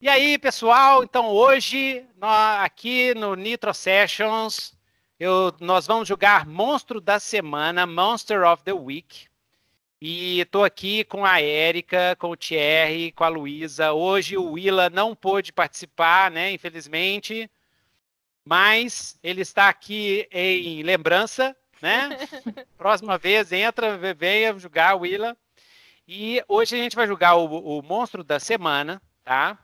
E aí, pessoal? Então, hoje, aqui no Nitro Sessions, eu, nós vamos jogar Monstro da Semana, Monster of the Week. E estou aqui com a Érica, com o Thierry, com a Luísa. Hoje o Willa não pôde participar, né, infelizmente, mas ele está aqui em lembrança né? Próxima vez, entra, venha julgar Willa. E hoje a gente vai julgar o, o monstro da semana, tá?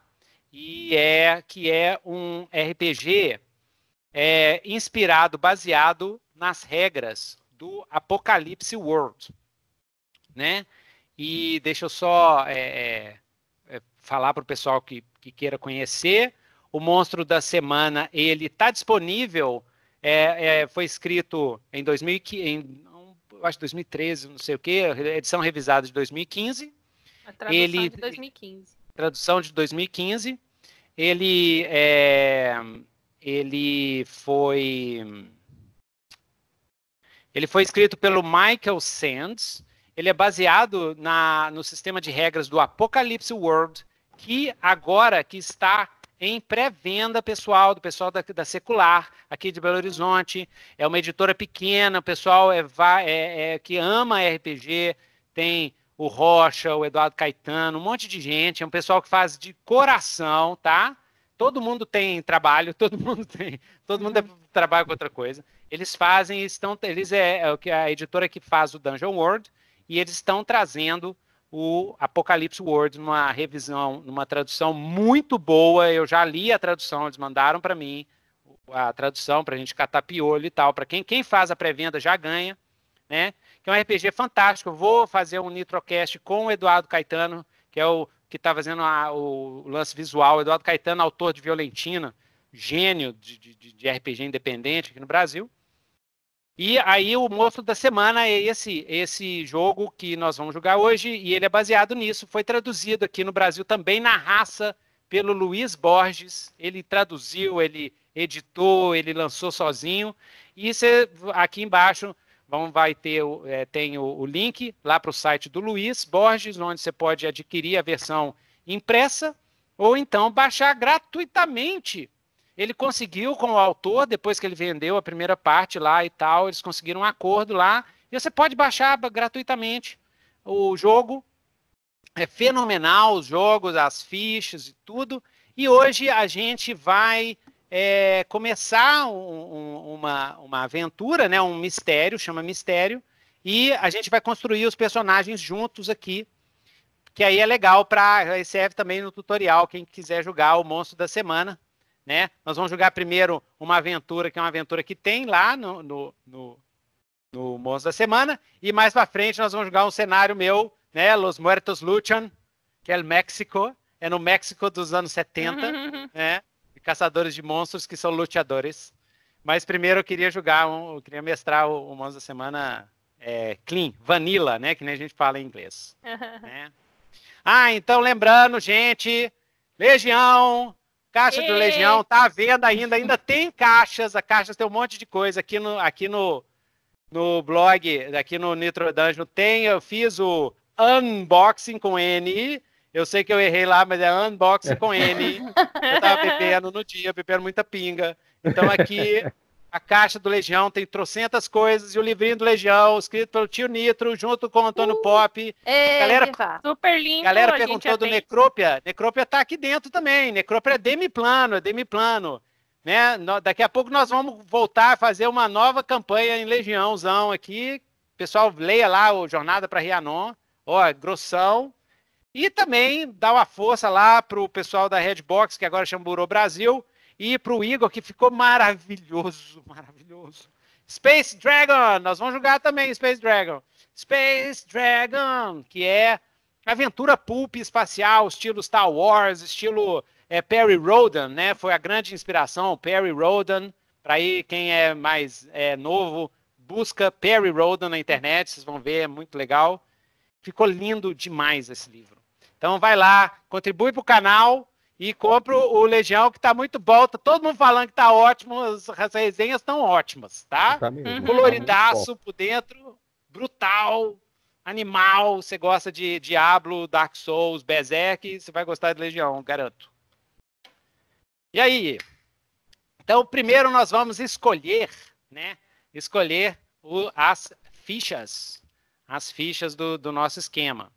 E é que é um RPG é, inspirado, baseado nas regras do Apocalipse World, né? E deixa eu só é, é, é falar para o pessoal que, que queira conhecer. O monstro da semana ele está disponível é, é, foi escrito em 2015, em, acho 2013, não sei o quê, edição revisada de 2015. A tradução ele, é de 2015. Tradução de 2015. Ele, é, ele foi. Ele foi escrito pelo Michael Sands. Ele é baseado na, no sistema de regras do Apocalypse World, que agora que está em pré-venda pessoal, do pessoal da, da, Secular, aqui de Belo Horizonte. É uma editora pequena, o pessoal é, é, é que ama RPG, tem o Rocha, o Eduardo Caetano, um monte de gente. É um pessoal que faz de coração, tá? Todo mundo tem trabalho, todo mundo tem, todo mundo uhum. é, trabalha com outra coisa. Eles fazem, estão, eles é, é a editora que faz o Dungeon World e eles estão trazendo o Apocalypse World numa revisão, numa tradução muito boa. Eu já li a tradução, eles mandaram para mim a tradução para a gente catar piolho e tal. Para quem, quem faz a pré-venda já ganha, né? Que é um RPG fantástico. Eu vou fazer um Nitrocast com o Eduardo Caetano, que é o que está fazendo a, o lance visual. Eduardo Caetano, autor de Violentina, gênio de, de, de RPG independente aqui no Brasil. E aí o monstro da semana é esse, esse jogo que nós vamos jogar hoje, e ele é baseado nisso, foi traduzido aqui no Brasil também na raça pelo Luiz Borges. Ele traduziu, ele editou, ele lançou sozinho. E cê, aqui embaixo vão, vai ter é, tem o, o link lá para o site do Luiz Borges, onde você pode adquirir a versão impressa ou então baixar gratuitamente ele conseguiu com o autor, depois que ele vendeu a primeira parte lá e tal, eles conseguiram um acordo lá. E você pode baixar gratuitamente o jogo. É fenomenal os jogos, as fichas e tudo. E hoje a gente vai é, começar um, um, uma, uma aventura, né? um mistério, chama Mistério. E a gente vai construir os personagens juntos aqui que aí é legal para serve também no tutorial quem quiser jogar o monstro da semana né? Nós vamos jogar primeiro uma aventura, que é uma aventura que tem lá no, no, no, no Monstro da Semana, e mais para frente nós vamos jogar um cenário meu, né? Los Muertos Luchan, que é o México, é no México dos anos 70, uhum. né? Caçadores de monstros que são luteadores. Mas primeiro eu queria jogar, um, eu queria mestrar o, o Monstro da Semana é, clean, vanilla, né? Que nem a gente fala em inglês. Uhum. né? Ah, então lembrando, gente, Legião, Caixa do é. Legião tá à venda ainda, ainda tem caixas, a caixas tem um monte de coisa aqui no aqui no, no blog, aqui no Nitro Dungeon tem, eu fiz o unboxing com N, eu sei que eu errei lá, mas é unboxing com N. Eu tava bebendo no dia, bebendo muita pinga. Então aqui a caixa do Legião tem trocentas coisas e o livrinho do Legião, escrito pelo tio Nitro, junto com o Antônio uh, Pop. É, galera, super lindo. Galera perguntou do Necrópia. Necrópia tá aqui dentro também. Necrópia é demiplano, é demiplano. Né? Daqui a pouco nós vamos voltar a fazer uma nova campanha em Legiãozão aqui. Pessoal, leia lá o Jornada para Rianon. Ó, grossão. E também dá uma força lá pro pessoal da Redbox, que agora chama Burô Brasil e para o Igor, que ficou maravilhoso, maravilhoso. Space Dragon, nós vamos jogar também Space Dragon. Space Dragon, que é aventura pulp espacial, estilo Star Wars, estilo é, Perry Rodan, né? Foi a grande inspiração, Perry Rodan. Para aí quem é mais é, novo, busca Perry Rodan na internet, vocês vão ver, é muito legal. Ficou lindo demais esse livro. Então vai lá, contribui para o canal, e compro o Legião, que tá muito bom. Tá todo mundo falando que tá ótimo. As, as resenhas estão ótimas, tá? tá mesmo, hum. Coloridaço tá por dentro, brutal, animal. Você gosta de Diablo, Dark Souls, Berserk, você vai gostar de Legião, garanto. E aí? Então, primeiro nós vamos escolher, né? Escolher o, as fichas. As fichas do, do nosso esquema.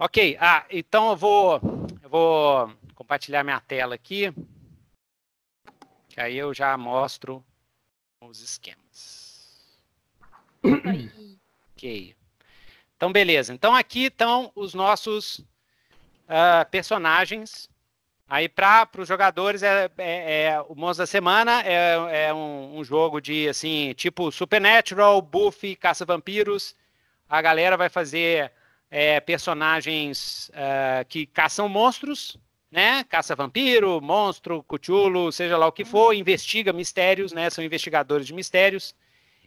Ok, ah, então eu vou eu vou compartilhar minha tela aqui, que aí eu já mostro os esquemas. Ok. Então, beleza. Então, aqui estão os nossos uh, personagens. Aí, para os jogadores, é, é, é, o Monstro da Semana é, é um, um, jogo de, assim, tipo Supernatural, Buffy, Caça-Vampiros. A galera vai fazer é, personagens é, que caçam monstros, né? Caça vampiro, monstro, cutulo, seja lá o que for, investiga mistérios, né? São investigadores de mistérios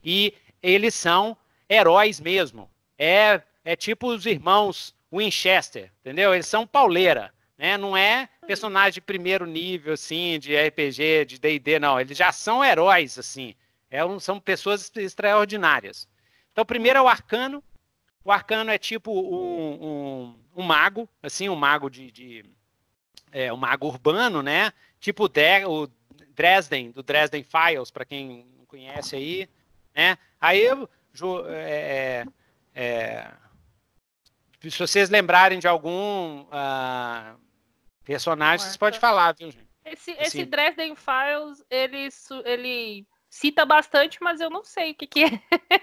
e eles são heróis mesmo. É, é tipo os irmãos Winchester, entendeu? Eles são pauleira, né? Não é personagem de primeiro nível, assim, de RPG, de D&D, não. Eles já são heróis, assim. É são pessoas extraordinárias. Então, primeiro é o arcano, o arcano é tipo um, um, um mago, assim, um mago de. de é, um mago urbano, né? Tipo de, o Dresden, do Dresden Files, para quem não conhece aí. Né? Aí é, é, é, se vocês lembrarem de algum uh, personagem, vocês podem falar, viu, gente? Esse, assim. esse Dresden Files, ele, ele cita bastante, mas eu não sei o que, que é.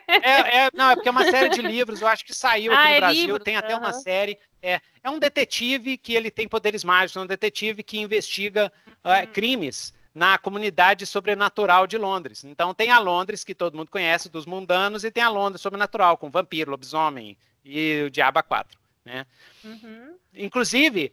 é, é não, é porque é uma série de livros, eu acho que saiu aqui ah, no é Brasil, livro? tem até uhum. uma série. É, é um detetive que ele tem poderes mágicos, é um detetive que investiga ah, uhum. uh, crimes na comunidade sobrenatural de Londres. Então tem a Londres, que todo mundo conhece, dos mundanos, e tem a Londres sobrenatural, com vampiro, lobisomem e o Diaba 4. Né? Uhum. Inclusive,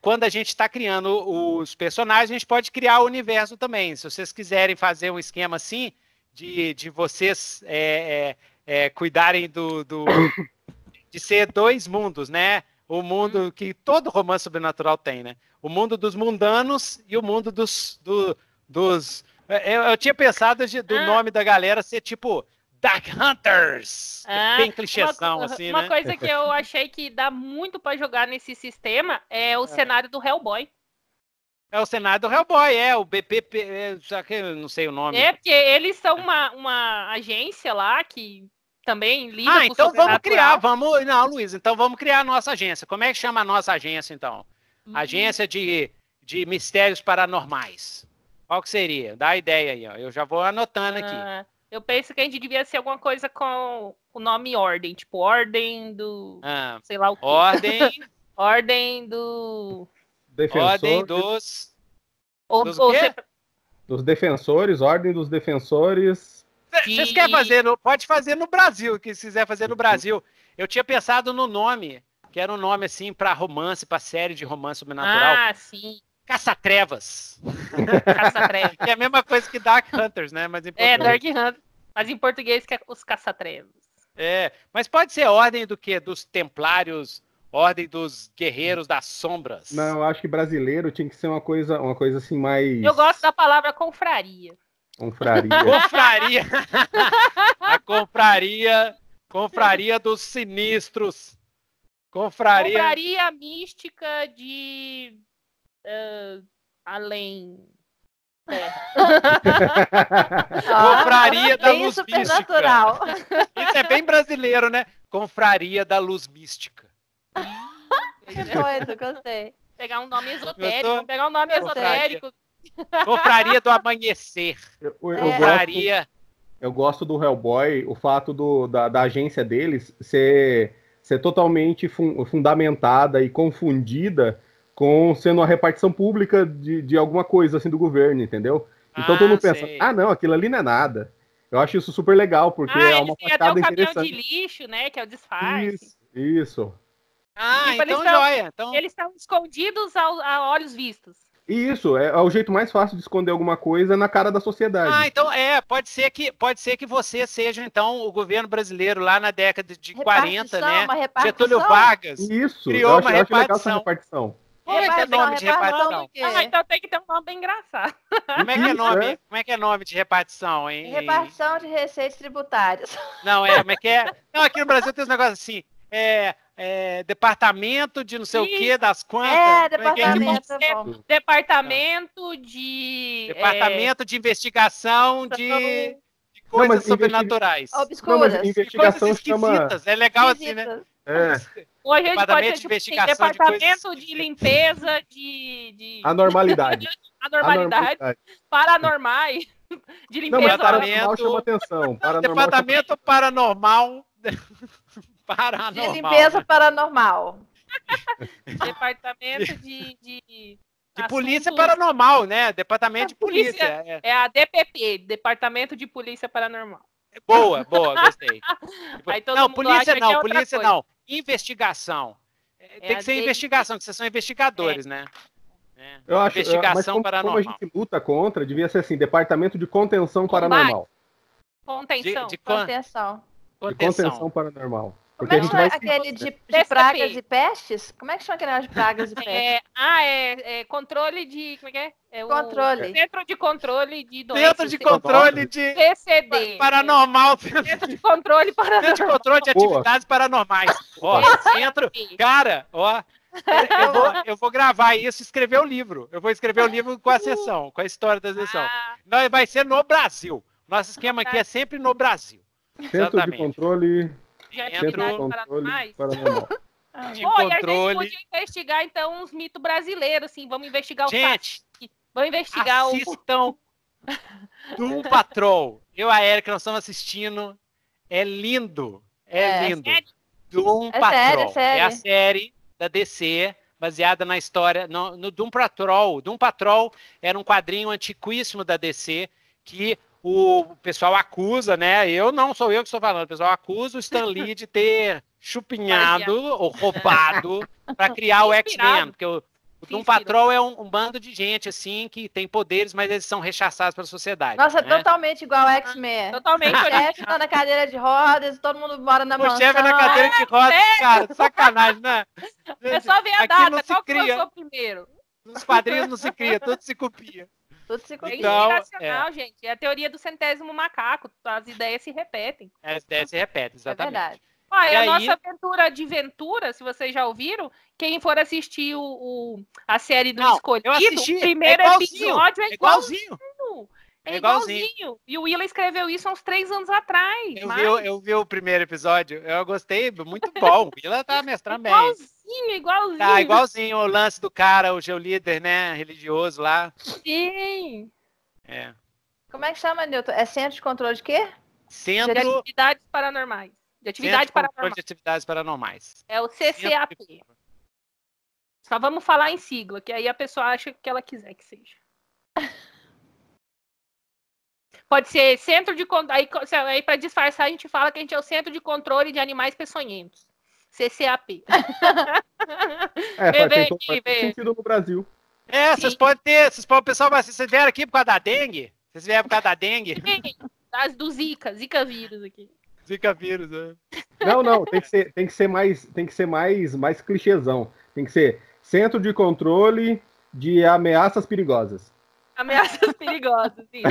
quando a gente está criando os personagens, a gente pode criar o universo também. Se vocês quiserem fazer um esquema assim, de, de vocês é, é, é, cuidarem do, do, de ser dois mundos, né? O mundo uhum. que todo romance sobrenatural tem, né? O mundo dos mundanos e o mundo dos. Do, dos eu, é, é, eu, tinha pensado de, do ah. nome da galera ser tipo Dark Hunters. Tem é, é bem clichêzão, uma, assim, uma né? Uma coisa que eu achei que dá muito para jogar nesse sistema é o é. cenário do Hellboy. É o cenário do Hellboy, é o BPP, é, já que eu não sei o nome. É, porque eles são uma, uma agência lá que também lida ah, com Ah, então vamos criar, vamos... Não, Luiz, então vamos criar a nossa agência. Como é que chama a nossa agência, então? Uhum. Agência de, de Mistérios Paranormais. Qual que seria? Dá a ideia aí, ó. Eu já vou anotando aqui. Ah. Eu penso que a gente devia ser alguma coisa com o nome ordem, tipo ordem do. Ah, sei lá o que. Ordem. ordem do. Defensor ordem dos. Ou, dos, ou dos defensores, ordem dos defensores. Vocês querem fazer? No... Pode fazer no Brasil, que se quiser fazer no Brasil. Eu tinha pensado no nome, que era um nome assim para romance, para série de romance sobrenatural. Ah, sim. Caça-trevas. Caça-trevas. Que é a mesma coisa que Dark Hunters, né? Mas É, Dark Hunters. Mas em português, que é os caça-trevas. É, mas pode ser ordem do quê? Dos templários, ordem dos guerreiros das sombras. Não, eu acho que brasileiro tinha que ser uma coisa, uma coisa assim mais... Eu gosto da palavra confraria. Confraria. confraria. a confraria, confraria dos sinistros. Confraria... Confraria mística de uh, além. É. Confraria ah, da luz supernatural. mística. Isso é bem brasileiro, né? Confraria da luz mística. Que coisa, gostei. Pegar um nome esotérico, pegar um nome esotérico. Confraria do amanhecer. Eu, eu, é. Confraria. Eu gosto do Hellboy, o fato do, da, da agência deles ser, ser totalmente fun, fundamentada e confundida com sendo uma repartição pública de, de alguma coisa assim do governo, entendeu? Então ah, todo mundo pensa, sei. ah não, aquilo ali não é nada. Eu acho isso super legal, porque ah, é uma coisa. Tem até o caminhão de lixo, né, que é o disfarce. Isso, isso. Ah, tipo, e então eles joia. então... Eles estão escondidos ao, a olhos vistos. Isso, é, é, o jeito mais fácil de esconder alguma coisa na cara da sociedade. Ah, então é, pode ser que pode ser que você seja então o governo brasileiro lá na década de repartição, 40, né? Uma repartição. Getúlio Vargas. Isso. Criou eu acho, uma eu Acho legal essa repartição. Como é que é nome de repartição? Ah, então tem que ter um nome bem engraçado. Como é que é nome, como é, que é nome de repartição, hein? Repartição de receitas tributárias. Não, é, como é que é? Não, aqui no Brasil tem uns negócios assim. É, é, departamento de não sei Sim. o quê das quantas. É, é, é? departamento. É de... departamento de. É, departamento de investigação de, coisas não, sobrenaturais. Obscuras. Não, investigação de coisas esquisitas. Chama... É legal assim, né? É. Hoje a gente pode ter tipo, assim, departamento de, de assim. limpeza, de, de... Anormalidade. anormalidade. Paranormais. De limpeza. departamento... chama atenção. Paranormal departamento chama... paranormal. paranormal. De limpeza né? paranormal. departamento de... de... De Assunto... polícia paranormal, né? Departamento é, de polícia. polícia. É. é a DPP, Departamento de Polícia Paranormal. Boa, boa, gostei. Aí, não, polícia não, é polícia coisa. não. Investigação. É, é, tem que ser investigação, que vocês são investigadores, é. né? É. Eu acho, Investigação eu, como, paranormal. Como a gente luta contra, devia ser assim, Departamento de Contenção Combate. Paranormal. Contenção. De, de, de, contenção. de contenção paranormal. Como é que chama aquele de, de pragas e pestes? Como é que chama aquele negócio de pragas e é, pestes? É, ah, é, é, controle de. Como é que é? é controle. Centro de controle de doenças. Centro de controle de. PCD. Paranormal. Centro de controle paranormal. Centro de controle de atividades paranormais. Ó, centro. Cara, ó. Eu vou, eu vou, gravar isso e escrever o um livro. Eu vou escrever o um livro com a sessão, com a história da sessão. Ah. Não, vai ser no Brasil. Nosso esquema aqui é sempre no Brasil. Centro Exatamente. de controle já entrou mais. Ah, de controle. a gente podia investigar então uns mitos brasileiros, assim, vamos investigar o Gente, vamos investigar assistam o Doom Patrol. Eu e a Erika nós estamos assistindo. É lindo. É, é lindo. É Doom é Patrol. É sério, sério. É a série da DC baseada na história no, no Doom Patrol. Doom Patrol era um quadrinho antiquíssimo da DC que o pessoal acusa, né? Eu não sou eu que estou falando, o pessoal acusa o Stan Lee de ter chupinhado ou roubado para criar o X-Men, porque o, o Doom Patrol é um, um, bando de gente, assim, que tem poderes, mas eles são rechaçados pela sociedade. Nossa, é né? totalmente igual X-Men. Ah, totalmente. O chefe tá na cadeira de rodas, todo mundo mora na o mansão. O chefe é na cadeira de rodas, é, cara, sacanagem, né? É só ver a Aqui data, qual cria. que primeiro? Os quadrinhos não se cria, tudo se copia. Tudo se então, é irracional, é. gente. É a teoria do centésimo macaco. As ideias se repetem. É, as ideias se repetem, é exatamente. É verdade. Ah, e a aí... nossa aventura de Ventura, se vocês já ouviram, quem for assistir o, o a série do Não, Escolhido, assisti, o é primeiro é episódio é igualzinho. igualzinho. É igualzinho. igualzinho. E o Willa escreveu isso há uns três anos atrás. Eu, mas... vi, eu, eu vi o primeiro episódio, eu gostei, muito bom. o Willa tá mestrando bem. Igualzinho, igualzinho. Tá, igualzinho o lance do cara, o geolíder, né? Religioso lá. Sim. É. Como é que chama, Newton? É centro de controle de quê? Centro. De atividades paranormais. De De atividades paranormais. É o CCAP. Só vamos falar em sigla, que aí a pessoa acha que ela quiser que seja. Pode ser centro de controle. Aí, aí para disfarçar, a gente fala que a gente é o centro de controle de animais peçonhentos. CCAP. É, faz, vem, sentido, vem. no Brasil. É, vocês podem ter, vocês podem, pessoal, mas vocês vieram aqui por causa da dengue? Vocês vieram por causa da dengue? as do Zika, Zika vírus aqui. Zika vírus, né? Não, não, tem que ser, tem que ser mais, tem que ser mais, mais clichêzão. Tem que ser Centro de Controle de Ameaças Perigosas. Ameaças perigosas, sim.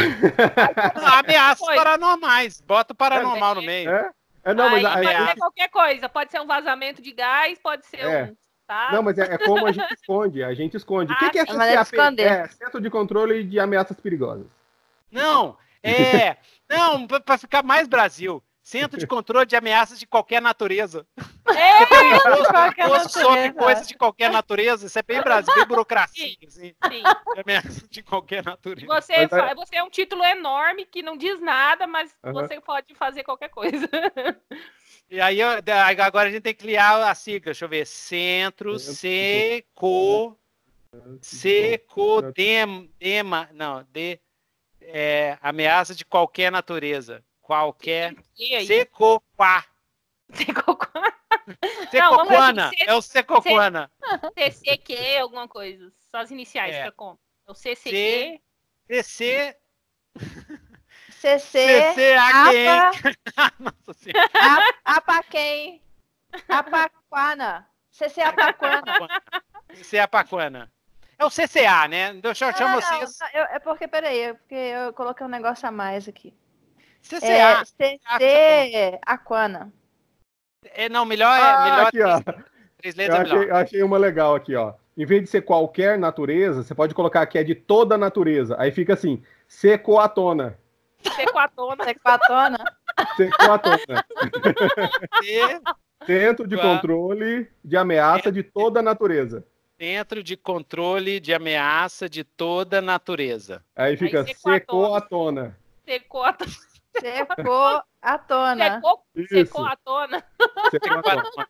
Ameaças paranormais. Bota o paranormal no meio. É? É, não, mas, aí, pode é ser qualquer coisa, pode ser um vazamento de gás, pode ser é. um. Tá? Não, mas é, é, como a gente esconde, a gente esconde. Ah, o que, ah, que é, é CCAP? É Centro de Controle de Ameaças Perigosas. Não, é. não, para ficar mais Brasil. Centro de controle de ameaças de qualquer natureza. É, de é, qualquer posto sobre coisas de qualquer natureza. Isso é bem Brasil, bem burocracia. Sim, assim, sim. De ameaças de qualquer natureza. Você, é você é um título enorme que não diz nada, mas você pode fazer qualquer coisa. E aí, agora a gente tem que criar a sigla. Deixa eu ver. Centro Seco. Seco Seco-dema. Não, de. É, ameaça de qualquer natureza qualquer secoquá. Secoquá. Secoquana, é o Secoquana. CCQ, alguma coisa. Só as iniciais, é. como. É o CCQ. CC. CC. CCAQUEM. Nossa senhora. APAQUEM. Apaquana. CC Apaquana. CC Apaquana. É o CCA, né? Deixa Eu chamar vocês. é porque, peraí, é porque eu coloquei um negócio a mais aqui. CCA. É, CC tá Aquana. É, não, melhor é. Ah, melhor aqui, ó. Três letras eu é achei, melhor. Eu achei uma legal aqui, ó. Em vez de ser qualquer natureza, você pode colocar que é de toda a natureza. Aí fica assim, secoatona. Secoatona. Secoatona. Secoatona. Dentro de controle de ameaça de toda a natureza. Dentro de controle de ameaça de toda a natureza. Aí fica secoatona. Secoatona. Secou à tona. Secou, secou à tona. Secou a tona.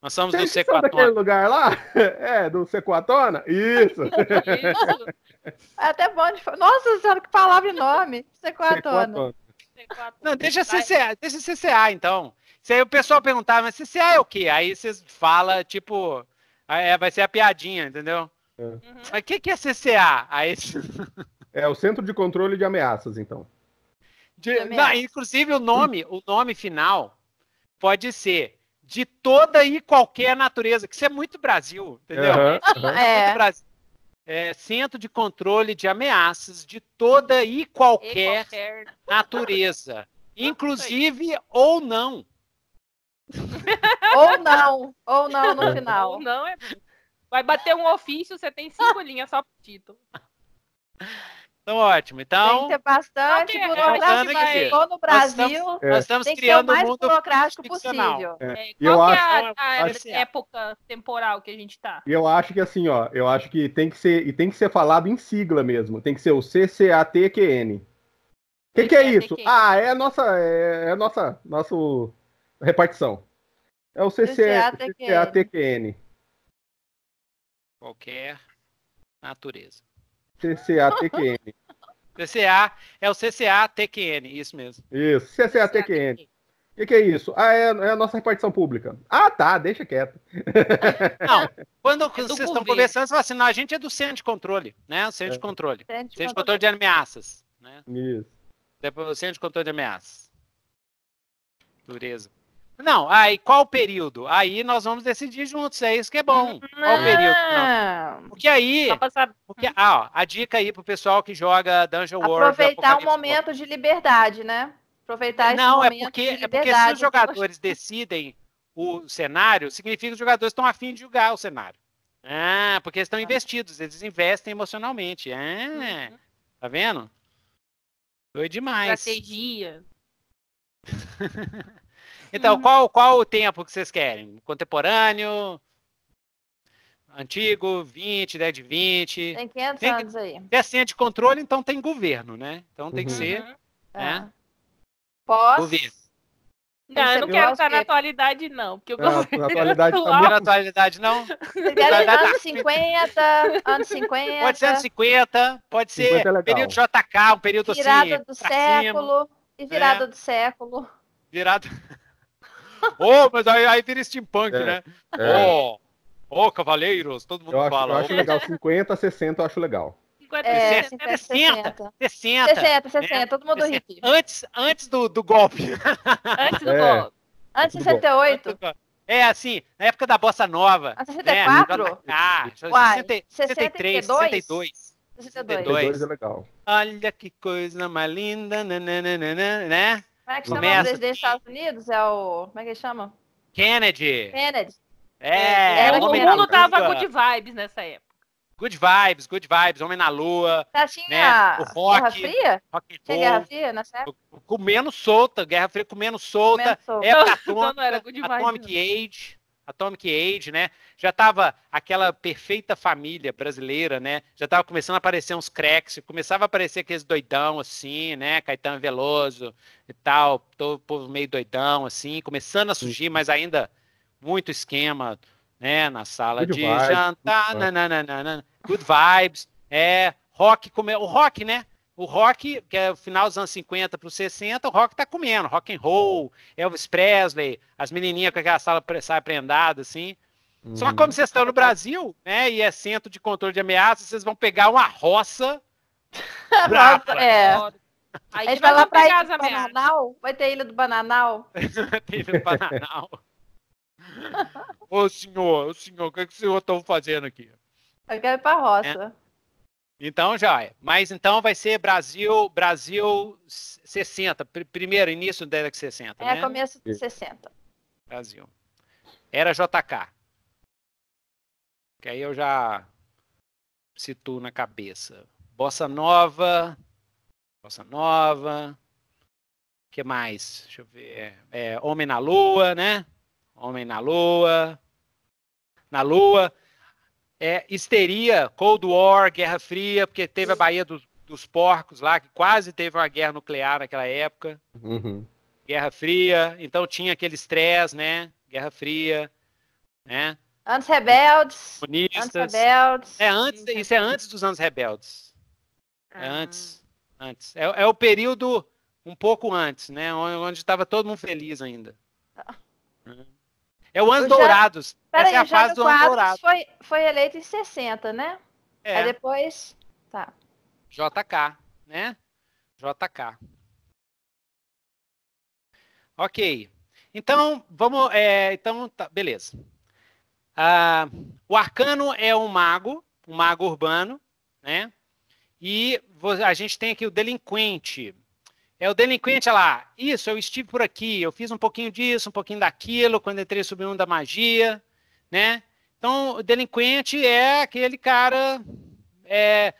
Nós somos Você do Sequatona. Sabe aquele lugar lá? É, do Sequatona? Isso. Isso. É até bom de Nossa Senhora, que palavra e nome. Sequatona. tona. Não, deixa CCA, deixa CCA, então. Se aí o pessoal perguntar, mas CCA é o quê? Aí vocês falam, tipo, é, vai ser a piadinha, entendeu? É. Uhum. Mas o que, que é CCA? Aí... É o Centro de Controle de Ameaças, então. De, não, inclusive o nome, o nome final pode ser de toda e qualquer natureza, que isso é muito Brasil, entendeu? Uhum, uhum. É. Brasil. É, centro de controle de ameaças de toda e qualquer, e qualquer... natureza, inclusive ou não. ou não, ou não no é. final. Ou não é... Vai bater um ofício, você tem cinco linhas só pro título. Então, ótimo. Então, tem que ter bastante tem, burocracia. É, no Brasil, nós estamos, é. nós estamos tem criando o mais mundo burocrático possível. É. é qual é acho, é a, a assim, época temporal que a gente está? Eu acho que assim, ó, eu acho que tem que ser e tem que ser falado em sigla mesmo. Tem que ser o CCATQN. O que, que, é isso? Ah, é a nossa, é, a nossa, nosso repartição. É o CCATQN. CCATQN. Qualquer natureza. CCA-TQN. CCA, é o CCA-TQN, isso mesmo. Isso, CCA-TQN. O que, que é isso? Ah, é, é, a nossa repartição pública. Ah, tá, deixa quieto. Não, quando é vocês estão conversando, você fala assim, não, a gente é do centro de controle, né? O centro é. de controle. Centro de, centro de controle de ameaças, né? Isso. Depois, o centro de controle de ameaças. Dureza. Não, aí qual período? Aí nós vamos decidir juntos, é isso que é bom. Não. Qual período? Não. Porque aí. Porque, ah, ó, a dica aí pro pessoal que joga Dungeon World. Aproveitar o um momento de liberdade, né? Aproveitar esse Não, é porque, é porque se os jogadores decidem o cenário, significa que os jogadores estão afim de julgar o cenário. Ah, porque eles estão investidos, eles investem emocionalmente. Ah, uhum. tá vendo? Doido demais. Estratégia. Então, uhum. qual, qual o tempo que vocês querem? Contemporâneo? Antigo, 20, 10 de 20. Tem 500 tem que, anos aí. Se é senha de controle, então tem governo, né? Então tem que uhum. ser. Tá. Né? Posso? Governo. Não, eu, não quero estar que... É, tá tá na atualidade, não. Porque eu gosto. Na atualidade atual. Não na atualidade, não? anos 50, anos 50. Pode ser anos 50, pode ser é período JK, um período virada assim. Virada do século. Cima, e virada né? do século. Virada. oh, mas aí, aí vira steampunk, é, né? É. Oh, oh, cavaleiros, todo mundo eu fala. eu acho legal, 50, 60 eu acho legal. 50, é, 60, 60, 60, 60, 60 né? todo mundo 60. rico. Antes, antes do, do golpe. Antes do é, golpe. Antes de 68. É, assim, na época da Bossa Nova. A ah, 64? Né? Ah, 63, 62. 62. 62 é legal. Olha que coisa mais linda, nananana, né? né, né, né como é que chama o presidente dos Estados Unidos? É o. Como é que ele chama? Kennedy. Kennedy. É, é o mundo tava good vibes nessa época. Good vibes, good vibes, Homem na Lua. Já tinha né? o rock, Guerra Fria? Rock tinha Guerra Fria nessa época? Comendo solta, Guerra Fria comendo solta. Comendo solta. Época atômica, não, não era good vibes, Age. Atomic Age, né? Já estava aquela perfeita família brasileira, né? Já estava começando a aparecer uns cracks, começava a aparecer aqueles doidão assim, né? Caetano Veloso e tal, todo povo meio doidão assim, começando a surgir, mas ainda muito esquema, né? Na sala good de vibes, jantar, né? nananana, good vibes, é rock, como o rock, né? O rock, que é o final dos anos 50 para os 60, o rock tá comendo. Rock and roll, Elvis Presley, as menininhas com aquela sala sai prendada, assim. Uhum. Só que uhum. como vocês estão no Brasil, né, e é centro de controle de ameaças, vocês vão pegar uma roça. Nossa, é. Aí a gente vai lá pra Ilha do Bananal? Vai ter Ilha do Bananal? vai ter Ilha do Bananal. Ô senhor, ô senhor, o que, é que o senhor estão fazendo aqui? Eu quero ir pra roça. É. Então, já. é, Mas então vai ser Brasil Brasil 60. primeiro, início da década de 60. É, né? começo de 60. Brasil. Era JK. Que aí eu já situo na cabeça. Bossa Nova. Bossa Nova. O que mais? Deixa eu ver. É, é, Homem na Lua, né? Homem na Lua. Na Lua é, histeria, Cold War, Guerra Fria, porque teve a Bahia dos, dos Porcos lá, que quase teve uma guerra nuclear naquela época. Uhum. Guerra Fria, então tinha aquele estresse, né? Guerra Fria, né? Rebeldes. Antes Rebeldes. É antes, isso é antes dos Anos Rebeldes. É ah. antes. Antes. É, é, o período um pouco antes, né? Onde estava todo mundo feliz ainda. Ah. É o Anos Dourados. Peraí, Essa é a fase do Dourados. Foi, foi eleito em 60, né? É. Aí depois. Tá. JK, né? JK. Ok. Então, vamos. É, então, tá, beleza. Ah, o arcano é um mago, um mago urbano, né? E a gente tem aqui o delinquente. É o delinquente lá. Isso, eu estive por aqui, eu fiz um pouquinho disso, um pouquinho daquilo, quando entrei subi um da magia, né? Então, o delinquente é aquele cara é,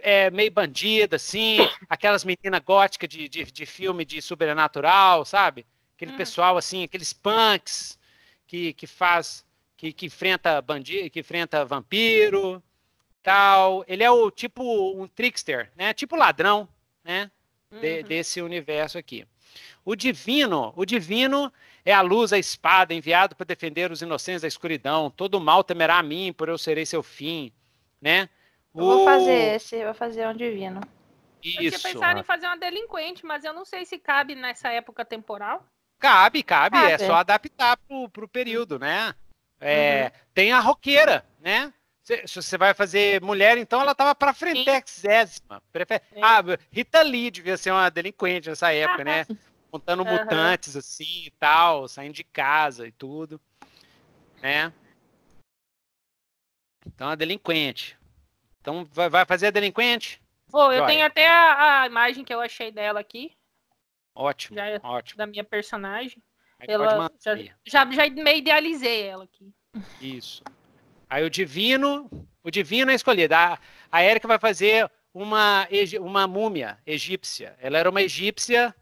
é meio bandido, assim, aquelas meninas góticas de, de, de, filme de sobrenatural, sabe? Aquele hum. pessoal, assim, aqueles punks que, que faz, que, que enfrenta bandido, que enfrenta vampiro, tal. Ele é o tipo, um trickster, né? Tipo ladrão, né? de, uhum. desse universo aqui. O divino, o divino é a luz, a espada, enviado para defender os inocentes da escuridão. Todo mal temerá a mim, por eu serei seu fim, né? vou fazer esse, vou fazer um divino. Isso. Eu tinha pensado em fazer uma delinquente, mas eu não sei se cabe nessa época temporal. Cabe, cabe, é cabe. é só adaptar pro, pro período, né? É, uhum. Tem a roqueira, né? Se, se você vai fazer mulher, então ela tava pra frentexésima. Prefer... Ah, Rita Lee devia ser uma delinquente nessa época, né? Contando uhum. mutantes assim e tal, saindo de casa e tudo. Né? Então a delinquente. Então vai, vai fazer a delinquente? Vou, eu tenho até a, a, imagem que eu achei dela aqui. Ótimo, já, é ótimo. Da minha personagem. ela, já, já, já meio idealizei ela aqui. Isso. Aí o divino, o divino é escolhido. A, a Érica vai fazer uma, uma múmia egípcia. Ela era uma egípcia,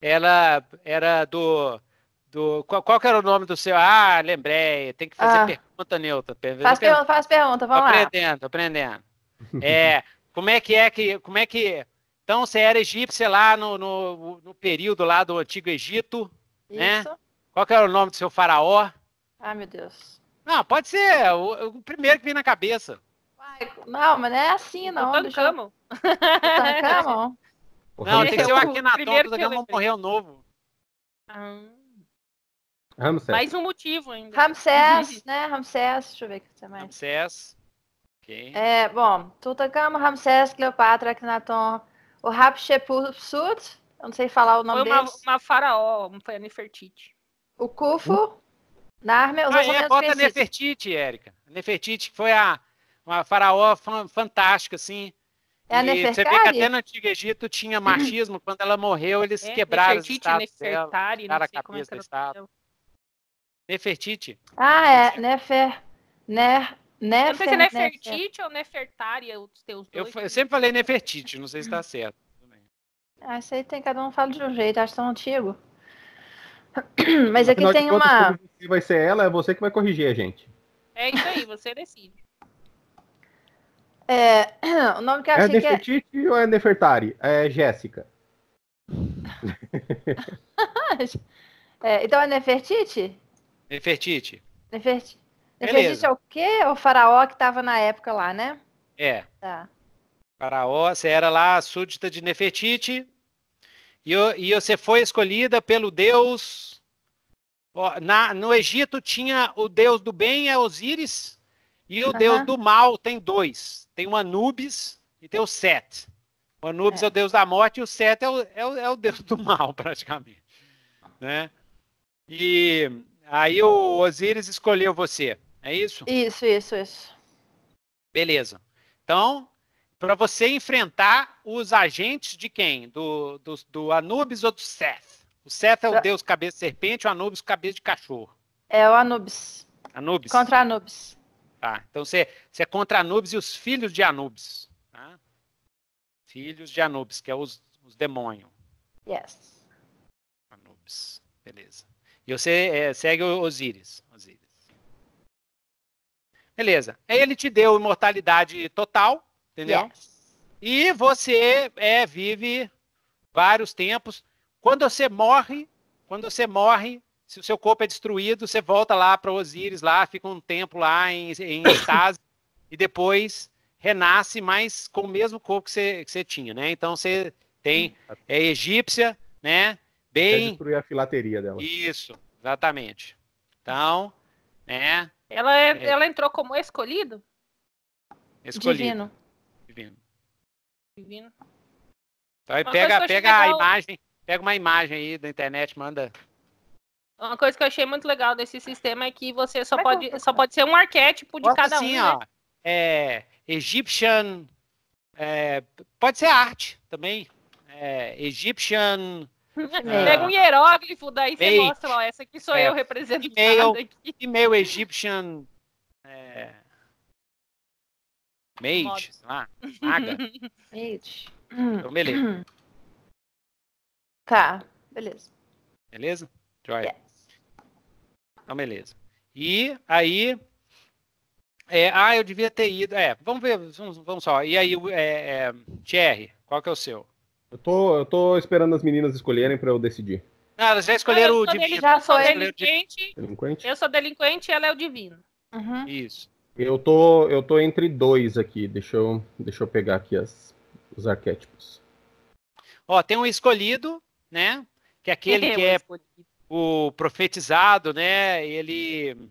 ela era do. do qual, qual era o nome do seu? Ah, lembrei. Tem que fazer ah. pergunta, Neuta. Faz pergunta, faz pergunta, vamos aprendendo, lá. Aprendendo, aprendendo. É, como é que é que. Como é que. Então, você era egípcia lá no, no, no período lá do Antigo Egito, né? Isso. né? Qual era o nome do seu faraó? Ah, meu Deus. Não, pode ser o, o primeiro que vem na cabeça. não, mas não é assim, não. Tá o tá Não, tem que ser o Akhenaton, porque o Tancamon morreu novo. Ah. Ramsés. Mais um motivo ainda. Ramsés, né? Ramsés, deixa eu ver o que você mais. Ramsés. Okay. É, bom, Tutankhamon, Ramsés, Cleopatra, Akhenaton, o Hatshepsut, eu não sei falar o nome dele. Foi uma, uma faraó, foi a Nefertiti. O Khufu. Uh. Narmer, os ah, é, bota perdidos. Nefertiti, Érica. Nefertiti, que foi a, uma faraó fantástica, assim. É a Nefertari? Você vê que até no Antigo Egito tinha machismo. Quando ela morreu, eles é, quebraram Nefertiti, os Nefertari, dela, não sei a como é que ela Nefertiti. Ah, é. Nefer... Ner... Nefer... Não sei se é Nefertiti Nefer. ou Nefertari, os teus dois. Eu, eu sempre falei Nefertiti, não sei se está certo. Ah, isso aí tem, cada um fala de um jeito, acho tão antigo. Mas aqui é tem uma. Se vai ser ela, é você que vai corrigir a gente. É isso aí, você decide. É, o nome que eu é achei é Nefertiti que é... ou é Nefertari? É Jéssica. é, então é Nefertiti? Nefertiti. Nefertiti. Nefertiti é o quê? É o faraó que estava na época lá, né? É. Tá. Faraó, você era lá súdita de Nefertiti, e, e você foi escolhida pelo Deus. Na, no Egito tinha o Deus do bem, é Osíris, e o uhum. Deus do mal tem dois. Tem o Anubis e tem o Set. O Anubis é, é o Deus da morte e o Set é o, é o, é o Deus do mal, praticamente. Né? E aí o Osíris escolheu você, é isso? Isso, isso, isso. Beleza. Então, para você enfrentar os agentes de quem? Do, do, do, Anubis ou do Seth? O Seth é o deus cabeça de serpente, o Anubis cabeça de cachorro. É o Anubis. Anubis. Contra Anubis. Tá, então você, você é contra Anubis e os filhos de Anubis. Tá? Filhos de Anubis, que é os, os demônios. Yes. Anubis, beleza. E você é, segue o Osíris. Osíris. Beleza. Aí ele te deu imortalidade total, Entendeu? É. E você é, vive vários tempos. Quando você morre, quando você morre, se o seu corpo é destruído, você volta lá para Osíris, lá fica um tempo lá em, em estase e depois renasce, mais com o mesmo corpo que você, que você tinha, né? Então você tem é egípcia, né? Bem. Quer destruir a filateria dela. Isso, exatamente. Então, né? Ela, é, é... ela entrou como escolhido. Escolhido. Divino. Divino. Divino. Então aí pega, pega legal... a imagem, pega uma imagem aí da internet, manda. Uma coisa que eu achei muito legal desse sistema é que você só, é pode, só pode ser um arquétipo de cada assim, um. Ó, né? é, Egyptian. É, pode ser arte também. É, Egyptian. É, pega um hieróglifo, daí Mate, você mostra, ó, essa aqui sou é, eu representando. E-mail, aqui. Egyptian. É, Mage, lá, maga. Mage. Então, beleza. Tá, beleza. Beleza? Joia. Yes. Então, beleza. E aí. É, ah, eu devia ter ido. É, vamos ver, vamos, vamos só. E aí, é, é, Thierry, qual que é o seu? Eu tô, eu tô esperando as meninas escolherem para eu decidir. Ah, elas já escolheram o divino. Já sou delinquente. delinquente. Eu sou delinquente e ela é o divino. Uhum. Isso. Eu tô, eu tô entre dois aqui. Deixa eu, deixa eu pegar aqui as, os arquétipos. Ó, tem um escolhido, né? Que é aquele é, que é o profetizado, né? Ele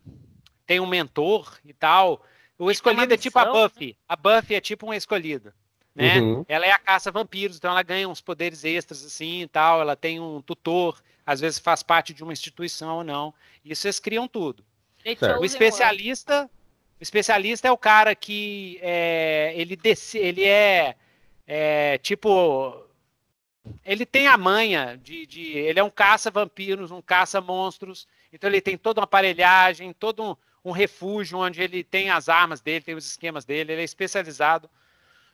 tem um mentor e tal. O escolhido missão, é tipo a Buffy. Né? A Buffy é tipo um escolhido. Né? Uhum. Ela é a caça vampiros, então ela ganha uns poderes extras assim e tal. Ela tem um tutor, às vezes faz parte de uma instituição ou não. Isso eles criam tudo. Certo. O especialista especialista é o cara que é, ele, desse, ele é, é, tipo. Ele tem a manha de, de. Ele é um caça-vampiros, um caça-monstros. Então ele tem toda uma aparelhagem, todo um, um, refúgio onde ele tem as armas dele, tem os esquemas dele, ele é especializado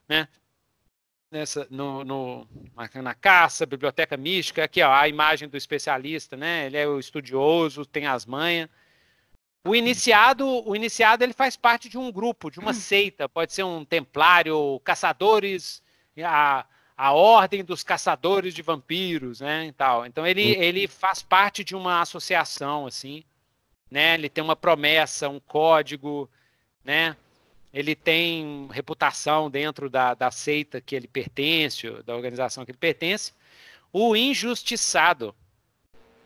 né, nessa, no, no na caça, biblioteca mística, aqui ó, a imagem do especialista, né? Ele é o estudioso, tem as manhas. O iniciado, o iniciado ele faz parte de um grupo, de uma seita, pode ser um templário, caçadores, a, a ordem dos caçadores de vampiros, né, e tal. Então ele, uhum. ele faz parte de uma associação assim, né? Ele tem uma promessa, um código, né? Ele tem reputação dentro da, da seita que ele pertence, da organização que ele pertence. O injustiçado.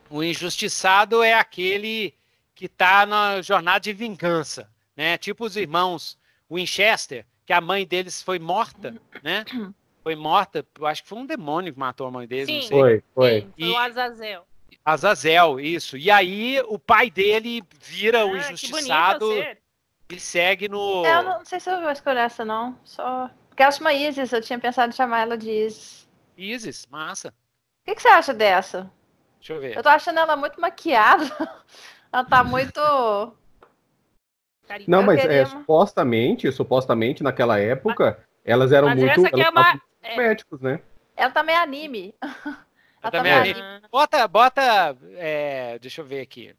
O injustiçado é aquele que tá na jornada de vingança, né? Tipo os irmãos Winchester, que a mãe deles foi morta, né? Foi morta, acho que foi um demônio que matou a mãe deles, Sim, não sei. Foi, foi. Sim, foi o Azazel. Azazel, isso. E aí o pai dele vira ah, o injustiçado e segue no. É, eu não, não sei se eu vou escolher essa, não. Só. Porque ela chama Isis, eu tinha pensado em chamar ela de Isis. Isis, massa. O que, que você acha dessa? Deixa eu ver. Eu tô achando ela muito maquiada. Ela tá muito. não, mas é, supostamente, supostamente naquela época, mas, elas eram mas muito elas é uma... É. médicos, né? Ela também é anime. Ela, ela também é anime. anime. Bota, bota, é, deixa eu ver aqui.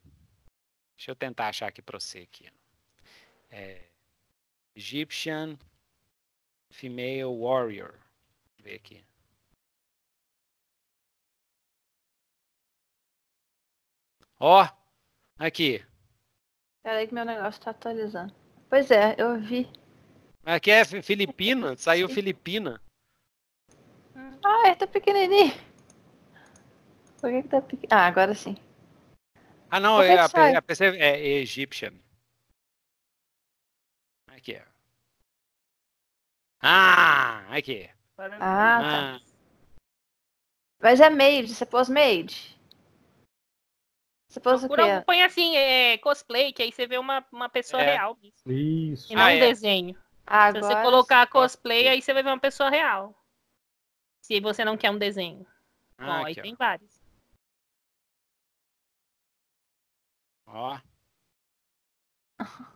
Deixa eu tentar achar aqui pra você aqui. É, Egyptian Female Warrior. Deixa eu ver aqui. Ó, oh, Aqui. Peraí que meu negócio tá atualizando. Pois é, eu vi. Aqui é Filipina, saiu Filipina. Ah, ele é, tá pequenininho. Por que, que tá pequenininho? Ah, agora sim. Ah, não, é a, a, PC é, é Egyptian. Aqui. Ah, aqui. Ah, tá. ah. tá. Mas é made, você pôs made? Você Procura criar. põe assim, é, cosplay, que aí você vê uma, uma pessoa é. real. Isso. isso. E não ah, um é. desenho. Ah, Se você colocar cosplay, aí você vai ver uma pessoa real. Se você não quer um desenho. Ah, ó, aqui, aí ó. tem vários. Ó.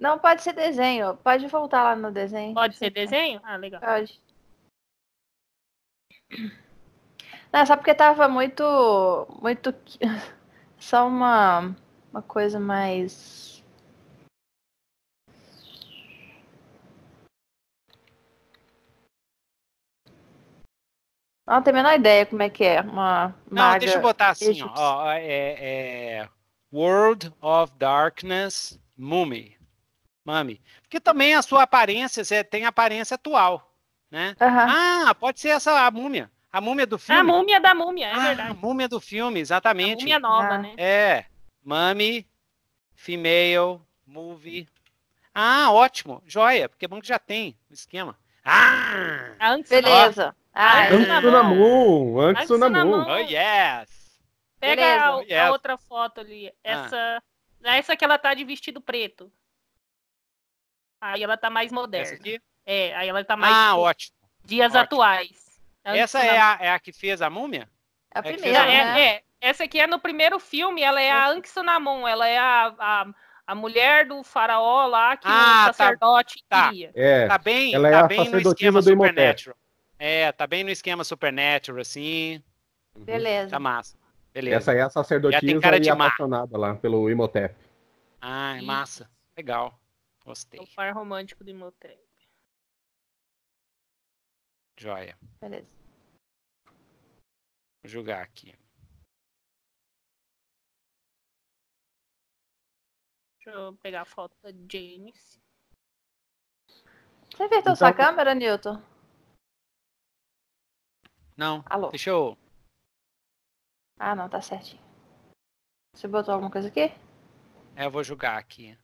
Não pode ser desenho. Pode voltar lá no desenho. Pode ser desenho? Ah, legal. Pode. Não, só porque tava muito. Muito. Só uma. Uma coisa mais. Não tem a menor ideia como é que é. Uma Não, maga deixa eu botar assim, ó. É, é, World of Darkness Mummy. Mami. Porque também a sua aparência, você tem a aparência atual, né? Ah, pode ser essa a múmia. A múmia do filme? A múmia da múmia, é ah, verdade. A múmia do filme, exatamente. A múmia nova, ah. né? É. Mami, female, movie. Ah, ótimo. Joia, porque é bom que já tem o esquema. Ah! Antes, Beleza. Ah, é antes do Namu. Antes do Namu. Oh, yes. Pega a, oh, yes. a, outra foto ali. Ah. Essa, ah. essa que ela tá de vestido preto. Aí ela tá mais moderna. Essa aqui? É, aí ela tá mais. Ah, tipo, ótimo. Dias ótimo. atuais. É essa é a, é a que fez a múmia? É é a primeira, né? é, a... né? é, Essa aqui é no primeiro filme, ela é a Anxanamon, ela é a, a, a mulher do faraó lá que ah, o tá. sacerdote tá, Tá, é, tá bem, ela tá é bem no esquema Supernatural. É, tá bem no esquema Supernatural, assim. Uhum. Beleza. Tá massa. Beleza. Essa é a sacerdotisa cara e apaixonada lá pelo Imhotep. Ah, é massa. Legal. Gostei. O par romântico do Imhotep. Joia. Beleza jogar aqui. Deixa eu pegar a foto da James. Você invertou então... sua câmera, Newton? Não. Alô? Deixa eu. Ah, não, tá certinho. Você botou alguma coisa aqui? É, eu vou jogar aqui.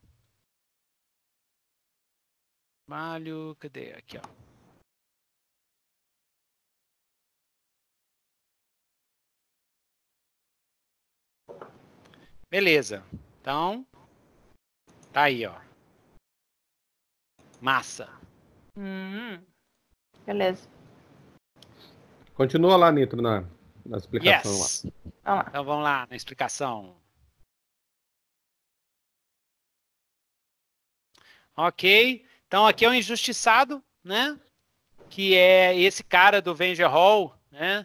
Malho, cadê? Aqui, ó. Beleza. Então, tá aí, ó. Massa. Hum, beleza. Continua lá, Nitro, na, na explicação. Yes. Lá. Vamos lá. Então vamos lá na explicação. Ok. Então aqui é o um injustiçado, né? Que é esse cara do Venger Hall, né?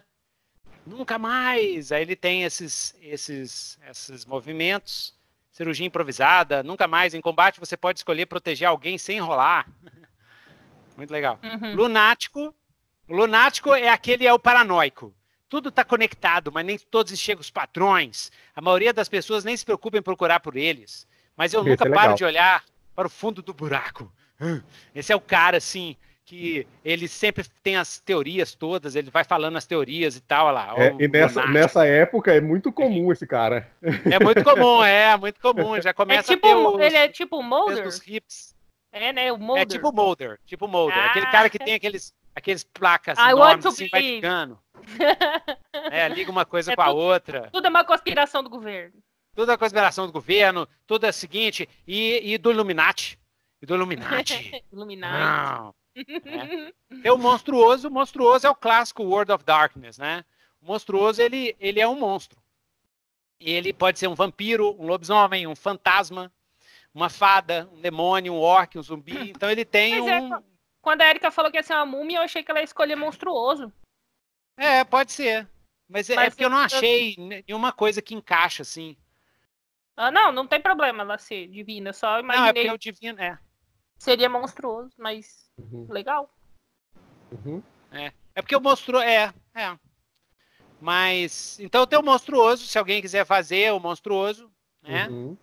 nunca mais. Aí ele tem esses, esses, esses movimentos, cirurgia improvisada, nunca mais. Em combate você pode escolher proteger alguém sem enrolar. Muito legal. Uhum. Lunático. Lunático é aquele é o paranoico. Tudo está conectado, mas nem todos enxergam os patrões. A maioria das pessoas nem se preocupa em procurar por eles. Mas eu é nunca é paro de olhar para o fundo do buraco. Esse é o cara, assim, que ele sempre tem as teorias todas, ele vai falando as teorias e tal, olha lá. É, e nessa, nessa, época é muito é comum esse cara. É muito comum, é, muito comum, já é começa é tipo, os, Ele é tipo o Mulder? Os hips. É, né, o é Mulder. É tipo o Mulder, tipo Mulder, ah, aquele cara que tem ah. aqueles, aqueles placas I ah, enormes, assim, vai ficando. é, liga uma coisa é com tudo, a outra. Tudo é uma conspiração do governo. Tudo é conspiração do governo, tudo é o seguinte, e, e do Illuminati, e do Illuminati. Illuminati. Não. Né? Tem é o monstruoso, o monstruoso é o clássico World of Darkness, né? O monstruoso ele, ele é um monstro. Ele pode ser um vampiro, um lobisomem, um fantasma, uma fada, um demônio, um orc, um zumbi. Então ele tem Mas é, um. É, quando a Erika falou que ia ser uma múmia, eu achei que ela ia escolher monstruoso. É, pode ser. Mas, é, Mas é porque eu não achei eu... nenhuma coisa que encaixa assim. Ah, não, não tem problema ela ser divina, só imaginei. Não, é porque o divino é. Seria monstruoso, mas Uhum. Legal. Uhum. É. é porque eu monstruoso. É, é. Mas. Então tem o monstruoso, se alguém quiser fazer o é monstruoso, né? Uhum.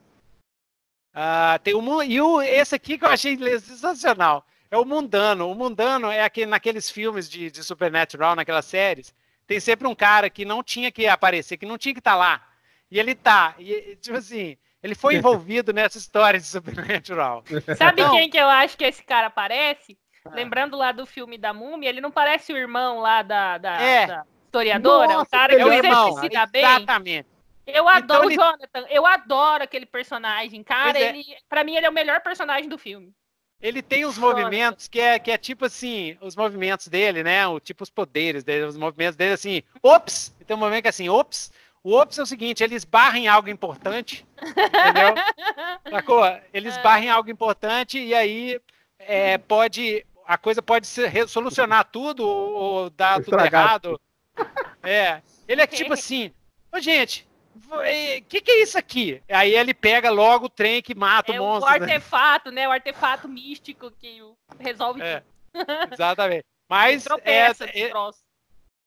Uh, tem o e o, esse aqui que eu achei sensacional. É o mundano. O mundano é aquele, naqueles filmes de, de Supernatural, naquelas séries. Tem sempre um cara que não tinha que aparecer, que não tinha que estar tá lá. E ele tá. E, tipo assim, ele foi envolvido nessa história de Supernatural. Sabe então, quem que eu acho que esse cara aparece ah. Lembrando lá do filme da Múmia, ele não parece o irmão lá da, da, é. da historiadora? Nossa, é o cara que, que sempre irmão. se dá bem? Exatamente. Eu então adoro então, o Jonathan, eu adoro aquele personagem, cara. É. Ele, pra mim, ele é o melhor personagem do filme. Ele tem os movimentos que é, que é tipo assim, os movimentos dele, né? O, tipo os poderes dele, os movimentos dele assim, ops! Tem um momento que é assim, ops! O ops é o seguinte, eles barrem algo importante, entendeu? Sacou? Eles ah. barrem algo importante e aí é, pode a coisa pode se solucionar tudo ou dar tudo errado. É. Ele é tipo assim, ô gente, o que, que, é isso aqui? Aí ele pega logo o trem que mata é o monstro. O né? artefato, né? né? O artefato místico que resolve é, Exatamente. Mas. tropeça é, é,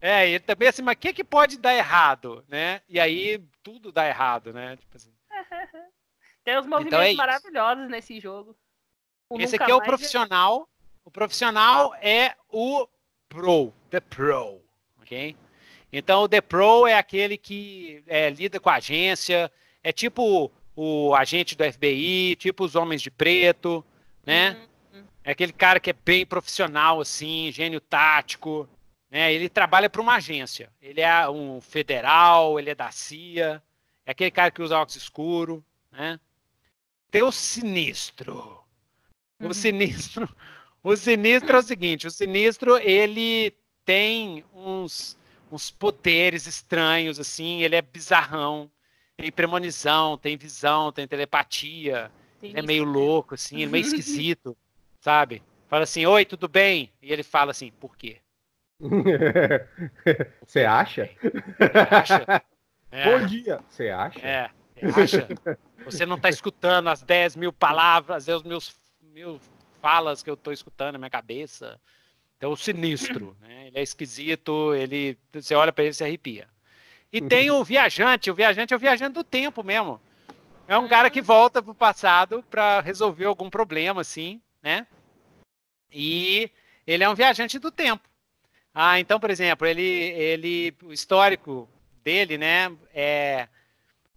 é, ele também assim, mas o que, que pode dar errado, né? E aí tudo dá errado, né? Tipo assim. Tem uns movimentos então é maravilhosos nesse jogo. O Esse aqui é o profissional o profissional é o pro, the pro, ok? Então, o the pro é aquele que é, lida com a agência, é tipo o agente do FBI, tipo os homens de preto, né? Uhum. É aquele cara que é bem profissional, assim, gênio tático, né? Ele trabalha para uma agência. Ele é um federal, ele é da CIA, é aquele cara que usa óculos escuro, né? Tem o sinistro. Uhum. O sinistro, o Sinistro é o seguinte, o Sinistro, ele tem uns, uns poderes estranhos, assim, ele é bizarrão, tem premonição, tem visão, tem telepatia, tem é, assim, é meio louco, assim, é meio esquisito, sabe? Fala assim, oi, tudo bem? E ele fala assim, por quê? Você acha? Você acha? É. Bom dia, você acha? É, acha? Você não está escutando as 10 mil palavras, os meus, meus falas que eu estou escutando na minha cabeça. Então, sinistro, né? Ele é esquisito, ele, você olha para ele e se arrepia. E uhum. tem o viajante, o viajante é o viajante do tempo mesmo. É um cara que volta pro passado para resolver algum problema, assim, né? E ele é um viajante do tempo. Ah, então, por exemplo, ele, ele, o histórico dele, né, é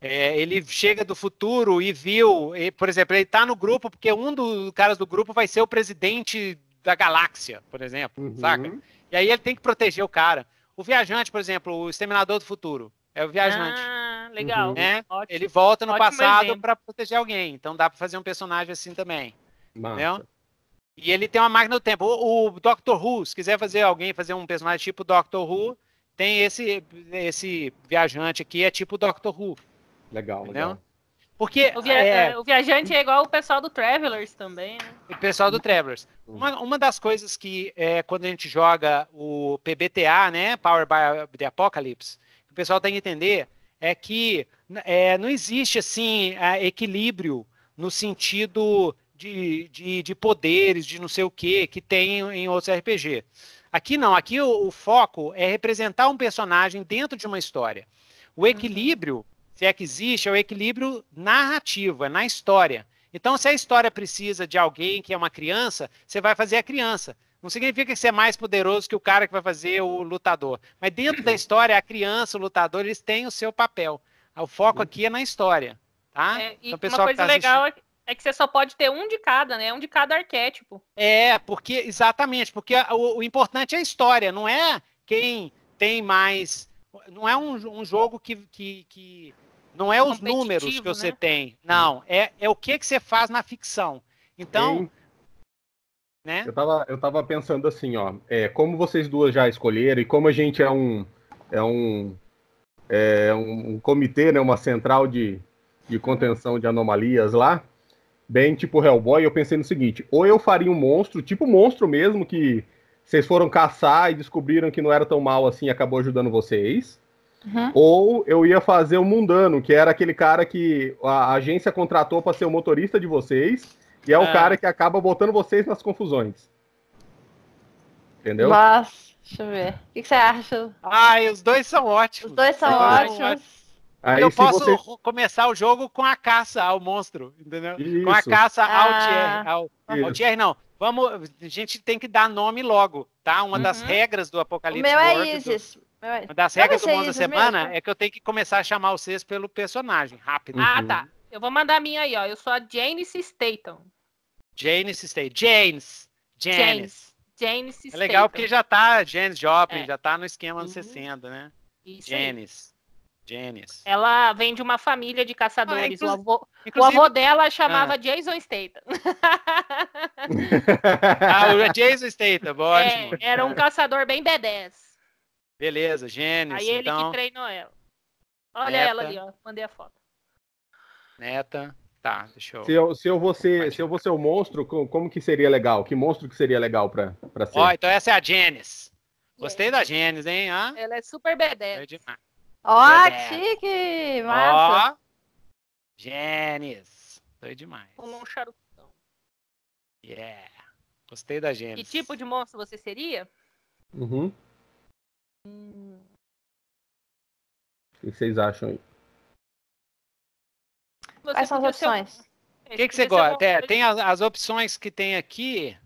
é, ele chega do futuro e viu, e, por exemplo, ele está no grupo porque um dos caras do grupo vai ser o presidente da galáxia, por exemplo, uhum. saca? E aí ele tem que proteger o cara. O viajante, por exemplo, o exterminador do futuro, é o viajante. Ah, legal. Uhum. Né? ele volta no passado para proteger alguém, então dá para fazer um personagem assim também. Entendeu? E ele tem uma máquina do tempo. O, o Doctor Who, se quiser fazer alguém fazer um personagem tipo Doctor Who, tem esse esse viajante aqui é tipo Doctor Who. Legal, Entendeu? legal. Porque o, via é, é... o, viajante é igual o pessoal do Travelers também, né? O pessoal do Travelers. Hum. Uma, uma das coisas que é, quando a gente joga o PBTA, né? Power by the Apocalypse, o pessoal tem que entender é que é, não existe assim é, equilíbrio no sentido de, de, de, poderes, de não sei o que, que tem em outros RPG. Aqui não, aqui o, o foco é representar um personagem dentro de uma história. O uhum. equilíbrio se é que existe, é o equilíbrio narrativo, é na história. Então, se a história precisa de alguém que é uma criança, você vai fazer a criança. Não significa que você é mais poderoso que o cara que vai fazer o lutador. Mas dentro da história, a criança, o lutador, eles têm o seu papel. O foco aqui é na história, tá? É, então, pessoal uma coisa tá legal assistindo... É, é que você só pode ter um de cada, né? Um de cada arquétipo. É, porque exatamente, porque o, o importante é a história, não é quem tem mais não é um, um jogo que, que, que, não é os números que você né? tem, não, é, é o que, que você faz na ficção. Então, né? Eu tava, eu tava pensando assim, ó, é, como vocês duas já escolheram e como a gente é um é um é um, um comitê, né, uma central de, de contenção de anomalias lá, bem tipo Hellboy, eu pensei no seguinte, ou eu faria um monstro, tipo monstro mesmo que vocês foram caçar e descobriram que não era tão mal assim acabou ajudando vocês. Uhum. Ou eu ia fazer o mundano, que era aquele cara que a agência contratou para ser o motorista de vocês, e é, é, o cara que acaba botando vocês nas confusões. Entendeu? mas deixa eu ver. O que, você acha? Ai, os dois são ótimos. Os dois são ótimos. Aí, eu posso você... começar o jogo com a caça ao monstro, entendeu? Isso. Com a caça ao ah. Ao... ao não. Vamos, a gente tem que dar nome logo, tá? Uma uhum. das regras do Apocalipse. O meu World, é Isis. Do... É- Uma das regras do mundo da é semana mesmo. é que eu tenho que começar a chamar vocês pelo personagem, rápido. Ah, uhum. Ah, tá. Eu vou mandar a minha aí, ó. Eu sou a Janice Staton. Janice Staton. James. Janice. Janice Staton. É legal porque já tá Janis Joplin, é. já tá no esquema uhum. anos 60, né? Isso Janice. Janice. Ela vem de uma família de caçadores. Ah, o, avô, o, avô, dela chamava ah. Jason Statham. ah, o Jason Statham, é, ótimo. É, era um caçador bem bedés. Beleza, Janice. Aí ele então... que treinou ela. Olha Neta. ela ali, ó. Mandei a foto. Neta. Tá, deixa eu. Se eu, se eu, vou, ser, se eu vou ser o monstro, como que seria legal? Que monstro que seria legal pra, pra ser? Ó, então essa é a Janice. Gostei é. da Janice, hein? ela é super b É demais. Ó, é. chique! Massa! Ó, Genes. demais. Como um charutão. Yeah. Gostei da Gênesis. Que tipo de monstro você seria? Uhum. Hum. O que vocês acham aí? Você Quais são as opções? Ser... O que, que você gosta? É, tem as, as opções que tem aqui.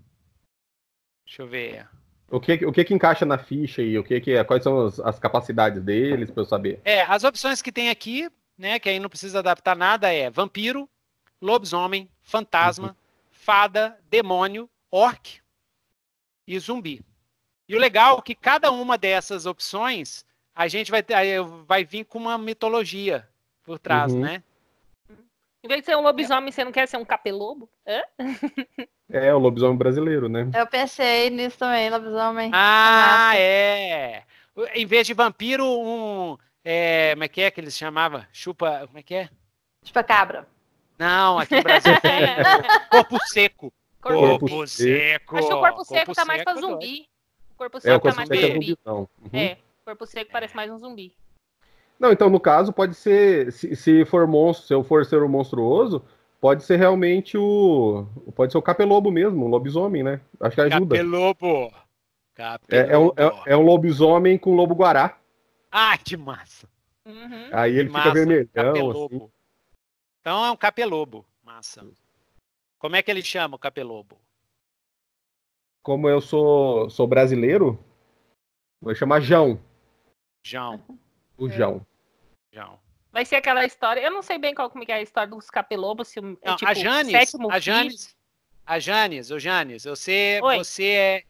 Deixa eu ver. O que, o que que encaixa na ficha e o que que é, quais são as, as capacidades deles para eu saber? É, as opções que tem aqui, né, que aí não precisa adaptar nada é vampiro, lobisomem, fantasma, uhum. fada, demônio, orc e zumbi. E o legal é que cada uma dessas opções a gente vai vai vir com uma mitologia por trás, uhum. né? Em vez de ser um lobisomem, é. você não quer ser um capelobo? Hã? É, é, o lobisomem brasileiro, né? Eu pensei nisso também, lobisomem. Ah, é. Em vez de vampiro, um. É, como é que é que eles chamavam? Chupa. Como é que é? Chupa cabra. Não, aqui no Brasil tem. corpo seco. Corpo, corpo seco. Acho que o corpo, corpo seco tá mais é pra zumbi. O corpo tá seco é, tá mais pra zumbi. Uhum. É, o corpo seco parece mais um zumbi. Não, então no caso pode ser, se, se for monstro, se eu for ser o um monstruoso, pode ser realmente o, pode ser o capelobo mesmo, o lobisomem, né? Acho que ajuda. Capelobo. capelobo. É, é, um, é, é um lobisomem com lobo guará. Ah, que massa. Uhum. Aí ele que fica vermelhão. Assim. Capelobo. Assim. Então é um capelobo, massa. Como é que ele chama o capelobo? Como eu sou, sou brasileiro, vou chamar João. João. O é. Jão. Jão. Vai ser aquela história. Eu não sei bem qual como é a história dos capelobos. Se é não, é, tipo, a Janes. A Janes. A Janes, o Janes, você, você é, é,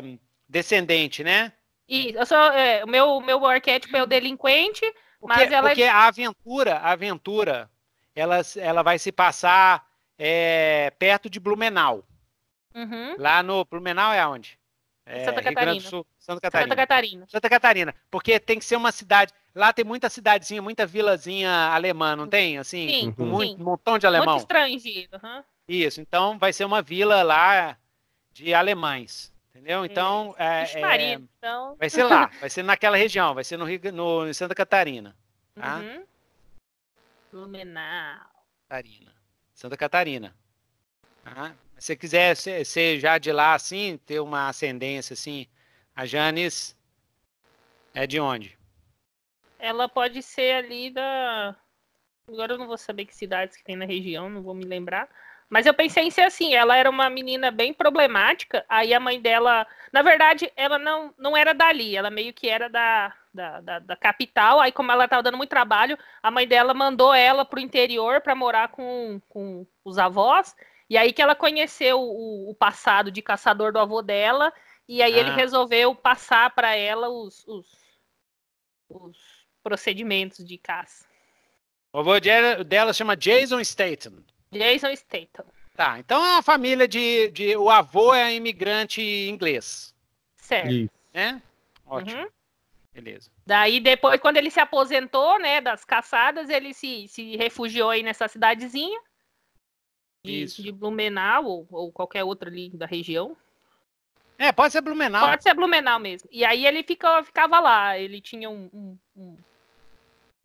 é, descendente, né? Isso, eu sou, é, o meu, meu arquétipo é o delinquente, porque, mas ela... É porque a aventura, a aventura, ela, ela vai se passar perto de Blumenau. Uhum. Lá no... Blumenau é onde? Santa Catarina. Santa Catarina. Santa Catarina. Santa Catarina. Porque tem que ser uma cidade. Lá tem muita cidadezinha, muita vilazinha alemã, não tem? Assim, sim, uhum. muito, um montão de alemão. Muito estrangeiro. Uhum. Isso. Então vai ser uma vila lá de alemães. Entendeu? Então, é. É, Maria, então. Vai ser lá, vai ser naquela região, vai ser no Rio, no, em Santa Catarina. Tá? Uhum. Blumenau. Catarina. Santa Catarina. Tá? Se você quiser ser, ser já de lá, assim, ter uma ascendência assim a Janis é de onde? Ela pode ser ali da. Agora eu não vou saber que cidades que tem na região, não vou me lembrar. Mas eu pensei em ser assim, ela era uma menina bem problemática, aí a mãe dela, na verdade, ela não, não era dali, ela meio que era da, da, da, da capital, aí como ela estava dando muito trabalho, a mãe dela mandou ela para o interior para morar com, com os avós, e aí que ela conheceu o, o passado de caçador do avô dela, e aí ah. ele resolveu passar para ela os, os, os, procedimentos de caça. O avô dela chama Jason Staten. Jason Staten. Tá, então é uma família de, de. O avô é imigrante inglês. Certo. Né? Ótimo. Uhum. Beleza. Daí depois, quando ele se aposentou, né, das caçadas, ele se, se refugiou aí nessa cidadezinha. De, Isso. de Blumenau ou, ou qualquer outra ali da região. É, pode ser Blumenau. Pode ser Blumenau mesmo. E aí ele fica, ficava lá, ele tinha um, um, um,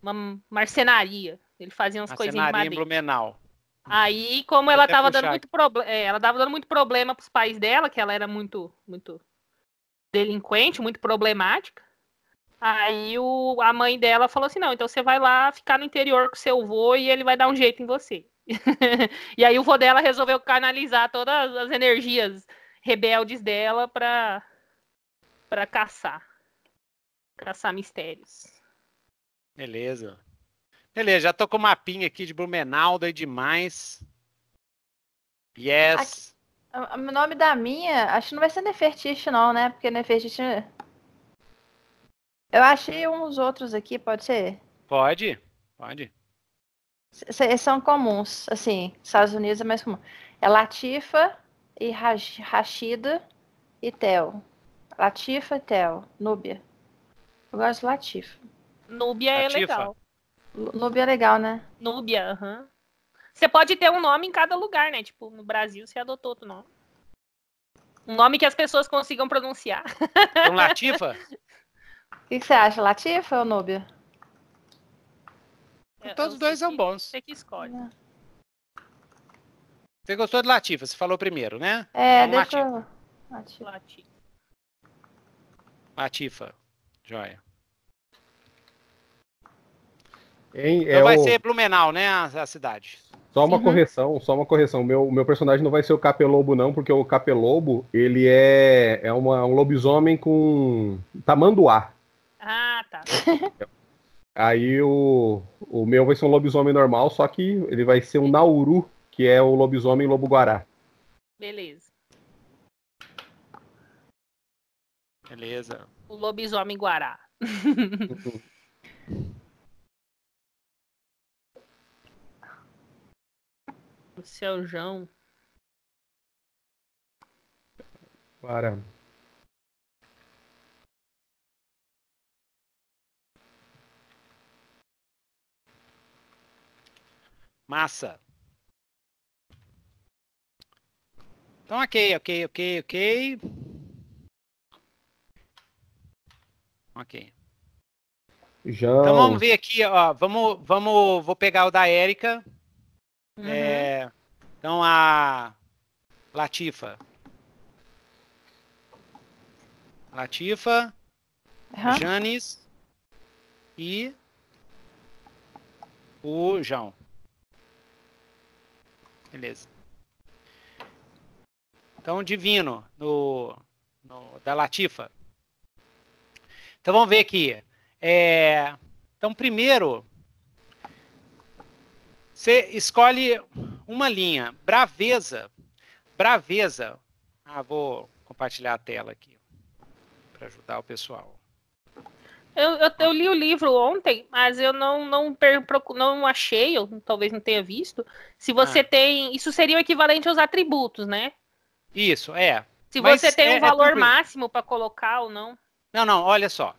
uma marcenaria. Ele fazia umas coisinhas de madeira. em Blumenau. Aí, como ela tava dando muito problema, é, ela tava dando muito problema pros pais dela, que ela era muito, muito delinquente, muito problemática. Aí o, a mãe dela falou assim: não, então você vai lá ficar no interior com seu vô e ele vai dar um jeito em você. e aí o vô dela resolveu canalizar todas as energias rebeldes dela para para caçar, caçar mistérios. Beleza. Beleza, já tô com o mapinha aqui de Blumenau, e demais. Yes. o nome da minha, acho que não vai ser Nefertiti não, né? Porque Nefertiti... Eu achei uns outros aqui, pode ser? Pode, pode. C são comuns, assim, Estados Unidos é mais comum. É Latifa, e Rashida e Tel. Latifa e Tel. Núbia. Eu gosto de Latifa. Núbia é Latifa. é legal. Núbia é legal, né? Núbia, aham. Uhum. Você pode ter um nome em cada lugar, né? Tipo, no Brasil você adotou outro nome. Um nome que as pessoas consigam pronunciar. Um Latifa? O que, você acha, Latifa ou Núbia? É, Todos dois são bons. Você que escolhe. É. Você gostou de Latifa, você falou primeiro, né? É, então, deixa Latifa. eu... Latifa. Latifa. Joia. Hein, então é vai o... ser Blumenau, né, a, a cidade. Só uma uhum. correção, só uma correção. Meu, meu personagem não vai ser o Capelobo, não, porque o Capelobo, ele é, é uma, um lobisomem com tamanduá. Ah, tá. Aí o, o meu vai ser um lobisomem normal, só que ele vai ser um Nauru que é o lobisomem lobo guará. Beleza. Beleza. O lobisomem guará. o seu João. Para. Massa. Então, ok, ok, ok, ok. Ok. Já... Então vamos ver aqui, ó. Vamos, vamos, vou pegar o da Érica. Uhum. É, então a Latifa. Latifa, uhum. Janis e o João. Beleza. Então, divino no, no da Latifa. Então, vamos ver aqui. É, então, primeiro, você escolhe uma linha. Braveza. Braveza. Ah, vou compartilhar a tela aqui para ajudar o pessoal. Eu, eu, eu, li o livro ontem, mas eu não não, não achei, ou talvez não tenha visto. Se você ah. tem. Isso seria o equivalente aos atributos, né? Isso, é. Se Mas você tem um é, é valor é máximo para colocar ou não. Não, não, olha só.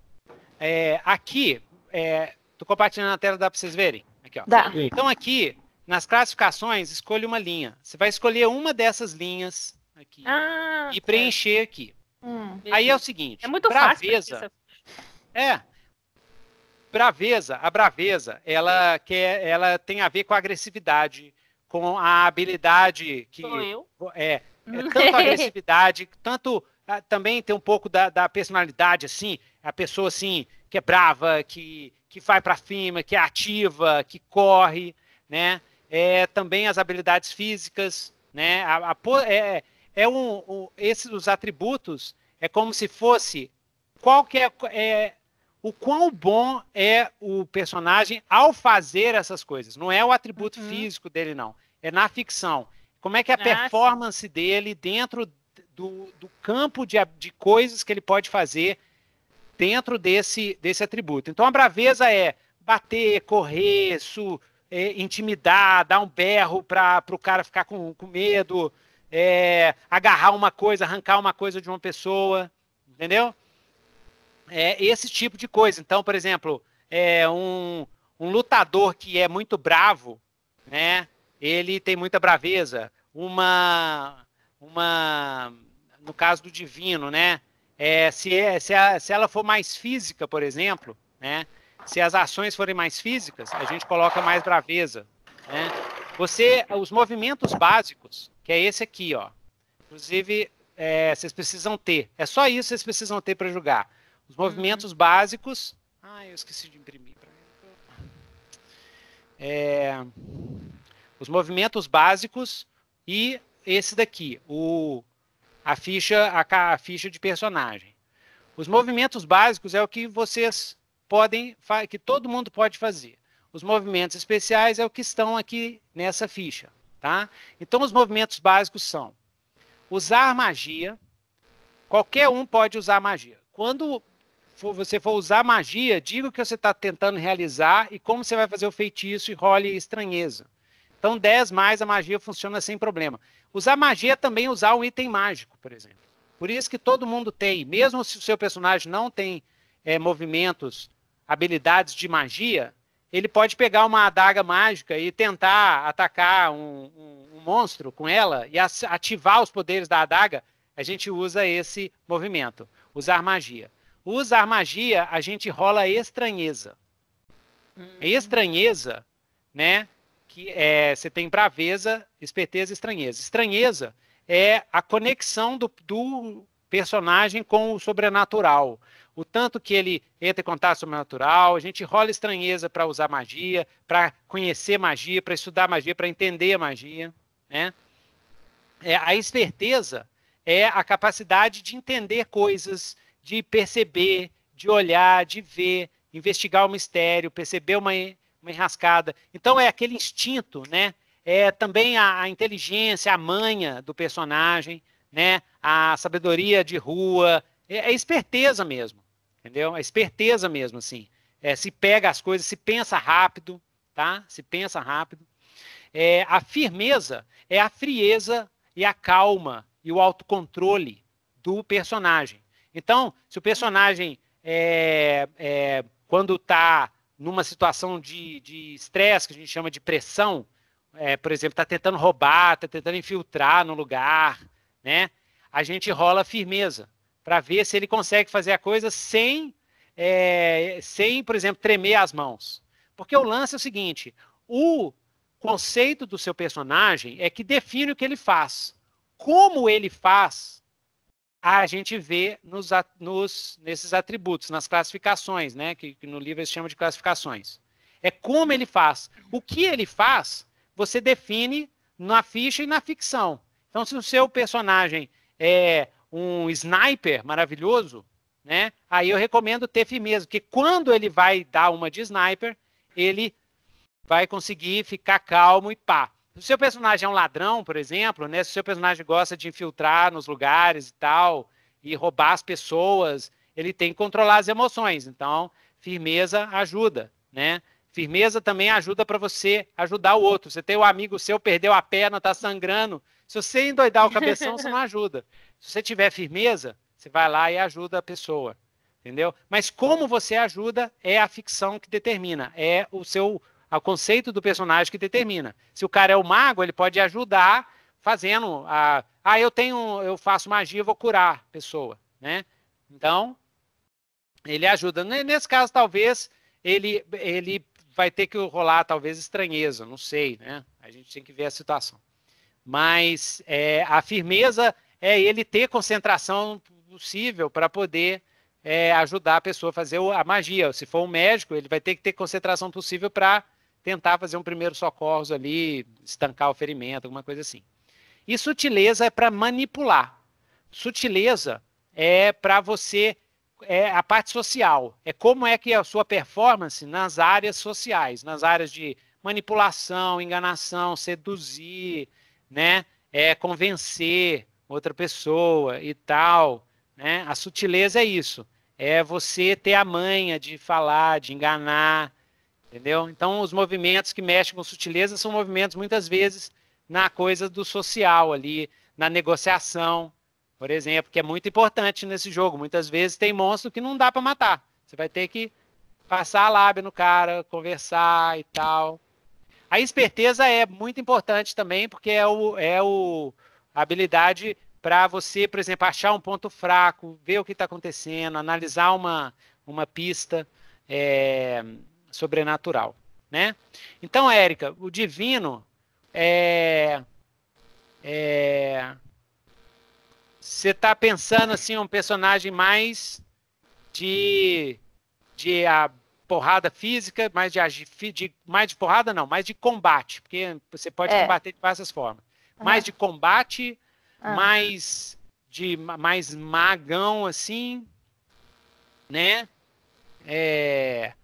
É, aqui, é, tô compartilhando a tela, dá para vocês verem? Aqui, ó. Dá. Então aqui, nas classificações, escolha uma linha. Você vai escolher uma dessas linhas aqui ah, e preencher aqui. Hum, Aí é o seguinte. É muito braveza, fácil. É. Braveza, a braveza, ela quer, ela tem a ver com a agressividade, com a habilidade que Sou eu. é é, tanto agressividade, tanto ah, também tem um pouco da, da, personalidade, assim, a pessoa, assim, que é brava, que, que vai para cima, que é ativa, que corre, né? É, também as habilidades físicas, né? A, a, é, é um, esses os atributos é como se fosse qual que é, é o quão bom é o personagem ao fazer essas coisas. Não é o atributo uhum. físico dele, não. É na ficção. Como é que é a ah, performance sim. dele dentro do, do campo de, de coisas que ele pode fazer dentro desse, desse atributo. Então a braveza é bater, correr, su, é, intimidar, dar um berro para o cara ficar com, com medo, é, agarrar uma coisa, arrancar uma coisa de uma pessoa, entendeu? É, esse tipo de coisa. Então, por exemplo, é um, um lutador que é muito bravo, né? ele tem muita braveza, uma uma no caso do divino, né? É, se, é, se, a, se ela for mais física, por exemplo, né? Se as ações forem mais físicas, a gente coloca mais braveza, né? Você, os movimentos básicos, que é esse aqui, ó. Inclusive, é, vocês precisam ter. É só isso que vocês precisam ter para julgar. Os uhum. movimentos uhum. básicos. Ah, eu esqueci de imprimir. É os movimentos básicos e esse daqui, o, a, ficha, a, a ficha de personagem. Os movimentos básicos é o que vocês podem, que todo mundo pode fazer. Os movimentos especiais é o que estão aqui nessa ficha, tá? Então os movimentos básicos são usar magia. Qualquer um pode usar magia. Quando for, você for usar magia, diga o que você está tentando realizar e como você vai fazer o feitiço e role estranheza. Então, 10 mais a magia funciona sem problema. Usar magia é também usar um item mágico, por exemplo. Por isso que todo mundo tem, mesmo se o seu personagem não tem é, movimentos, habilidades de magia, ele pode pegar uma adaga mágica e tentar atacar um, um, um monstro com ela e ativar os poderes da adaga. A gente usa esse movimento, usar magia. Usar magia, a gente rola estranheza. Hum. Estranheza, né? que é, você tem braveza, esperteza e estranheza. Estranheza é a conexão do, do personagem com o sobrenatural. O tanto que ele entra em contato sobrenatural, a gente rola estranheza para usar magia, para conhecer magia, para estudar magia, para entender magia. Né? É, a esperteza é a capacidade de entender coisas, de perceber, de olhar, de ver, investigar o mistério, perceber uma uma enrascada. Então é aquele instinto, né? É também a, a inteligência, a manha do personagem, né? A sabedoria de rua, é, é esperteza mesmo, entendeu? É esperteza mesmo, assim. É, se pega as coisas, se pensa rápido, tá? Se pensa rápido. É, a firmeza é a frieza e a calma e o autocontrole do personagem. Então, se o personagem é, é, quando está numa situação de estresse, que a gente chama de pressão, é, por exemplo, está tentando roubar, está tentando infiltrar no lugar, né? A gente rola firmeza para ver se ele consegue fazer a coisa sem, é, sem, por exemplo, tremer as mãos. Porque o lance é o seguinte: o conceito do seu personagem é que define o que ele faz. Como ele faz a gente vê nos, nos, nesses atributos, nas classificações, né, que, que no livro eles chamam de classificações. É como ele faz. O que ele faz, você define na ficha e na ficção. Então, se o seu personagem é um sniper maravilhoso, né, aí eu recomendo ter firmeza, porque quando ele vai dar uma de sniper, ele vai conseguir ficar calmo e pá. Se o seu personagem é um ladrão, por exemplo, né? Se o seu personagem gosta de infiltrar nos lugares e tal, e roubar as pessoas, ele tem que controlar as emoções. Então, firmeza ajuda, né? Firmeza também ajuda para você ajudar o outro. Você tem um amigo seu, perdeu a perna, está sangrando. Se você endoidar o cabeção, você não ajuda. Se você tiver firmeza, você vai lá e ajuda a pessoa. Entendeu? Mas como você ajuda é a ficção que determina, é o seu ao conceito do personagem que determina. Se o cara é o mago, ele pode ajudar fazendo a, ah, eu tenho, eu faço magia, vou curar a pessoa, né? Então, ele ajuda. Nesse caso, talvez ele ele vai ter que rolar talvez estranheza, não sei, né? A gente tem que ver a situação. Mas é, a firmeza é ele ter concentração possível para poder é, ajudar a pessoa a fazer a magia. Se for um médico, ele vai ter que ter concentração possível para tentar fazer um primeiro socorro ali, estancar o ferimento, alguma coisa assim. E sutileza é para manipular. Sutileza é para você é a parte social. É como é que é a sua performance nas áreas sociais, nas áreas de manipulação, enganação, seduzir, né? É convencer outra pessoa e tal, né? A sutileza é isso. É você ter a manha de falar, de enganar, Entendeu? Então, os movimentos que mexem com sutileza são movimentos, muitas vezes, na coisa do social ali, na negociação, por exemplo, que é muito importante nesse jogo. Muitas vezes tem monstro que não dá para matar. Você vai ter que passar a lábia no cara, conversar e tal. A esperteza é muito importante também, porque é, o, é o, a habilidade para você, por exemplo, achar um ponto fraco, ver o que está acontecendo, analisar uma, uma pista. É, sobrenatural, né? Então, Érica, o divino é, é você está pensando assim um personagem mais de de a porrada física, mais de, de mais de porrada não, mais de combate, porque você pode é. combater de várias formas. Uhum. Mais de combate, uhum. mais de mais magão assim, né? É,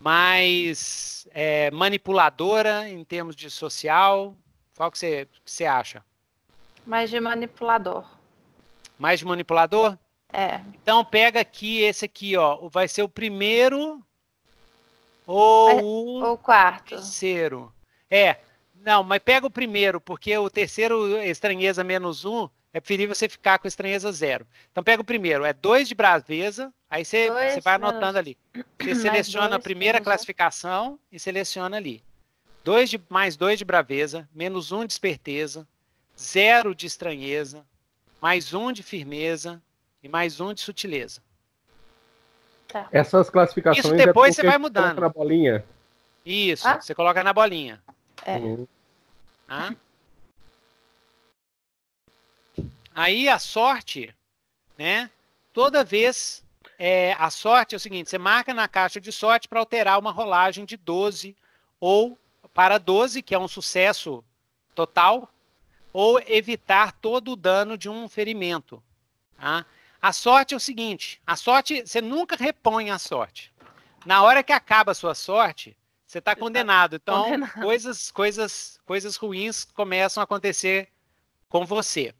mais é, manipuladora em termos de social? Qual que você, que você acha? Mais de manipulador. Mais de manipulador? É. Então pega aqui esse aqui, ó. Vai ser o primeiro ou vai, o, ou quarto. terceiro. É. Não, mas pega o primeiro, porque o terceiro, estranheza menos um, é preferível você ficar com estranheza zero. Então pega o primeiro, é dois de braveza, Aí você, você vai anotando ali. Você seleciona dois, a primeira né? classificação e seleciona ali. dois de mais dois de braveza, menos um de esperteza, zero de estranheza, mais um de firmeza e mais um de sutileza. Tá. Essas classificações. Isso é depois é você vai mudando. Você na bolinha. Isso, ah? você coloca na bolinha. É. Ah? Aí a sorte, né? Toda vez é, a sorte é o seguinte: você marca na caixa de sorte para alterar uma rolagem de 12 ou para 12, que é um sucesso total, ou evitar todo o dano de um ferimento. Tá? A sorte é o seguinte: a sorte, você nunca repõe a sorte. Na hora que acaba a sua sorte, você está tá condenado. Então, condenado. coisas, coisas, coisas ruins começam a acontecer com você.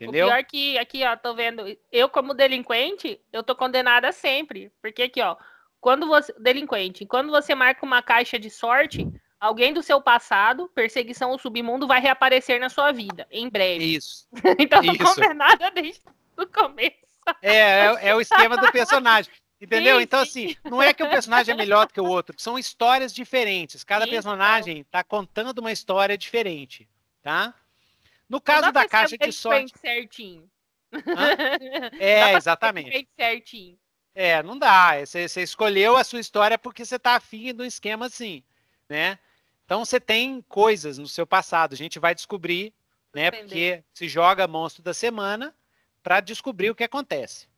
Entendeu? O pior é que aqui, ó, tô vendo. Eu, como delinquente, eu tô condenada sempre. Porque aqui, ó, quando você. Delinquente, quando você marca uma caixa de sorte, alguém do seu passado, perseguição ou submundo, vai reaparecer na sua vida, em breve. Isso. então Isso. tô condenada desde o começo. É, é, é o esquema do personagem. Entendeu? Sim, então, sim. assim, não é que um personagem é melhor do que o outro, são histórias diferentes. Cada sim, personagem está contando uma história diferente, tá? No caso da caixa de sorte, certinho. Hã? É, exatamente. certinho. É, não dá. É, você, você escolheu a sua história porque você está afim de um esquema assim, né? Então você tem coisas no seu passado. A gente vai descobrir, né? Porque se joga monstro da semana para descobrir o que acontece.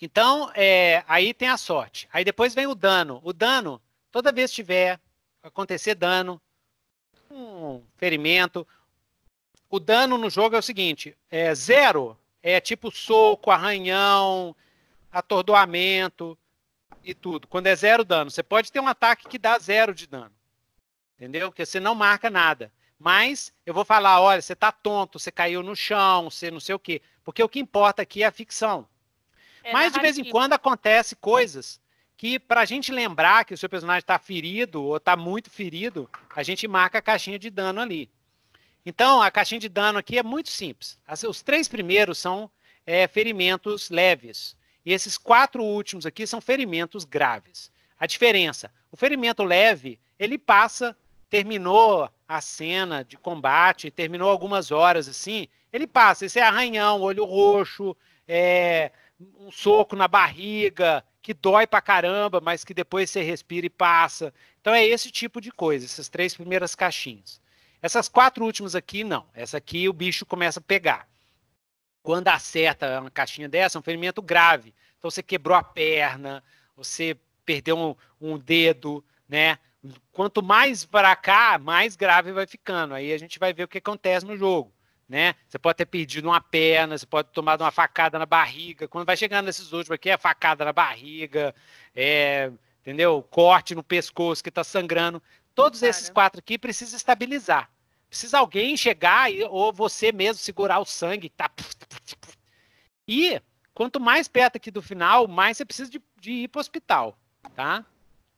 Então, é, aí tem a sorte. Aí depois vem o dano. O dano, toda vez que tiver acontecer dano, um ferimento, o dano no jogo é o seguinte: é zero é tipo soco, arranhão, atordoamento e tudo. Quando é zero dano, você pode ter um ataque que dá zero de dano. Entendeu? Porque você não marca nada. Mas eu vou falar, olha, você tá tonto, você caiu no chão, você não sei o quê. Porque o que importa aqui é a ficção. É Mas de vez em quando acontece coisas que, para a gente lembrar que o seu personagem está ferido ou está muito ferido, a gente marca a caixinha de dano ali. Então, a caixinha de dano aqui é muito simples. As, os três primeiros são é, ferimentos leves. E esses quatro últimos aqui são ferimentos graves. A diferença, o ferimento leve, ele passa, terminou a cena de combate, terminou algumas horas assim, ele passa, esse é arranhão, olho roxo, é, um soco na barriga, que dói pra caramba, mas que depois você respira e passa. Então é esse tipo de coisa, essas três primeiras caixinhas. Essas quatro últimas aqui, não. Essa aqui o bicho começa a pegar. Quando acerta uma caixinha dessa, é um ferimento grave. Então você quebrou a perna, você perdeu um, um dedo, né? Quanto mais para cá, mais grave vai ficando. Aí a gente vai ver o que acontece no jogo, né? Você pode ter perdido uma perna, você pode ter tomado uma facada na barriga. Quando vai chegando nesses últimos aqui, é facada na barriga, é, entendeu? Corte no pescoço que está sangrando todos Cara. esses quatro aqui precisam estabilizar. Precisa alguém chegar e, ou você mesmo segurar o sangue. Tá? E quanto mais perto aqui do final, mais você precisa de, de ir para o hospital, tá?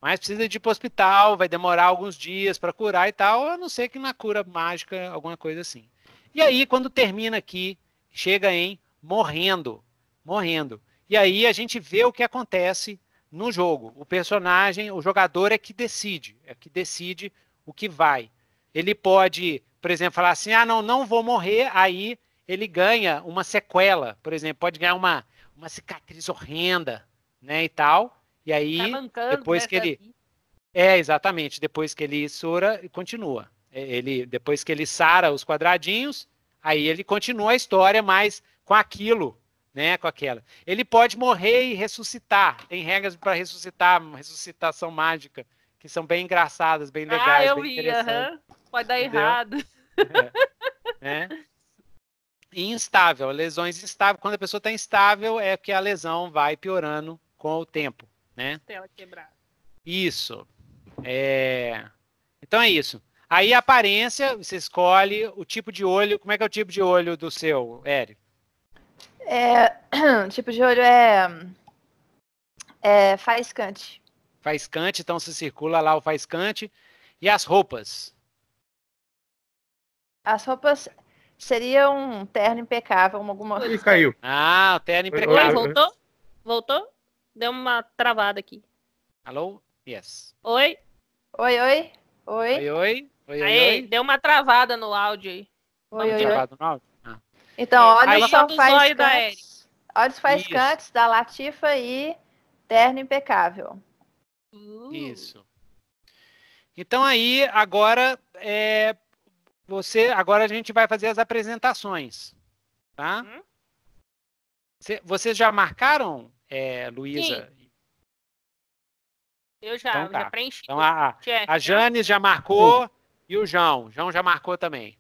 Mais precisa de ir para o hospital, vai demorar alguns dias para curar e tal, a não ser que na cura mágica, alguma coisa assim. E aí, quando termina aqui, chega em morrendo, morrendo. E aí a gente vê o que acontece no jogo. O personagem, o jogador é que decide, é que decide o que vai. Ele pode, por exemplo, falar assim: ah, não, não vou morrer, aí ele ganha uma sequela, por exemplo, pode ganhar uma, uma cicatriz horrenda, né, e tal. E aí, tá depois né, que ele. É, exatamente, depois que ele sura, continua. É, ele, depois que ele sara os quadradinhos, aí ele continua a história, mas com aquilo né, com aquela. Ele pode morrer e ressuscitar. Tem regras para ressuscitar, ressuscitação mágica, que são bem engraçadas, bem ah, legais, ah, eu bem vi, Pode dar Entendeu? errado. É. é. instável, lesões instáveis. Quando a pessoa está instável, é que a lesão vai piorando com o tempo, né? Tela quebrada. Isso. É... Então é isso. Aí a aparência, você escolhe o tipo de olho. Como é que é o tipo de olho do seu, Érico? É, tipo de olho é, é faiscante. Faiscante, então se circula lá o faiscante. E as roupas? As roupas seria um terno impecável, alguma coisa. Ele caiu. Ah, o terno impecável. Oi, né? voltou? Voltou? Deu uma travada aqui. Alô? Yes. Oi? Oi, oi. Oi. Oi, oi. oi, Aê, oi. deu uma travada no áudio aí. Oi, Vamos oi, no áudio? Então, é. olha só faz cantos. Olhos faz cantos da Latifa e Terno Impecável. Uh. Isso. Então aí agora é, você agora a gente vai fazer as apresentações, tá? Hum? Cê, vocês já marcaram, é, Luísa? Eu já, então, tá. já preenchi. Então a, a né? Janes já marcou e o João. João já marcou também.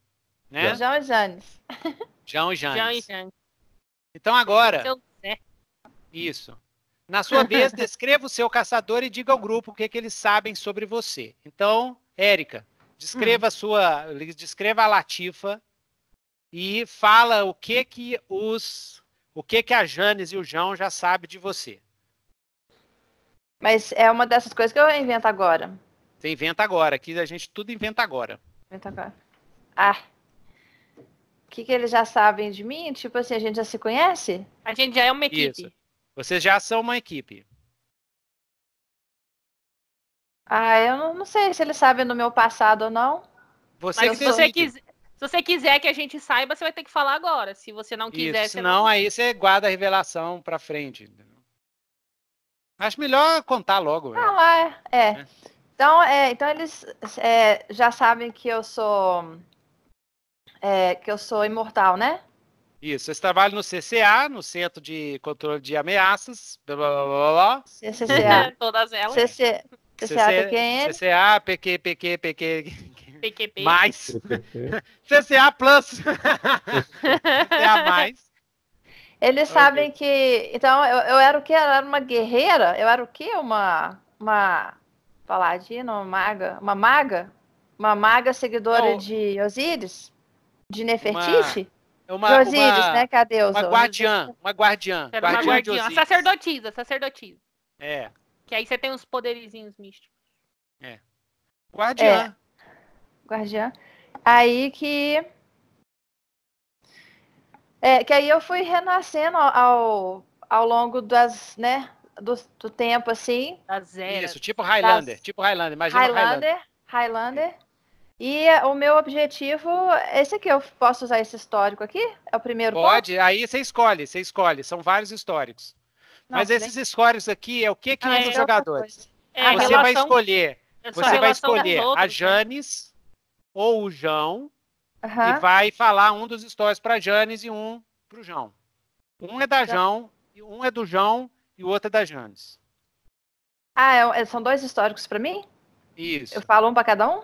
Né? João e Janes. João e João Janes. Então agora. Isso. Na sua vez, descreva o seu caçador e diga ao grupo o que, é que eles sabem sobre você. Então, Érica, descreva a sua, descreva a Latifa e fala o que que os, o que que a Janes e o João já sabem de você. Mas é uma dessas coisas que eu invento agora. Você inventa agora, aqui a gente tudo inventa agora. Inventa agora. Ah, o que, que eles já sabem de mim? Tipo assim, a gente já se conhece? A gente já é uma equipe. Isso. Vocês já são uma equipe. Ah, eu não, não sei se eles sabem do meu passado ou não. Você Mas se você, quiser, se você quiser que a gente saiba, você vai ter que falar agora. Se você não quiser, Isso, senão não... aí você guarda a revelação para frente. Acho melhor contar logo. Ah, é. é. é. Então, é, então eles é, já sabem que eu sou é, que eu sou imortal, né? Isso, vocês trabalham no CCA, no Centro de Controle de Ameaças, blá blá blá blá. CCA. Todas elas. CC... CCA, PQN. CCA, PQ, PQ, PQ. PQP. Mais. CCA Plus. CCA é mais. Eles okay. sabem que. Então, eu, eu era o quê? Eu era uma guerreira? Eu era o quê? Uma. Uma paladina? Uma maga? Uma maga? Uma maga seguidora oh. de Osiris? De Nefertiti? Uma, é uma, uma, né? Cadê os Uma guardiã, uma guardiã. Era guardiã é uma guardiã, uma sacerdotisa, sacerdotisa. É. Que aí você tem uns poderizinhos místicos. É. Guardiã. É. Guardiã. Aí que... É, que aí eu fui renascendo ao, ao longo das, né, do, do tempo, assim. Das eras. Isso, tipo Highlander, das... tipo Highlander, imagina Highlander. Highlander, Highlander. E o meu objetivo, esse aqui, eu posso usar esse histórico aqui? É o primeiro Pode, ponto? aí você escolhe, você escolhe. São vários históricos. Mas esses bem. históricos aqui é o que que ah, é os jogadores. É, você relação, vai escolher, você vai escolher é a né? Janes ou o João uh -huh. e vai falar um dos stories para Janes e um para o João. Um é da João, um é do João e o outro é da Janes. Ah, é é, são dois históricos para mim? Isso. Eu falo um para cada um?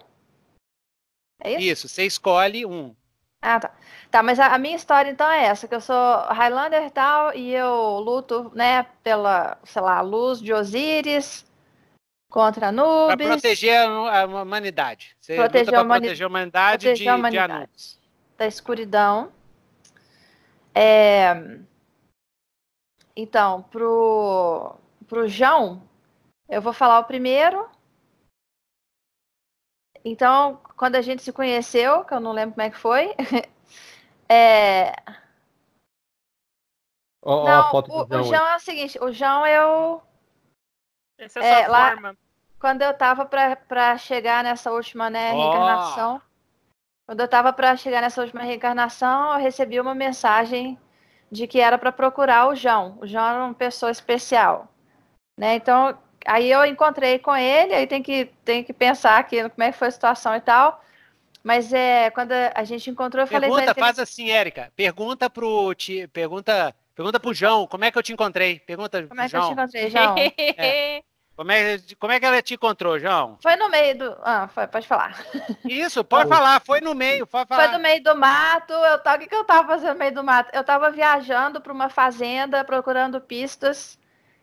É isso? Isso, você escolhe um. Ah, tá. Tá, mas a, a, minha história então é essa, que eu sou Highlander e tal, e eu luto, né, pela, sei lá, luz de Osíris contra Anubis. Pra proteger a, a humanidade. Você proteger luta a humani proteger a humanidade, proteger de, a humanidade de Anubis. Da escuridão. É... Então, pro, pro João, eu vou falar o primeiro, então, quando a gente se conheceu, que eu não lembro como é que foi, é... Oh, não, o, o, João é o seguinte, o João eu... É Essa é, é lá, forma. Quando eu tava pra, pra chegar nessa última né, oh. reencarnação, quando eu tava pra chegar nessa última reencarnação, eu recebi uma mensagem de que era para procurar o João. O João era uma pessoa especial. Né? Então, Aí eu encontrei com ele, aí tem que, tem que pensar aqui como é que foi a situação e tal. Mas é, quando a gente encontrou, eu pergunta, falei... Pergunta, faz assim, Érica. Pergunta pro... Ti, pergunta, pergunta pro João, como é que eu te encontrei? Pergunta Como é que João. eu te encontrei, João? é. Como é, como é que ela te encontrou, João? Foi no meio do. Ah, foi, pode falar. Isso, pode falar, foi no meio, pode falar. Foi no meio do mato. Eu tá, o que, que eu tava fazendo no meio do mato? Eu tava viajando para uma fazenda procurando pistas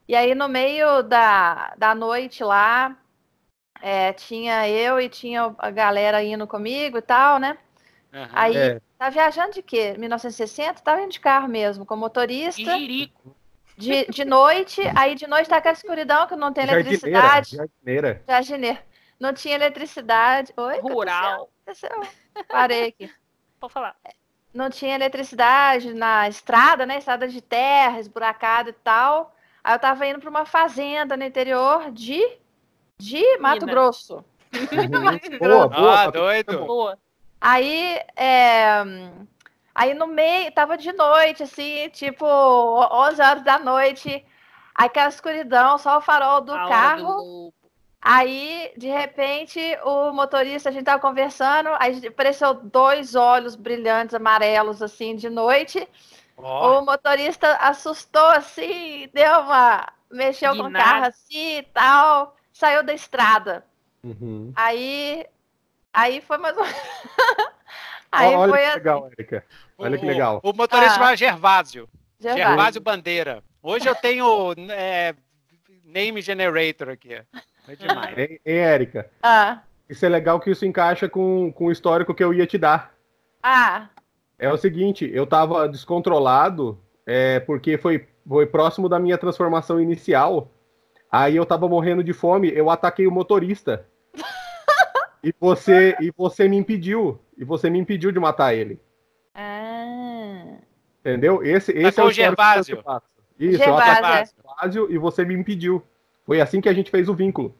e aí, no meio da, da noite lá, é, tinha eu e tinha a galera indo comigo e tal, né? Uhum, aí, é. tá viajando de quê? 1960? Tava tá indo de carro mesmo, com motorista. Irico. De, de noite, aí de noite tá aquela escuridão que não tem eletricidade. Jardineira. Jardineira. Não tinha eletricidade. Oi? Rural. Parei aqui. Pode falar. Não tinha eletricidade na estrada, né? Estrada de terra, esburacada e tal. Aí eu tava indo para uma fazenda no interior de, de Mato Minas. Grosso. Uhum. boa, boa. Ah, doido. Boa. Aí, é... aí no meio, tava de noite, assim, tipo 11 horas da noite. Aí aquela escuridão, só o farol do a carro. Do... Aí, de repente, o motorista, a gente tava conversando, aí apareceu dois olhos brilhantes, amarelos, assim, de noite. Oh. O motorista assustou assim, deu uma. mexeu com o carro assim e tal, saiu da estrada. Uhum. Aí. Aí foi mais um. aí olha, foi que assim. legal, Erika. Olha o, que legal. O, motorista ah. vai Gervásio. Gervásio. Gervásio Bandeira. Hoje eu tenho é, name generator aqui. É demais. Hein, Erika? Ah. Isso é legal que isso encaixa com, com o histórico que eu ia te dar. Ah. É o seguinte, eu tava descontrolado, é, porque foi, foi próximo da minha transformação inicial. Aí eu tava morrendo de fome, eu ataquei o motorista. e você e você me impediu. E você me impediu de matar ele. Ah. Entendeu? Esse, tá esse é o Gervásio. Isso, Gervásio. eu ataquei o Gervásio e você me impediu. Foi assim que a gente fez o vínculo.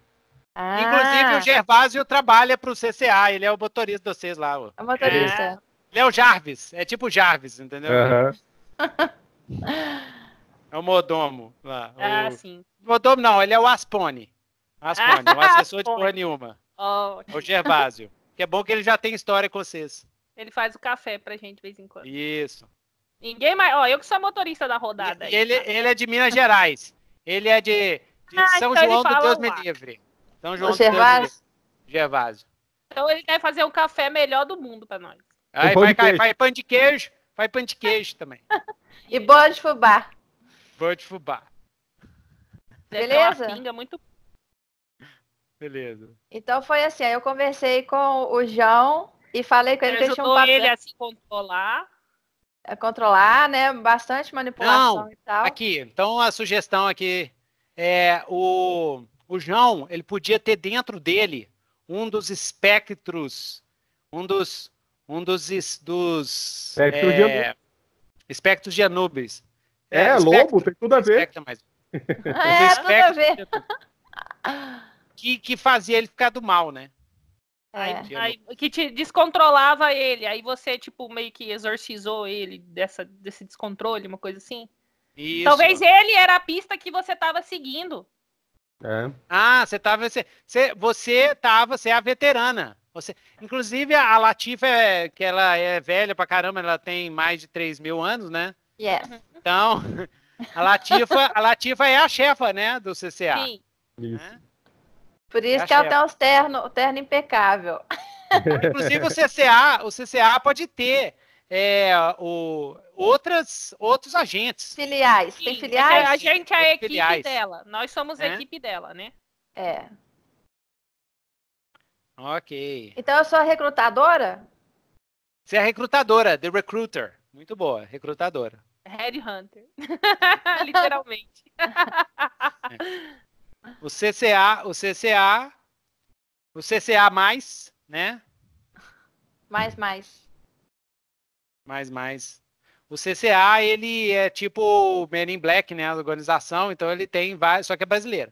Ah. Inclusive, o Gervásio trabalha para o CCA, ele é o motorista de vocês lá. É o motorista. É. Ele é o Jarvis, é tipo Jarvis, entendeu? Uhum. é o Modomo lá. Ah, o... sim. Modomo não, ele é o Aspone. Aspone, ah, o assessor de porra nenhuma. Oh. O Gervásio. Que é bom que ele já tem história com vocês. Ele faz o café pra gente de vez em quando. Isso. Ninguém mais. Ó, eu que sou motorista da rodada. E, aí, ele, tá? ele é de Minas Gerais. Ele é de, de ah, São então João do Deus me livre. São João o do Gervásio. Deus me livre. Gervásio. Então ele quer fazer o café melhor do mundo pra nós. Aí, vai, vai, vai pão de queijo, vai pão de queijo também. e bode fubá. Bode fubá. Beleza? pinga muito. Beleza. Então foi assim, aí eu conversei com o João e falei com ele que ele tinha um papel. ele a se controlar. A controlar, né? Bastante manipulação Não, e tal. Aqui, então a sugestão aqui é o, o João, ele podia ter dentro dele um dos espectros, um dos um dos. dos espectro é, de Anubis. Espectros de Anubis. É, é espectro, lobo, tem tudo a ver. Espectro, mas... Ah, é, tudo a ver. Que, que fazia ele ficar do mal, né? É. Aí, que te descontrolava ele. Aí você, tipo, meio que exorcizou ele dessa, desse descontrole, uma coisa assim. Isso. Talvez ele era a pista que você estava seguindo. É. Ah, você estava Você, você tava, você é a veterana. Você, inclusive, a Latifa, é, que ela é velha pra caramba, ela tem mais de 3 mil anos, né? Yeah. Então, a Latifa, a Latifa é a chefa, né, do CCA. Sim. Né? Por isso é que ela tem os terno, o terno impecável. Inclusive, o CCA, o CCA pode ter é, o, outras, outros agentes. Filiais. tem filiais? A gente é a equipe filiais. dela. Nós somos a é? equipe dela, né? É. Ok. Então eu sou a recrutadora? Você é a recrutadora, The Recruiter. Muito boa, recrutadora. Headhunter. Literalmente. É. O CCA, o CCA, o CCA mais, né? Mais, mais. Mais, mais. O CCA, ele é tipo Men in Black, né? A organização, então ele tem vários, só que é brasileiro.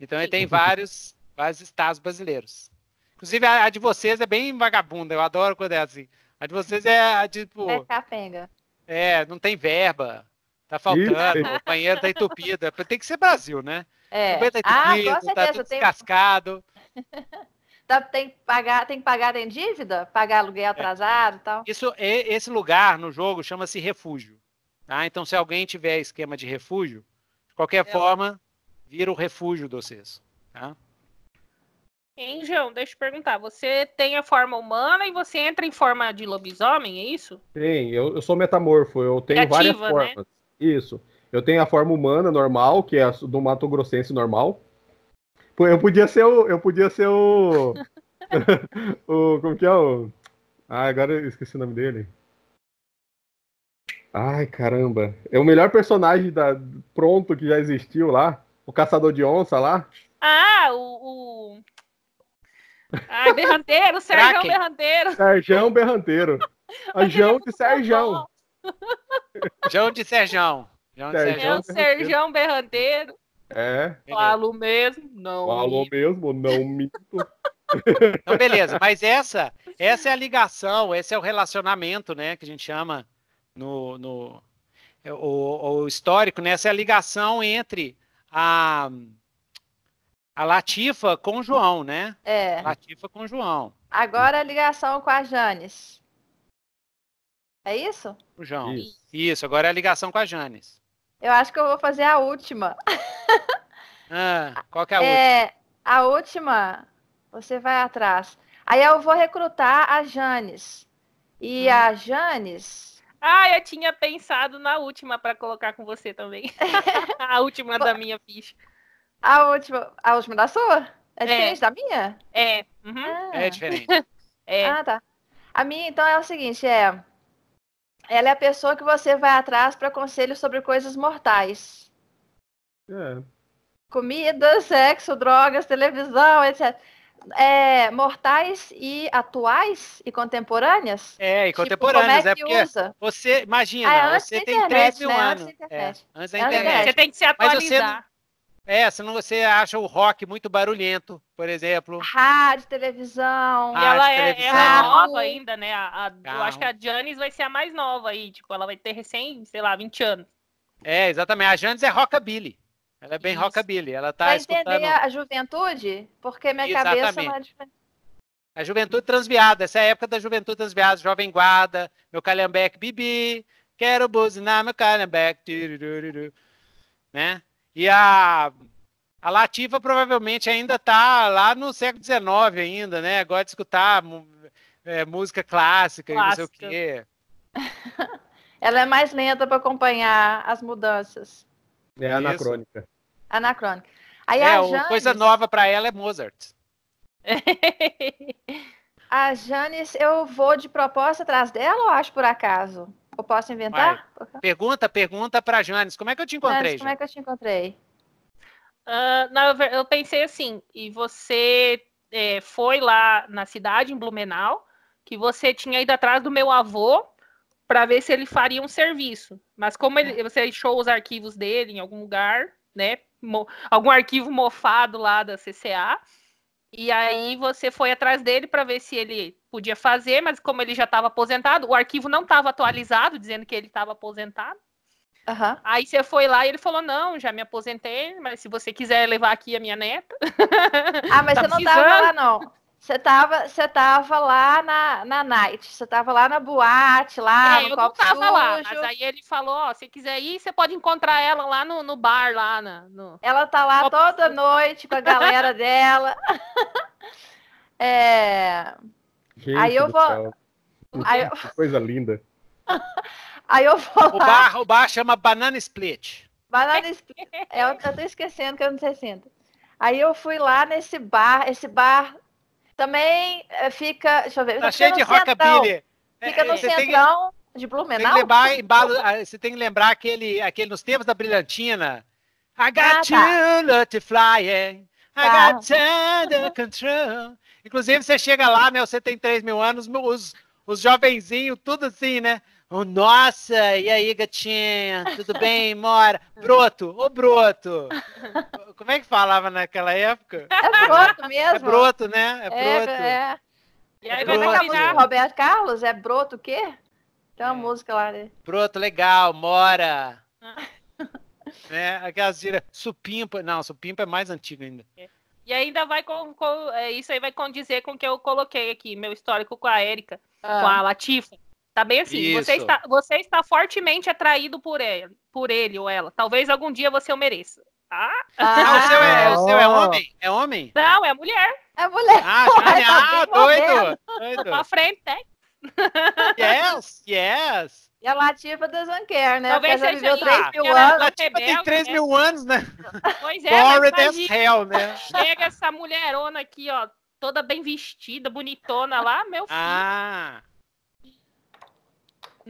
Então Sim. ele tem vários, vários estados brasileiros. Inclusive, a, a, de vocês é bem vagabunda. Eu adoro quando é assim. A de vocês é a de, tipo. É capenga. É, não tem verba. Tá faltando, Isso. o banheiro tá entupido. É, tem que ser Brasil, né? É. O banheiro tá entupido, ah, tá, tá tudo descascado. Tem... tá, tem que pagar, tem que pagar em dívida, pagar aluguel é. atrasado e é. tal. Isso, esse lugar no jogo chama-se refúgio. Tá? Então, se alguém tiver esquema de refúgio, de qualquer é. forma, vira o refúgio de vocês. Tá? Hein, João? Deixa eu perguntar. Você tem a forma humana e você entra em forma de lobisomem, é isso? Tem, eu, eu sou metamorfo, eu tenho várias né? formas. Né? Isso. Eu tenho a forma humana normal, que é a do Mato Grossense normal. Eu podia ser o. Eu podia ser o. o como que é o. Ah, agora eu esqueci o nome dele. Ai, caramba. É o melhor personagem da, pronto que já existiu lá. O caçador de onça lá. Ah, o, o Ai, berranteiro, Serjão Berranteiro. Sérgio Berranteiro. A Jão é de Sérgio. Jão de Sérgio. Jão de é Berranteiro. É. Falo mesmo, não. Falo mesmo, não minto. Então, beleza, mas essa, essa é a ligação, esse é o relacionamento, né, que a gente chama no, no é, o, o histórico, né? Essa é a ligação entre a a Latifa com o João, né? É. Latifa com o João. Agora a ligação com a Janes. É isso? O João. Isso. isso. agora é a ligação com a Janes. Eu acho que eu vou fazer a última. ah, qual que é a é, última? A última, você vai atrás. Aí eu vou recrutar a Janes E hum. a Janes. Ah, eu tinha pensado na última para colocar com você também. a última da minha ficha. A última, a última da sua? É, é. diferente é. da minha? É. Uhum. Ah. É diferente. É. Ah, tá. A minha, então, é o seguinte, é... Ela é a pessoa que você vai atrás para conselhos sobre coisas mortais. É. Comida, sexo, drogas, televisão, etc. É, mortais e atuais e contemporâneas? É, e contemporâneas, como é, é porque usa? você, imagina, ah, é você tem internet, mil né? anos. É, antes da internet. É, antes da internet. Você tem que se atualizar. É, se não você acha o rock muito barulhento, por exemplo. Rádio, televisão. Rádio, e ela é, televisão. é nova ainda, né? A, a, eu acho que a Janis vai ser a mais nova aí. Tipo, ela vai ter recém, sei lá, 20 anos. É, exatamente. A Janis é rockabilly. Ela é bem Isso. rockabilly. Ela tá vai escutando... entender a juventude? Porque minha exatamente. cabeça não é a juventude transviada, essa é a época da juventude transviada, jovem guarda, meu calhambeque bibi, quero buzinar meu calhambeque, né? E a, a Latifa provavelmente ainda está lá no século XIX ainda, né? Gosta de escutar é, música clássica, clássica, e não sei o quê. Ela é mais lenta para acompanhar as mudanças. É Isso. anacrônica. Anacrônica. Aí é, Janes... coisa nova para ela é Mozart. a Janis, eu vou de proposta atrás dela ou acho por acaso? Eu posso inventar? Vai. Pergunta, pergunta para Janes. É como é que eu te encontrei? Janes, como é que eu te encontrei? Uh, não, eu pensei assim, e você é, foi lá na cidade, em Blumenau, que você tinha ido atrás do meu avô para ver se ele faria um serviço. Mas como ele, você achou os arquivos dele em algum lugar, né? Mo, algum arquivo mofado lá da CCA, e aí você foi atrás dele para ver se ele podia fazer, mas como ele já estava aposentado, o arquivo não estava atualizado, dizendo que ele estava aposentado. Uhum. Aí você foi lá e ele falou: Não, já me aposentei, mas se você quiser levar aqui a minha neta. Ah, mas tá você não estava lá, não. Você tava, você tava lá na, na night, você tava lá na boate, lá é, no eu copo não tava sujo. lá, mas aí ele falou, ó, se quiser ir, você pode encontrar ela lá no, no bar, lá na, no... Ela tá lá copo toda sujo. noite com a galera dela. é... aí eu vou... Aí eu... Coisa linda. aí eu vou lá... O bar, o bar chama Banana Split. Banana Split. É, eu, tô esquecendo que eu não sei se sinto. Aí eu fui lá nesse bar, esse bar também eh, fica. Deixa eu ver. Tá cheio de rockabilly. É, fica no é, você centrão que, de Blumenau. Tem lembrar, embalo, ah, você tem que lembrar aquele, aquele nos tempos da Brilhantina. I got ah, tá. you, to fly, yeah. I tá. got under control. Inclusive, você chega lá, meu, você tem 3 mil anos, os, os jovenzinhos, tudo assim, né? Oh, nossa, e aí, gatinha? Tudo bem? Mora? Broto, ô oh, Broto! Como é que falava naquela época? É Broto mesmo. É Broto, né? É, é Broto. É, E aí, vai broto. música Roberto Carlos? É Broto o quê? Tem uma é. música lá, né? Broto, legal, mora. Ah. né? Aquelas gírias, supimpa. Não, supimpa é mais antigo ainda. É. E ainda vai com, com, é, isso aí vai condizer com o que eu coloquei aqui, meu histórico com a Érica, ah. com a Latifa. Tá bem assim, você está, você está fortemente atraído por ele, por ele ou ela. Talvez algum dia você o mereça. Ah, ah o, seu é, o seu é oh. homem? É homem? Não, é mulher. É mulher. Ah, Charlie, tá ah, doido, Pra frente, né? Yes, yes. E a Latifa da Zanquer, né? Talvez Porque seja viveu 3 mil é anos. A Latifa tem 3 né? mil anos, né? Pois é. hell, né? Chega essa mulherona aqui, ó, toda bem vestida, bonitona lá, meu ah. filho. Ah.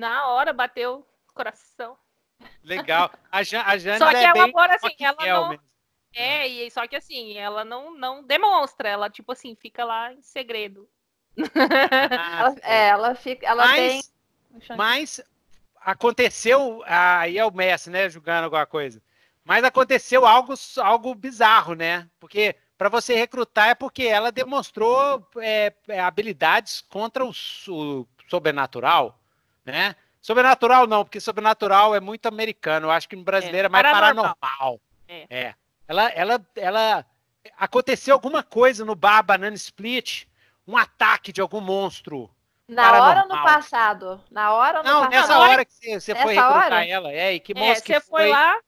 Na hora bateu o coração. Legal. A, ja a Jane Só é que é ela assim, ela não. É, ah. e, só que assim, ela não, não demonstra, ela, tipo assim, fica lá em segredo. Ah, ela, é, ela fica. Ela mas, tem. Mas aconteceu. Aí é o Messi, né? Julgando alguma coisa. Mas aconteceu algo, algo bizarro, né? Porque para você recrutar é porque ela demonstrou é, é habilidades contra o, o sobrenatural né? Sobrenatural não, porque sobrenatural é muito americano. Eu acho que no brasileiro é, é mais paranormal. paranormal. É. é. Ela, ela, ela aconteceu alguma coisa no bar Banana Split, um ataque de algum monstro. Na hora ou no passado? Na hora ou no não, passado? Não, nessa hora é que você, você foi recrutar hora? ela. É, e que é, monstro é, que você foi, lá.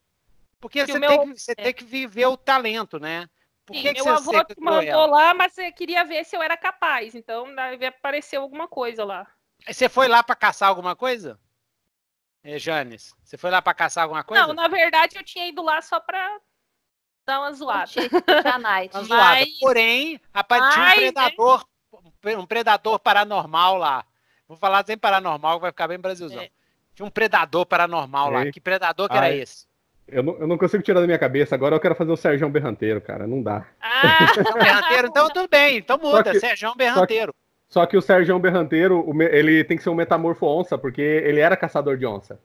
Porque você, meu... tem que, você é. tem que viver o talento, né? Por Sim, que meu que avô mandou ela? lá, mas queria ver se eu era capaz. Então, deve apareceu alguma coisa lá. Você foi lá para caçar alguma coisa? É, Janes, você foi lá para caçar alguma coisa? Não, na verdade eu tinha ido lá só para dar uma zoada. night. Uma zoada. Mas... Porém, apareceu um predador, um predador paranormal lá. Vou falar sem paranormal, que vai ficar bem Brasilzão. É. Tinha um predador paranormal Ei. lá. Que predador que Ai. era esse? Eu não, eu não, consigo tirar da minha cabeça. Agora eu quero fazer o Sérgio Berranteiro, cara. Não dá. Ah, Berranteiro? Então tudo bem. Então muda. Que, Sérgio Berranteiro. Só que o Sérgio Berranteiro, ele tem que ser um metamorfo onça, porque ele era caçador de onça.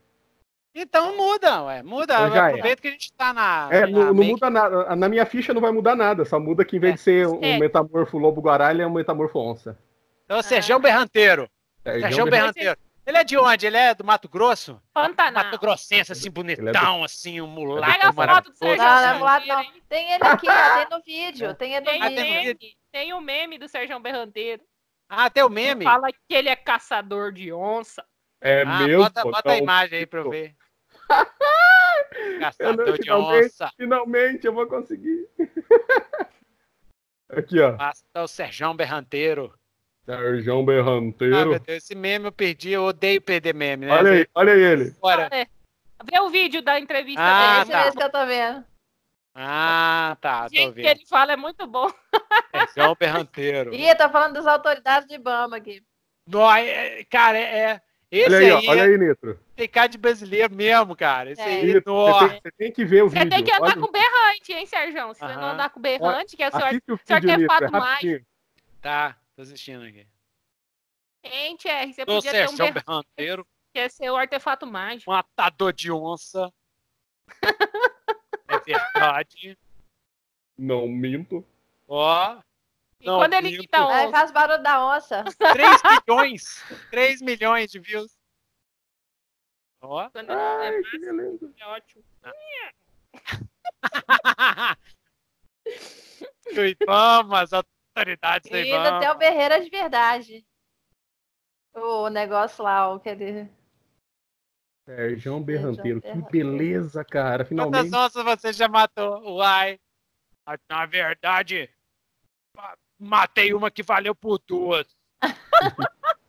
Então muda, ué, muda. Então, aproveita é. que a gente tá na. É, na não, não muda nada. Na minha ficha não vai mudar nada, só muda que em vez é. de ser um é. metamorfo lobo guará, ele é um metamorfo onça. Então, ah. Sérgio Berranteiro. É, Sérgio, Sérgio Berranteiro. Ele é de onde? Ele é do Mato Grosso? Pantanal. Mato Grossense, assim, bonitão, é assim, um mulato. Pega a foto do Sérgio Berranteiro. Tem ele aqui, ó, tem no vídeo. Tem ele no vídeo. tem o meme do Sérgio Berranteiro. Ah, tem o meme. Ele fala que ele é caçador de onça. É ah, mesmo? Bota, bota tá a imagem aí pra eu ver. caçador não, de onça. Finalmente eu vou conseguir. Aqui, ó. Basta o Serjão Berranteiro. Serjão ah, Berranteiro. Ah, Deus, esse meme eu perdi, eu odeio perder meme, né? Olha aí, olha aí ele. Bora. Vê o vídeo da entrevista ah, dele. Tá. É esse que eu tô vendo. Ah, tá. O tô vendo. que ele fala é muito bom. Esse é, é um perranteiro. Ih, tá falando das autoridades de Bama aqui. Não é, é, cara, é. é olha aí, aí ó, olha é aí, Nitro. Tem cara de brasileiro mesmo, cara. Esse é. aí, Nitro, você, tem, você tem que ver o vídeo. Você tem que andar olha. com berrante, hein, Sérgio? Se você não andar com berrante, que é o senhor, Assiste o senhor quer fato mais. Tá, tô assistindo aqui. Hein, é, você Tô podia ter um berranteiro. Que é seu artefato mágico. Matador de onça. verdade. Não minto. Ó. E não quando ele quita faz barulho da onça. 3 milhões. 3 milhões de views. Ó. Quando Ai, é, que beleza. é ótimo. Tuitamos, autoridades da Ibama. E do Theo Berreira de verdade. O negócio lá, o que ele... Sérgio Berranteiro, que beleza, cara. Finalmente. Quantas onças você já matou? Uai. Na verdade, matei uma que valeu por duas.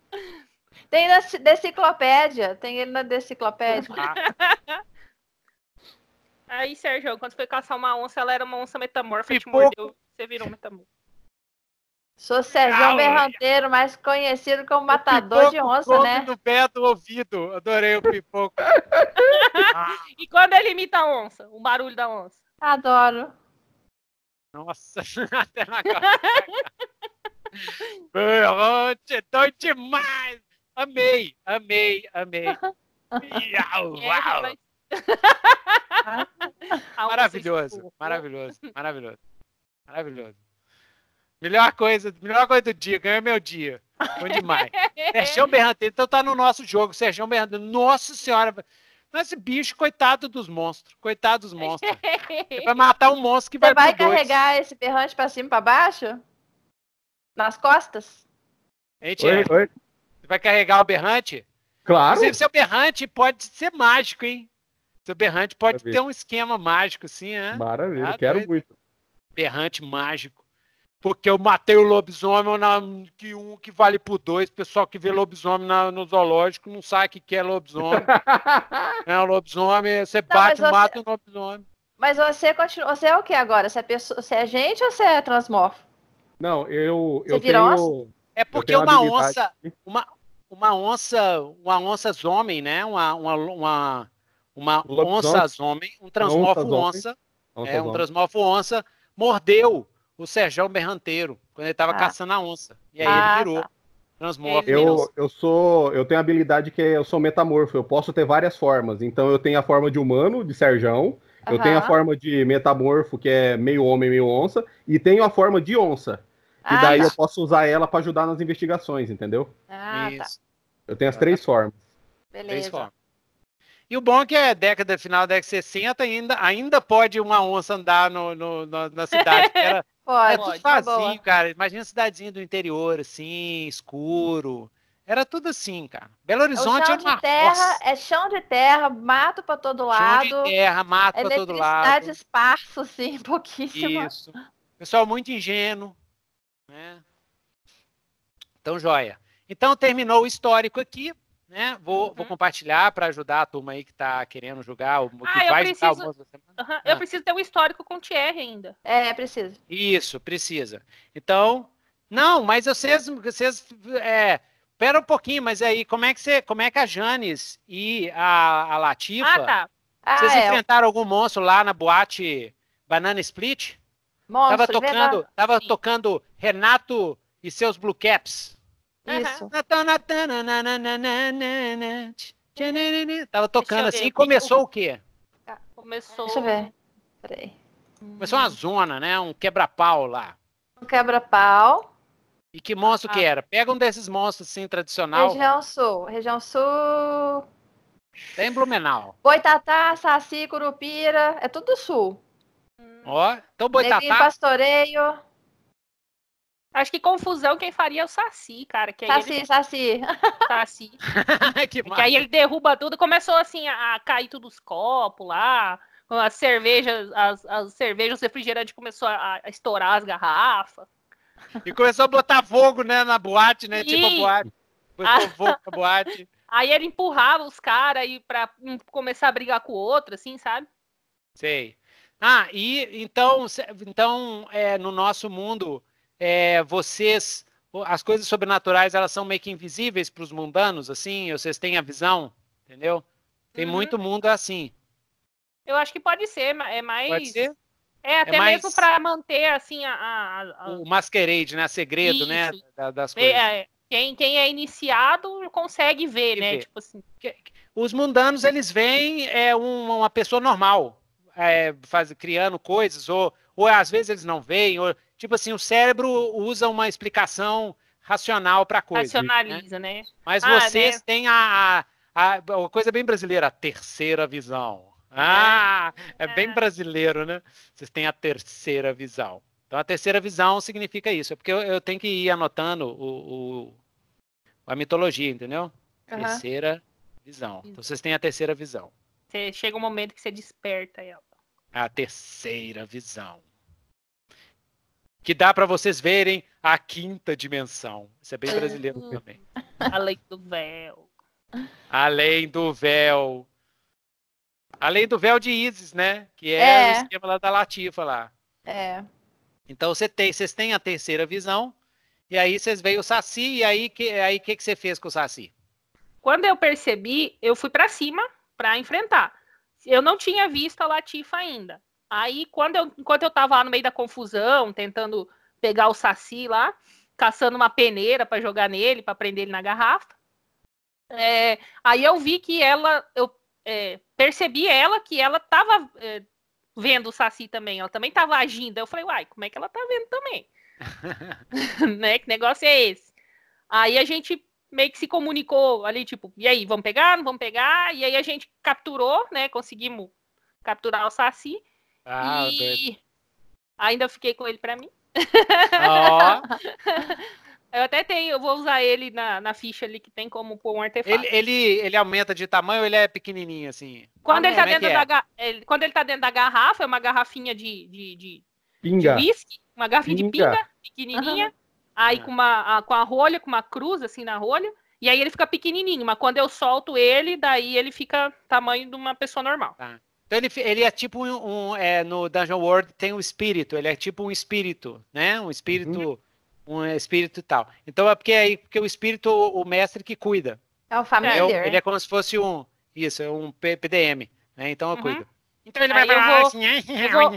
tem na deciclopédia. Tem ele na deciclopédia. Ah. Aí, Sérgio, quando foi caçar uma onça, ela era uma onça metamorfa e te mordeu. Você virou um metamorfo. Sou Sérgio Berranteiro, mais conhecido como Matador de Onça, né? do pé do ouvido. Adorei o pipoco. ah. E quando ele imita a onça? O barulho da onça? Adoro. Nossa, até na cara. Berrante, é doido demais! Amei, amei, amei. Iau, uau. maravilhoso, maravilhoso, maravilhoso. Maravilhoso. Melhor coisa, melhor coisa do dia, ganhou meu dia. Bom demais. Sergião Berranteiro, então tá no nosso jogo, Sergião Berranteiro. Nossa senhora, esse bicho, coitado dos monstros, coitado dos monstros. Ele vai matar um monstro que vai Você vai vai carregar dois. esse berrante pra cima e pra baixo? Nas costas? Ei, oi, oi. Você vai carregar o berrante? Claro. Inclusive, seu berrante pode ser mágico, hein? Seu berrante pode Maravilha. ter um esquema mágico, sim, né? Maravilha, tá quero doido. muito. Berrante mágico porque eu matei o lobisomem na, que um que vale por dois. Pessoal que vê lobisomem na, no zoológico não sabe o que, que é lobisomem. é, um lobisomem, você não, bate, você... mata o lobisomem. Mas você continua. Você é o que agora? Você é, pessoa... você é gente ou você é transmorfo? Não, eu. Você eu tenho... onça? É porque uma onça. Uma, uma onça. Uma onça homem, né? Uma, uma, uma, uma onça homem, um transmorfo onça. onça, onça, onça é, um transmorfo onça, mordeu o Sérgio é Berranteiro, quando ele estava ah. caçando a onça. E aí ah, ele tá. virou. Tá. Transmorfo. Eu, eu sou. Eu tenho a habilidade que é, eu sou metamorfo. Eu posso ter várias formas. Então eu tenho a forma de humano, de Serjão. Uhum. Eu tenho a forma de metamorfo, que é meio homem, meio onça. E tenho a forma de onça. Ah, e daí tá. eu posso usar ela para ajudar nas investigações, entendeu? Ah, tá. Isso. Tá. Eu tenho as três formas. Beleza. Três formas. E o bom é que é década, final década de 60, ainda, ainda pode uma onça andar no, no, no na cidade. Era, pode, era é tudo sozinho, tá cara. Imagina cidadezinha do interior, assim, escuro. Era tudo assim, cara. Belo é Horizonte é, era uma terra, roça. É chão de terra, mato para todo lado. Chão de terra, mato para todo lado. Eletricidade esparso, assim, pouquíssimo. Isso. Pessoal muito ingênuo, né? Então, joia. Então, terminou o histórico aqui né? Vou, uhum. vou compartilhar para ajudar a turma aí que está querendo jogar, ou que ah, vai preciso... jogar algumas uhum. ah. Eu preciso ter um histórico com o Thierry ainda. É, precisa. Isso, precisa. Então, não, mas vocês, vocês é, pera um pouquinho, mas aí, como é que você, como é que a Janis e a, a Latifa, ah, tá. ah, vocês é. enfrentaram algum monstro lá na boate Banana Split? Monstro, tava tocando, tava tocando Renato e seus Blue Caps. Isso. Tava tocando assim e começou o quê? Tá, começou. Deixa eu ver. Peraí. Começou uma zona, né? Um quebra-pau lá. Um quebra-pau. E que monstro ah. que era? Pega um desses monstros assim, tradicional. Região Sul. Região Sul. Tem Blumenau. Boitatá, Saci, Curupira. É tudo do Sul. Ó, então Boitatá. Neguinho, pastoreio. Acho que confusão quem faria é o Saci, cara. Que saci, ele... Saci. Saci. que, que aí ele derruba tudo. Começou assim a, cair tudo os copos lá. As cervejas, as, as cervejas, os refrigerantes começou a, a, estourar as garrafas. E começou a botar fogo, né, na boate, né? E... Tipo a boate. Botou ah. fogo na boate. Aí ele empurrava os caras aí pra começar a brigar com o outro, assim, sabe? Sei. Ah, e então, então é, no nosso mundo é, vocês, as coisas sobrenaturais, elas são meio que invisíveis para os mundanos, assim, vocês têm a visão, entendeu? Tem uhum. muito mundo assim. Eu acho que pode ser, é mais. Pode ser? É, é até é mais... mesmo para manter, assim, a, a, a, O masquerade, né? Segredo, né? Isso. né? Da, das coisas. É, quem, quem é iniciado consegue ver, né? Ver. Tipo assim. Os mundanos, eles veem é, uma pessoa normal, é, faz, criando coisas, ou, ou às vezes eles não veem, ou tipo assim, o cérebro usa uma explicação racional para coisa. Né? Racionaliza, né? né? Mas ah, vocês né? têm a, a, a, uma coisa bem brasileira, a terceira visão. É. Ah, é, é, bem brasileiro, né? Vocês têm a terceira visão. Então, a terceira visão significa isso. É porque eu, eu tenho que ir anotando o, o a mitologia, entendeu? Uhum. Terceira visão. Então, vocês têm a terceira visão. Você, chega um momento que você desperta ela. A terceira visão que dá para vocês verem a quinta dimensão. Isso é bem é. brasileiro também. Além do véu. Além do véu. Além do véu de Isis, né? Que é, é. o esquema lá da Latifa lá. É. Então você tem, vocês têm a terceira visão, e aí vocês veem o Saci, e aí que aí que, que você fez com o Saci? Quando eu percebi, eu fui para cima para enfrentar. Eu não tinha visto a Latifa ainda. Aí, quando eu, enquanto eu tava lá no meio da confusão, tentando pegar o Saci lá, caçando uma peneira para jogar nele, para prender ele na garrafa, é, aí eu vi que ela, eu é, percebi ela que ela tava é, vendo o Saci também, ela também tava agindo. Eu falei, uai, como é que ela tá vendo também? né? Que negócio é esse? Aí a gente meio que se comunicou ali, tipo, e aí, vamos pegar, não vamos pegar? E aí a gente capturou, né? Conseguimos capturar o Saci. Ah, e... doido. Ainda fiquei com ele para mim. Oh. Eu até tenho, eu vou usar ele na, na ficha ali que tem como pôr um artefato. Ele, ele, ele aumenta de tamanho ou ele é pequenininho assim? Quando, ah, ele, tá é dentro é? da, ele, quando ele tá dentro da garrafa, é uma garrafinha de, de, de, pinga. de whisky, uma garrafinha pinga. de pinga, pequenininha, uhum. aí uhum. com, uma, a, com a rolha, com uma cruz assim na rolha, e aí ele fica pequenininho, mas quando eu solto ele, daí ele fica tamanho de uma pessoa normal. Tá. Então ele, ele é tipo um, um é, no Dungeon World tem um espírito, ele é tipo um espírito, né? Um espírito, uhum. um espírito e tal. Então é porque aí é, porque o espírito o, o, mestre que cuida. É o familiar. É, ele é como se fosse um isso, é um PDM, né? Então eu uhum. cuido. Então ele vai eu falar vou, assim. Eu vou,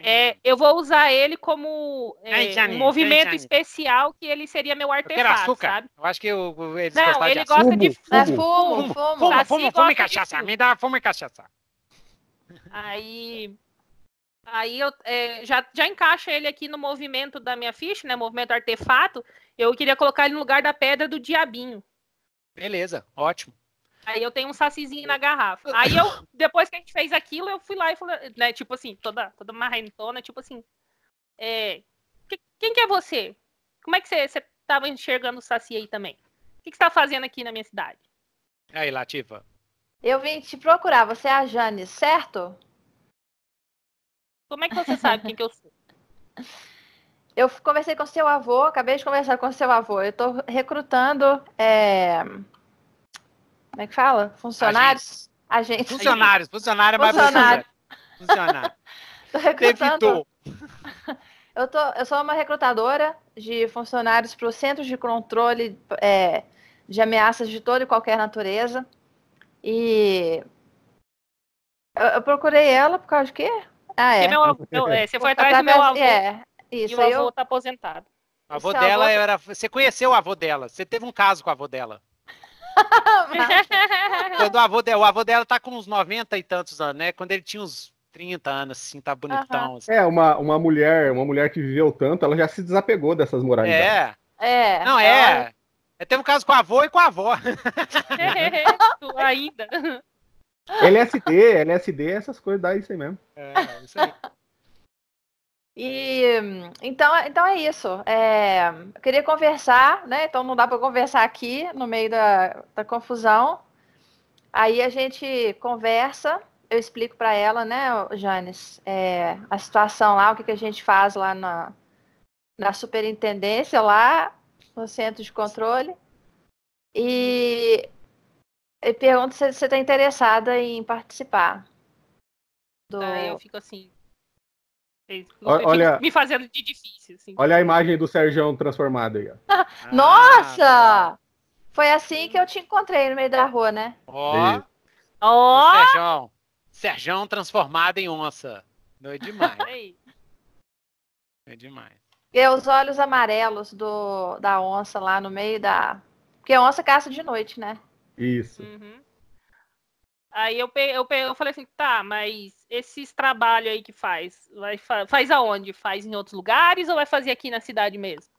é, eu vou usar ele como é, ai, Jane, um movimento ai, especial que ele seria meu artefato, eu sabe? Eu acho que eles Não, ele de gosta fumo, de fumo. Fumo, fumo, fumo, fumo, fumo, fumo, fumo e cachaça. Me dá fumo e cachaça. Aí. Aí eu é, já, já encaixa ele aqui no movimento da minha ficha, né? Movimento artefato. Eu queria colocar ele no lugar da pedra do diabinho. Beleza, ótimo. Aí eu tenho um sacizinho na garrafa. Aí eu, depois que a gente fez aquilo, eu fui lá e falei, né? Tipo assim, toda, toda marrentona, tipo assim. É, que, quem que é você? Como é que você, você enxergando o saci aí também? O que, você está fazendo aqui na minha cidade? Aí, Lativa, eu vim te procurar, você é a Jane, certo? Como é que você sabe quem que eu sou? Eu conversei com seu avô, acabei de conversar com seu avô. Eu estou recrutando. É... Como é que fala? Funcionários? Agentes. Funcionários, funcionário é mais Funcionário. Funcionário. recrutando. Eu, tô, eu sou uma recrutadora de funcionários para o Centro de Controle é, de Ameaças de Toda e Qualquer Natureza. E eu, eu procurei ela por causa de quê? Ah, é. Meu, meu, é você foi atrás, do meu avô. É, isso. E o avô eu... tá aposentado. O avô dela avô... era. Você conheceu o avô dela? Você teve um caso com o avô dela? Quando o avô, dela, o avô dela tá com uns 90 e tantos anos, né? Quando ele tinha uns 30 anos, assim, tá bonitão. Uhum. Assim. É, uma, uma mulher, uma mulher que viveu tanto, ela já se desapegou dessas moralidades. É. É. Não, é. É, teve um caso com a avô e com a avó. ainda. LSD, LSD, essas coisas dá isso aí mesmo. É, é, isso aí. E então, então é isso. É, eu queria conversar, né? Então não dá para conversar aqui no meio da, da confusão. Aí a gente conversa, eu explico para ela, né, Janes, é, a situação lá, o que, que a gente faz lá na, na superintendência lá no centro de controle e, e pergunta se você está interessada em participar. Do... Ah, eu fico assim. Eu olha, fico me fazendo de difícil. Assim. Olha a imagem do Sérgio transformado aí. Nossa! Ah. Foi assim que eu te encontrei no meio da rua, né? Ó! Oh. Oh. Sérgio, Sérgio transformado em onça. Não é demais. é demais. E os olhos amarelos do, da onça lá no meio da. Porque a onça caça de noite, né? Isso. Uhum. Aí eu, eu, eu falei assim, tá, mas esses trabalhos aí que faz, vai fa... faz aonde? Faz em outros lugares ou vai fazer aqui na cidade mesmo?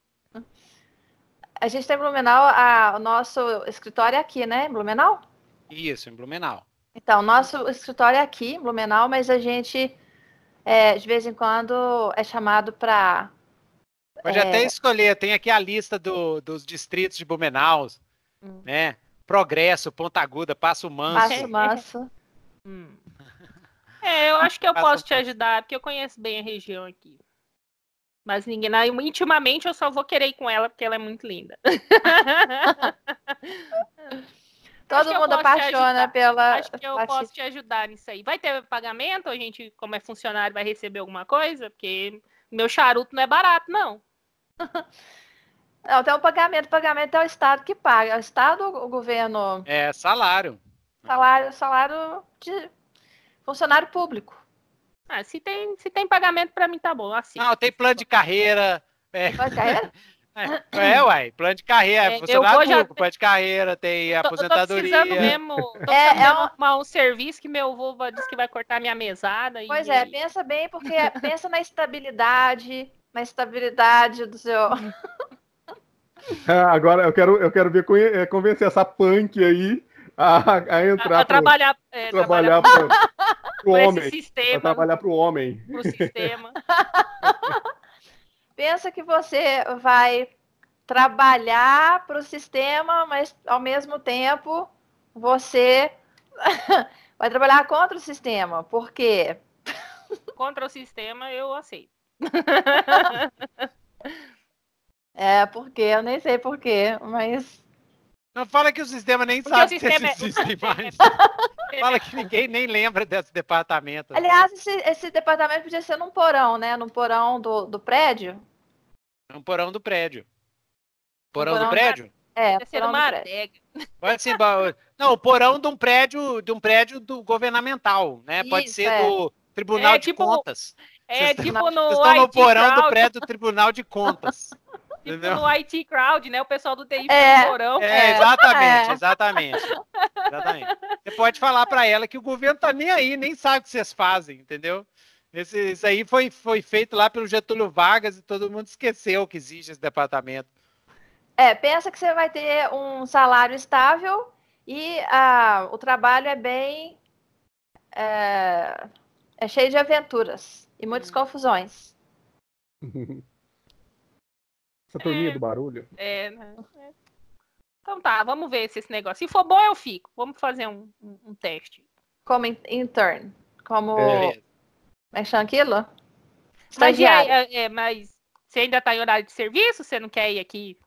A gente tem Blumenau, a... o nosso escritório é aqui, né? Em Blumenau? Isso, em Blumenau. Então, nosso escritório é aqui, em Blumenau, mas a gente, é, de vez em quando, é chamado para Pode é... até escolher, tem aqui a lista do, dos distritos de Blumenau, hum. né? Progresso, Ponta Aguda, Passo Manso. Passo é. Manso. Hum. É, eu acho que eu Passo posso te ajudar, porque eu conheço bem a região aqui. Mas ninguém, intimamente eu só vou querer ir com ela porque ela é muito linda. Todo mundo apaixona pela. Acho que eu posso te ajudar nisso aí. Vai ter pagamento? A gente, como é funcionário, vai receber alguma coisa? Porque meu charuto não é barato, não. Não, tem o um pagamento. O pagamento é o Estado que paga. É o Estado ou o governo? É, salário. Salário, salário de funcionário público. Ah, se tem, se tem pagamento para mim, tá bom. Assim. Não, tem plano de carreira. É. Plano de carreira? É, é, uai, plano de carreira, é, funcionário público, plano de carreira, tem tô, aposentadoria. tô precisando mesmo, tô é, precisando é um... um serviço que meu avô diz que vai cortar minha mesada. Pois e... é, pensa bem, porque é, pensa na estabilidade, na estabilidade do seu. É, agora eu quero, eu quero ver é, convencer essa punk aí a, a entrar. A, a trabalhar, pro, é, trabalhar, trabalhar para o homem. Sistema, trabalhar para o homem. Pro sistema. Pensa que você vai trabalhar para o sistema, mas ao mesmo tempo você vai trabalhar contra o sistema. Por quê? Contra o sistema eu aceito é, porque eu nem sei porquê, mas. Não, fala que o sistema nem porque sabe sistema se eles é... mais. fala que ninguém nem lembra desse departamento. Aliás, esse, esse, departamento podia ser num porão, né? Num porão do, do prédio. Num porão do prédio. Porão, porão do prédio? Da... É, pode ser uma Mara. Pode ser. Não, o porão de um prédio, de um prédio do governamental, né? Isso, Pode ser é. do Tribunal é, de tipo... Contas. É vocês tipo no. Vocês estão no porão crowd. do prédio do Tribunal de Contas. tipo no IT Crowd, né? O pessoal do TI é, no porão. É, é, exatamente, é. exatamente. Exatamente. Você pode falar para ela que o governo tá nem aí, nem sabe o que vocês fazem, entendeu? Esse, isso aí foi, foi feito lá pelo Getúlio Vargas e todo mundo esqueceu que existe esse departamento. É, pensa que você vai ter um salário estável e ah, o trabalho é bem. É, é cheio de aventuras. E muitas confusões. Essa turminha é, do barulho. É, né? Então tá, vamos ver se esse negócio. Se for bom, eu fico. Vamos fazer um, um, um teste. Como intern. Como. É. Mas aquilo? Mas, é, é, mas você ainda tá em horário de serviço? Você não quer ir aqui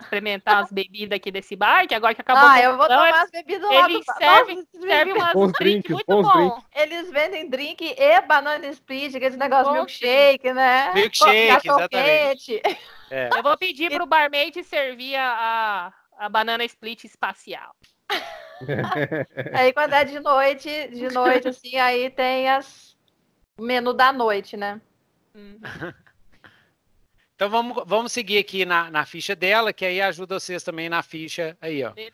experimentar as bebidas aqui desse bar, que agora que acabou. Ah, eu vou tomar eles, as bebidas lá eles do servem, Nossa, umas drink, muito bons bom. Drink. Eles vendem drink e banana split, aquele negócio bom milkshake, né? Milkshake, Pô, exatamente. É. Eu vou pedir pro barmaid servir a, a banana split espacial. aí quando é de noite, de noite assim, aí tem as o menu da noite, né? Hum. Então vamos, vamos seguir aqui na, na ficha dela, que aí ajuda vocês também na ficha aí, ó. Beleza.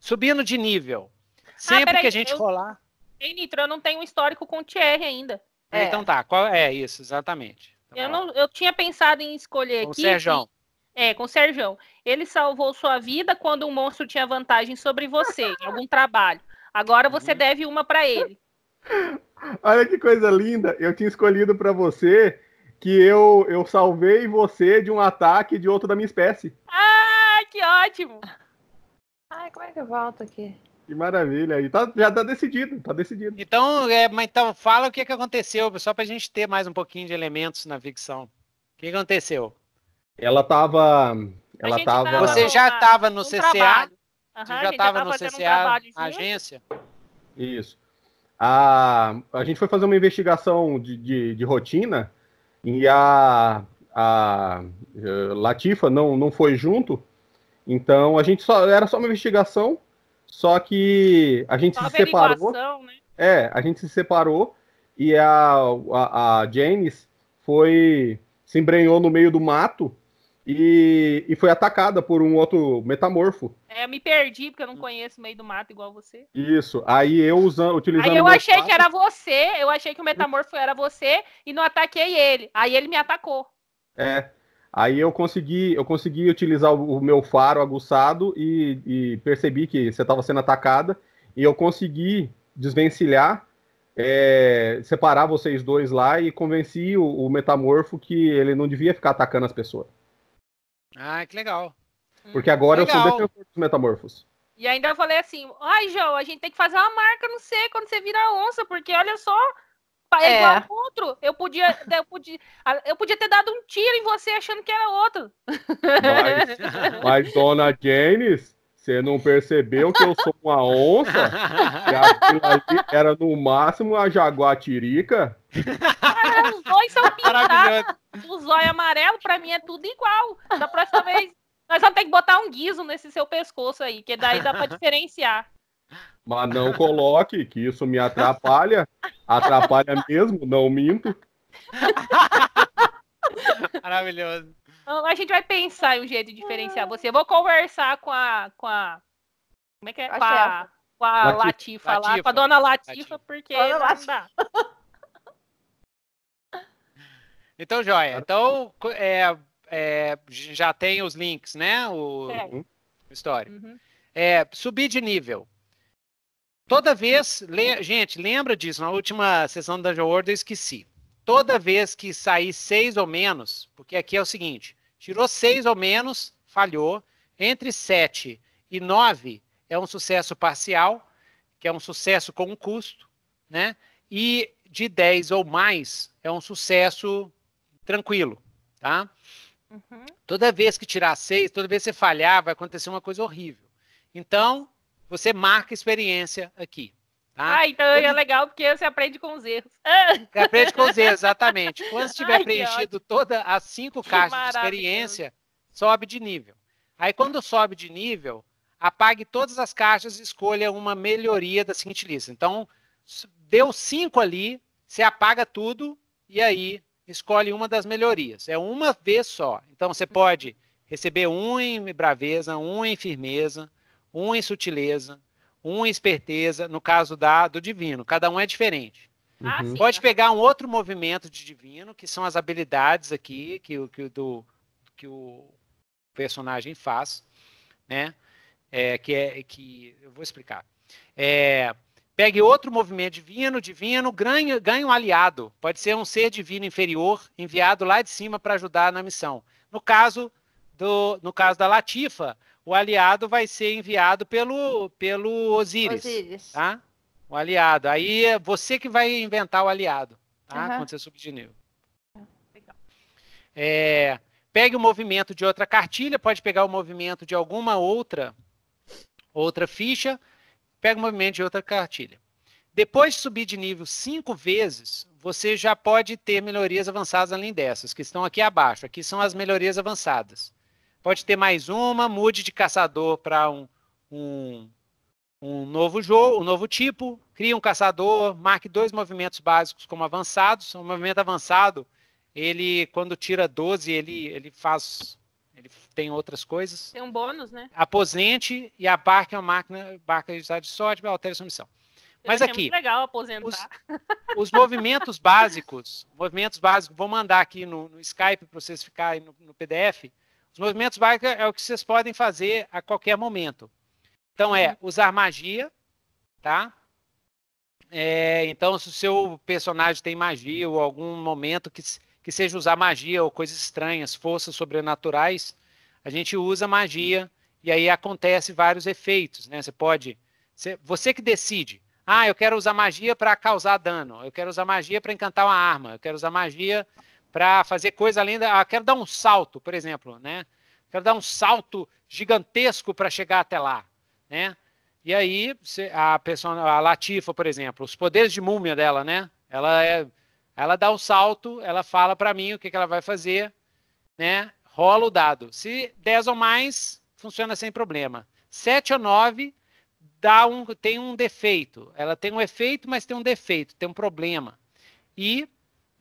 Subindo de nível. Ah, Sempre ah, que a gente eu... rolar. Ei, Nitro, eu não tenho histórico com o Thierry ainda. É. Então tá, qual é isso, exatamente. Então, eu, não, eu tinha pensado em escolher com aqui. O Serjão. Que, é, com o Serjão. Ele salvou sua vida quando um monstro tinha vantagem sobre você, em algum trabalho. Agora você uhum. deve uma para ele. Olha que coisa linda. Eu tinha escolhido para você que eu, eu salvei você de um ataque de outro da minha espécie. Ah, que ótimo! Ai, como é que eu volto aqui? Que maravilha. E tá, já tá decidido, tá decidido. Então, é, mas então fala o que, que aconteceu, só pra gente ter mais um pouquinho de elementos na ficção. O que, aconteceu? Ela tava. Ela tava... tava. Você já tava no um CCA? você já já tava no CCA um agência? Isso. A, a gente foi fazer uma investigação de, de, de rotina e a, a eh, Latifa não, não foi junto. Então a gente só era só uma investigação, só que a gente só se separou. Né? É, a gente se separou e a, a, a Janice foi se embrenhou no meio do mato e, e foi atacada por um outro metamorfo. É, eu me perdi, porque eu não conheço meio do mato igual você. Isso. Aí eu usando, utilizando. Aí eu achei que era você, eu achei que o metamorfo era você e não ataquei ele. Aí ele me atacou. É. Aí eu consegui, eu consegui utilizar o, o meu faro aguçado e, e percebi que você estava sendo atacada. E eu consegui desvencilhar, é, separar vocês dois lá e convenci o, o metamorfo que ele não devia ficar atacando as pessoas. Ah, que legal. Porque agora legal. eu sou defensor dos metamorfos. E ainda eu falei assim, ai, João, a gente tem que fazer uma marca, não sei, quando você vira onça, porque olha só, é igual é. outro. Eu podia, eu podia, eu podia ter dado um tiro em você achando que era outro. Mas, mas dona Janice, você não percebeu que eu sou uma onça? era no máximo uma jaguatirica? os dois são pintados. O zóio amarelo, pra mim, é tudo igual. Da próxima vez, nós vamos ter que botar um guiso nesse seu pescoço aí, que daí dá pra diferenciar. Mas não coloque, que isso me atrapalha. Atrapalha mesmo, não minto. Maravilhoso. Então, a gente vai pensar em um jeito de diferenciar você. Eu vou conversar com a. Com a como é que é? A com, a, com a, Latifa, Latifa, lá, Latifa. com a dona Latifa, Latifa. porque. Dona Latifa. então, joia. Então, é, é, já tem os links, né? O, é. história. Uhum. uhum. É, subir de nível. Toda vez, le, gente, lembra disso, na última sessão da Joe Order eu esqueci toda vez que sair seis ou menos, porque aqui é o seguinte: tirou seis ou menos, falhou. Entre sete e nove é um sucesso parcial, que é um sucesso com um custo, né? E de dez ou mais é um sucesso tranquilo, tá? Uhum. Toda vez que tirar seis, toda vez que você falhar, vai acontecer uma coisa horrível. Então, você marca experiência aqui. Tá? Ah, então é legal porque você aprende com os erros. Você aprende com os erros, exatamente. Quando você tiver Ai, preenchido todas as cinco caixas de experiência, sobe de nível. Aí quando sobe de nível, apague todas as caixas e escolha uma melhoria da seguinte lista. Então, deu cinco ali, você apaga tudo e aí escolhe uma das melhorias. É uma vez só. Então você pode receber um em braveza, um em firmeza, um em sutileza, um esperteza, no caso da, do divino, cada um é diferente. Ah, uhum. Pode pegar um outro movimento de divino, que são as habilidades aqui que, que, do, que o personagem faz, né? É, que é que eu vou explicar. É, pegue outro movimento divino, divino, ganha, ganha um aliado. Pode ser um ser divino inferior enviado lá de cima para ajudar na missão. No caso do, no caso da Latifa, o aliado vai ser enviado pelo, pelo Osiris. Osiris. Tá? O aliado. Aí é você que vai inventar o aliado, tá? Uhum. Quando você subir de nível. É, pegue o movimento de outra cartilha, pode pegar o movimento de alguma outra outra ficha, pega o movimento de outra cartilha. Depois de subir de nível cinco vezes, você já pode ter melhorias avançadas além dessas, que estão aqui abaixo. Aqui são as melhorias avançadas. Pode ter mais uma, mude de caçador para um, um, um novo jogo, um novo tipo, crie um caçador, marque dois movimentos básicos como avançados. Um movimento avançado, ele quando tira 12, ele, ele faz. Ele tem outras coisas. Tem um bônus, né? Aposente e abarque é uma máquina, barca de usar de sorte, altere sua missão. Mas aqui. É muito legal aposentar. Os, os, movimentos básicos, movimentos básicos, vou mandar aqui no, no Skype para vocês ficarem no, no PDF os movimentos básicos é o que vocês podem fazer a qualquer momento. Então é uhum. usar magia, tá? É, então, se o seu personagem tem magia ou algum momento que, que seja usar magia ou coisas estranhas, forças sobrenaturais, a gente usa magia e aí acontece vários efeitos, né? Você pode, você, você que decide. Ah, eu quero usar magia para causar dano. Eu quero usar magia para encantar uma arma. Eu quero usar magia para fazer coisa além da. Ah, quero dar um salto, por exemplo, né? Quero dar um salto gigantesco para chegar até lá, né? E aí a pessoa, a Latifa, por exemplo, os poderes de múmia dela, né? Ela é, ela dá o um salto, ela fala para mim o que, que ela vai fazer, né? Rola o dado. Se 10 ou mais, funciona sem problema. 7 ou 9 dá um, tem um defeito. Ela tem um efeito, mas tem um defeito, tem um problema. E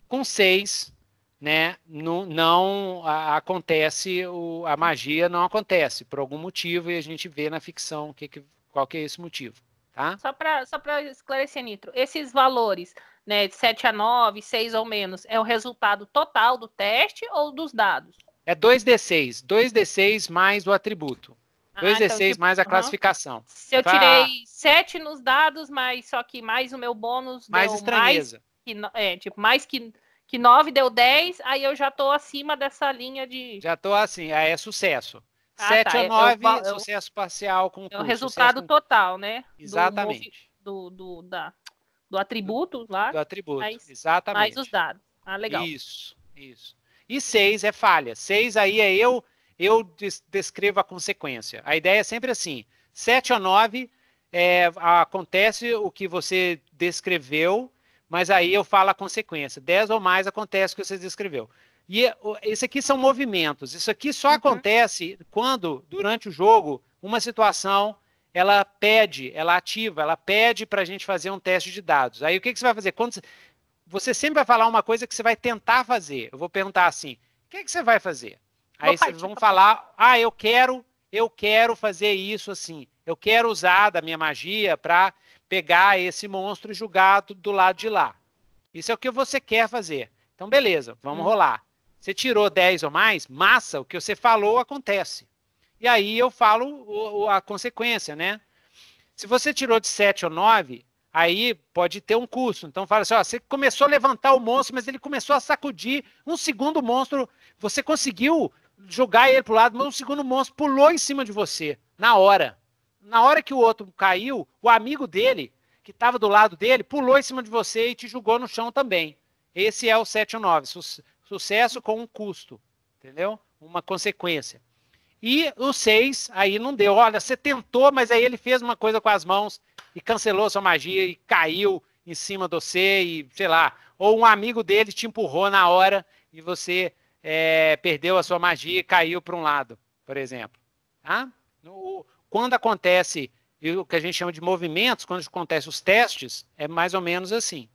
com 6, né, não, não a, acontece, o, a magia não acontece por algum motivo e a gente vê na ficção que, que qual que é esse motivo. Tá? Só para só esclarecer, Nitro, esses valores né, de 7 a 9, 6 ou menos, é o resultado total do teste ou dos dados? É 2D6, 2D6 mais o atributo. 2D6 ah, então, tipo, mais a classificação. Se eu pra... Tá? tirei 7 nos dados, mas só que mais o meu bônus mais deu estranheza. mais que é, tipo, mais que que 9 deu 10, aí eu já tô acima dessa linha de. Já tô assim, aí é sucesso. Ah, 7 tá, a 9, eu, eu, sucesso parcial com É o resultado com... total, né? Exatamente. Do, do, do, da, do atributo lá. Do atributo, mais, exatamente. Mais os dados. Ah, legal. Isso, isso. E 6 é falha. 6 aí é eu, eu descrevo a consequência. A ideia é sempre assim: 7 a 9 é, acontece o que você descreveu mas aí eu falo a consequência. 10 ou mais acontece o que você descreveu. E isso aqui são movimentos. Isso aqui só uhum. acontece quando, durante o jogo, uma situação ela pede, ela ativa, ela pede para a gente fazer um teste de dados. Aí o que, que você vai fazer? Quando você sempre vai falar uma coisa que você vai tentar fazer. Eu vou perguntar assim: o que, que você vai fazer? Aí Opa, vocês vão falar: ah, eu quero, eu quero fazer isso assim. Eu quero usar da minha magia para pegar esse monstro e jogar do, do lado de lá. Isso é o que você quer fazer. Então, beleza, vamos hum. rolar. Você tirou 10 ou mais, massa, o que você falou acontece. E aí eu falo o, o, a consequência, né? Se você tirou de 7 ou 9, aí pode ter um custo. Então fala assim, ó, você começou a levantar o monstro, mas ele começou a sacudir um segundo monstro, você conseguiu jogar ele para o lado, mas um segundo monstro pulou em cima de você na hora na hora que o outro caiu, o amigo dele, que estava do lado dele, pulou em cima de você e te jogou no chão também. Esse é o 7 ou 9. Su sucesso com um custo, entendeu? Uma consequência. E o 6, aí não deu. Olha, você tentou, mas aí ele fez uma coisa com as mãos e cancelou sua magia e caiu em cima de você e, sei lá, ou um amigo dele te empurrou na hora e você é, perdeu a sua magia e caiu para um lado, por exemplo. Tá? O, quando acontece o que a gente chama de movimentos, quando acontece os testes, é mais ou menos assim.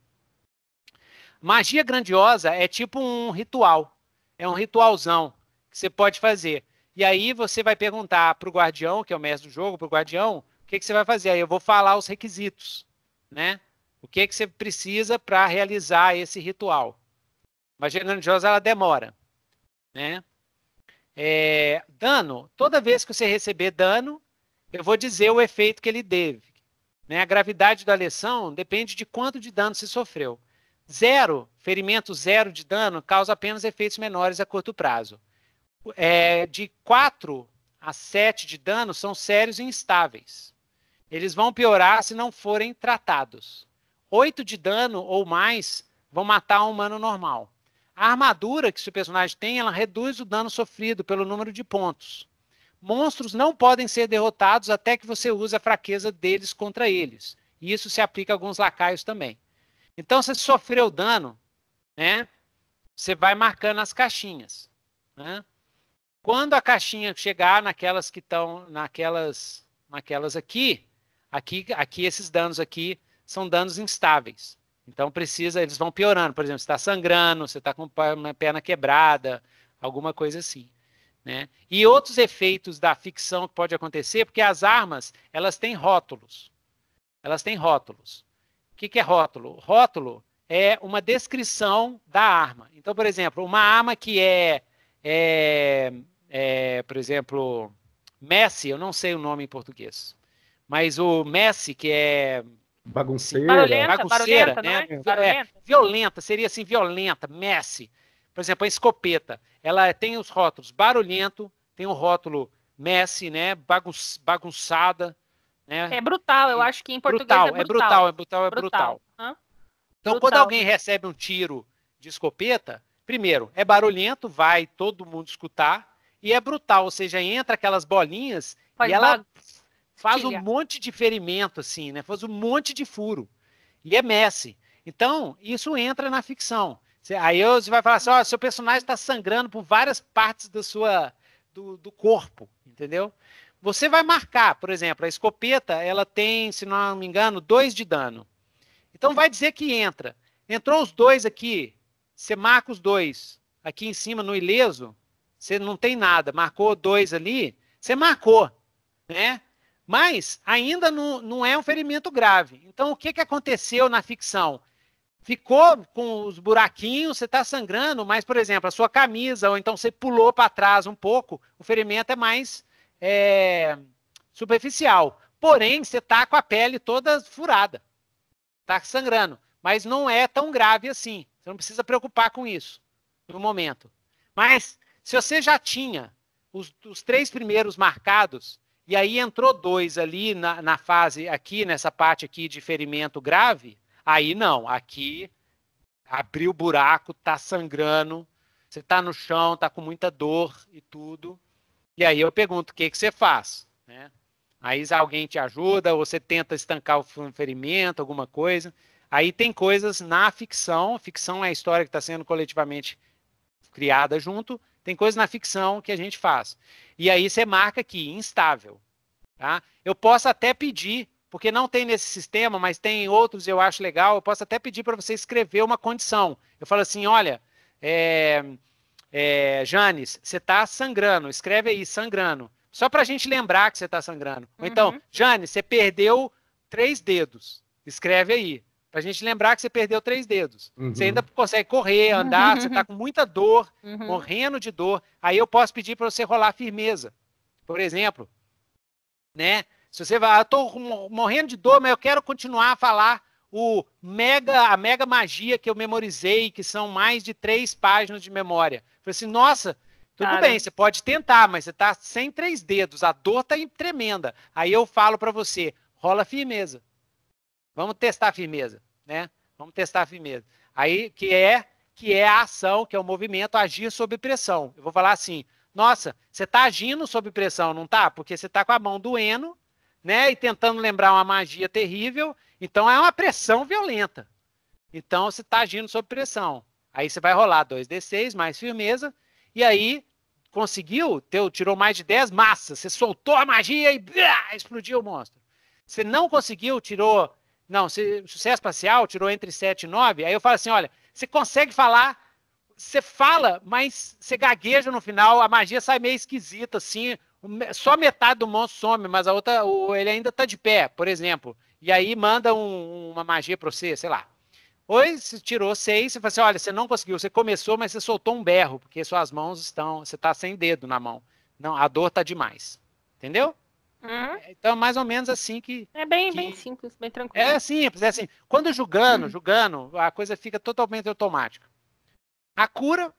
Magia grandiosa é tipo um ritual, é um ritualzão que você pode fazer. E aí você vai perguntar para o guardião, que é o mestre do jogo, para o guardião, o que, que você vai fazer? Aí eu vou falar os requisitos, né? O que, que você precisa para realizar esse ritual. Magia grandiosa, ela demora, né? É, dano, toda vez que você receber dano, eu vou dizer o efeito que ele teve. Né? A gravidade da lesão depende de quanto de dano se sofreu. Zero, ferimento zero de dano, causa apenas efeitos menores a curto prazo. É, de 4 a 7 de dano são sérios e instáveis. Eles vão piorar se não forem tratados. 8 de dano ou mais vão matar um humano normal. A armadura que o personagem tem, ela reduz o dano sofrido pelo número de pontos. Monstros não podem ser derrotados até que você use a fraqueza deles contra eles. E isso se aplica a alguns lacaios também. Então, se você sofreu dano, né, você vai marcando as caixinhas. Né? Quando a caixinha chegar naquelas que estão, naquelas, naquelas aqui, aqui, aqui esses danos aqui são danos instáveis. Então precisa, eles vão piorando. Por exemplo, está sangrando, você está com a perna quebrada, alguma coisa assim. Né? E outros efeitos da ficção que pode acontecer, porque as armas elas têm rótulos. Elas têm rótulos. O que, que é rótulo? Rótulo é uma descrição da arma. Então, por exemplo, uma arma que é, é, é por exemplo, Messi, eu não sei o nome em português, mas o Messi, que é bagunceira, barulhenta, bagunceira, barulhenta, né? né? É, violenta, seria assim, violenta, Messi. Por exemplo, a escopeta, ela tem os rótulos barulhento, tem o rótulo Messi, né? Bagun bagunçada. Né? É brutal, eu acho que em português brutal, é, é brutal. É brutal, é brutal, é brutal. brutal. Então, brutal. quando alguém recebe um tiro de escopeta, primeiro, é barulhento, vai todo mundo escutar, e é brutal, ou seja, entra aquelas bolinhas Pode e ela faz Filha. um monte de ferimento, assim, né? Faz um monte de furo. E é Messi. Então, isso entra na ficção. Aí você vai falar assim: ó, seu personagem está sangrando por várias partes do, sua, do, do corpo, entendeu? Você vai marcar, por exemplo, a escopeta, ela tem, se não me engano, dois de dano. Então vai dizer que entra. Entrou os dois aqui, você marca os dois. Aqui em cima no ileso, você não tem nada. Marcou dois ali, você marcou, né? Mas ainda não, não é um ferimento grave. Então o que, que aconteceu na ficção? ficou com os buraquinhos, você está sangrando, mas, por exemplo, a sua camisa, ou então você pulou para trás um pouco, o ferimento é mais é, superficial. Porém, você está com a pele toda furada, está sangrando, mas não é tão grave assim. Você não precisa preocupar com isso no momento. Mas se você já tinha os, os três primeiros marcados, e aí entrou dois ali na, na fase aqui, nessa parte aqui de ferimento grave, Aí não, aqui abriu o buraco, tá sangrando, você tá no chão, tá com muita dor e tudo. E aí eu pergunto, o que, que você faz? Né? Aí alguém te ajuda, ou você tenta estancar o ferimento, alguma coisa. Aí tem coisas na ficção, ficção é a história que está sendo coletivamente criada junto, tem coisas na ficção que a gente faz. E aí você marca aqui, instável. Tá? Eu posso até pedir porque não tem nesse sistema, mas tem outros eu acho legal, eu posso até pedir para você escrever uma condição. Eu falo assim, olha, é, é, Janes, você está sangrando, escreve aí, sangrando. Só para a gente lembrar que você está sangrando. Ou então, uhum. Janes, você perdeu três dedos, escreve aí. Para a gente lembrar que você perdeu três dedos. Uhum. Você ainda uhum. consegue correr, andar, uhum. você está com muita dor, uhum. morrendo de dor. Aí eu posso pedir para você rolar firmeza, por exemplo. Né? Se você vai, ah, estou morrendo de dor, mas eu quero continuar a falar o mega, a mega magia que eu memorizei, que são mais de três páginas de memória. Eu falei assim, nossa, tudo Cara. bem, você pode tentar, mas você está sem três dedos, a dor está tremenda. Aí eu falo para você, rola firmeza. Vamos testar a firmeza, né? Vamos testar a firmeza. Aí que é que é a ação, que é o movimento agir sob pressão. Eu vou falar assim: "Nossa, você está agindo sob pressão, não tá? Porque você está com a mão doendo né? E tentando lembrar uma magia terrível. Então é uma pressão violenta. Então você está agindo sob pressão. Aí você vai rolar 2d6 mais firmeza. E aí conseguiu, teu, tirou mais de 10 massas. Você soltou a magia e explodiu o monstro. Você não conseguiu, tirou. Não, se, sucesso parcial, tirou entre 7 e 9. Aí eu falo assim: olha, você consegue falar você fala, mas você gagueja no final, a magia sai meio esquisita, assim, só metade do monstro some, mas a outra, ele ainda está de pé, por exemplo. E aí manda um, uma magia para você, sei lá. Oi, você tirou seis, você fala assim, olha, você não conseguiu, você começou, mas você soltou um berro, porque suas mãos estão, você está sem dedo na mão. Não, a dor tá demais. Entendeu? Uhum. É, então, mais ou menos assim que. É bem, que... bem simples, bem tranquilo. É simples, é assim. Quando julgando, uhum. julgando, a coisa fica totalmente automática. A cura,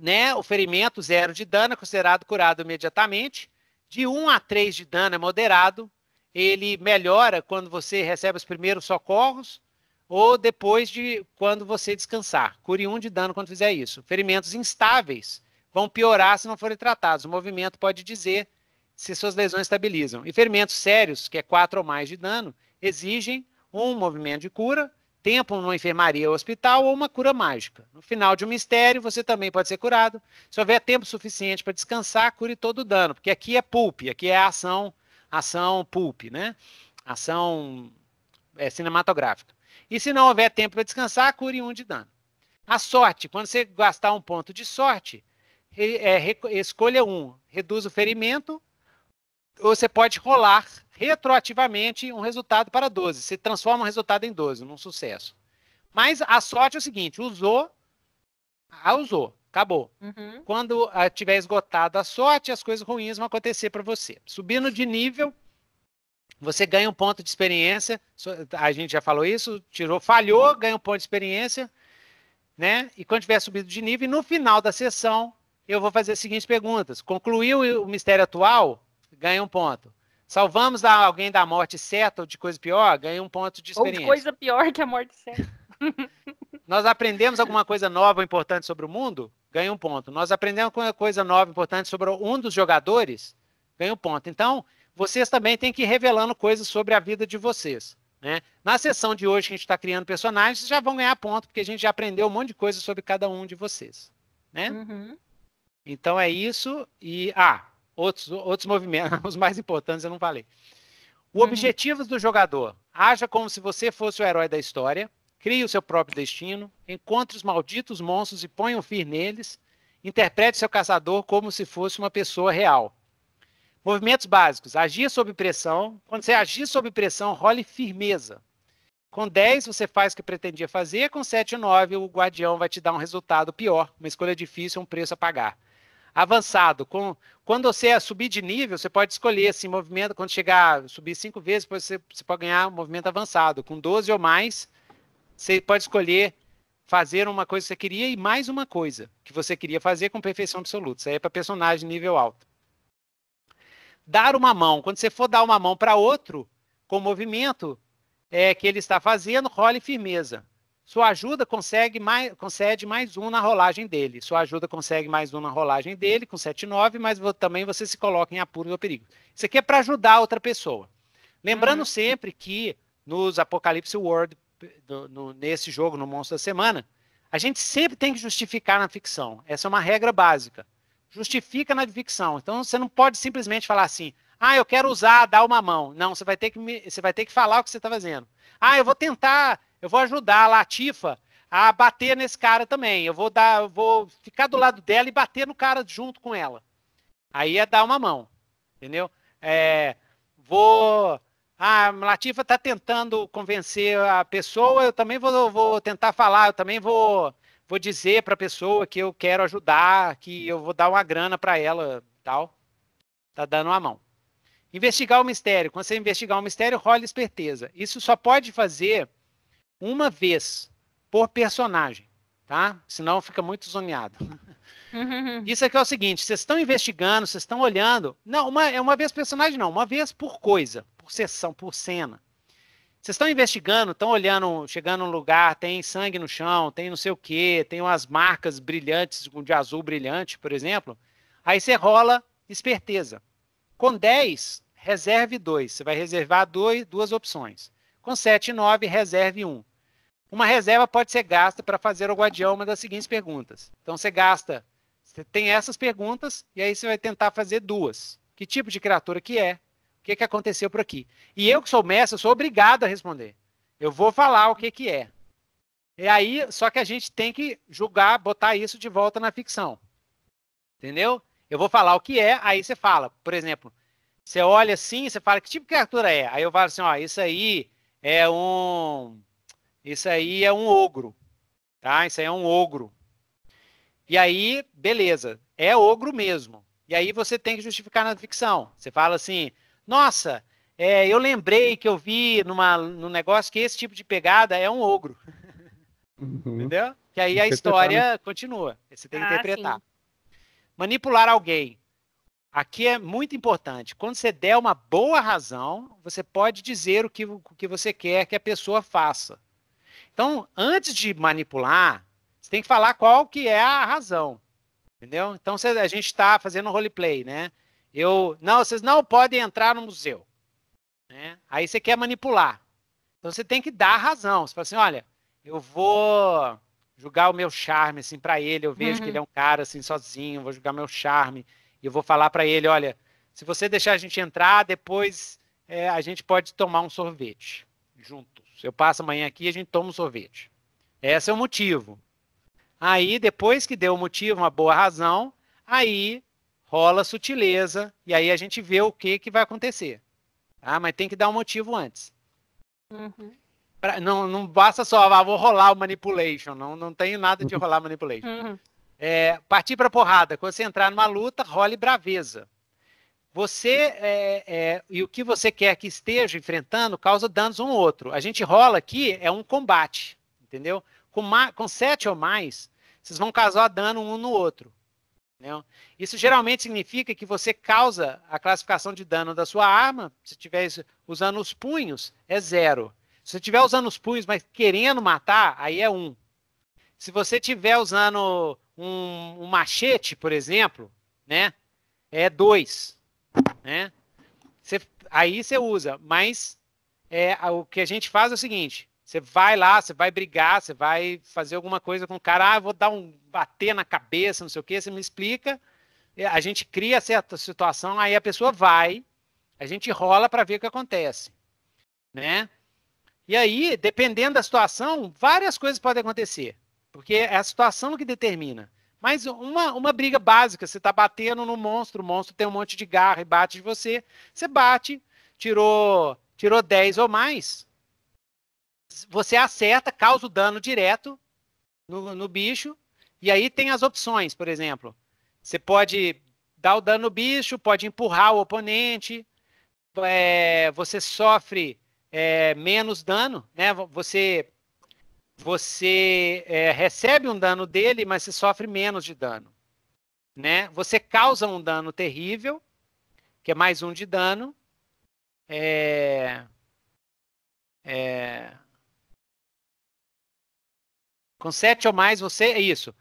né, o ferimento zero de dano é considerado curado imediatamente. De 1 a 3 de dano é moderado. Ele melhora quando você recebe os primeiros socorros ou depois de quando você descansar. Cure 1 de dano quando fizer isso. Ferimentos instáveis vão piorar se não forem tratados. O movimento pode dizer se suas lesões estabilizam. E ferimentos sérios, que é 4 ou mais de dano, exigem um movimento de cura tempo numa enfermaria ou hospital ou uma cura mágica. No final de um mistério, você também pode ser curado, se houver tempo suficiente para descansar, cure todo o dano, porque aqui é pulpe aqui é ação, ação pulpe né? Ação é, cinematográfica. E se não houver tempo para descansar, cure um de dano. A sorte, quando você gastar um ponto de sorte, é, escolha um, reduz o ferimento, ou você pode rolar retroativamente um resultado para 12. Se transforma um resultado em 12, num sucesso. Mas a sorte é o seguinte: usou, usou, acabou. Uhum. Quando ah, tiver esgotado a sorte, as coisas ruins vão acontecer para você. Subindo de nível, você ganha um ponto de experiência. A gente já falou isso, tirou, falhou, ganha um ponto de experiência, né? E quando tiver subido de nível, no final da sessão, eu vou fazer as seguintes perguntas: concluiu o mistério atual? Ganha um ponto. Salvamos alguém da morte certa ou de coisa pior, ganha um ponto de experiência. Ou coisa pior que a morte certa. Nós aprendemos alguma coisa nova importante sobre o mundo, ganha um ponto. Nós aprendemos alguma coisa nova importante sobre um dos jogadores, ganha um ponto. Então, vocês também têm que ir revelando coisas sobre a vida de vocês. Né? Na sessão de hoje que a gente está criando personagens, vocês já vão ganhar ponto, porque a gente já aprendeu um monte de coisa sobre cada um de vocês. Né? Uhum. Então é isso. E. Ah, outros, outros movimentos, os mais importantes eu não falei. O uhum. objetivo do jogador: haja como se você fosse o herói da história, crie o seu próprio destino, encontre os malditos monstros e ponha um fim neles, interprete seu caçador como se fosse uma pessoa real. Movimentos básicos: agir sob pressão. Quando você agir sob pressão, role firmeza. Com 10, você faz o que pretendia fazer, com 7 e 9, o guardião vai te dar um resultado pior, uma escolha difícil, um preço a pagar avançado. Com, quando você é subir de nível, você pode escolher assim, movimento, quando chegar, subir cinco vezes, você, você pode ganhar um movimento avançado. Com 12 ou mais, você pode escolher fazer uma coisa que você queria e mais uma coisa que você queria fazer com perfeição absoluta. Isso aí é para personagem nível alto. Dar uma mão. Quando você for dar uma mão para outro, com o movimento é, que ele está fazendo, role firmeza. Sua ajuda consegue mais, concede mais um na rolagem dele. Sua ajuda consegue mais um na rolagem dele, com 7 9, mas também você se coloca em apuros ou perigo. Isso aqui é para ajudar outra pessoa. Lembrando uhum. sempre que nos Apocalipse World, do, no, nesse jogo, no Monstro da Semana, a gente sempre tem que justificar na ficção. Essa é uma regra básica. Justifica na ficção. Então você não pode simplesmente falar assim: ah, eu quero usar, dar uma mão. Não, você vai ter que, me, você vai ter que falar o que você está fazendo. Ah, eu vou tentar eu vou ajudar a Latifa a bater nesse cara também. Eu vou dar, eu vou ficar do lado dela e bater no cara junto com ela. Aí é dar uma mão, entendeu? É, vou. A ah, Latifa está tentando convencer a pessoa. Eu também vou, vou tentar falar. Eu também vou, vou dizer para a pessoa que eu quero ajudar, que eu vou dar uma grana para ela, tal. Tá dando uma mão. Investigar o mistério. Quando você investigar o mistério, rola esperteza. Isso só pode fazer uma vez por personagem, tá? Senão fica muito zoneado. Uhum. Isso aqui é o seguinte: vocês estão investigando, vocês estão olhando. Não, uma, é uma vez personagem, não, uma vez por coisa, por sessão, por cena. Vocês estão investigando, estão olhando, chegando num lugar, tem sangue no chão, tem não sei o quê, tem umas marcas brilhantes, de azul brilhante, por exemplo. Aí você rola esperteza. Com 10, reserve 2. Você vai reservar dois, duas opções. Com 7 e 9, reserve 1. Uma reserva pode ser gasta para fazer o guardião uma das seguintes perguntas. Então você gasta, você tem essas perguntas e aí você vai tentar fazer duas. Que tipo de criatura que é? O que, que aconteceu por aqui? E eu que sou mestre, sou obrigado a responder. Eu vou falar o que, que é. E aí, só que a gente tem que julgar, botar isso de volta na ficção. Entendeu? Eu vou falar o que é, aí você fala. Por exemplo, você olha assim, você fala que tipo de criatura é. Aí eu falo assim, ó, isso aí é um. Isso aí é um ogro. Tá? Isso aí é um ogro. E aí, beleza, é ogro mesmo. E aí você tem que justificar na ficção. Você fala assim: nossa, é, eu lembrei que eu vi numa, num negócio que esse tipo de pegada é um ogro. Uhum. Entendeu? Que aí a história né? continua. Você tem que ah, interpretar. Sim. Manipular alguém. Aqui é muito importante. Quando você der uma boa razão, você pode dizer o que, o que você quer que a pessoa faça. Então, antes de manipular, você tem que falar qual que é a razão. Entendeu? Então, você, a gente está fazendo um roleplay, né? Eu, não, vocês não podem entrar no museu. Né? Aí você quer manipular. Então, você tem que dar razão. Você fala assim, olha, eu vou jogar o meu charme assim para ele, eu vejo uhum. que ele uhum. é um cara assim sozinho, vou jogar meu charme e eu vou falar para ele, olha, se você deixar a gente entrar, depois é, a gente pode tomar um sorvete juntos. Eu passo amanhã aqui e a gente toma um sorvete. Esse é o motivo. Aí, depois que deu o motivo, uma boa razão, aí rola sutileza e aí a gente vê o que, que vai acontecer. ah Mas tem que dar um motivo antes. Uhum. Pra, não, não basta só, ah, vou rolar o manipulation. Não, não tem nada de rolar manipulation. Uhum. É, partir para porrada. Quando você entrar numa luta, role braveza. Você é, é, e o que você quer que esteja enfrentando causa danos um ao outro. A gente rola aqui é um combate, entendeu? Com, com sete ou mais, vocês vão causar dano um no outro. Entendeu? Isso geralmente significa que você causa a classificação de dano da sua arma. Se estiver usando os punhos, é zero. Se você estiver usando os punhos, mas querendo matar, aí é um. Se você estiver usando um, um machete, por exemplo, né? É dois, né? aí você usa, mas é, o que a gente faz é o seguinte: você vai lá, você vai brigar, você vai fazer alguma coisa com o cara, ah, vou dar um bater na cabeça, não sei o que, você me explica, a gente cria certa situação, aí a pessoa vai, a gente rola para ver o que acontece, né? E aí, dependendo da situação, várias coisas podem acontecer. Porque é a situação que determina. Mas uma, uma briga básica, você está batendo no monstro, o monstro tem um monte de garra e bate de você, você bate, tirou, tirou 10 ou mais, você acerta, causa o dano direto no, no bicho, e aí tem as opções, por exemplo. Você pode dar o dano no bicho, pode empurrar o oponente, é, você sofre é, menos dano, né? Você você é, recebe um dano dele, mas você sofre menos de dano. Né? Você causa um dano terrível, que é mais um de dano. É... É... Com sete ou mais você. É isso.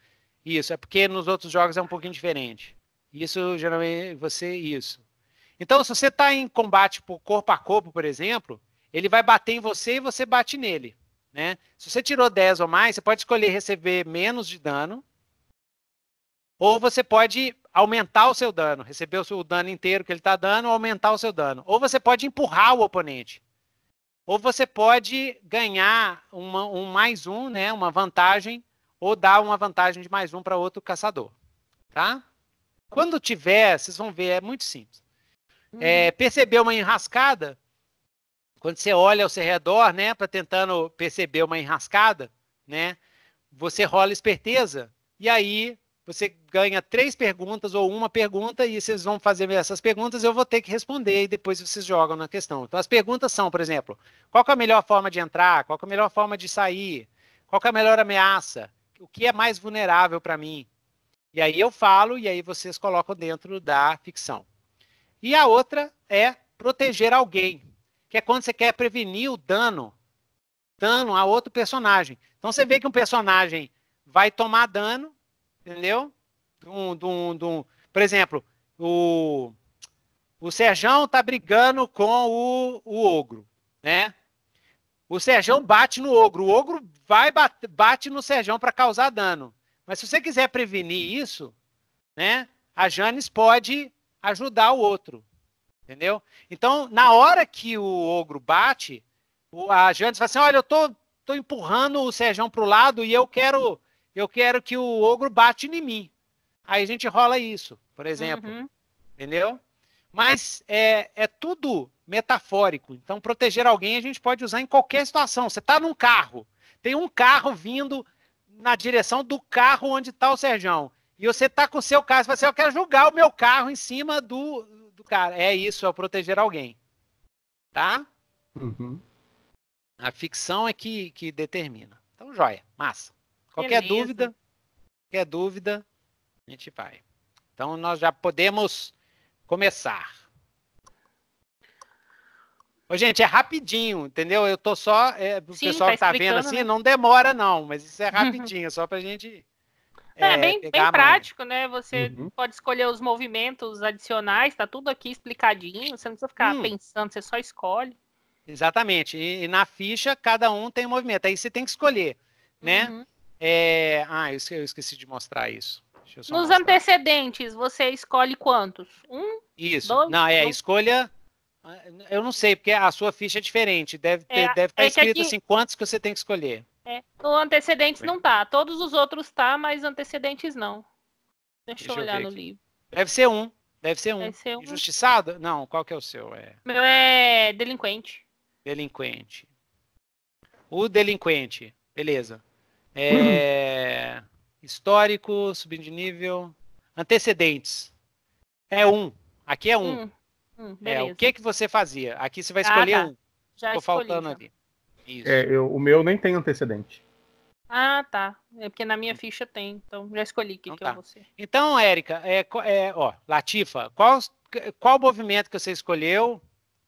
Isso. É porque nos outros jogos é um pouquinho diferente. Isso geralmente você. Isso. Então, se você está em combate por corpo a corpo, por exemplo, ele vai bater em você e você bate nele. Né? Se você tirou 10 ou mais, você pode escolher receber menos de dano. Ou você pode aumentar o seu dano, receber o seu dano inteiro que ele está dando, ou aumentar o seu dano. Ou você pode empurrar o oponente. Ou você pode ganhar uma, um mais um, né, uma vantagem, ou dar uma vantagem de mais um para outro caçador. Tá? Quando tiver, vocês vão ver, é muito simples. perceber uhum. É, uma enrascada, quando você olha ao seu redor, né, para tentando perceber uma enrascada, né, você rola esperteza e aí você ganha três perguntas ou uma pergunta e vocês vão fazer essas perguntas, eu vou ter que responder e depois vocês jogam na questão. Então as perguntas são, por exemplo, qual é a melhor forma de entrar, qual é a melhor forma de sair, qual é a melhor ameaça, o que é mais vulnerável para mim. E aí eu falo e aí vocês colocam dentro da ficção. E a outra é proteger alguém que é quando você quer prevenir o dano, dano a outro personagem. Então você vê que um personagem vai tomar dano, entendeu? Dum, dum, dum. Por exemplo, o, o Serjão tá brigando com o, o ogro, né? O Serjão bate no ogro, o ogro vai bate, bate no Serjão para causar dano. Mas se você quiser prevenir isso, né? A Janis pode ajudar o outro, Entendeu? Então, na hora que o ogro bate, a Jandes fala assim: olha, eu tô, tô empurrando o Serjão pro lado e eu quero eu quero que o ogro bate em mim. Aí a gente rola isso, por exemplo. Uhum. Entendeu? Mas é, é tudo metafórico. Então, proteger alguém a gente pode usar em qualquer situação. Você está num carro, tem um carro vindo na direção do carro onde está o Serjão. E você está com o seu carro, você fala assim, eu quero julgar o meu carro em cima do do cara. É isso, é proteger alguém. Tá? Uhum. A ficção é que, que determina. Então, joia, massa. Qualquer Beleza. dúvida, qualquer dúvida, a gente vai. Então, nós já podemos começar. Ô, gente, é rapidinho, entendeu? Eu tô só. É, o Sim, pessoal tá, tá vendo assim, né? não demora, não, mas isso é rapidinho, só pra gente. É, é bem, bem prático, né? Você uhum. pode escolher os movimentos adicionais, tá tudo aqui explicadinho, você não precisa ficar hum. pensando, você só escolhe. Exatamente. E, e, na ficha, cada um tem um movimento. Aí você tem que escolher, né? Uhum. É... Ah, eu esqueci, de mostrar isso. Nos mostrar. antecedentes, você escolhe quantos? Um? Isso. Dois, não, é, dois. escolha. Ah, eu não sei, porque a sua ficha é diferente. Deve, ter, é, deve tá é estar escrito aqui... assim quantos que você tem que escolher. É, o antecedentes não tá. Todos os outros tá, mas antecedentes não. Deixa, Deixa eu olhar eu no aqui. livro. Deve ser um. Deve ser um. Deve ser um. Injustiçado? Não, qual que é o seu? É... Meu é delinquente. Delinquente. O delinquente. Beleza. É... Uhum. Histórico, subindo de nível. Antecedentes. É um. Aqui é um. Hum, hum, é, o que que você fazia? Aqui você vai ah, escolher ah, tá. um. Já Tô faltando ali. É, eu, o meu nem tem antecedente. Ah, tá. É porque na minha hum. ficha tem, então já escolhi o que, então, que tá. Então, Érica, é, é, ó, Latifa, qual, qual movimento que você escolheu?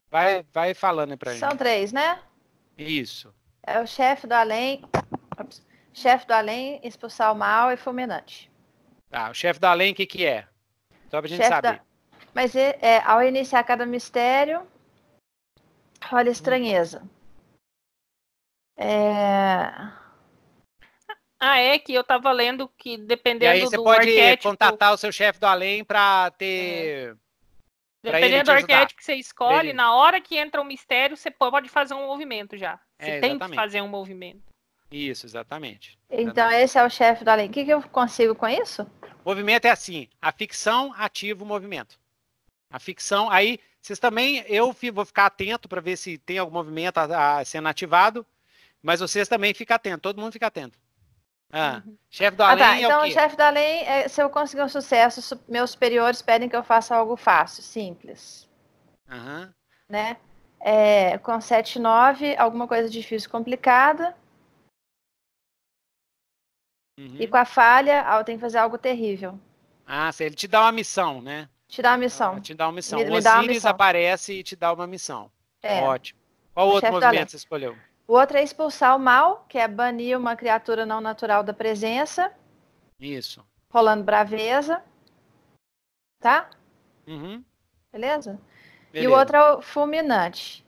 Vai, vai falando aí pra São gente. São três, né? Isso. É o chefe do além. Chefe do além, expulsar o mal e fulminante. Tá, o chefe do além, o que, que é? Só pra gente chefe saber. Da... Mas é, é, ao iniciar cada mistério, olha estranheza. Hum. É... Ah, é que eu estava lendo que dependendo do E aí você pode arquétipo... contatar o seu chefe do além para ter... É. Dependendo do arquétipo que você escolhe, Beleza. na hora que entra o um mistério, você pode fazer um movimento já. É, você é, tem que fazer um movimento. Isso, exatamente. Então exatamente. esse é o chefe do além. O que, que eu consigo com isso? O movimento é assim, a ficção ativa o movimento. A ficção, aí vocês também, eu vou ficar atento para ver se tem algum movimento a, a sendo ativado. Mas vocês também ficam atentos, todo mundo fica atento. Ah, uhum. chefe do além ah, tá. Então, é o então, quê? chefe do além, é, se eu conseguir um sucesso, meus superiores pedem que eu faça algo fácil, simples. Uhum. Né? É, com 7, 9, alguma coisa difícil, complicada. Uhum. E com a falha, ah, eu tenho que fazer algo terrível. Ah, ele te dá uma missão, né? Te dá uma missão. Ah, te dá uma missão. Me, o Osiris aparece e te dá uma missão. É. Ótimo. Qual o outro movimento você escolheu? O outro é expulsar o mal, que é banir uma criatura não natural da presença. Isso. Rolando braveza. Tá? Uhum. Beleza? Beleza? E o outro é o fulminante.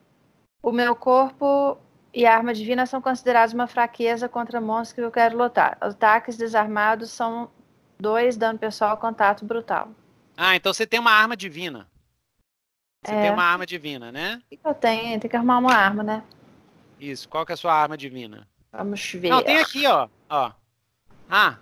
O meu corpo e a arma divina são considerados uma fraqueza contra monstros que eu quero lutar. Ataques desarmados são dois dano pessoal, contato brutal. Ah, então você tem uma arma divina. Você é. tem uma arma divina, né? Eu tenho, tem que arrumar uma arma, né? Isso, qual que é a sua arma divina? Vamos ver. Não, tem aqui, ó. ó. Ah,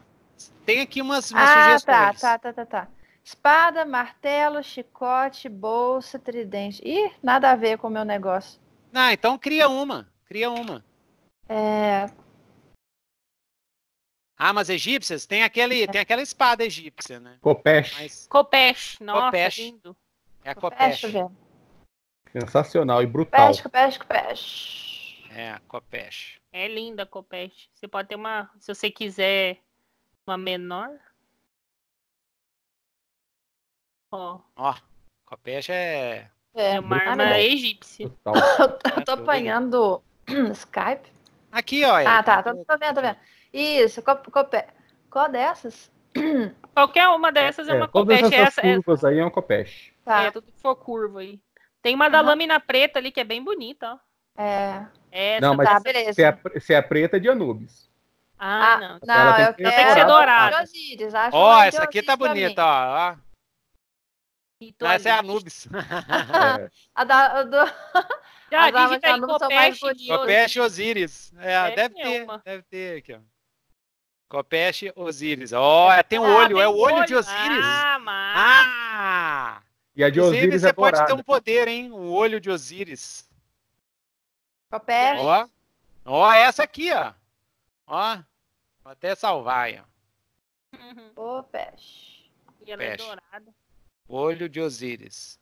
tem aqui umas, umas ah, tá, sugestões. Tá, tá, tá, tá, Espada, martelo, chicote, bolsa, tridente. Ih, nada a ver com o meu negócio. Ah, então cria uma. Cria uma. É. Armas ah, egípcias? Tem, aquele, é. tem aquela espada egípcia, né? Kopesh. Mas... Kopesh, nossa, Kopesh. lindo. É a Kopesh. Kopesh. Sensacional e brutal. Kopesh, Kopesh, Kopesh. É, a Copeste. É linda a Copeste. Você pode ter uma, se você quiser, uma menor. Ó. Ó, Copeste é, é. É uma arma ah, egípcia. eu tô né, apanhando Skype. Aqui, olha. É. Ah, tá. Tô, tô vendo, tô vendo. Isso, Copé. Qual dessas? Qualquer uma dessas é, é uma Copeste. Todas essas essa, é curvas essa. aí é uma Copeste. Tá. É, tudo que for curva aí. Tem uma da lâmina preta ali que é bem bonita, ó. É. Essa, não, mas tá, é beleza. Se é, se é preta, é de Anubis. Ah, ah não. Tá Ela não, tem eu que, que ser dourada. É é ó, oh, essa aqui tá bonita, ó. ó. Não, essa é Anubis. é. a da, a do... Já, a gente tá Anubis são mais bonitas. Copeste Osiris. É, deve ter, uma. deve ter aqui, ó. Copeste Osiris. Ó, oh, tem um ah, olho, é o olho, de Osiris. Ah, mas... ah! E a de Osiris Inclusive, é você dourada. pode ter um poder, hein? O olho de Osiris. Papel. Ó, ó, essa aqui, ó. Ó, vou até salvar ó. Uhum. Ô, peixe. E ela peixe. é dourada. Olho de Osíris.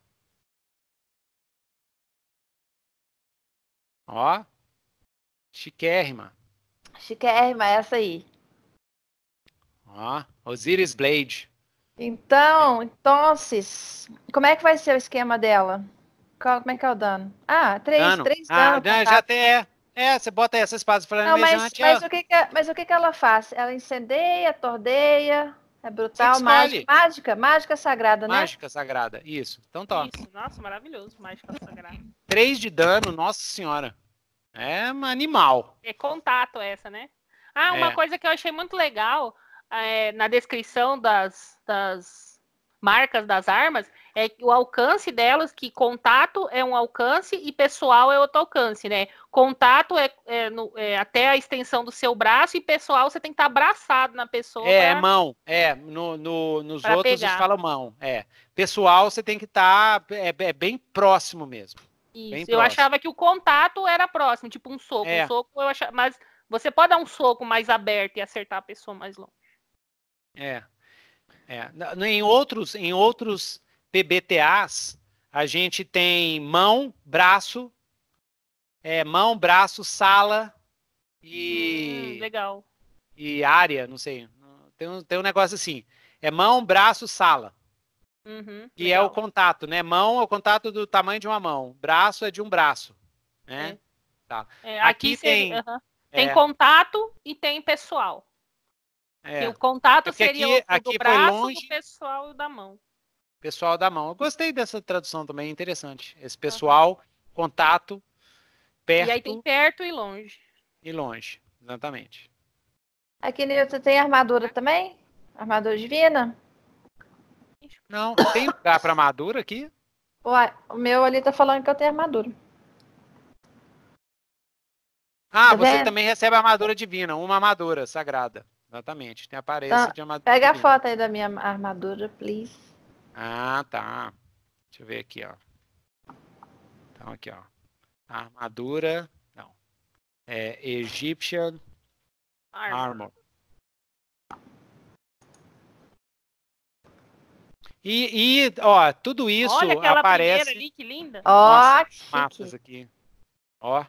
Ó, chiquérrima. Chiquérrima, essa aí. Ó, Osiris Blade. Então, então, como é que vai ser o esquema dela? Qual, como é que é o dano? Ah, três, dano. três ah, tá. já tem, é. É, você bota essa espada flamejante. Mas, mas, é. o que que, é, mas o que que ela faz? Ela incendeia, tordeia, é brutal, mágica, mágica, mágica sagrada, né? Mágica sagrada, isso. Então toma. Tá. Isso, nossa, maravilhoso, mágica sagrada. Três de dano, nossa senhora. É um animal. É contato essa, né? Ah, uma é. coisa que eu achei muito legal é, na descrição das, das marcas das armas é o alcance delas, que contato é um alcance e pessoal é outro alcance, né? Contato é, é, no, é até a extensão do seu braço e pessoal você tem que estar tá abraçado na pessoa. É, pra... mão. É, no, no nos outros pegar. eles falam mão. É. Pessoal você tem que estar tá, é, é bem próximo mesmo. Isso, eu achava que o contato era próximo, tipo um soco. É. Um soco eu achava, mas você pode dar um soco mais aberto e acertar a pessoa mais longe. É. É. Em outros, em outros PBTAs, a gente tem mão, braço, é, mão, braço, sala e. Hum, legal. E área, não sei. Tem um, tem um negócio assim. É mão, braço, sala. Uhum, que legal. é o contato, né? Mão é o contato do tamanho de uma mão. Braço é de um braço. Né? Tá. É, aqui, aqui tem. É. Tem é. contato e tem pessoal. É. é e o contato seria aqui, o aqui braço, longe, do pessoal e da mão. Pessoal da mão. Eu gostei dessa tradução também, é interessante. Esse pessoal, uhum. contato, perto. E aí tem perto e longe. E longe, exatamente. Aqui Nilton tem armadura também? Armadura divina? Não, tem lugar para armadura aqui? Uai, o meu ali tá falando que eu tenho armadura. Ah, tá você vendo? também recebe armadura divina, uma armadura sagrada. Exatamente, tem aparência então, de armadura. Pega divina. a foto aí da minha armadura, please. Ah, tá. Deixa eu ver aqui, ó. Então, aqui, ó. Armadura. Não. É Egyptian Armor. Armor. E, e, ó, tudo isso Olha aquela aparece. Ali, que linda. Ó, mapas aqui. Ó.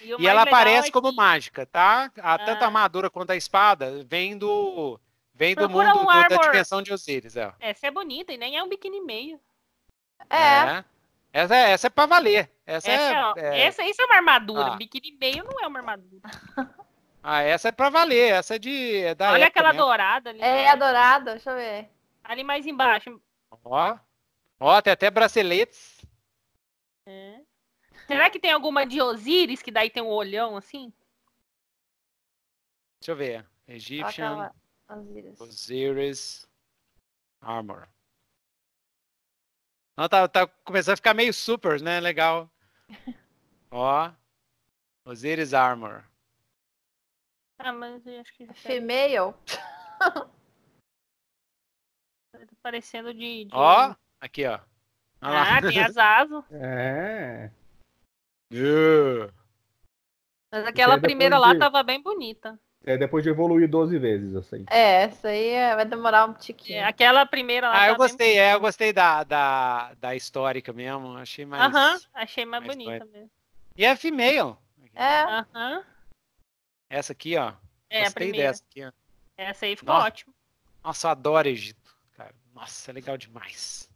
E, e ela aparece é como mágica, tá? A, ah. Tanto a ah. armadura quanto a espada vem do uhum. Vem Procura do mundo um do, da dimensão de Osiris, é. Essa é bonita e nem é um biquíni meio. É. é. Essa, é, essa é pra valer. Essa, é, essa é, é, essa isso é uma armadura. Ah. biquíni meio não é uma armadura. Ah, essa é pra valer. Essa é de. É da Olha aquela dourada ali. É, né? é, a dourada, deixa eu ver. Ali mais embaixo. Ó. Ó, tem até braceletes. É. Será que tem alguma de Osíris que daí tem um olhão assim? Deixa eu ver. Egyptian. Osiris. Armor. Não, tá, tá começando a ficar meio super, né? Legal. Ó. Osiris Armor. Ah, mas eu acho que. É female? tá parecendo de. de... Ó, aqui, ó. Ah, ah tem as asas. É. Uh. Mas aquela é primeira lá de... tava bem bonita. É, depois de evoluir 12 vezes, assim. É, essa aí é, vai demorar um tiquinho. É, aquela primeira lá. Ah, tá eu gostei, é, eu gostei da, da, da histórica mesmo. Achei mais. Aham, uh -huh, achei mais, mais bonita mesmo. E é female. É. Aham. Essa aqui, ó. É, gostei dessa aqui, ó. Essa aí ficou Nossa. ótimo. Nossa, eu adoro Egito, cara. Nossa, é legal demais.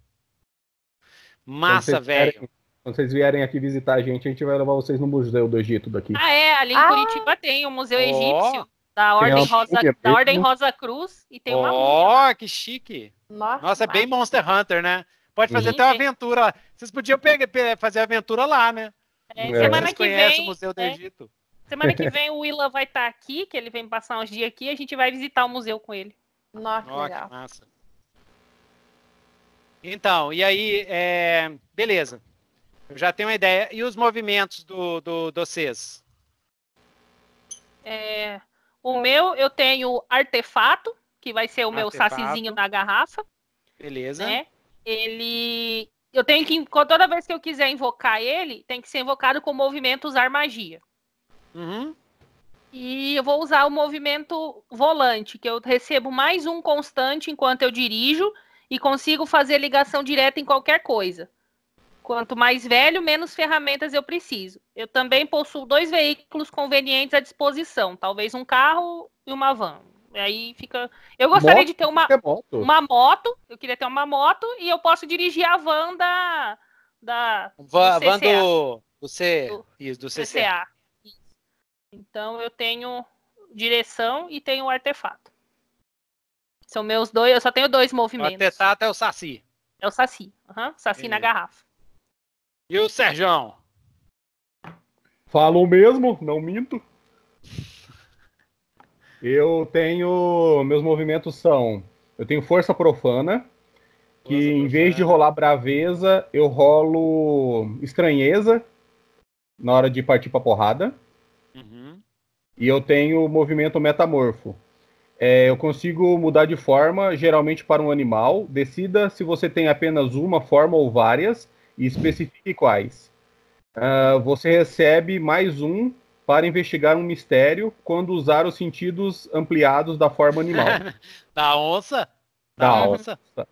Massa, velho. Quando vocês vierem aqui visitar a gente, a gente vai levar vocês no Museu do Egito daqui. Ah, é, ali em ah. Curitiba tem o um Museu oh. Egípcio. Da Ordem, Rosa, é da Ordem Rosa Cruz e tem uma. oh, que chique! Nossa, Nossa é bem Monster Hunter, né? Pode fazer até uma aventura. Vocês podiam pegar, fazer aventura lá, né? É, semana que vem. o Museu do é, Egito. Semana que vem o Willa vai estar tá aqui, que ele vem passar uns dias aqui, a gente vai visitar o museu com ele. Nossa, Nossa legal. massa. Então, e aí, é, beleza. Eu já tenho uma ideia. E os movimentos do, do, do CES? É, o meu, eu tenho artefato, que vai ser o artefato. meu sacizinho na garrafa. Beleza. Né? Ele. Eu tenho que. Toda vez que eu quiser invocar ele, tem que ser invocado com o movimento usar magia. Uhum. E eu vou usar o movimento volante, que eu recebo mais um constante enquanto eu dirijo e consigo fazer ligação direta em qualquer coisa. Quanto mais velho, menos ferramentas eu preciso. Eu também possuo dois veículos convenientes à disposição, talvez um carro e uma van. Aí fica. Eu gostaria moto, de ter uma moto. uma moto. Eu queria ter uma moto e eu posso dirigir a van da. da van do. CCA. Van do, do, C, do, isso, do CCA. CCA. Então eu tenho direção e tenho artefato. São meus dois. Eu só tenho dois movimentos. O artefato é o Saci. É o Saci. Uhum, saci é. na garrafa. E o Serjão? Falo mesmo, não minto. Eu tenho. Meus movimentos são. Eu tenho força profana, que força em profana. vez de rolar braveza, eu rolo estranheza na hora de partir pra porrada. Uhum. E eu tenho movimento metamorfo. É, eu consigo mudar de forma, geralmente para um animal. Decida se você tem apenas uma forma ou várias e especifique quais. Uh, você recebe mais um para investigar um mistério quando usar os sentidos ampliados da forma animal. da onça? Da, da onça. onça.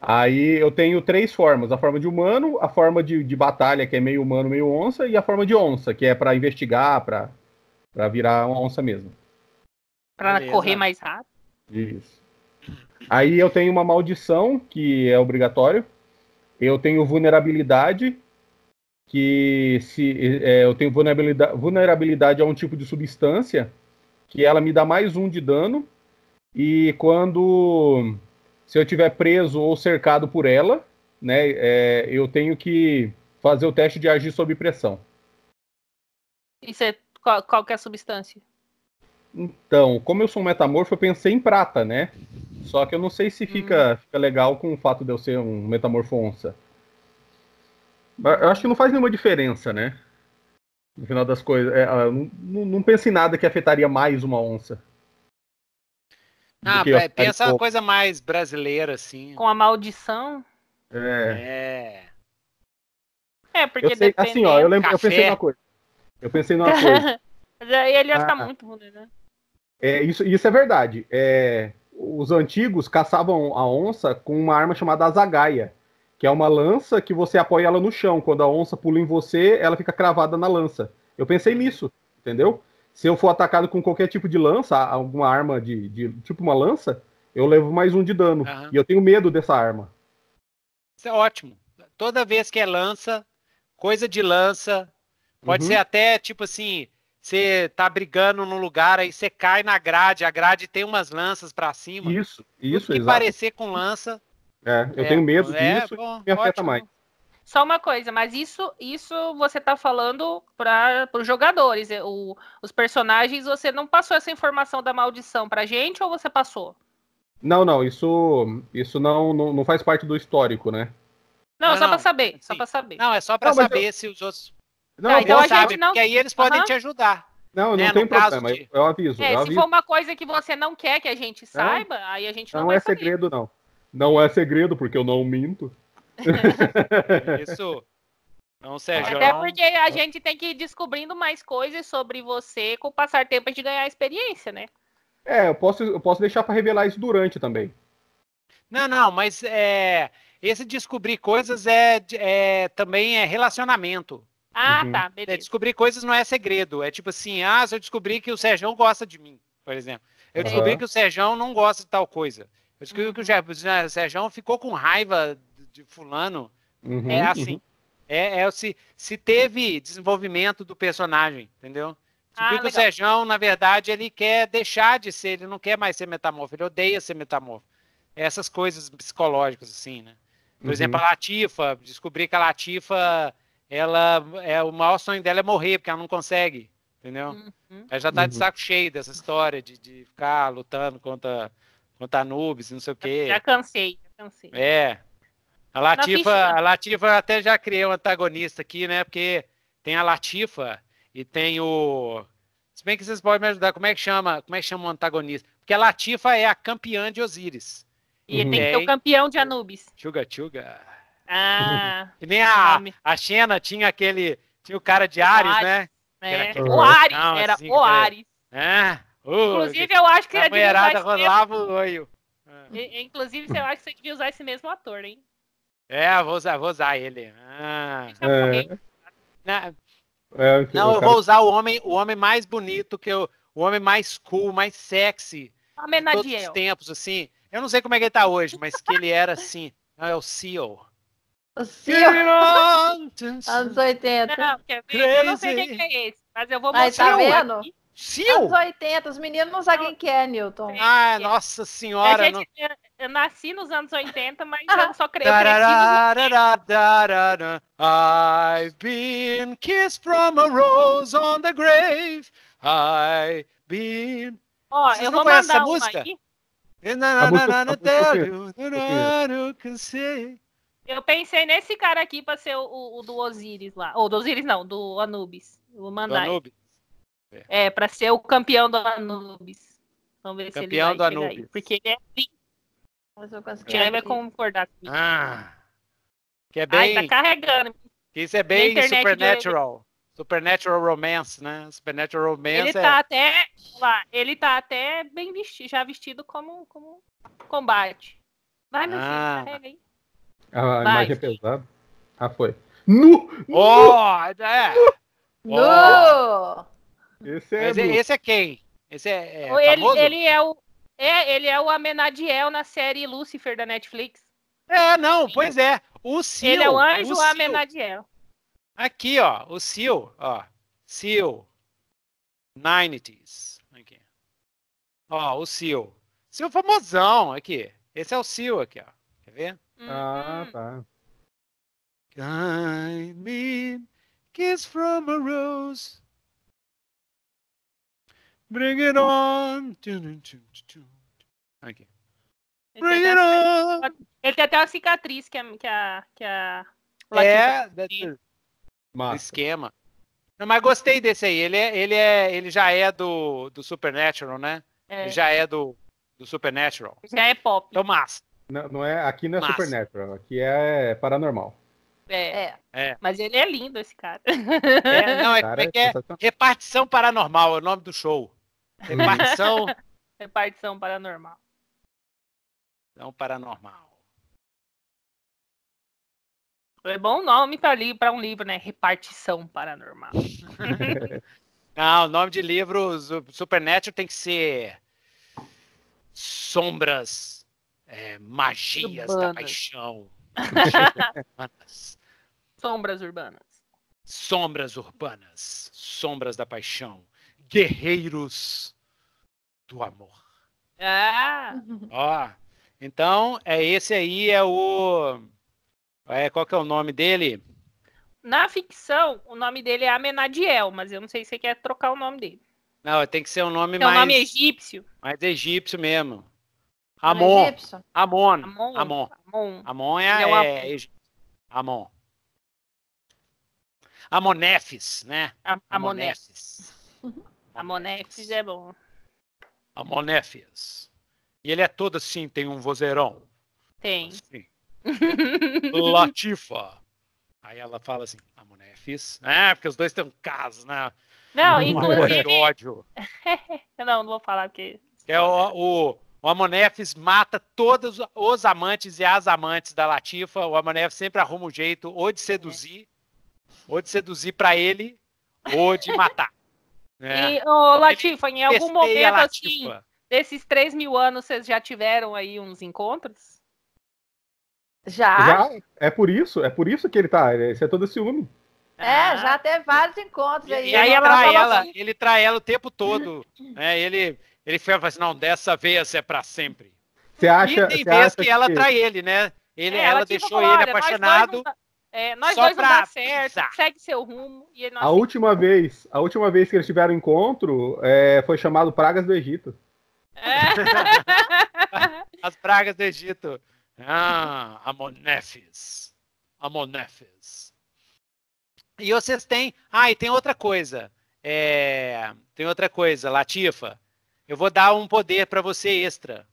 Aí eu tenho três formas: a forma de humano, a forma de, de batalha, que é meio humano, meio onça, e a forma de onça, que é para investigar, para virar uma onça mesmo. Para correr mais rápido. Isso. Aí eu tenho uma maldição, que é obrigatório, eu tenho vulnerabilidade, que se é, eu tenho vulnerabilidade, vulnerabilidade a um tipo de substância, que ela me dá mais um de dano, e quando se eu tiver preso ou cercado por ela, né, é, eu tenho que fazer o teste de agir sob pressão. Isso é qual, qual é a substância? Então, como eu sou um metamorfo, eu pensei em prata, né? Só que eu não sei se fica, hum. fica legal com o fato de eu ser um metamorfonsa. Eu acho que não faz nenhuma diferença, né? No final das coisas. É, ah, não, não penso em nada que afetaria mais uma onça. Ah, é, pensa uma coisa mais brasileira, assim. Com a maldição? É. É, é porque eu sei, Assim, ó, eu, lembro, eu pensei numa coisa. Eu pensei numa coisa. Mas ele ia ficar ah. muito ruim, né? É, isso, isso é verdade. É, os antigos caçavam a onça com uma arma chamada azagaia, que é uma lança que você apoia ela no chão. Quando a onça pula em você, ela fica cravada na lança. Eu pensei nisso, entendeu? Se eu for atacado com qualquer tipo de lança, alguma arma de, de tipo uma lança, eu levo mais um de dano. Uhum. E eu tenho medo dessa arma. Isso é ótimo. Toda vez que é lança, coisa de lança, pode uhum. ser até tipo assim, você tá brigando num lugar, aí você cai na grade, a grade tem umas lanças para cima. Isso, isso, Tudo exato. parecer com lança. É, eu é, tenho medo é, disso, e me afeta ótimo. mais. Só uma coisa, mas isso isso você tá falando para os jogadores, é, o, os personagens, você não passou essa informação da maldição pra gente ou você passou? Não, não, isso isso não, não, não faz parte do histórico, né? Não, não só para saber, sim. só para saber. Não, é só para saber eu... se os outros não, tá, então não... porque aí eles podem uhum. te ajudar. Não, né? não tem problema, de... eu aviso. É, eu se for uma coisa que você não quer que a gente é. saiba, não, aí a gente não, não é saber. segredo, não. Não é segredo, porque eu não minto. Isso. Não, Sérgio. Até porque a gente tem que ir descobrindo mais coisas sobre você com o passar tempo de ganhar experiência, né? É, eu posso, eu posso deixar para revelar isso durante também. Não, não, mas é, esse descobrir coisas é, é também é relacionamento. Ah, uhum. tá. É, beleza. É, descobrir coisas não é segredo. É tipo assim, ah, se eu descobri que o Sérgio gosta de mim, por exemplo. Eu descobri uhum. que o Sérgio não gosta de tal coisa. Eu descobri uhum. que né, o Sérgio ficou com raiva de fulano. Uhum, é assim. Uhum. É, é se, se teve desenvolvimento do personagem, entendeu? Descobri ah, que o Sérgio, na verdade, ele quer deixar de ser, ele não quer mais ser metamorfo, ele odeia ser metamorfo. É essas coisas psicológicas, assim, né? Por uhum. exemplo, a Latifa, descobri que a Latifa ela é o maior sonho dela é morrer, porque ela não consegue, entendeu? Uhum. Ela já tá de uhum. saco cheio dessa história de, de ficar lutando contra, contra Anubis, não sei o quê. Já cansei, já cansei. É. A Latifa, a Latifa até já criou um antagonista aqui, né? Porque tem a Latifa e tem o. Se bem que vocês podem me ajudar, como é que chama? Como é que chama o antagonista? Porque a Latifa é a campeã de Osiris. E uhum. tem que ser o campeão de Anubis. Chuga, chuga. Ah. Que nem a, a Xena tinha aquele. Tinha o cara de Ares, Ares né? É. Era o Ares, não, era assim, o Ares. É. Uh, inclusive, eu acho que era de. rolava mesmo... o olho. É. Inclusive, eu acho que você devia usar esse mesmo ator, hein? É, vou usar, vou usar ele. Ah. Né? É. É, não, eu vou usar o homem, o homem mais bonito que eu, o homem mais cool, mais sexy de todos os tempos, assim. Eu não sei como é que ele tá hoje, mas que ele era assim. Não, é o Seal. Sim, anos 80. Não, quer ver? Eu não sei quem é esse, mas eu vou tá mostrar. Aí, tá vendo? Aqui. Sil? Anos 80, os meninos não sabem quem é, Newton. Ah, nossa senhora. É gente, não... Eu nasci nos anos 80, mas ah. eu só cresci nos... I've been kissed from a rose on the grave. I've been... Ó, oh, eu vou mandar essa música? Aí? não, I, I, I, I, I, I, I, eu pensei nesse cara aqui pra ser o, o, o do Osiris lá. Ou do Osiris não, do Anubis. O Mandai. Do Anubis? É. é, pra ser o campeão do Anubis. Vamos ver campeão se ele vai do Anubis. Aí, porque ele é lindo. Mas eu consigo tirar é. vai concordar comigo. Ah. Que é bem. Ai, tá carregando. Isso é bem supernatural. De... Supernatural romance, né? Supernatural romance. Ele é- tá é... até. Lá, ele tá até bem vestido, já vestido como, como combate. Vai, meu ah. filho, carrega aí. A Vai. imagem é pesada. Ah, foi. Nu! Oh, é. Nu! Oh. Esse é, esse é quem? Esse é, é ele, famoso? ele é o é, ele é o Amenadiel na série Lucifer da Netflix. É, não, pois é. O Sil. Ele é o anjo o Amenadiel. Aqui, ó, o Sil, ó. Sil. 90s. Aqui. Ó, o Sil. Sil famosão aqui. Esse é o Sil aqui, ó. Quer ver? Ah, uhum. tá. I mean, kiss from a rose. Bring it on. Aqui. Bring it on. Ele tem até uma cicatriz que a. Que a, que a... É, o esquema. Não, mas gostei desse aí. Ele, é, ele, é, ele já é do, do Supernatural, né? É. Ele já é do, do Supernatural. Já é pop. Então, massa. Não, não é, aqui não é Supernatural, aqui é paranormal. É. é, é. Mas ele é lindo, esse cara. É, não, é, cara, é, é Repartição Paranormal, é o nome do show. Repartição. Repartição Paranormal. Não Paranormal. É bom nome para li um livro, né? Repartição Paranormal. não, o nome de livro Supernatural tem que ser Sombras é, magias urbanas. da paixão. urbanas. Sombras urbanas. Sombras urbanas. Sombras da paixão. Guerreiros do amor. Ah! Ó, então, é esse aí é o. É, qual que é o nome dele? Na ficção, o nome dele é Amenadiel, mas eu não sei se você quer trocar o nome dele. Não, tem que ser um nome é mais. É um nome egípcio. Mais egípcio mesmo. Amon. Amon. Amon. Amon. Amon é, é, é Amon. Amonefis, né? Amonefis, Amonefis é bom. Amonefis, E ele é todo assim, tem um vozeirão. Tem. Assim. Latifa. Aí ela fala assim, Amonefis, É, né? porque os dois têm um caso, né? Não, um inclusive... ódio. não, não vou falar porque... É o, o o Amonefes mata todos os amantes e as amantes da Latifa. O Amonefes sempre arruma um jeito ou de seduzir, é. ou de seduzir para ele, ou de matar. né? E, é. ô, Latifa, em algum momento assim, desses 3 mil anos, vocês já tiveram aí uns encontros? Já. Já? É por isso, é por isso que ele tá. Esse é todo ciúme. Ah. É, já teve vários encontros aí. E, aí ela trai ela, assim. ele trai ela o tempo todo. né? Ele ele fala assim, não, dessa vez é para sempre. Você acha, e tem vez que, que, ela trai ele, né? Ele, é, ela, ela tipo, deixou olha, ele apaixonado. Nós é, nós Só dois não dá certo, pisar. segue seu rumo. E ele não a última vez, a última vez que eles tiveram encontro, é, foi chamado Pragas do Egito. É. As pragas do Egito. Ah, Amonefis, Amonefes. E vocês têm. Ah, e tem outra coisa. É... Tem outra coisa, Latifa. Eu vou dar um poder para você extra.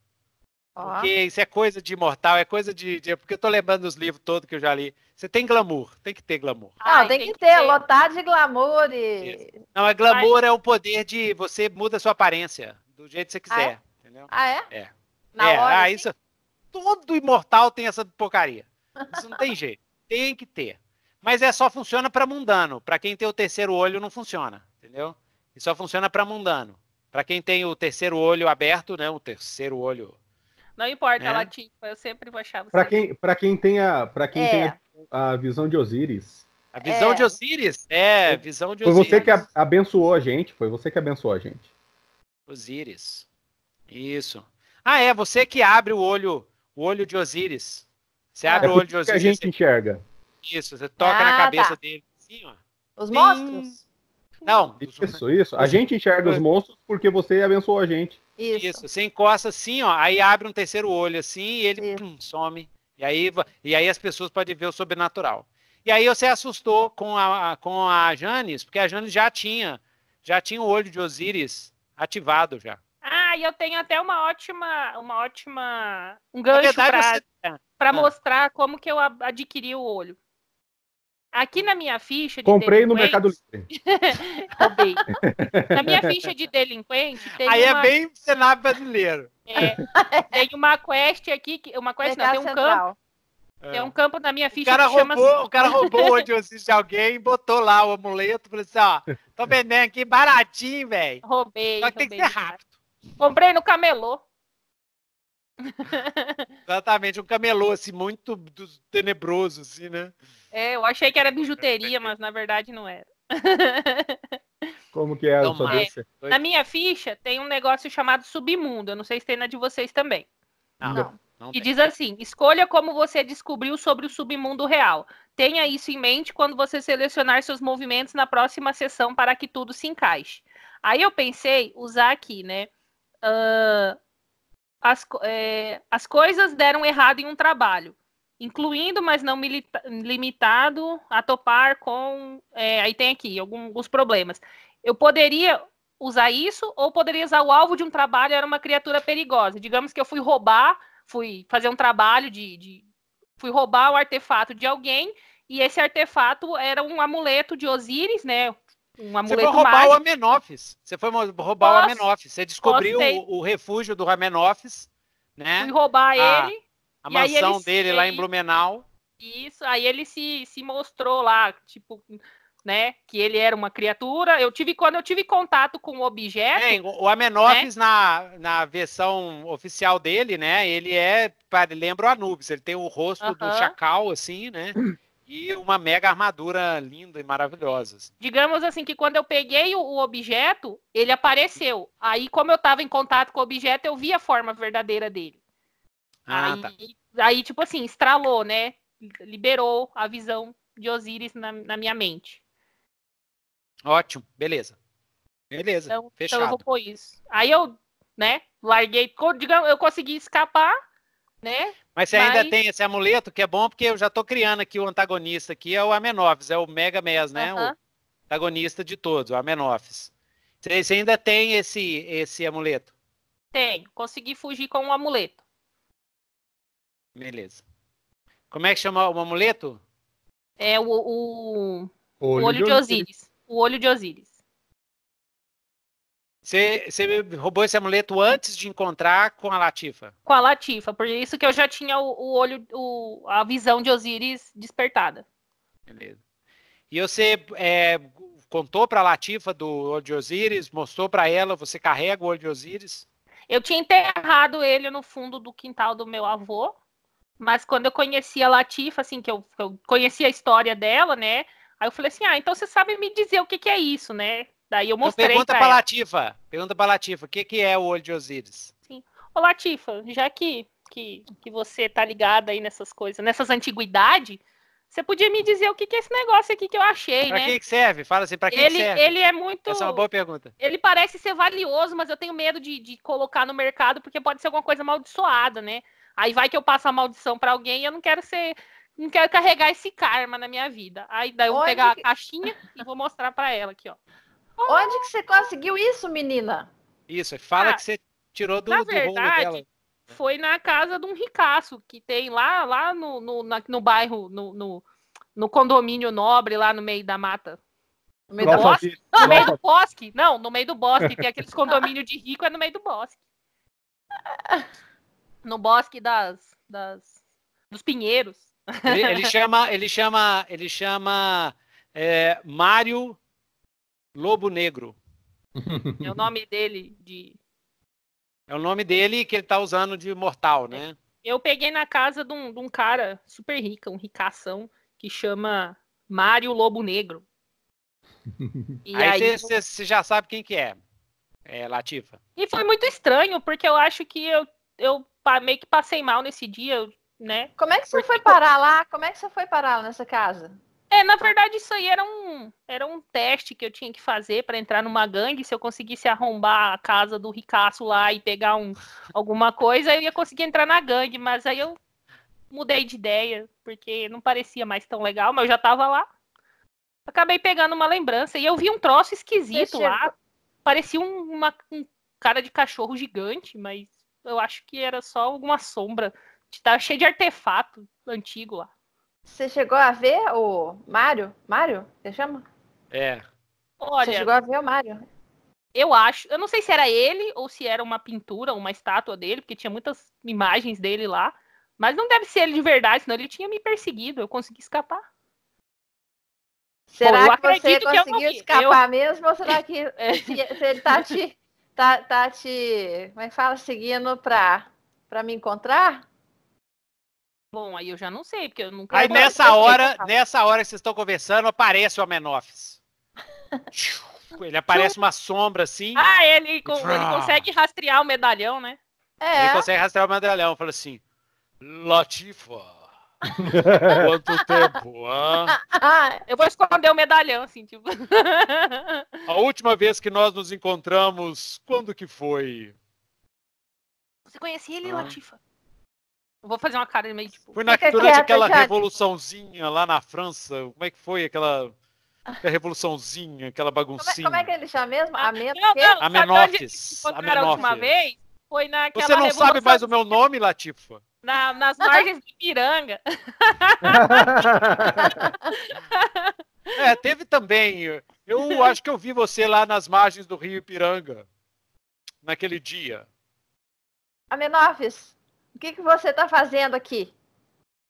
Porque isso é coisa de imortal, é coisa de, de, Porque eu tô lembrando os livros todos que eu já li. Você tem glamour, tem que ter glamour. Ah, tem, tem que, que, ter, ter, lotar de glamour. E... Não, é glamour Ai. é o poder de você muda sua aparência do jeito que você quiser. Ah, é? Entendeu? Ah, é? É. Na é. Hora, ah, assim? isso. Todo imortal tem essa porcaria. Isso não tem jeito. Tem que ter. Mas é só funciona para mundano. Para quem tem o terceiro olho, não funciona. Entendeu? E só funciona para mundano. Para quem tem o terceiro olho aberto, né? O terceiro olho. Não importa, é. Né? latim, eu sempre vou achar você. Para quem, pra quem tem, a, quem é. tem a, é. a, visão de Osíris. A visão é. de Osíris? É, visão de Osíris. Foi você que abençoou a gente, foi você que abençoou a gente. Osíris. Isso. Ah, é, você que abre o olho, o olho de Osíris. Você é. abre o olho de é Osíris. que a gente você... enxerga. Isso, você toca ah, na cabeça tá. dele. Assim, ó. Os monstros? Não. Isso, isso. A gente enxerga os é. monstros porque você abençoou a gente. Isso. isso. Você encosta assim, ó, aí abre um terceiro olho assim e ele pum, some. E aí, e aí as pessoas podem ver o sobrenatural. E aí você assustou com a, com a Janis, porque a Janis já tinha, já tinha o olho de Osíris ativado já. Ah, e eu tenho até uma ótima, uma ótima, um gancho para você... Ah. mostrar como que eu adquiri o olho. Aqui na minha ficha de Comprei no Mercado Livre. Roubei. Tá na minha ficha de delinquente tem Aí é uma... é bem cenário brasileiro. É, tem uma quest aqui, uma quest Legal não, tem um Central. campo. É. Tem um campo na minha ficha o cara roubou, chama... Assim. O cara roubou o eu de alguém, botou lá o amuleto, falou assim, ó, tô vendendo aqui baratinho, velho. Roubei, Só que roubei, tem que ser rápido. Comprei no camelô. Exatamente, um camelô, assim, muito tenebroso, assim, né? É, eu achei que era bijuteria, mas na verdade não era. Como que era? Então, é, na minha ficha tem um negócio chamado submundo. Eu não sei se tem na de vocês também. Ah, não. não. não que diz assim: escolha como você descobriu sobre o submundo real. Tenha isso em mente quando você selecionar seus movimentos na próxima sessão para que tudo se encaixe. Aí eu pensei usar aqui, né? Uh, as, é, as coisas deram errado em um trabalho incluindo, mas não limitado a topar com. É, aí tem aqui alguns problemas. Eu poderia usar isso ou poderia usar o alvo de um trabalho era uma criatura perigosa. Digamos que eu fui roubar, fui fazer um trabalho de, de fui roubar o artefato de alguém e esse artefato era um amuleto de Osíris, né? Um amuleto Você foi roubar mágico. o Amenófis. Você foi roubar Posso, o Amenófis. Você descobriu o, o, refúgio do Amenófis, né? Fui roubar ah. ele a mansão dele lá em Blumenau. Isso, aí ele se, se mostrou lá, tipo, né, que ele era uma criatura. Eu tive quando eu tive contato com o objeto. É, o Amenófis né? na, na versão oficial dele, né? Ele é, lembra o Anubis, ele tem o rosto uh -huh. do chacal assim, né? E uma mega armadura linda e maravilhosa. Assim. Digamos assim que quando eu peguei o, o, objeto, ele apareceu. Aí como eu estava em contato com o objeto, eu vi a forma verdadeira dele. Ah, aí, tá. aí, tipo assim, estralou, né? Liberou a visão de Osíris na, na minha mente. Ótimo, beleza. Beleza, então, fechado. Então eu vou pôr isso. Aí eu, né, larguei, digamos, eu consegui escapar, né? Mas você mas... ainda tem esse amuleto, que é bom, porque eu já tô criando aqui o antagonista aqui, é o Amenófis, é o Mega Mes, né? Uh -huh. O antagonista de todos, o Amenófis. Você ainda tem esse, esse amuleto? Tenho, consegui fugir com o um amuleto. Beleza. Como é que chama o amuleto? É o, o, o olho, de, Osíris. O olho de Osíris. Você, você roubou esse amuleto antes de encontrar com a Latifa? Com a Latifa, por isso que eu já tinha o, o olho, o, a visão de Osíris despertada. Beleza. E você é, contou para a Latifa do olho de Osíris, mostrou para ela, você carrega o olho de Osíris? Eu tinha enterrado ele no fundo do quintal do meu avô, mas quando eu conheci a Latifa, assim, que eu, eu conheci a história dela, né? Aí eu falei assim: ah, então você sabe me dizer o que, que é isso, né? Daí eu então mostrei. Então pergunta pra, pra Latifa. Pergunta pra Latifa: o que, que é o olho de Osíris? Sim. Ô, Latifa, já que, que, que você tá ligada aí nessas coisas, nessas antiguidades, você podia me dizer o que, que é esse negócio aqui que eu achei, pra né? Pra que serve? Fala assim, pra que, ele, que serve? Ele é muito. Essa é uma boa pergunta. Ele parece ser valioso, mas eu tenho medo de, de colocar no mercado porque pode ser alguma coisa amaldiçoada, né? Aí vai que eu passo a maldição para alguém e eu não quero ser. Não quero carregar esse karma na minha vida. Aí daí eu Onde... vou pegar a caixinha e vou mostrar para ela aqui, ó. Onde que você conseguiu isso, menina? Isso, fala ah, que você tirou do, na do verdade, dela. Foi na casa de um ricaço que tem lá, lá no, no, na, no bairro, no, no, no condomínio nobre, lá no meio da mata. No meio, Nossa, bosque? no meio do bosque? Não, no meio do bosque. Tem aqueles condomínios de rico, é no meio do bosque. no bosque das, das dos pinheiros. Ele, ele chama, ele chama, ele chama é, Mário Lobo Negro. É o nome dele de. É o nome dele que ele tá usando de mortal, né? Eu peguei na casa de um, de um cara super rico, um ricação, que chama Mário Lobo Negro. E aí você já sabe quem que é, é Latifa. E foi muito estranho, porque eu acho que eu, eu meio que passei mal nesse dia, né? Como é que você Porque... foi parar lá? Como é que você foi parar nessa casa? É, na verdade, isso aí era um, era um teste que eu tinha que fazer para entrar numa gangue. Se eu conseguisse arrombar a casa do ricaço lá e pegar um, alguma coisa, eu ia conseguir entrar na gangue. Mas aí eu mudei de ideia, porque não parecia mais tão legal, mas eu já tava lá. Acabei pegando uma lembrança e eu vi um troço esquisito Deixa lá. Eu... Parecia uma, um cara de cachorro gigante, mas eu acho que era só alguma sombra. Tava tá cheio de artefato antigo lá. Você chegou a ver o Mario? Mario? Você chama? É. Olha, Você chegou a ver o Mario? Eu acho. Eu não sei se era ele ou se era uma pintura, uma estátua dele, porque tinha muitas imagens dele lá. Mas não deve ser ele de verdade, senão ele tinha me perseguido. Eu consegui escapar. Será Bom, que você é conseguiu que escapar eu... mesmo? Ou será que é. se, se ele tá te tá, tá te. Como é que fala? Seguindo pra, pra me encontrar? Bom, aí eu já não sei, porque eu nunca. Aí nessa hora, nessa hora que vocês estão conversando, aparece o Amenófis. ele aparece uma sombra assim. Ah, ele, ele consegue rastrear o medalhão, né? É. Ele consegue rastrear o medalhão. Fala assim: Latifa Quanto tempo? Ah. ah. eu vou esconder o medalhão, assim, tipo. A última vez que nós nos encontramos, quando que foi? Você conhecia ele, ah. Latifa? Eu vou fazer uma cara meio tipo. Foi na, durante aquela revoluçãozinha lá na França. Como é que foi aquela. Ah. revoluçãozinha, aquela baguncinha. Como é, como é, que ele chama mesmo? Ah, a, men não, não, a Menofis. A, a vez Foi naquela Você não revolução... sabe mais o meu nome, Latifa? Na, nas tá margens de Piranga. é, teve também. Eu acho que eu vi você lá nas margens do Rio Ipiranga, naquele dia. Amenófis, o que, que você está fazendo aqui?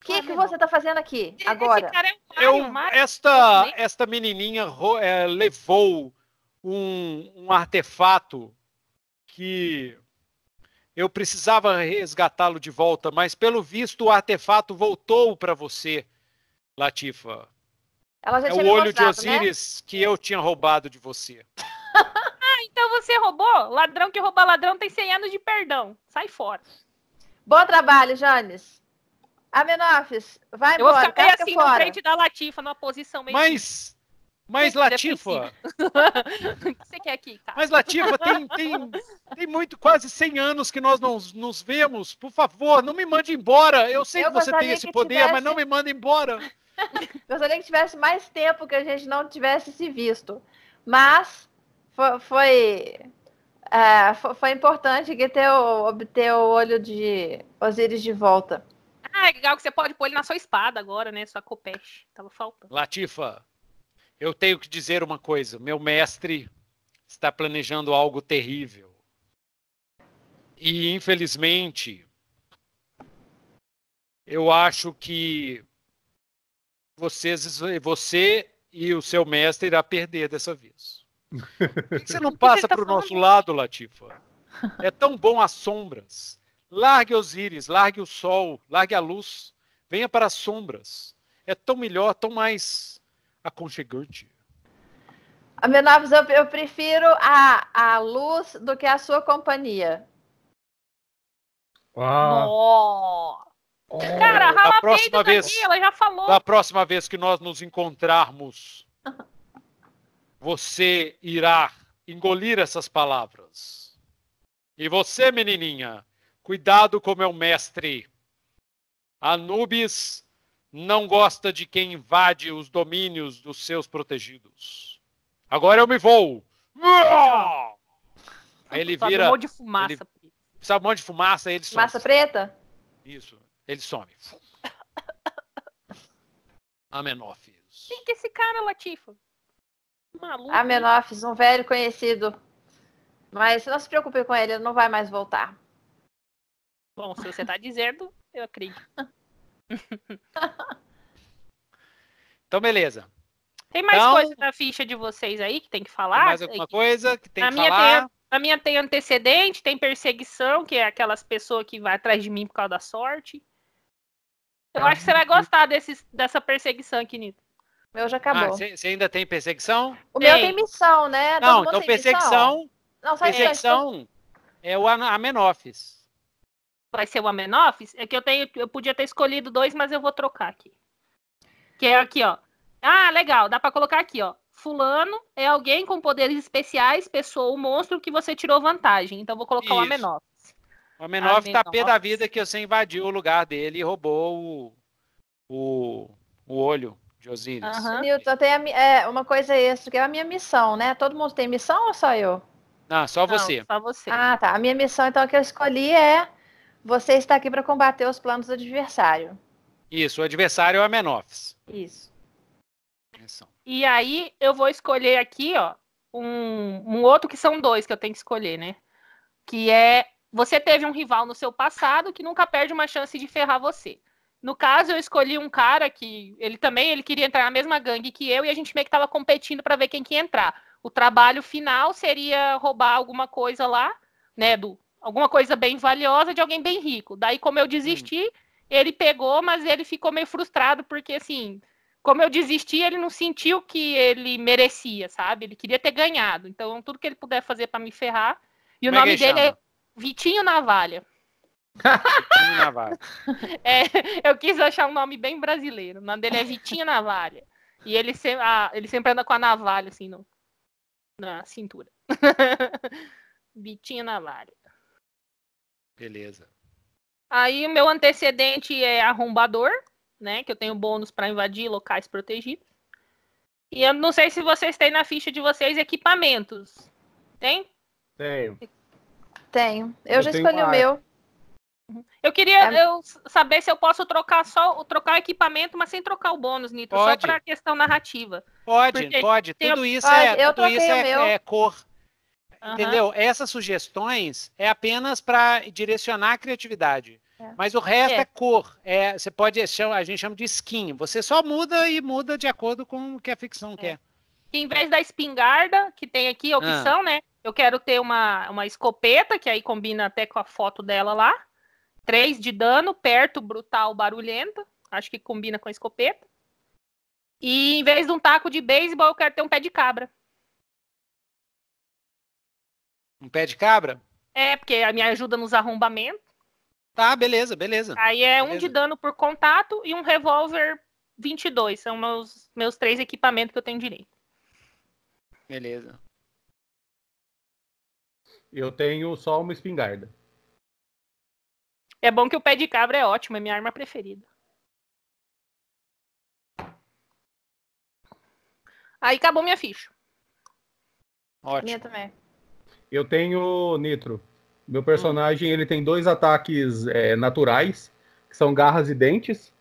O que, que você está fazendo aqui agora? É um eu, Mario, esta, esta menininha é, levou um, um artefato que eu precisava resgatá-lo de volta, mas pelo visto o artefato voltou para você, Latifa. é o olho mostrado, de Osíris né? que eu tinha roubado de você. ah, então você roubou? Ladrão que rouba ladrão tem 100 anos de perdão. Sai fora. Bom trabalho, Jones. Amenofis, vai eu embora. Eu vou ficar assim fora. na frente da Latifa, numa posição meio. Mas mas Latifa. o que você quer aqui, tá? Mas Latifa, tem, tem, tem muito, quase 100 anos que nós não nos vemos. Por favor, não me mande embora. Eu sei eu que você tem esse poder, tivesse... mas não me manda embora. Gostaria que tivesse mais tempo que a gente não tivesse se visto. Mas foi, foi, é, foi, foi importante que ter obter o olho de Osiris de volta. Ah, é legal que você pode pôr ele na sua espada agora, né? Sua copete. Tava faltando. Latifa, eu tenho que dizer uma coisa: meu mestre está planejando algo terrível. E, infelizmente, eu acho que vocês, você e o seu mestre irá perder dessa vez. Por que você não passa para o tá nosso lado, Latifa? É tão bom as sombras. Largue os íris, largue o sol, largue a luz. Venha para as sombras. É tão melhor, tão mais aconchegante. A minha eu, eu prefiro a, a luz do que a sua companhia. Ah. Oh. Cara, rala próxima vez, aqui, ela já falou. Da próxima vez que nós nos encontrarmos, você irá engolir essas palavras. E você, menininha, cuidado com meu mestre. Anubis não gosta de quem invade os domínios dos seus protegidos. Agora eu me vou. Aí ele vira. um monte de fumaça. Ele, sabe um monte de fumaça, ele Fumaça some. preta? Isso. Ele some. Amenófis. Quem que é esse cara, Latifa? Maluco. Amenófis, um velho conhecido. Mas não se preocupe com ele, ele não vai mais voltar. Bom, se você tá dizendo, eu acredito. então, beleza. Tem mais então, coisa da ficha de vocês aí que tem que falar? Tem mais alguma coisa que tem a que minha falar? Tem, a minha tem antecedente, tem perseguição, que é aquelas pessoas que vai atrás de mim por causa da sorte. Eu acho que você vai gostar desse, dessa perseguição aqui, Nito. Meu já acabou. Você ah, ainda tem perseguição? O tem. meu tem missão, né? Não, então perseguição. Missão? Não, perseguição é, é o Amenófis vai ser o Amenophis, é que eu tenho, eu podia ter escolhido dois, mas eu vou trocar aqui. Que é aqui, ó. Ah, legal, dá para colocar aqui, ó. Fulano é alguém com poderes especiais, pessoa ou monstro que você tirou vantagem. Então vou colocar Isso. o Amenophis. O Amenophis, tá pé da vida que você invadiu o lugar dele e roubou o, o, o olho de Osíris Uhum. Nilton, tem é, uma coisa extra, que é a minha missão, né? Todo mundo tem missão ou só eu? Não, só Não, você. Só você. Ah, tá. A minha missão, então, que eu escolhi é você está aqui para combater os planos do adversário. Isso, o adversário é a Menofis. Isso. E aí eu vou escolher aqui, ó, um, um outro que são dois que eu tenho que escolher, né? Que é você teve um rival no seu passado que nunca perde uma chance de ferrar você. No caso, eu escolhi um cara que ele também ele queria entrar na mesma gangue que eu e a gente meio que estava competindo para ver quem que ia entrar. O trabalho final seria roubar alguma coisa lá, né, do alguma coisa bem valiosa de alguém bem rico. Daí, como eu desisti, hum. ele pegou, mas ele ficou meio frustrado, porque assim, como eu desisti, ele não sentiu que ele merecia, sabe? Ele queria ter ganhado. Então, tudo que ele puder fazer para me ferrar. E como o é nome é dele chama? é Vitinho Navalha. Vitinho Navalha. é, eu quis achar um nome bem brasileiro. O nome dele é Vitinho Navalha. E ele, se, ele sempre anda com a navalha, assim, no, na cintura. Vitinho Navalha. Beleza. Aí o meu antecedente é arrombador, né? Que eu tenho bônus para invadir locais protegidos. E eu não sei se vocês têm na ficha de vocês equipamentos. Tem? Tenho. Tenho. Eu, eu já tenho escolhi o meu. Uhum. Eu queria é... eu saber se eu posso trocar só trocar o equipamento, mas sem trocar o bônus, Nito, pode. só para questão narrativa. Pode, Porque pode. Tudo isso pode. é, tudo isso é, é, é, cor. Uhum. Entendeu? Essas sugestões é apenas para direcionar a criatividade. É. Mas o resto é, é cor. É, você pode a gente chama de skin. Você só muda e muda de acordo com o que a ficção é. quer. Que em vez da espingarda, que tem aqui a opção, ah. né? Eu quero ter uma, uma escopeta, que aí combina até com a foto dela lá. Três de dano, perto, brutal, barulhenta. Acho que combina com a escopeta. E em vez de um taco de beisebol, eu quero ter um pé de cabra. Um pé de cabra? É, porque me ajuda nos arrombamentos. Tá, beleza, beleza. Aí é beleza. um de dano por contato e um revólver 22. São meus, meus três equipamentos que eu tenho direito. Beleza. Eu tenho só uma espingarda. É bom que o pé de cabra é ótimo, é minha arma preferida. Aí acabou minha ficha. Ótimo. Minha também. Eu tenho Nitro. Meu personagem hum. ele tem dois ataques é, naturais, que são garras e dentes.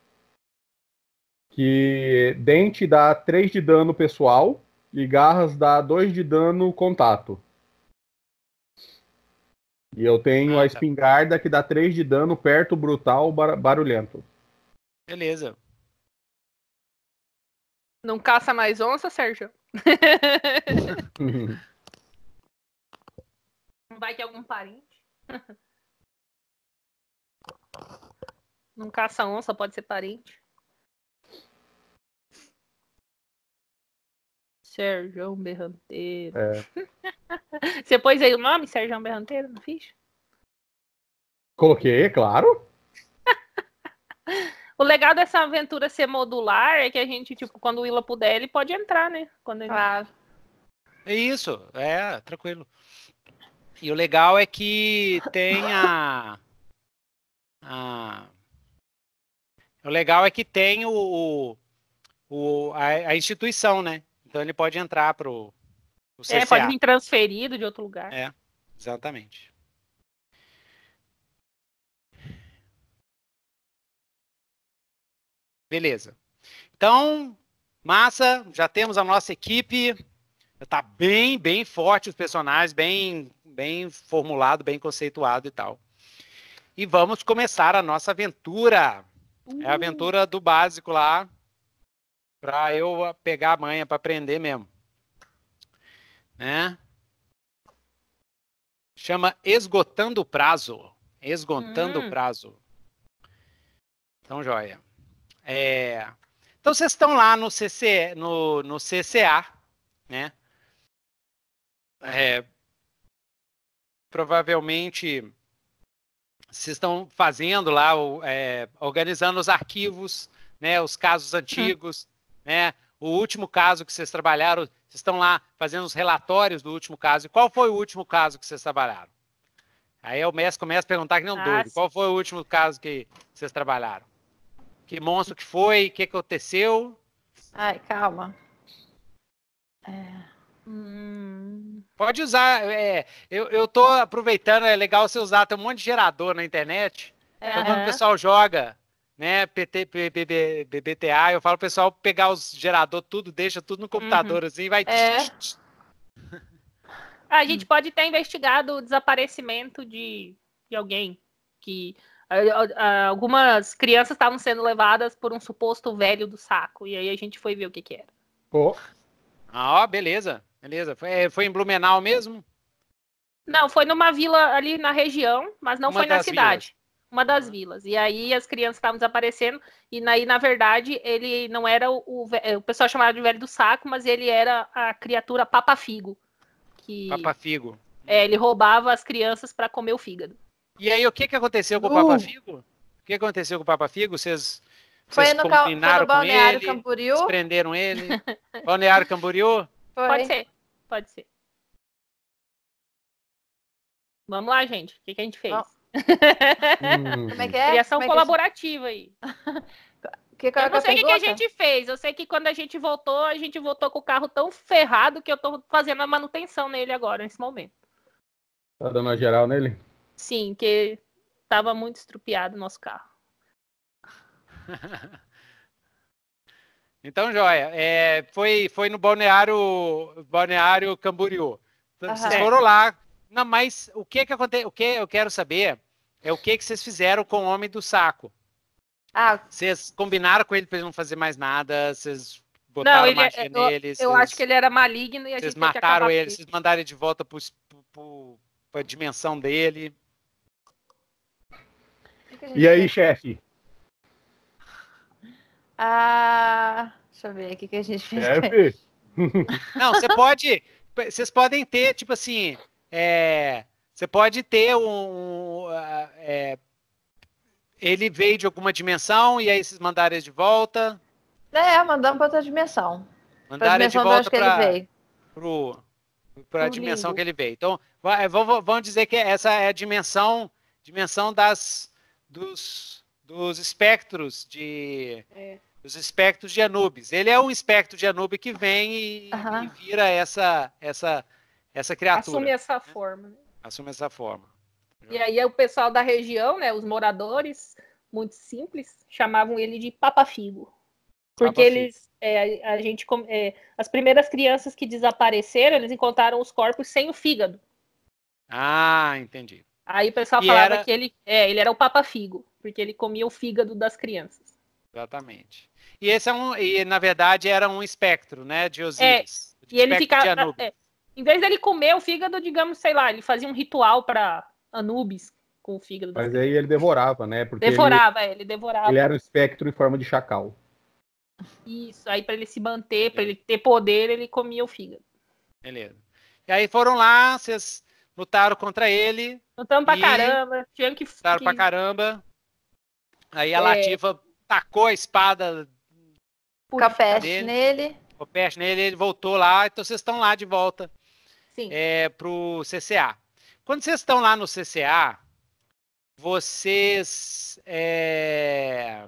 Que dente dá 3 de dano pessoal e garras dá 2 de dano contato. E eu tenho ah, a tá. espingarda que dá 3 de dano perto, brutal, bar barulhento. Beleza. Não caça mais onça, Sérgio? vai ter algum parente? Não caça onça, pode ser parente. Sérgio Berranteiro. É. Você pôs aí o nome, Sérgio Berranteiro, não fiz? Coloquei, claro. o legal dessa aventura ser modular é que a gente, tipo, quando o Willa puder, ele pode entrar, né? Quando ele... Claro. Ah. É isso, é, tranquilo. E o legal é que tem a. a o legal é que tem o, o, a, a instituição, né? Então ele pode entrar pro. o. É, pode vir transferido de outro lugar. É, exatamente. Beleza. Então, massa, já temos a nossa equipe. Tá bem, bem forte os personagens, bem, bem formulado, bem conceituado e tal. E vamos começar a nossa aventura. Uhum. É a uh! aventura do básico lá, pra eu pegar a manha pra aprender mesmo. Né? Chama Esgotando o Prazo. Esgotando o uhum. Prazo. Então, joia. É... Então, vocês estão lá no, CC... no, no CCA, né? É, provavelmente se estão fazendo lá, é, organizando os arquivos, né, os casos uhum. antigos, hum. né, o último caso que vocês trabalharam, vocês estão lá fazendo os relatórios do último caso. E qual foi o último caso que vocês trabalharam? Aí o mestre começa a perguntar que não ah, doido. Qual foi o último caso que vocês trabalharam? Que monstro que foi? O que aconteceu? Ai, calma. É... Hum... Pode usar. É, eu, eu tô aproveitando, é legal você usar. Tem um monte de gerador na internet. Uhum. Então, quando o pessoal joga, né, PT, BB, BBTA, eu falo pro pessoal pegar os gerador tudo, deixa tudo no computador, uhum. assim, vai. É. A gente pode ter investigado o desaparecimento de, de alguém que algumas crianças estavam sendo levadas por um suposto velho do saco. E aí a gente foi ver o que que era. Pô. Oh. Ah, beleza. Beleza. Foi, é, foi em Blumenau mesmo? Não, foi numa vila ali na região, mas não Uma foi na cidade. Vilas. Uma das ah. vilas. E aí as crianças estavam desaparecendo. E aí, na verdade, ele não era o, o, pessoal chamava de velho do saco, mas ele era a criatura Papa Figo. Que, Papa Figo. É, ele roubava as crianças para comer o fígado. E aí, o que, que aconteceu com uh. o Papa uh! Figo? O que aconteceu com o Papa Figo? Vocês. Foi no, combinaram foi no Balneário com ele, Camboriú. Prenderam ele. Balneário Camboriú? Foi. Pode ser. Pode ser. Vamos lá, gente. O que, que a gente fez? Oh. Como é que é? Criação é que colaborativa gente... aí. Que, é eu não sei o que, a gente fez. Eu sei que quando a gente voltou, a gente voltou com o carro tão ferrado que eu tô fazendo a manutenção nele agora, nesse momento. Tá dando a geral nele? Sim, que tava muito estrupiado o nosso carro. Então, joia. É, foi, foi no balneário, balneário Camboriú. Então, Vocês foram lá. Não, mas o que que aconteceu? O que eu quero saber é o que que vocês fizeram com o homem do saco. Ah. Vocês combinaram com ele para ele não fazer mais nada? Vocês botaram não, ele, é, magia eu, nele? Eu acho que ele era maligno e a Vocês mataram ele, vocês mandaram ele de volta para a dimensão dele. E aí, chefe? Ah, deixa eu ver aqui que a gente fez. É, Não, você pode. Vocês podem ter, tipo assim. É, você pode ter um. um ah, é, ele veio de alguma dimensão e aí vocês mandaram ele de volta. É, mandamos para outra dimensão. Mandaram pra dimensão de volta para a dimensão lindo. que ele veio. Então, é, vamos dizer que essa é a dimensão, dimensão das, dos, dos espectros de, é os espectros de Anubis. Ele é um espectro de Anubis que vem e, uhum. e vira essa, essa, essa criatura. Assume essa né? forma. Assume essa forma. E aí é o pessoal da região, né, os moradores, muito simples, chamavam ele de Papafigo. Porque Papa eles, é, a gente, é, as primeiras crianças que desapareceram, eles encontraram os corpos sem o fígado. Ah, entendi. Aí o pessoal e falava era... que ele, é, ele era o Papafigo, porque ele comia o fígado das crianças. Exatamente. E esse é um, e na verdade era um espectro, né, de Osíris. É, e ele ficava, é, em vez dele comer o fígado, digamos, sei lá, ele fazia um ritual para Anubis com o fígado. Mas aí ele devorava, né? Porque devorava, ele, é, ele devorava. Ele era um espectro em forma de chacal. Isso, aí para ele se manter, para ele ter poder, ele comia o fígado. Beleza. E aí foram lá, vocês lutaram contra ele. lutaram pra caramba, tinham que. Lutaram que... pra caramba. Aí a é... Lativa tacou a espada. peste nele. o peste nele, ele voltou lá, então vocês estão lá de volta. Sim. É, pro CCA. Quando vocês estão lá no CCA, vocês. É,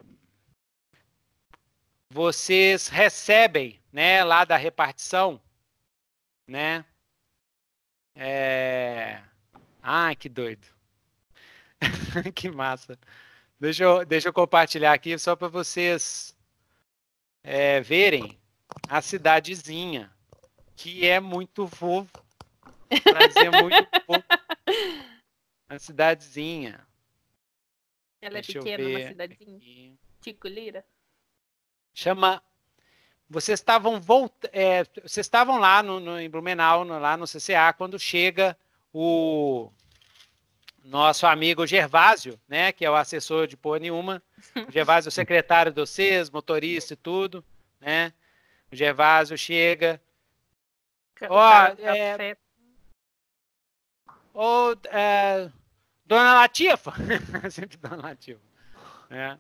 vocês recebem, né, lá da repartição, né? É... Ai, que doido. que massa. Deixa eu, deixa eu compartilhar aqui só para vocês é, verem a cidadezinha, que é muito fofo. muito fofo. A cidadezinha. Ela é deixa pequena, uma cidadezinha. Tico Lira. Chama vocês estavam volta, é, vocês estavam lá no, no, em Blumenau, no, lá no CCA, quando chega o nosso amigo Gervásio, né, que é o assessor de porra nenhuma, o Gervásio secretário do CES, motorista e tudo, né, o Gervásio chega, ó, oh, é, ou oh, é, Dona Latifa, sempre Dona Latifa, né.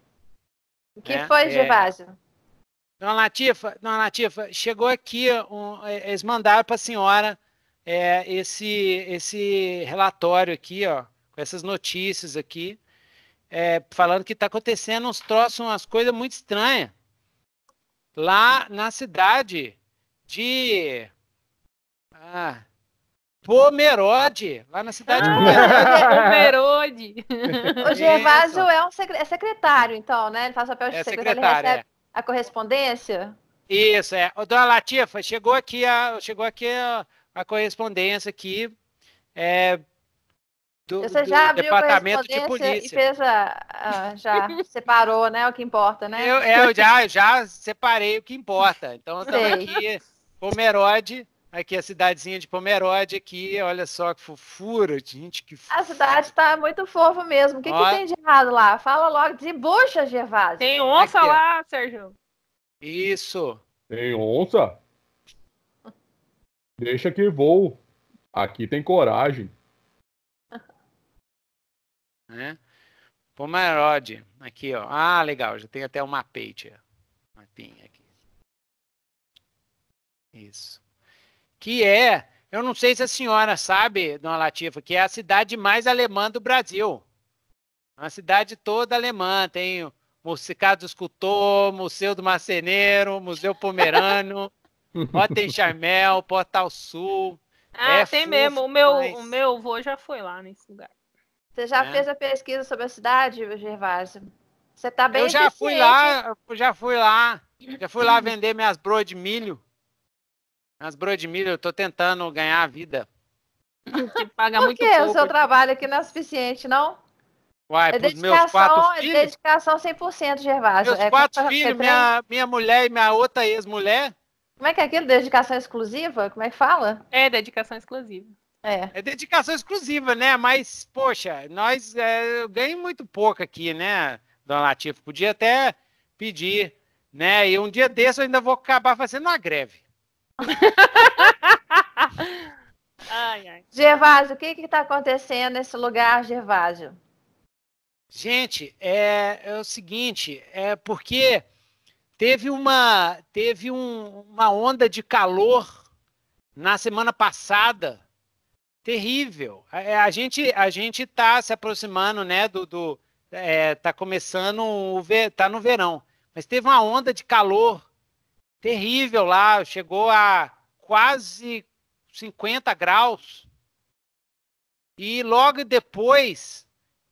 o que é, foi, é, Gervásio? Dona Latifa, Dona Latifa, chegou aqui, um, é, eles mandaram para a senhora é, esse, esse relatório aqui, ó, com essas notícias aqui, é, falando que está acontecendo uns troços, umas coisas muito estranhas lá na cidade de ah, Pomerode, lá na cidade ah, de Pomerode. Pomerode. o Gervásio é um secre é secretário, então, né? Ele faz o papel de é secretário, secretário ele recebe é. a correspondência. Isso, é. Ô, dona Latifa, chegou aqui a, chegou aqui a, a correspondência aqui, é, do, Você já abriu departamento de polícia. e fez a, já separou, né? O que importa, né? Eu, é, eu já, já separei o que importa. Então, estamos aqui, Pomerode, aqui a cidadezinha de Pomerode, aqui, olha só que fofura, gente, que fofura. A cidade está muito fofa mesmo. O que, que, tem de errado lá? Fala logo, desembucha, Gervásio. Tem onça aqui. lá, Sérgio. Isso. Tem onça? Deixa que vou. Aqui tem coragem. Né? Pomerode, aqui, ó. Ah, legal, já tem até um mapete. Mapinha aqui. Isso. Que é, eu não sei se a senhora sabe, dona Latifa, que é a cidade mais alemã do Brasil. É uma cidade toda alemã. Tem o Museu Escultor, Museu do Marceneiro, Museu Pomerano, Rota Charmel, Portal Sul. Ah, é tem mesmo. O meu, mas... o meu avô já foi lá nesse lugar. Você já é. fez a pesquisa sobre a cidade, Gervásio? Você está bem Eu já eficiente. fui lá, já fui lá, já fui lá vender minhas broas de milho. Minhas broas de milho, eu estou tentando ganhar a vida. paga Por muito Pouco. O seu trabalho aqui não é suficiente, não? Uai, é dedicação, é filhos? dedicação 100%, Gervásio. Meus é quatro filhos, minha, minha mulher e minha outra ex-mulher. Como é que é aquilo? Dedicação exclusiva? Como é que fala? É, dedicação exclusiva. É. é dedicação exclusiva, né? Mas, poxa, nós é, eu ganho muito pouco aqui, né, Dona Latif? Podia até pedir, né? E um dia desse eu ainda vou acabar fazendo uma greve. ai, ai. Gervásio, o que está acontecendo nesse lugar, Gervásio? Gente, é, é, o seguinte, é porque teve uma teve um, uma onda de calor na semana passada Terrível. A, é, a gente a gente está se aproximando, né? Do, do é, tá começando o ver, tá no verão, mas teve uma onda de calor terrível lá, chegou a quase 50 graus. E logo depois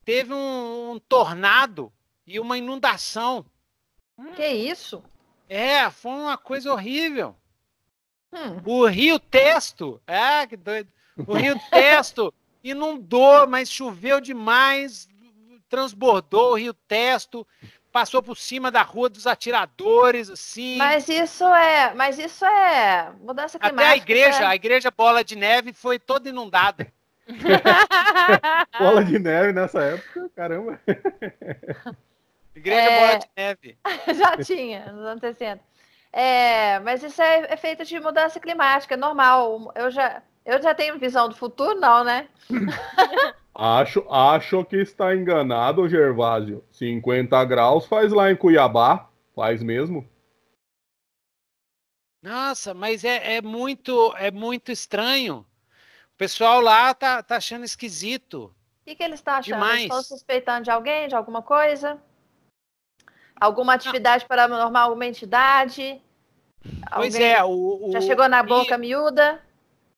teve um, um tornado e uma inundação. Que isso? É, foi uma coisa horrível. Hum. O Rio Testo, é, que doido. O Rio Testo inundou, mas choveu demais, transbordou o Rio Testo, passou por cima da rua dos atiradores, assim. Mas isso é, mas isso é mudança climática. Até a né? igreja, a igreja Bola de Neve foi toda inundada. Bola de Neve nessa época, caramba. Igreja é... Bola de é. Neve. Já tinha, nos anos 60. É, mas isso é efeito de mudança climática, É normal. Eu já, eu já tenho visão do futuro, não, né? acho, acho que está enganado, Gervásio. 50 graus faz lá em Cuiabá. Faz mesmo. Nossa, mas é, é muito é muito estranho. O pessoal lá tá, tá achando esquisito. O que, que eles estão tá achando? Demais. Eles estão suspeitando de alguém, de alguma coisa? Alguma atividade paranormal, alguma entidade? Pois alguém é, o, o, Já chegou na boca e... miúda?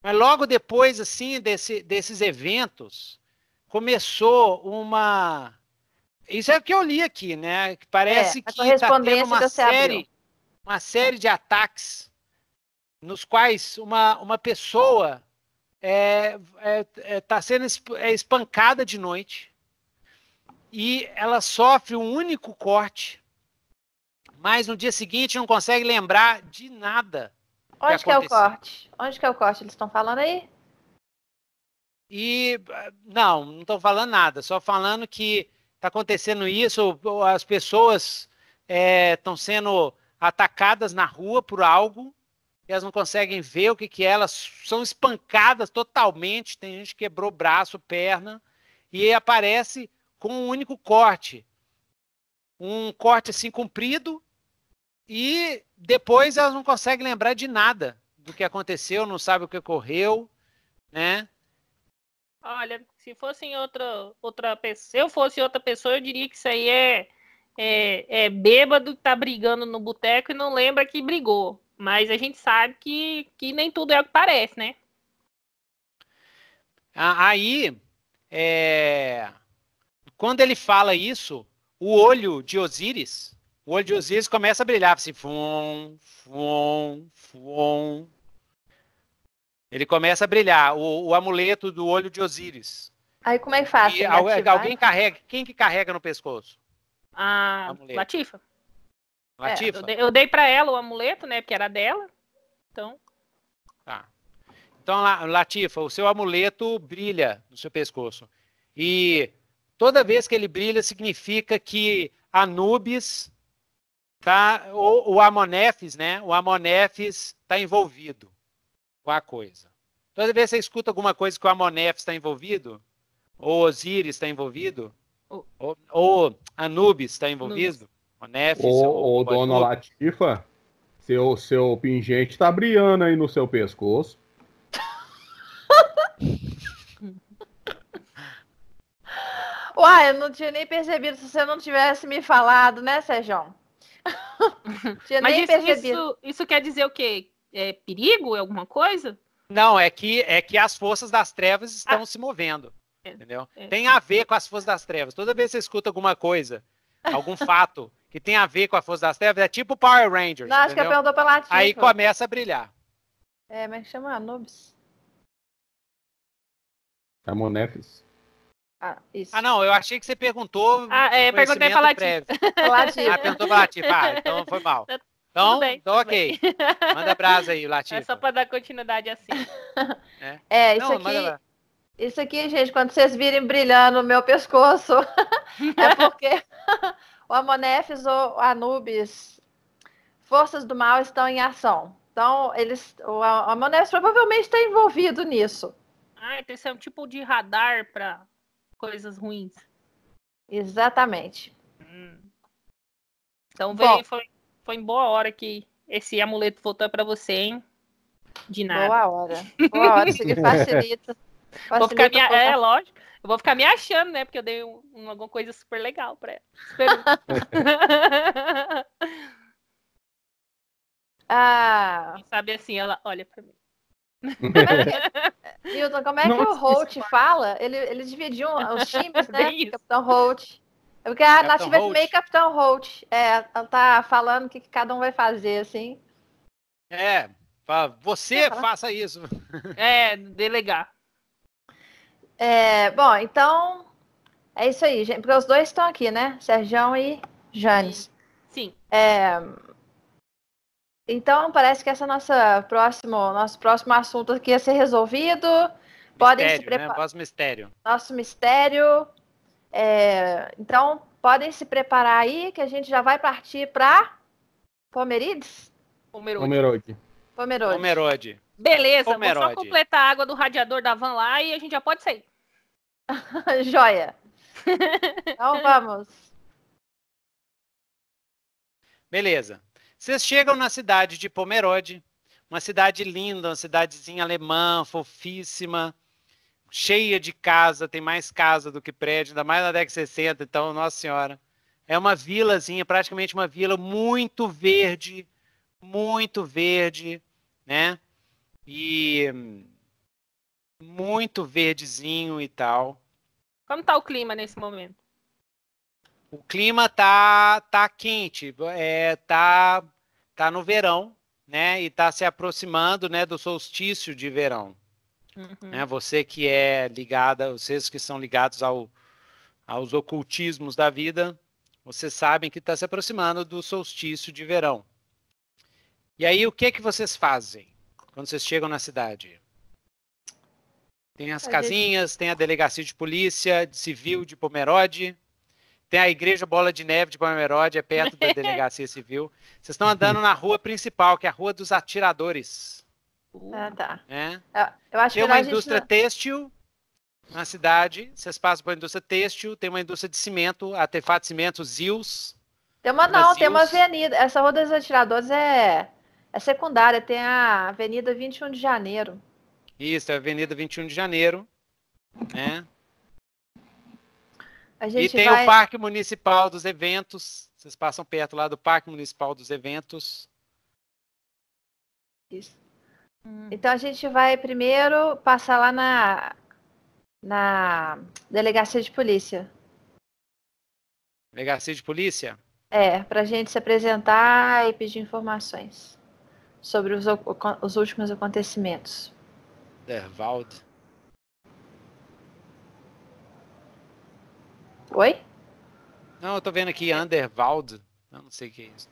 Mas logo depois, assim, desse, desses eventos, começou uma. Isso é o que eu li aqui, né? parece é, que está tendo uma série, uma série de ataques nos quais uma, uma pessoa está é, é, é tá sendo é espancada de noite e ela sofre um único corte, mas no dia seguinte não consegue lembrar de nada Onde que, é o corte? Onde que é o corte? Eles estão falando aí? E não, não estão falando nada, só falando que está acontecendo isso, as pessoas estão é, sendo atacadas na rua por algo, elas não conseguem ver o que, que é, elas são espancadas totalmente, tem gente que quebrou braço, perna, e aparece com um único corte. Um corte assim comprido, e depois elas não conseguem lembrar de nada do que aconteceu, não sabe o que ocorreu, né? Olha, se fosse outra, outra pessoa, se eu fosse outra pessoa, eu diria que isso aí é, é, é bêbado que tá brigando no boteco e não lembra que brigou. Mas a gente sabe que, que nem tudo é o que parece, né? Aí, é... quando ele fala isso, o olho de Osíris o olho de Osíris começa a brilhar, assim, fum, fum, fum. Ele começa a brilhar, o, o amuleto do olho de Osíris. Aí como é que faz? E, alguém, alguém carrega, quem que carrega no pescoço? A amuleto. Latifa. Latifa? É, eu dei, eu dei para ela o amuleto, né, porque era dela, então... Tá. Então, Latifa, o seu amuleto brilha no seu pescoço. E toda vez que ele brilha, significa que Anubis tá, o, o Amonefes, né? O Amonefes está envolvido com a coisa. Toda então, vez que você escuta alguma coisa que o Amonefes está envolvido, ou Osíris está envolvido, oh. ou, ou, Anubis está envolvido, Onefes, ou, ou, ou Dona Latifa, seu, seu pingente está brilhando aí no seu pescoço. Uai, eu não tinha nem percebido se você não tivesse me falado, né, Sérgio? Tinha Mas isso, isso, isso, quer dizer o quê? É perigo? É alguma coisa? Não, é que, é que as forças das trevas ah. estão ah. se movendo. É, entendeu? É. Tem a ver com as forças das trevas. Toda vez que você escuta alguma coisa, algum fato que tem a ver com a força das trevas, é tipo Power Rangers. Não, acho que é perguntou Aí começa a brilhar. É, mas chama Anubis. Camonefes. Ah, ah, não, eu achei que você perguntou. Ah, é, perguntei para Latif. ah, perguntou para Latif. Ah, então foi mal. Tá então, bem, então ok. Bem. Manda brasa aí, Latif. É só para dar continuidade assim. É, é isso não, aqui. Isso aqui, gente, quando vocês virem brilhando o meu pescoço, é porque o Amonefes ou Anubis, forças do mal estão em ação. Então, eles, o Amonefes provavelmente está envolvido nisso. Ah, então isso é um tipo de radar para coisas ruins. Exatamente. Hum. Então veio, foi, foi em boa hora que esse amuleto voltou para você, hein? De nada. Boa hora. Boa hora, isso aqui facilita. facilita vou ficar minha, é, lógico. Eu vou ficar me achando, né? Porque eu dei um, alguma coisa super legal para ela. ah. sabe assim, ela olha para mim. Milton, como é Nossa, que o Holt fala? É fala? Ele, eles dividiam os times, né? É Capitão Holt. É porque a Nativa é meio Capitão Holt. É, tá falando o que, que cada um vai fazer, assim. É, você é, faça isso. É, delegar. É, bom, então é isso aí, gente. Porque os dois estão aqui, né? Sergião e Janes. Sim. Sim. É, então, parece que essa nossa próximo, nosso próximo assunto aqui ia ser resolvido. Mistério, podem se preparar. Né? mistério. Nosso mistério. É... Então, podem se preparar aí que a gente já vai partir para Pomerides? Pomerode. Pomerode. Pomerode. Beleza, Pomerode. vou só completar a água do radiador da van lá e a gente já pode sair. Joia. então vamos. Beleza. Vocês chegam na cidade de Pomerode, uma cidade linda, uma cidadezinha alemã, fofíssima, cheia de casa, tem mais casa do que prédio, ainda mais na década de 60, então, nossa senhora. É uma vilazinha, praticamente uma vila muito verde, muito verde, né? E muito verdezinho e tal. Como tá o clima nesse momento? O clima tá tá quente, é, tá tá no verão, né? E tá se aproximando, né, do solstício de verão. Uhum. Né, você que é ligada, vocês que são ligados ao, aos ocultismos da vida, vocês sabem que está se aproximando do solstício de verão. E aí, o que é que vocês fazem quando vocês chegam na cidade? Tem as a casinhas, gente... tem a delegacia de polícia, de civil, de Pomerode. Tem a Igreja Bola de Neve de Bom é perto da Delegacia Civil. Vocês estão andando na rua principal, que é a Rua dos Atiradores. Ah, tá. É. Eu, eu tem uma indústria têxtil na cidade, vocês passam por uma indústria têxtil, tem uma indústria de cimento, artefatos de cimento, ZILS. Tem uma não, tem uma avenida. Essa Rua dos Atiradores é, é secundária, tem a Avenida 21 de Janeiro. Isso, é a Avenida 21 de Janeiro. Né? e tem vai... o Parque Municipal dos Eventos. Vocês passam perto lá do Parque Municipal dos Eventos. Isso. Hum. Então a gente vai primeiro passar lá na, na delegacia de polícia. Delegacia de polícia? É, para a gente se apresentar e pedir informações sobre os, os últimos acontecimentos. Derwald é, Oi? Não, eu tô vendo aqui Underwald. Eu não sei o que é isso.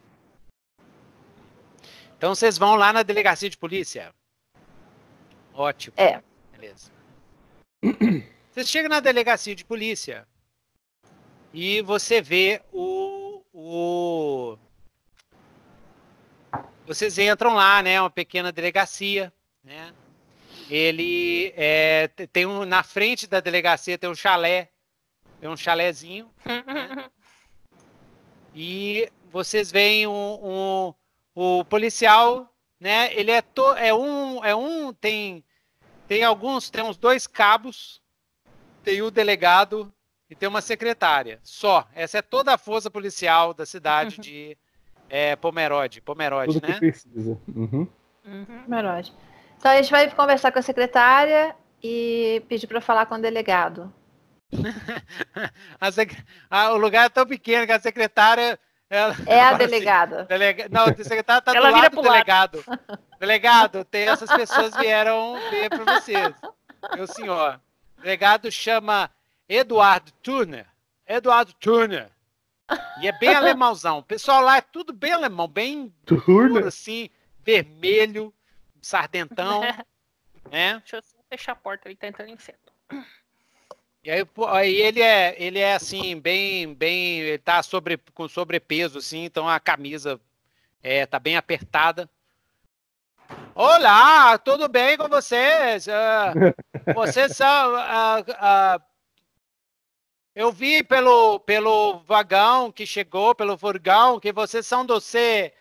Então vocês vão lá na delegacia de polícia. Ótimo. É. Beleza. Vocês chegam na delegacia de polícia e você vê o, o. Vocês entram lá, né? Uma pequena delegacia, né? Ele é, tem um na frente da delegacia tem um chalé é um chalézinho. Né? e vocês veem o policial, né? Ele é, to, é um, é um tem tem alguns, tem uns dois cabos, tem o delegado e tem uma secretária. Só. Essa é toda a força policial da cidade uhum. de é, Pomerode, Pomerode, Tudo né? Que precisa. Uhum. Uhum. Pomerode. Então a gente vai conversar com a secretária e pedir para falar com o delegado. sec... ah, o lugar é tão pequeno que a secretária. Ela... é a assim, delegada. Delega... Não, a secretária está do lado do delegado. Lado. Delegado, tem... essas pessoas vieram ver para vocês. Meu senhor. O delegado chama Eduardo Turner. Eduardo Turner. E é bem alemãozão. O pessoal lá é tudo bem alemão, bem Turner. assim, vermelho, sardentão. né? Deixa eu fechar a porta, ele está entrando em inseto. E aí, pô, aí, ele é, ele é assim, bem, bem, ele tá sobre, com sobrepeso, assim, então a camisa é, tá bem apertada. Olá, tudo bem com vocês? Uh, vocês são. Uh, uh, eu vi pelo, pelo vagão que chegou, pelo furgão, que vocês são do C,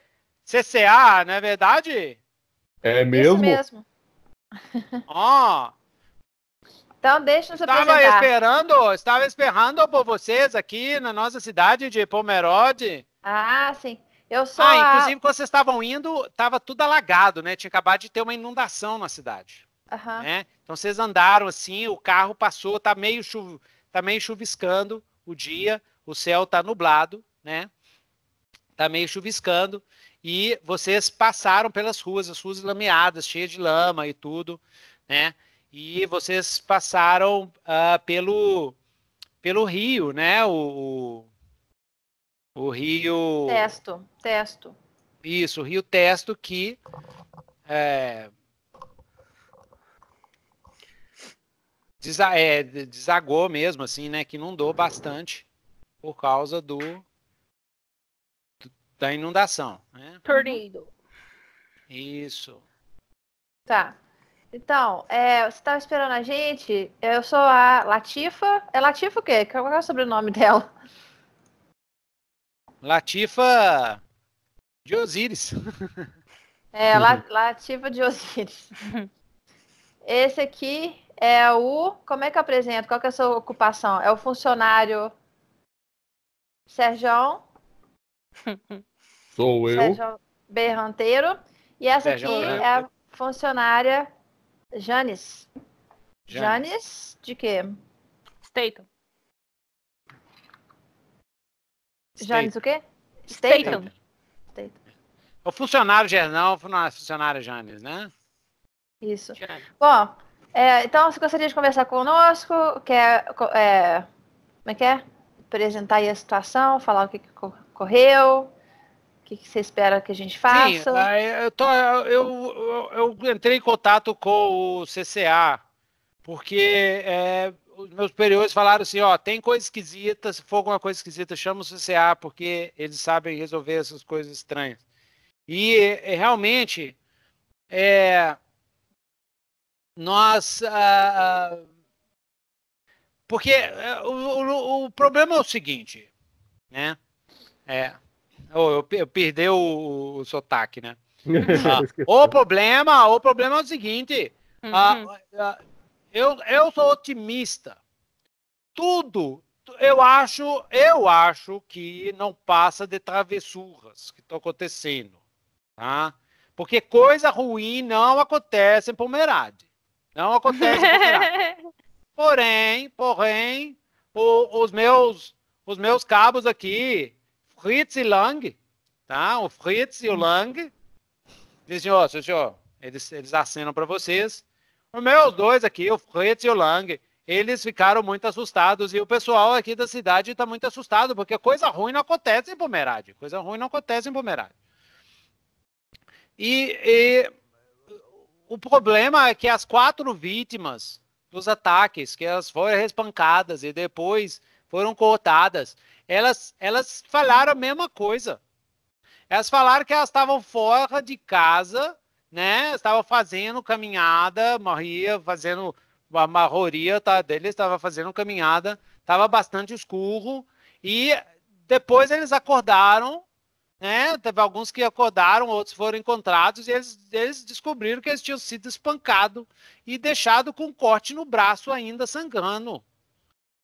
CCA, não é verdade? É mesmo? É mesmo. Ó. Oh, então, deixa nos estava apresentar. Esperando, estava esperando por vocês aqui na nossa cidade de Pomerode. Ah, sim. Eu sou ah, a... inclusive, quando vocês estavam indo, estava tudo alagado, né? Tinha acabado de ter uma inundação na cidade. Uhum. Né? Então, vocês andaram assim, o carro passou, tá meio, chuv, tá meio chuviscando o dia, o céu tá nublado, né? Tá meio chuviscando. E vocês passaram pelas ruas, as ruas lameadas, cheias de lama e tudo, né? e vocês passaram uh, pelo, pelo rio, né? O, o, o rio. Testo, Testo. Isso, o rio Testo que. É, é desagou mesmo, assim, né? Que inundou bastante por causa do da inundação, né? Tornado. Isso. Tá. Então, é, você estava tá esperando a gente? Eu sou a Latifa. É Latifa o quê? Qual é o sobrenome dela? Latifa de Osiris. É, uhum. La, Latifa de Osiris. Esse aqui é o. Como é que eu apresento? Qual que é a sua ocupação? É o funcionário Sérgio. Sou eu. Sérgio Berranteiro. E essa Sérgio aqui Branco. é a funcionária Janis. Janis de quê? Staten. Janis o quê? Staten. É o funcionário Gernão, é funcionário Janis, né? Isso. Bom, é, então se gostaria de conversar conosco, quer, é, como é que é? Apresentar aí a situação, falar o que, que ocorreu, o que, você espera que a gente faça? Sim, eu, tô, eu, eu, eu, entrei em contato com o CCA, porque é, os meus superiores falaram assim, ó, tem coisa esquisita, se for alguma coisa esquisita, chama o CCA, porque eles sabem resolver essas coisas estranhas. E é, realmente, é, nós... Ah, ah porque é, o, o, o problema é o seguinte, né? É, Oh, eu, eu perdi o, o sotaque, né? ah, o problema, o problema é o seguinte. Uhum. Ah, eu, eu sou otimista. Tudo, eu acho, eu acho que não passa de travessuras que estão tá acontecendo, tá? Porque coisa ruim não acontece em Pomerade. Não acontece em Pomerade. porém, porém, o, os meus os meus cabos aqui Fritz e Lang, tá? O Fritz e o Lang dizem, ó, oh, senhor, eles, eles assinam para vocês. O meu dois aqui, o Fritz e o Lang, eles ficaram muito assustados e o pessoal aqui da cidade está muito assustado, porque coisa ruim não acontece em Pomerade. Coisa ruim não acontece em Pomerade. E, e, o problema é que as quatro vítimas dos ataques, que elas foram espancadas e depois foram cortadas, elas, elas falaram a mesma coisa. Elas falaram que elas estavam fora de casa, né? Estavam fazendo caminhada, morria, fazendo a marroria tá, deles, estava fazendo caminhada, estava bastante escuro. E depois eles acordaram, né? Teve alguns que acordaram, outros foram encontrados, e eles, eles descobriram que eles tinham sido espancados e deixado com um corte no braço ainda sangrando.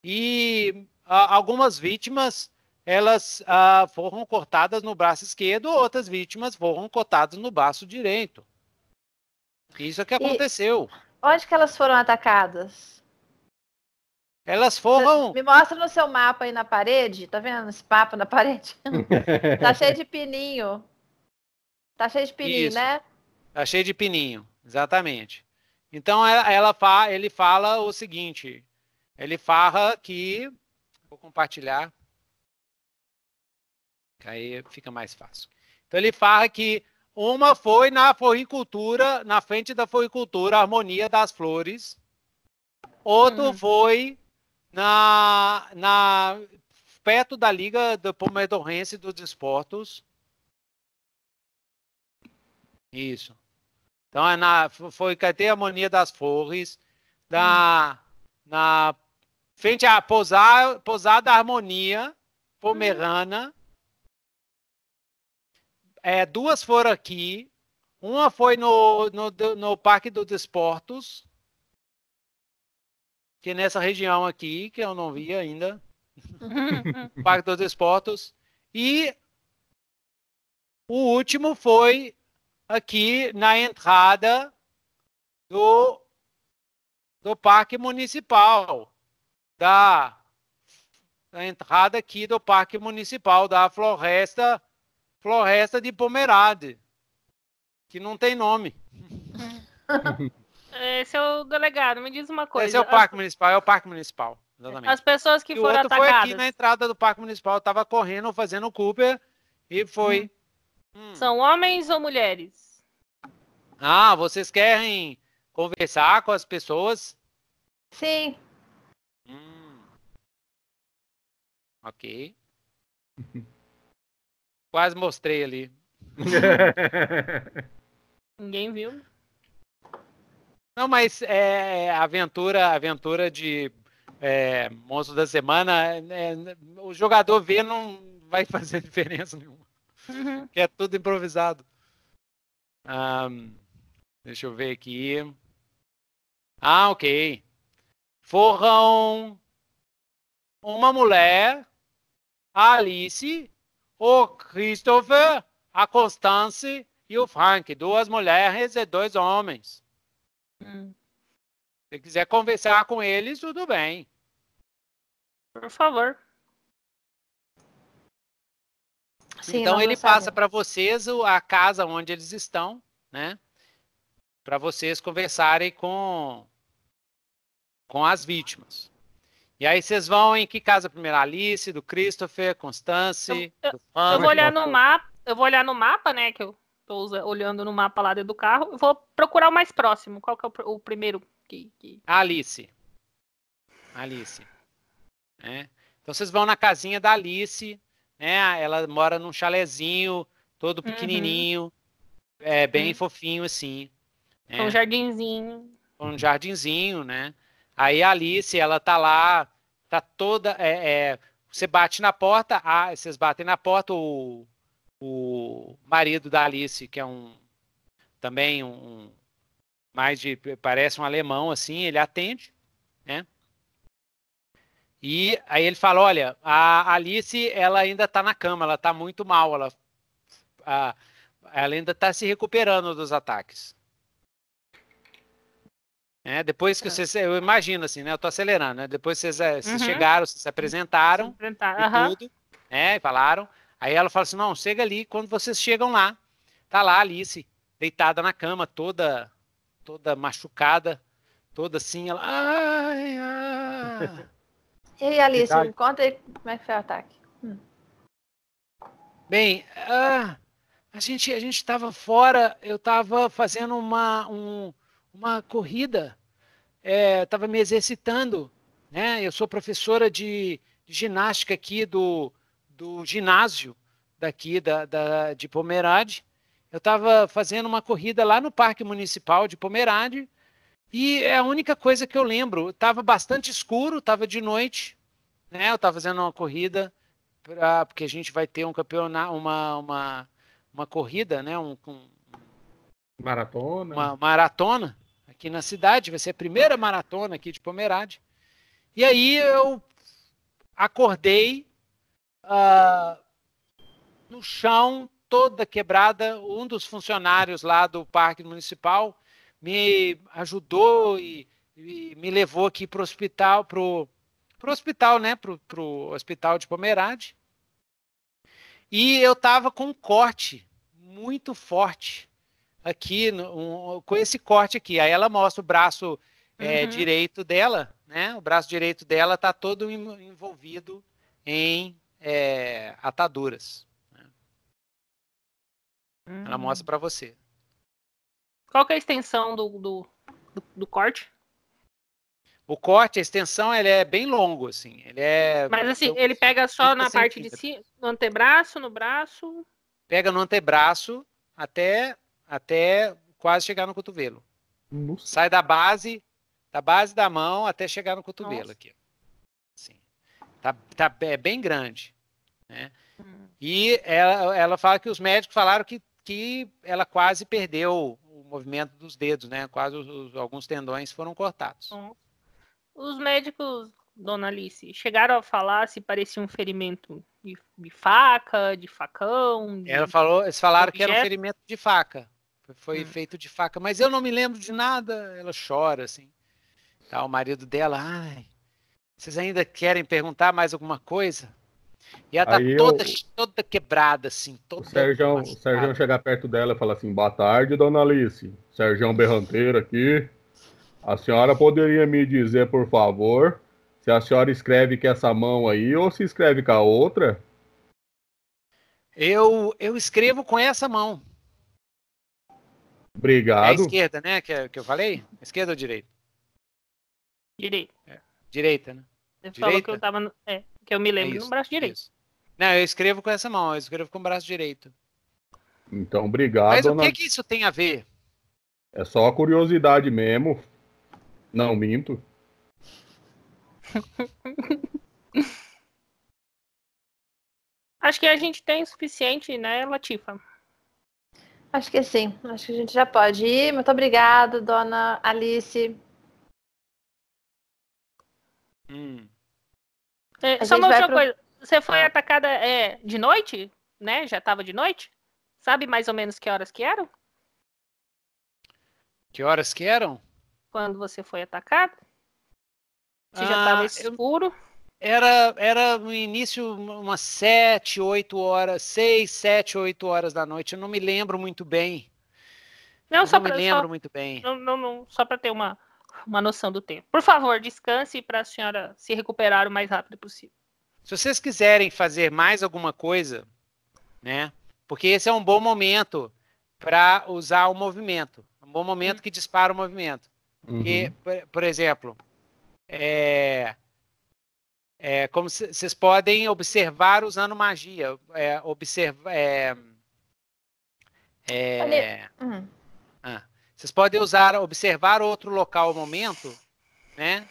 E ah, algumas vítimas elas ah, foram cortadas no braço esquerdo, outras vítimas foram cortadas no braço direito. Isso é que aconteceu. E onde que elas foram atacadas? Elas foram. Me mostra no seu mapa aí na parede. Tá vendo esse mapa na parede? tá cheio de pininho. Tá cheio de pininho, Isso. né? Tá cheio de pininho, exatamente. Então ela, ela fa... ele fala o seguinte: ele fala que Vou compartilhar. Que aí fica mais fácil. Então ele fala que uma foi na floricultura, na frente da floricultura, a harmonia das flores. Outro uhum. foi na, na perto da Liga do Pomedorrense dos Esportos. Isso. Então é na, foi Cadê a Harmonia das Flores, da, uhum. na hum frente à Pousada Harmonia Pomerana. É, duas foram aqui. Uma foi no, no, no Parque dos Esportos. que é nessa região aqui, que eu não vi ainda. Parque dos Esportos. E o último foi aqui na entrada do, do Parque Municipal da, da entrada aqui do Parque Municipal da Floresta, Floresta de Pomerade, que não tem nome. Esse é o delegado, me diz uma coisa. Esse é o Parque Municipal, é o Parque Municipal. Exatamente. As pessoas que e foram o outro atacadas. foi aqui na entrada do Parque Municipal, estava correndo, fazendo Cooper e foi. Hum. Hum. São homens ou mulheres? Ah, vocês querem conversar com as pessoas? Sim. Ok. Quase mostrei ali. Ninguém viu. Não, mas é, aventura, aventura de é, monstro da semana, é, é o jogador vê não vai fazer diferença nenhuma. Uhum. é tudo improvisado. Um, deixa eu ver aqui. Ah, ok. Forrão uma mulher a Alice, o Christopher, a Constance e o Frank. Duas mulheres e dois homens. Hum. Se quiser conversar com eles, tudo bem. Por favor. Sim, então ele passa para vocês a casa onde eles estão, né? Para vocês conversarem com com as vítimas. E aí vocês vão em que casa primeiro? Alice, do Christopher, Constance? Eu, eu, eu vou olhar no mapa, eu vou olhar no mapa, né? Que eu tô olhando no mapa lá dentro do carro. Eu vou procurar o mais próximo. Qual que é o, o primeiro que, que, Alice. Alice. É. Então vocês vão na casinha da Alice, né? Ela mora num chalezinho, todo uhum. pequenininho, uhum. é bem uhum. fofinho assim. É. Um jardinzinho. Um jardinzinho, né? Aí a Alice, ela tá lá, tá toda. É, é, você bate na porta, a, vocês batem na porta, o, o marido da Alice, que é um. Também um. Mais de. Parece um alemão, assim, ele atende, né? E aí ele fala: olha, a Alice, ela ainda tá na cama, ela tá muito mal, ela. A, ela ainda está se recuperando dos ataques. É, depois que tá. vocês, eu imagino assim, né? Eu tô acelerando, né? Depois vocês, eh, vocês uhum. chegaram, vocês se uhum. apresentaram, se apresentaram uhum. tudo, né? E falaram. Aí ela fala assim: não, chega ali. Quando vocês chegam lá, tá lá a Alice, deitada na cama, toda toda machucada, toda assim, ela. Ai, ai. E aí, Alice, me conta aí como é que foi o ataque. Hum. Bem, ah, a gente a gente estava fora, eu estava fazendo uma, um, uma corrida, estava é, me exercitando, né? Eu sou professora de, de ginástica aqui do, do ginásio daqui da, da de Pomerade. Eu estava fazendo uma corrida lá no Parque Municipal de Pomerade e é a única coisa que eu lembro. Estava bastante escuro, estava de noite, né? Eu estava fazendo uma corrida pra, porque a gente vai ter um campeonato, uma, uma, uma corrida, né? Um, um, maratona. Uma maratona aqui na cidade, vai ser a primeira maratona aqui de Pomerade. E aí eu acordei uh, no chão, toda quebrada. Um dos funcionários lá do Parque Municipal me ajudou e, e me levou aqui para o hospital, para o hospital, né? Para o hospital de Pomerade. E eu estava com um corte muito forte aqui, um, com esse corte aqui. Aí ela mostra o braço é, uhum. direito dela, né? O braço direito dela está todo envolvido em é, ataduras. Né? Uhum. Ela hum. mostra para você. Qual que é a extensão do, do, do, do corte? O corte, a extensão, ele é bem longo, assim. Ele é. Mas assim, ele pega só na parte de cima, no antebraço, no braço. Pega no antebraço até até quase chegar no cotovelo. Nossa. Sai da base, da base da mão até chegar no cotovelo Nossa. aqui. Assim. Tá, tá, é bem grande. Né? Hum. E ela, ela fala que os médicos falaram que, que ela quase perdeu o movimento dos dedos, né? Quase os, os, alguns tendões foram cortados. Os médicos, dona Alice, chegaram a falar se parecia um ferimento de, de faca, de facão. De, ela falou, eles falaram objeto. que era um ferimento de faca foi hum. feito de faca, mas eu não me lembro de nada. Ela chora, assim. Tá, o marido dela, ai, vocês ainda querem perguntar mais alguma coisa? E ela tá toda, eu... toda quebrada, assim. Toda o Sérgio, o Sérgio chegar perto dela e falar assim: boa tarde, dona Alice. Sérgio Berranteiro aqui. A senhora poderia me dizer, por favor, se a senhora escreve com essa mão aí ou se escreve com a outra? Eu, eu escrevo com essa mão. Obrigado. É a esquerda, né? Que, é, que eu falei? Esquerda ou direita? Direita. É. Direita, né? Você direita? falou que eu tava. No... É, que eu me lembro é isso, no braço direito. Isso. Não, eu escrevo com essa mão, eu escrevo com o braço direito. Então, obrigado. Mas o que, na... que isso tem a ver? É só curiosidade mesmo. Não minto. Acho que a gente tem o suficiente, né, Latifa? Acho que sim, acho que a gente já pode ir. Muito obrigada, dona Alice. Hum. É, só uma última pro... coisa. Você foi ah. atacada é, de noite, né? Já estava de noite? Sabe mais ou menos que horas que eram? Que horas que eram? Quando você foi atacado? Você ah, já estava escuro. Eu era, era no início umas sete, oito horas, seis, sete, oito horas da noite. Eu não me lembro muito bem. Não, eu só não pra, me lembro só, muito bem. Não, não, não só para ter uma, uma noção do tempo. Por favor, descanse para a senhora se recuperar o mais rápido possível. Se vocês quiserem fazer mais alguma coisa, né? Porque esse é um bom momento para usar o movimento. Um bom momento uhum. que dispara o movimento. Porque, uhum. por, por exemplo, é, é, como vocês podem observar usando magia. É, observa, é, é, uhum. ah, vocês podem usar, observar outro local ou momento, né?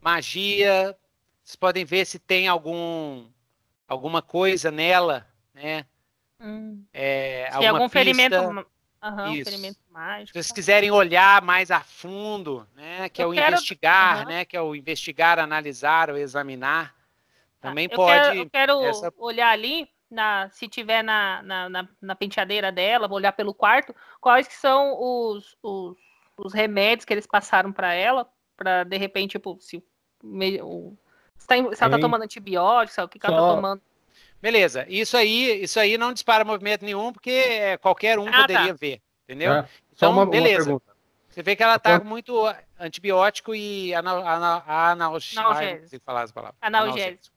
Magia. Vocês podem ver se tem algum alguma coisa nela, né? Hum. É, se algum pista. ferimento Uhum, Isso. mágico. Se vocês quiserem olhar mais a fundo, né, que é eu é o quero... investigar, uhum. né, que é o investigar, analisar ou examinar, tá. também eu pode. Quero, eu quero essa... olhar ali, na, se tiver na, na, na, na penteadeira dela, vou olhar pelo quarto, quais que são os, os, os remédios que eles passaram para ela, para de repente, tipo, se, me, o, se, tá, se ela está tomando antibiótico, o que, que ela está tomando Beleza, isso aí, isso aí não dispara movimento nenhum, porque é, qualquer um ah, tá. poderia tá. ver, entendeu? É. Então, uma, beleza. Uma você vê que ela está muito antibiótico e anal, anal, anal, analgésico. falar as palavras. Analgésico.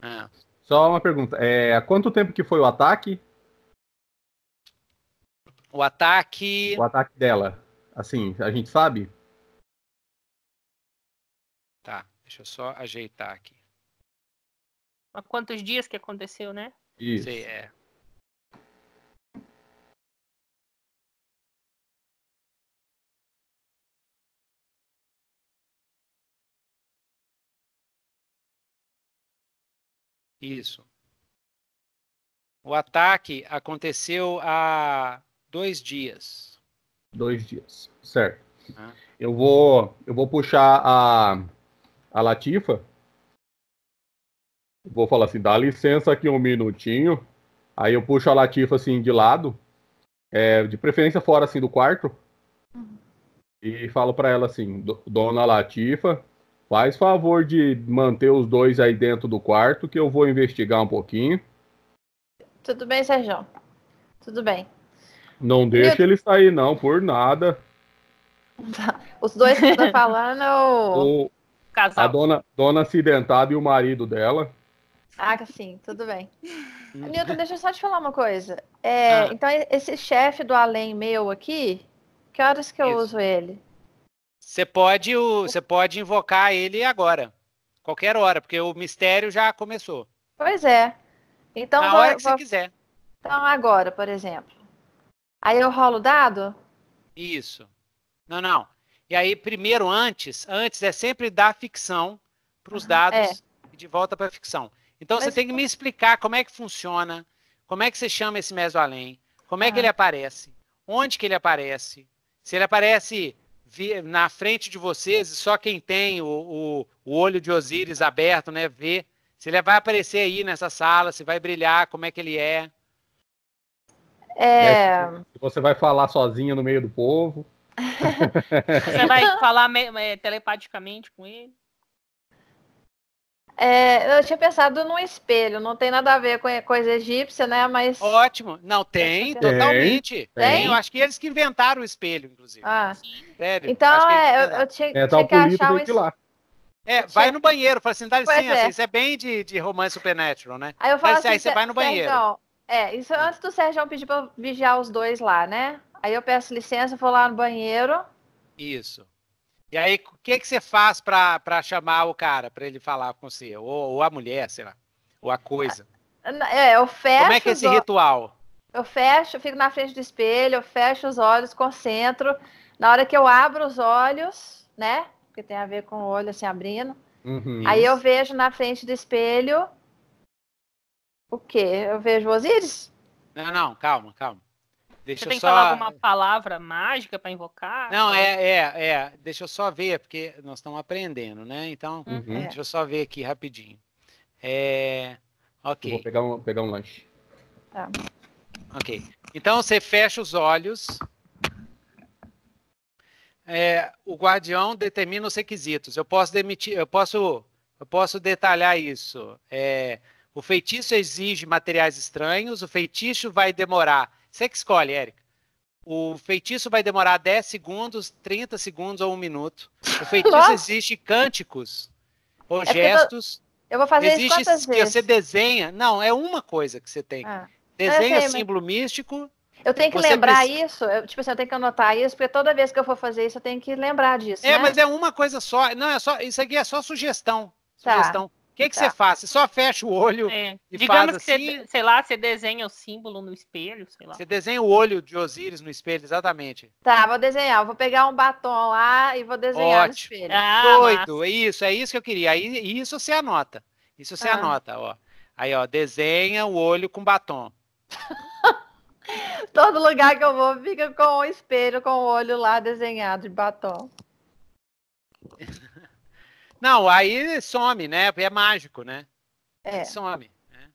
analgésico. Só uma pergunta. É, há quanto tempo que foi o ataque? O ataque. O ataque dela. Assim, a gente sabe? Tá, deixa eu só ajeitar aqui há quantos dias que aconteceu, né? Isso. Sei, é. Isso. O ataque aconteceu há dois dias. Dois dias, certo. Ah. Eu vou eu vou puxar a, a Latifa vou falar assim, dá licença aqui um minutinho. Aí eu puxo a Latifa assim de lado, é, de preferência fora assim do quarto, uhum. e falo para ela assim, dona Latifa, faz favor de manter os dois aí dentro do quarto, que eu vou investigar um pouquinho. Tudo bem, Sérgio. Tudo bem. Não deixa eu... ele sair não, por nada. Os dois que estão falando. É o... Casal. A dona, dona acidentada e o marido dela. Ah, sim, tudo bem. Hum. Newton, deixa eu só te falar uma coisa. É, ah. Então, esse chefe do além meu aqui, que horas que eu Isso. uso ele? Você pode, você pode invocar ele agora. Qualquer hora, porque o mistério já começou. Pois é. Então, Na vou, hora que vou... você quiser. Então, agora, por exemplo. Aí eu rolo dado? Isso. Não, não. E aí, primeiro, antes, antes é sempre da ficção para os ah, é. dados é. e de volta para a ficção. Então Mas você tem que me explicar como é que funciona, como é que você chama esse meso além, como é que ele aparece, onde que ele aparece, se ele aparece na frente de vocês, só quem tem o, o, o olho de Osíris aberto, né, vê. Se ele vai aparecer aí nessa sala, se vai brilhar, como é que ele é. É... Você vai falar sozinha no meio do povo. Você vai falar é, telepaticamente com ele? É, eu tinha pensado num espelho, não tem nada a ver com coisa egípcia, né? Mas. Ótimo. Não, tem, totalmente. Tem. tem. Eu acho que eles que inventaram o espelho, inclusive. Ah. Sério. Então, é, eu, eu, tinha, é, tá é, tinha que achar um espelho. É, vai no banheiro, fala assim, dá licença, é. isso é bem de, de romance supernatural, né? Aí eu falo assim, aí você vai no banheiro. Então, é, isso é antes do Sérgio pedir pra vigiar os dois lá, né? Aí eu peço licença, vou lá no banheiro. Isso. E aí, o que, é que você faz para chamar o cara, para ele falar com você? Ou, ou, a mulher, sei lá. Ou a coisa. Ah, é, eu fecho. Como é que é esse ritual? Eu fecho, fico na frente do espelho, eu fecho os olhos, concentro. Na hora que eu abro os olhos, né? Que tem a ver com o olho assim abrindo. Uhum, aí isso. eu vejo na frente do espelho. O quê? Eu vejo Osíris? Não, não, calma, calma. Deixa Você tem só... que falar alguma palavra mágica para invocar? Não, é, é, é. Deixa eu só ver, porque nós estamos aprendendo, né? Então, uhum. uhum. deixa eu só ver aqui rapidinho. É... Ok. Eu vou pegar um, pegar um lanche. Tá. Ok. Então você fecha os olhos. É, o guardião determina os requisitos. Eu posso demitir, eu posso, eu posso detalhar isso. É, o feitiço exige materiais estranhos. O feitiço vai demorar você que escolhe, Érica. O feitiço vai demorar 10 segundos, 30 segundos ou um minuto. O feitiço Nossa. existe cânticos ou é gestos. Eu vou fazer existe isso quantas vezes? Você desenha. Não, é uma coisa que você tem. Ah. Desenha sei, é, símbolo mas... místico. Eu tenho que lembrar precisa... isso, eu, tipo assim, eu tenho que anotar isso, porque toda vez que eu for fazer isso, eu tenho que lembrar disso. É, né? mas é uma coisa só. Não, é só. Isso aqui é só sugestão. Tá. Sugestão que, que você tá. faz? Você só fecha o olho é. e Digamos faz assim? que você, assim? sei lá, você desenha o símbolo no espelho, sei lá. Você desenha o olho de Osíris no espelho, exatamente. Tá, vou desenhar. vou pegar um batom lá e vou desenhar Ótimo. no espelho. Ah, Doido, é isso, é isso que eu queria. Aí, isso você anota. Isso você ah. anota, ó. Aí, ó, desenha o olho com batom. Todo lugar que eu vou fica com o espelho, com o olho lá desenhado de batom. Não, aí some, né? É mágico, né? É. Some. Né?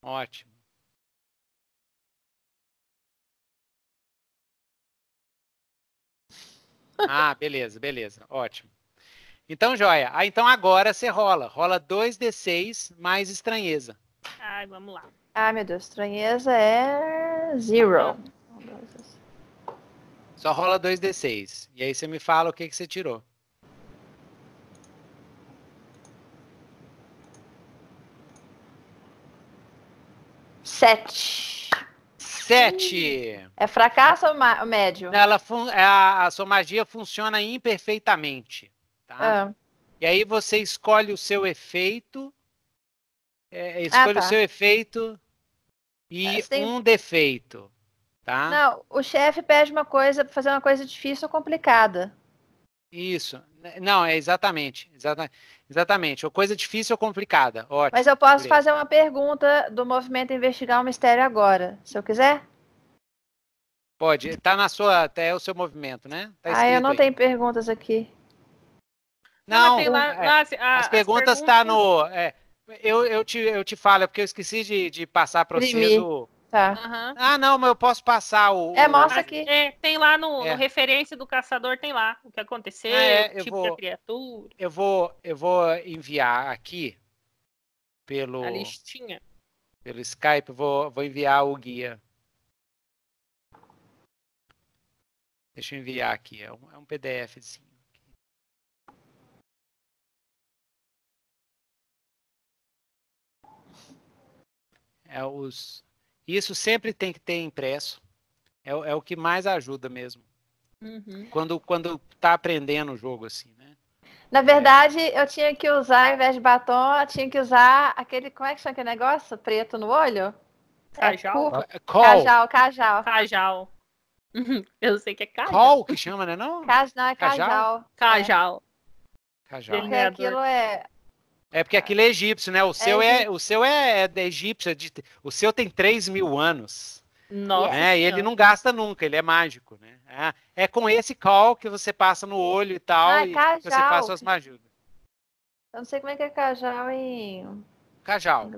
Ótimo. Ah, beleza, beleza. Ótimo. Então, joia. Ah, então agora você rola. Rola 2d6 mais estranheza. Ai, vamos lá. Ah, meu Deus, estranheza é zero. Só rola 2d6. E aí você me fala o que, que você tirou. Sete. Sete. É fracasso ou médio? Ela é, a, a, sua magia funciona imperfeitamente, tá? Ah. E aí você escolhe o seu efeito é, é ah, escolha ah, tá. o seu efeito e é, tem... um defeito, tá? Não, o chefe pede uma coisa para fazer uma coisa difícil ou complicada. Isso. Não, é exatamente, exatamente. Exatamente. Ou coisa difícil ou complicada. Ótimo. Mas eu posso beleza. fazer uma pergunta do movimento investigar o mistério agora, se eu quiser? Pode. Tá na sua, até o seu movimento, né? Tá ah, eu não aí. tenho perguntas aqui. Não, não lá, é, a, as, perguntas, estão perguntas tá no, é, eu, eu, te, eu te falo, é porque eu esqueci de, de passar para vocês o. Tá. Uhum. Ah, não, mas eu posso passar o. É, mostra aqui. É, tem lá no, é. no, referência do caçador, tem lá o que aconteceu, é, o tipo vou, da criatura. Eu vou, eu vou enviar aqui pelo. A listinha. Pelo Skype, vou, vou enviar o guia. Deixa eu enviar aqui, é um, é um PDFzinho. É os... Isso sempre tem que ter impresso. É, é o que mais ajuda mesmo. Uhum. Quando, quando tá aprendendo o jogo, assim, né? Na verdade, é... eu tinha que usar, ao invés de batom, eu tinha que usar aquele. Como é que chama aquele negócio? Preto no olho? É cajal. É, cajal, cajal. Cajal. Uhum. Eu sei que é cajal. cajal que chama, né? Não? Caj, não, é cajal. Cajal. Cajal. cajal. Porque aquilo é é porque aquilo é egípcio, né? O é seu é, é o seu é, é egípcio, de, o seu tem 3 mil anos. Nossa. Né? E ele não gasta nunca, ele é mágico, né? Ah, é com esse cal que você passa no olho e tal, ah, e cajal. você faz suas magias. Eu não sei como é que é cajal em. Cajal.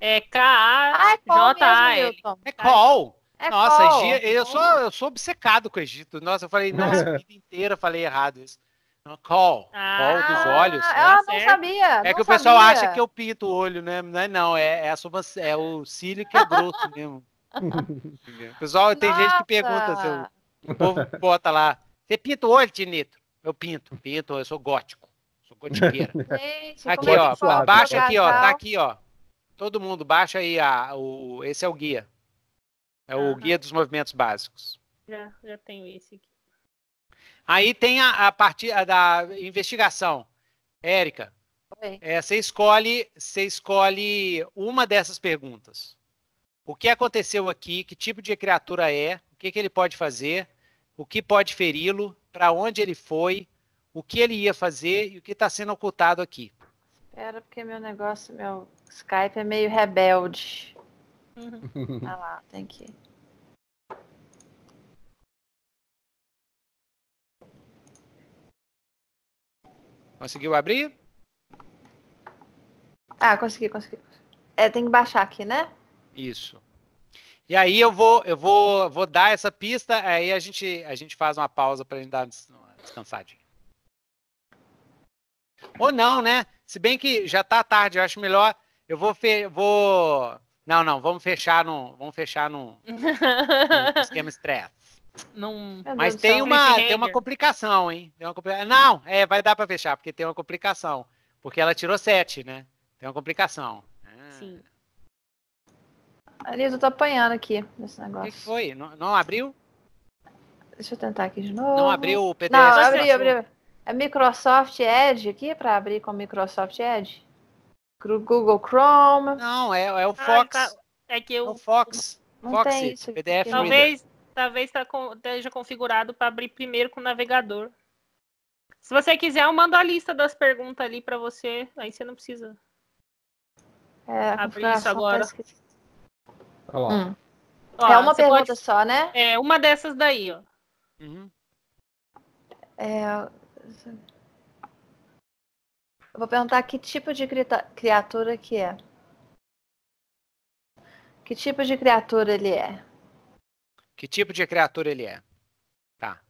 é K-A-J-A. Ah, é, é call. É Nossa, call. eu, sou, eu sou obcecado com o Egito. Nossa, eu falei, nossa, a vida inteira falei errado isso. Call. Ah, call dos ah, olhos. Ah, né? não sabia. É não que o pessoal sabia. acha que eu pinto o olho, né? Não é, não. É, é, a é o cílio que é grosso mesmo. pessoal, tem Nossa. gente que pergunta O povo bota lá. Você pinta o olho, Tinito? Eu pinto, pinto, eu sou gótico. Sou gotiqueira. Gente, aqui, é ó. baixa aqui, ó. Tá aqui, ó. Todo mundo, baixa aí. A, o, esse é o guia. É o uhum. guia dos movimentos básicos. Já, já tenho esse aqui. Aí tem a, a parte da investigação. Érica, é, você, escolhe, você escolhe uma dessas perguntas. O que aconteceu aqui? Que tipo de criatura é? O que, que ele pode fazer? O que pode feri-lo? Para onde ele foi? O que ele ia fazer e o que está sendo ocultado aqui? Espera, porque meu negócio, meu Skype é meio rebelde. Uhum. ah lá, tem que. Conseguiu abrir? Ah, consegui, consegui. É, tem que baixar aqui, né? Isso. E aí eu vou, eu vou, vou dar essa pista, aí a gente, a gente faz uma pausa para a gente dar uma descansadinha. Ou não, né? Se bem que já está tarde, eu acho melhor. Eu vou, fe vou, não, não, vamos fechar no, vamos fechar no num esquema estresse. Não... Deus, Mas tem uma, tem uma complicação, hein? Tem uma complicação. Não, é, vai dar para fechar, porque tem uma complicação. Porque ela tirou 7, né? Tem uma complicação. Ah. Sim. Aliás, eu tô apanhando aqui nesse negócio. O que foi? Não, não, abriu? Deixa eu tentar aqui de novo. Não abriu o PDF? Não, abri, abri. É Microsoft Edge aqui para abrir com Microsoft Edge? Google Chrome. Não, é, é o Fox. Ah, É que eu... É o Fox. Não Fox, PDF. Talvez, Talvez tá com, esteja configurado para abrir primeiro com o navegador. Se você quiser, eu mando a lista das perguntas ali para você. Aí você não precisa é, abrir isso tá agora. Hum. Ó, é uma pergunta pode... só, né? É uma dessas daí, ó. Uhum. É... Eu vou perguntar que tipo de criatura que é. Que tipo de criatura ele é? Que tipo de criatura ele é? Tá.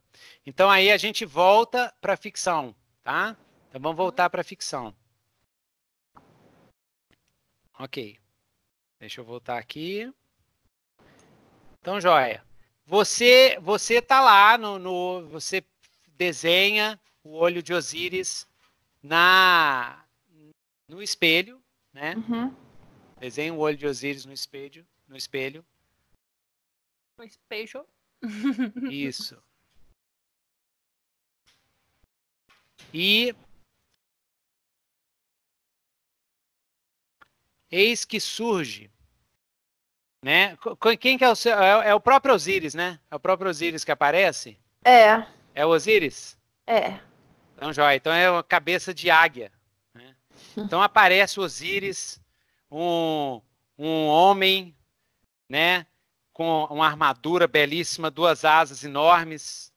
Então aí a gente volta para ficção, tá? Então vamos voltar para ficção. Ok. Deixa eu voltar aqui. Então, joia. Você você tá lá no, no você desenha o olho de Osíris na no espelho, né? Uhum. Desenha o olho de Osíris no espelho, no espelho no espelho. Isso. E eis que surge, né? Quem que é o seu? É, é o próprio Osíris, né? É o próprio Osíris que aparece? É. É o Osíris? É. Então, joia. Então é uma cabeça de águia. Né? Então aparece Osíris, um, um homem, né? com uma armadura belíssima, duas asas enormes,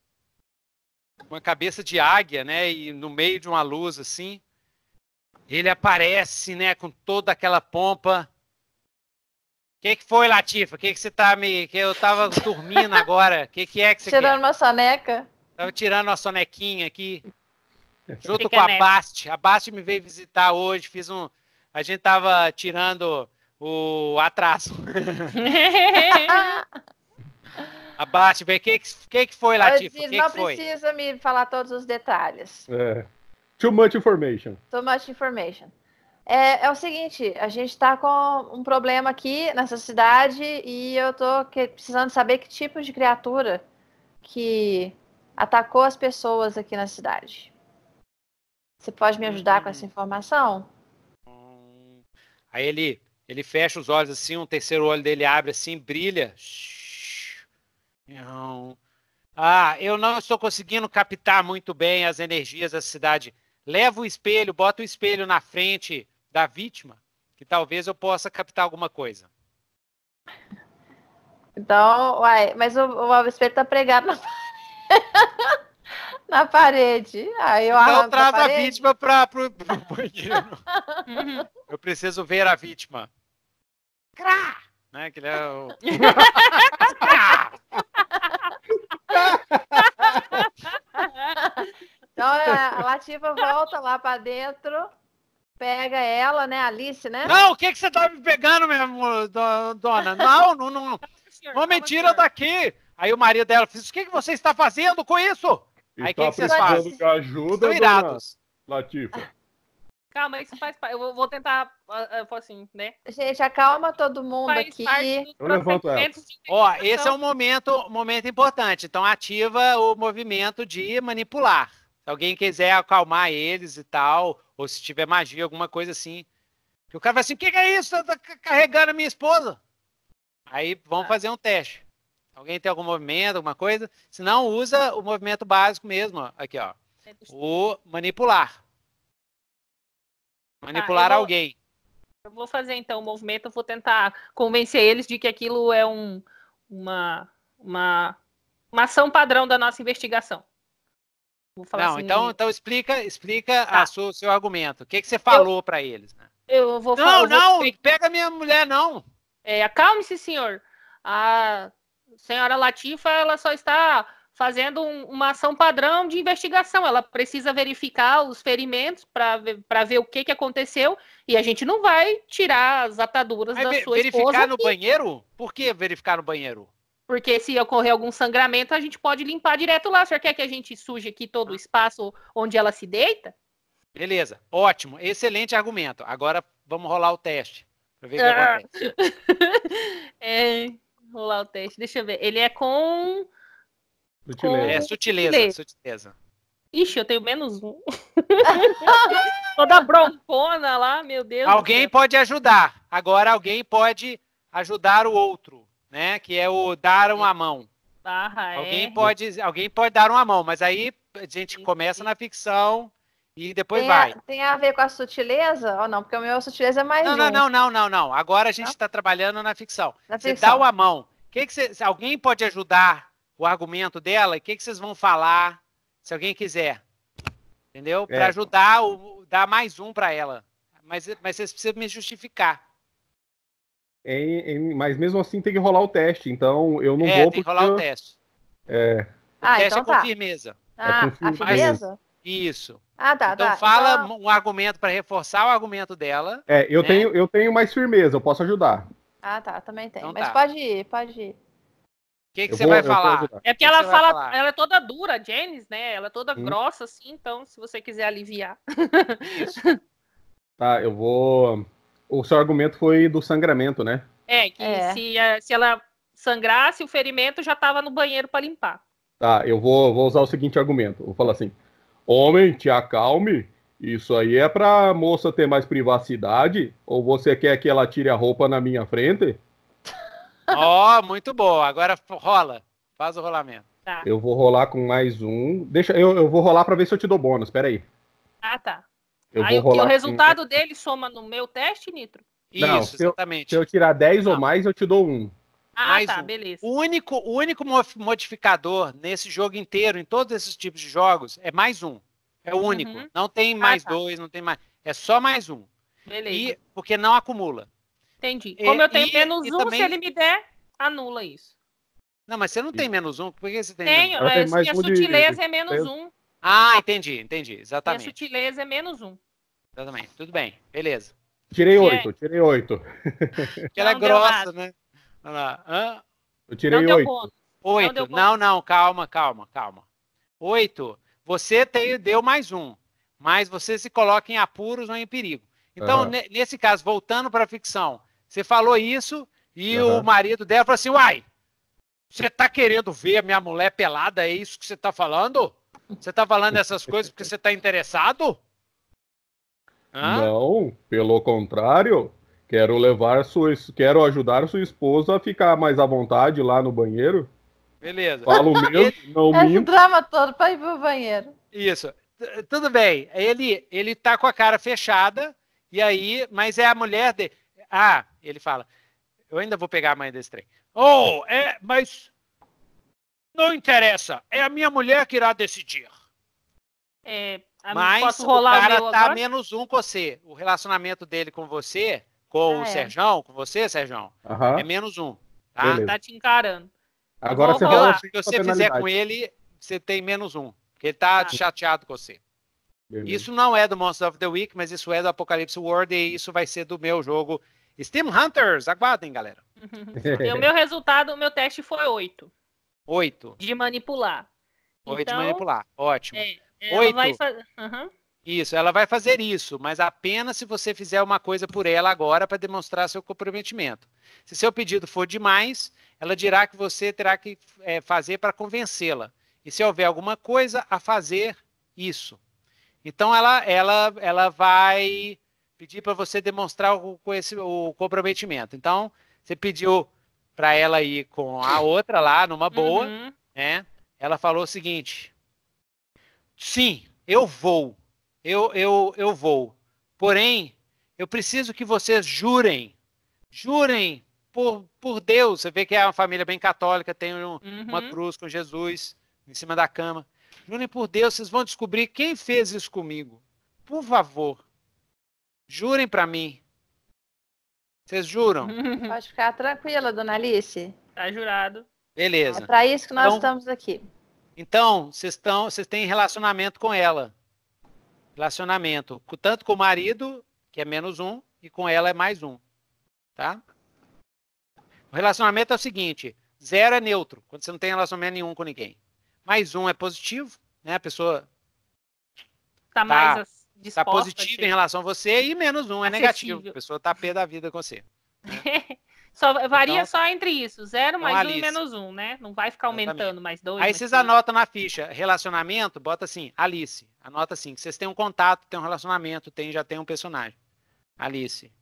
uma cabeça de águia, né? E no meio de uma luz assim, ele aparece, né? Com toda aquela pompa. O que, que foi, Latifa? O que, que você tá me. Que eu tava dormindo agora. O que, que é que você Tirando quer? uma soneca. Tava tirando uma sonequinha aqui. Junto Fica com a Bast. A Bast me veio visitar hoje. Fiz um. A gente tava tirando o atraso. Abate, o que, que, que foi, lá tipo, Que não que foi? precisa me falar todos os detalhes. É. Too much information. Too much information. É, é o seguinte, a gente está com um problema aqui nessa cidade e eu tô que, precisando saber que tipo de criatura que atacou as pessoas aqui na cidade. Você pode me ajudar hum. com essa informação? Hum. Aí ele ele fecha os olhos assim, um terceiro olho dele abre assim, brilha. Ah, eu não estou conseguindo captar muito bem as energias da cidade. Leva o espelho, bota o espelho na frente da vítima, que talvez eu possa captar alguma coisa. Então, uai, mas o, o espelho está pregado na parede. na parede. eu então, traz a vítima para o banheiro. eu preciso ver a vítima. Crá! Né? Que ele é o. então é, a Latifa volta lá para dentro, pega ela, né, Alice, né? Não, o que, que você tá me pegando mesmo, dona? Não, não, não. mentira me daqui. Aí o marido dela diz: O que, que você está fazendo com isso? E Aí o tá que, que vocês fazem? ajuda, Estão irados. Latifa. Calma, isso faz parte. Eu vou tentar, ah, ah, assim, né? Gente, acalma todo mundo faz aqui. Eu levanto ela. Ó, esse é um momento, momento importante. Então, ativa o movimento de manipular. Se alguém quiser acalmar eles e tal, ou se tiver magia, alguma coisa assim. Porque o cara vai assim: o que, é isso? Tá carregando a minha esposa. Aí vamos ah. fazer um teste. Alguém tem algum movimento, alguma coisa? Se não, usa o movimento básico mesmo. Ó. Aqui, ó. O manipular. Tá, Manipular tá, alguém. Eu vou fazer então o um movimento, eu vou tentar convencer eles de que aquilo é um, uma, uma, uma ação padrão da nossa investigação. Não, assim, então, então explica, explica tá. a sua, seu argumento. O que, que você falou para eles? Né? Eu vou falar. Não, eu não, vou... pega minha mulher, não. É, acalme-se, senhor. A senhora Latifa, ela só está fazendo um, uma ação padrão de investigação. Ela precisa verificar os ferimentos para ver, ver o que, que aconteceu e a gente não vai tirar as ataduras Mas da sua verificar Verificar no banheiro? Por que verificar no banheiro? Porque se ocorrer algum sangramento, a gente pode limpar direto lá. Você quer que a gente suje aqui todo o ah. espaço onde ela se deita? Beleza, ótimo, excelente argumento. Agora vamos rolar o teste. Pra ver o que ah. acontece. é, rolar o teste, deixa eu ver. Ele é com Sutileza. É, sutileza, sutileza. Ixi, eu tenho menos um. Toda broncona lá, meu Deus. Alguém Deus. pode ajudar. Agora alguém pode ajudar o outro, né? Que é o dar uma mão. alguém, pode, alguém pode dar uma mão, mas aí a gente começa na ficção e depois tem vai. tem a ver com a sutileza? Ou não? Porque o meu sutileza é mais. Não, não, não, não, não, não. Agora a gente está trabalhando na ficção. Na você ficção. dá uma mão. Que que você, alguém pode ajudar o argumento dela, o que, que vocês vão falar, se alguém quiser. Entendeu? É. Para ajudar, o, dar mais um para ela. Mas, mas vocês precisam me justificar. É, é, mas mesmo assim tem que rolar o teste, então eu não é, vou. Tem que rolar o teste. É. Ah, teste então é com tá. firmeza. Ah, é com firmeza? isso. Ah, tá, então tá. fala então... um argumento para reforçar o argumento dela. É, eu, né? tenho, eu tenho mais firmeza, eu posso ajudar. Ah, tá, também tem. Então mas tá. pode ir, pode ir. É que, que você vou, vai falar? É porque que ela fala, ela é toda dura, Janice, né? Ela é toda hum. grossa, assim, então, se você quiser aliviar. Isso. tá, eu vou. O seu argumento foi do sangramento, né? É, que é. Se, se ela sangrasse, o ferimento já estava no banheiro para limpar. Tá, eu vou, vou usar o seguinte argumento. Vou falar assim: Homem, te acalme. Isso aí é pra moça ter mais privacidade? Ou você quer que ela tire a roupa na minha frente? Ó, oh, muito boa. Agora rola. Faz o rolamento. Tá. Eu vou rolar com mais um. Deixa, eu, eu vou rolar para ver se eu te dou bônus. Pera aí. Ah, tá. Eu aí o, o resultado com... dele soma no meu teste, Nitro? Não, Isso, se exatamente. Eu, se eu tirar 10 Não. ou tá. mais, eu te dou um. Ah, mais tá, um. beleza. O único, o único modificador nesse jogo inteiro, em todos esses tipos de jogos, é mais um. É o único. Uhum. Não tem ah, mais ah, tá. dois, não tem mais. É só mais um. Beleza. E, porque não acumula. Entendi. É, Como e, eu tenho e, menos e um, também... se ele me der, anula isso. Não, mas você não tem menos um? Por que você tem Tenho, menos... É, tem mais minha sutileza de... é menos um. Ah, entendi, entendi. Exatamente. Minha sutileza é menos um. Exatamente. Tudo bem, beleza. Tirei é. oito, é. tirei oito. Porque ela é grossa, né? Olha lá. Hã? Eu tirei oito. Oito. Não, não, não, calma, calma, calma. Oito, você tem, deu mais um, mas você se coloca em apuros ou em perigo. Então, uhum. nesse caso, voltando para a ficção, você falou isso e uhum. o marido dela falou assim: Uai, você tá querendo ver a minha mulher pelada? É isso que você tá falando? Você tá falando essas coisas porque você tá interessado? Hã? Não, pelo contrário. Quero levar sua, quero ajudar sua esposa a ficar mais à vontade lá no banheiro. Beleza. Falo mesmo, não Esse drama todo para ir pro banheiro. Isso. Tudo bem. Ele ele tá com a cara fechada e aí, mas é a mulher dele. Ah, ele fala: Eu ainda vou pegar a mãe desse trem. Oh, é, mas. Não interessa. É a minha mulher que irá decidir. É, mas o cara o tá menos um com você. O relacionamento dele com você, com ah, o é. Serjão, com você, Serjão, uhum. é menos um. Tá? Tá, tá te encarando. Agora você vai então, Se você fizer com ele, você tem menos um. Porque ele tá ah. chateado com você. Beleza. Isso não é do Monsters of the Week, mas isso é do Apocalipse World e isso vai ser do meu jogo Steam Hunters, aguardem, galera. e o meu resultado, o meu teste foi 8. 8. De manipular. 8 então, de manipular, ótimo. É, ela 8. Vai fa... uhum. Isso, ela vai fazer isso, mas apenas se você fizer uma coisa por ela agora para demonstrar seu comprometimento. Se seu pedido for demais, ela dirá que você terá que é, fazer para convencê-la. E se houver alguma coisa a fazer, isso. Então ela, ela, ela vai pedir para você demonstrar o, o comprometimento. Então, você pediu para ela ir com a outra lá, numa boa, uhum. né? Ela falou o seguinte: Sim, eu vou. Eu, eu, eu vou. Porém, eu preciso que vocês jurem. Jurem por, por Deus. Você vê que é uma família bem católica, tem um, uhum. uma cruz com Jesus em cima da cama. Jurem por Deus, vocês vão descobrir quem fez isso comigo. Por favor. Jurem para mim. Vocês juram? Pode ficar tranquila, dona Alice. Tá jurado. Beleza. É para isso que nós então, estamos aqui. Então, vocês estão, vocês têm relacionamento com ela. Relacionamento, tanto com o marido, que é menos um, e com ela é mais um, tá? O relacionamento é o seguinte: zero é neutro, quando você não tem relacionamento nenhum com ninguém. Mais um é positivo, né? A pessoa tá, tá mais tá positivo em relação a você e menos um é negativo. A pessoa tá pé da vida com você. Né? só, varia então, só entre isso, zero é mais um Alice. e menos um, né? Não vai ficar aumentando Exatamente. mais dois. Aí mais vocês três. anotam na ficha relacionamento, bota assim, Alice. Anota assim, que vocês têm um contato, têm um relacionamento, tem, já tem um personagem. Alice.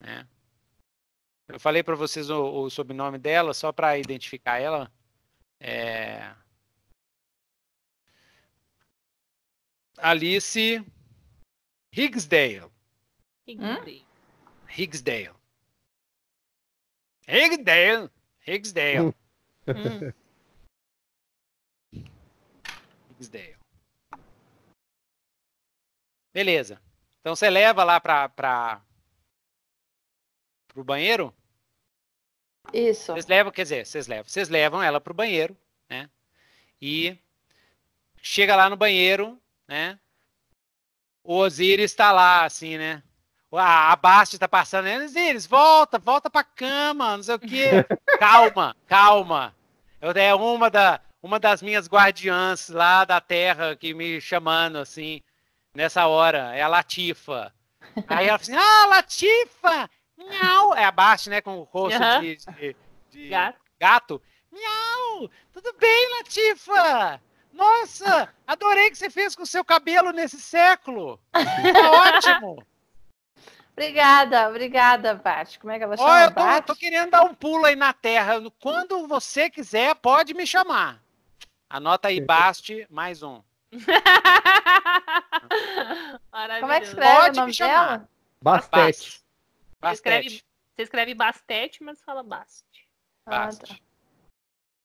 Né? Eu falei para vocês o, o, sobrenome dela, só para identificar ela. É... Alice Higgsdale. Higgsdale. Higgsdale. Hum. Higgsdale. Higgsdale. Beleza. Então você leva lá para para o banheiro? Isso. Vocês levam, quer dizer, vocês levam. Vocês levam ela o banheiro, né? E chega lá no banheiro, né? O Osiris está lá, assim, né? A, a Basti tá passando, né? Osiris, volta, volta pra cama, não sei o quê. calma, calma. Eu, é uma, da, uma das minhas guardiãs lá da Terra que me chamando, assim, nessa hora. É a Latifa. Aí ela fala assim, ah, Latifa! Miau! É a Basti, né, com o rosto uhum. de, de, de gato. gato. Miau! Tudo bem, Latifa? Nossa, adorei o que você fez com o seu cabelo nesse século. Tá ótimo. Obrigada, obrigada, Bart. Como é que ela chama? Oh, eu tô, eu tô, querendo dar um pulo aí na terra. Quando você quiser, pode me chamar. Anota aí, Basti, mais um. Como é que escreve pode o nome dela? Bastete. Bastete. Você escreve Bastete, mas fala Bast. Bast. Ah, tá.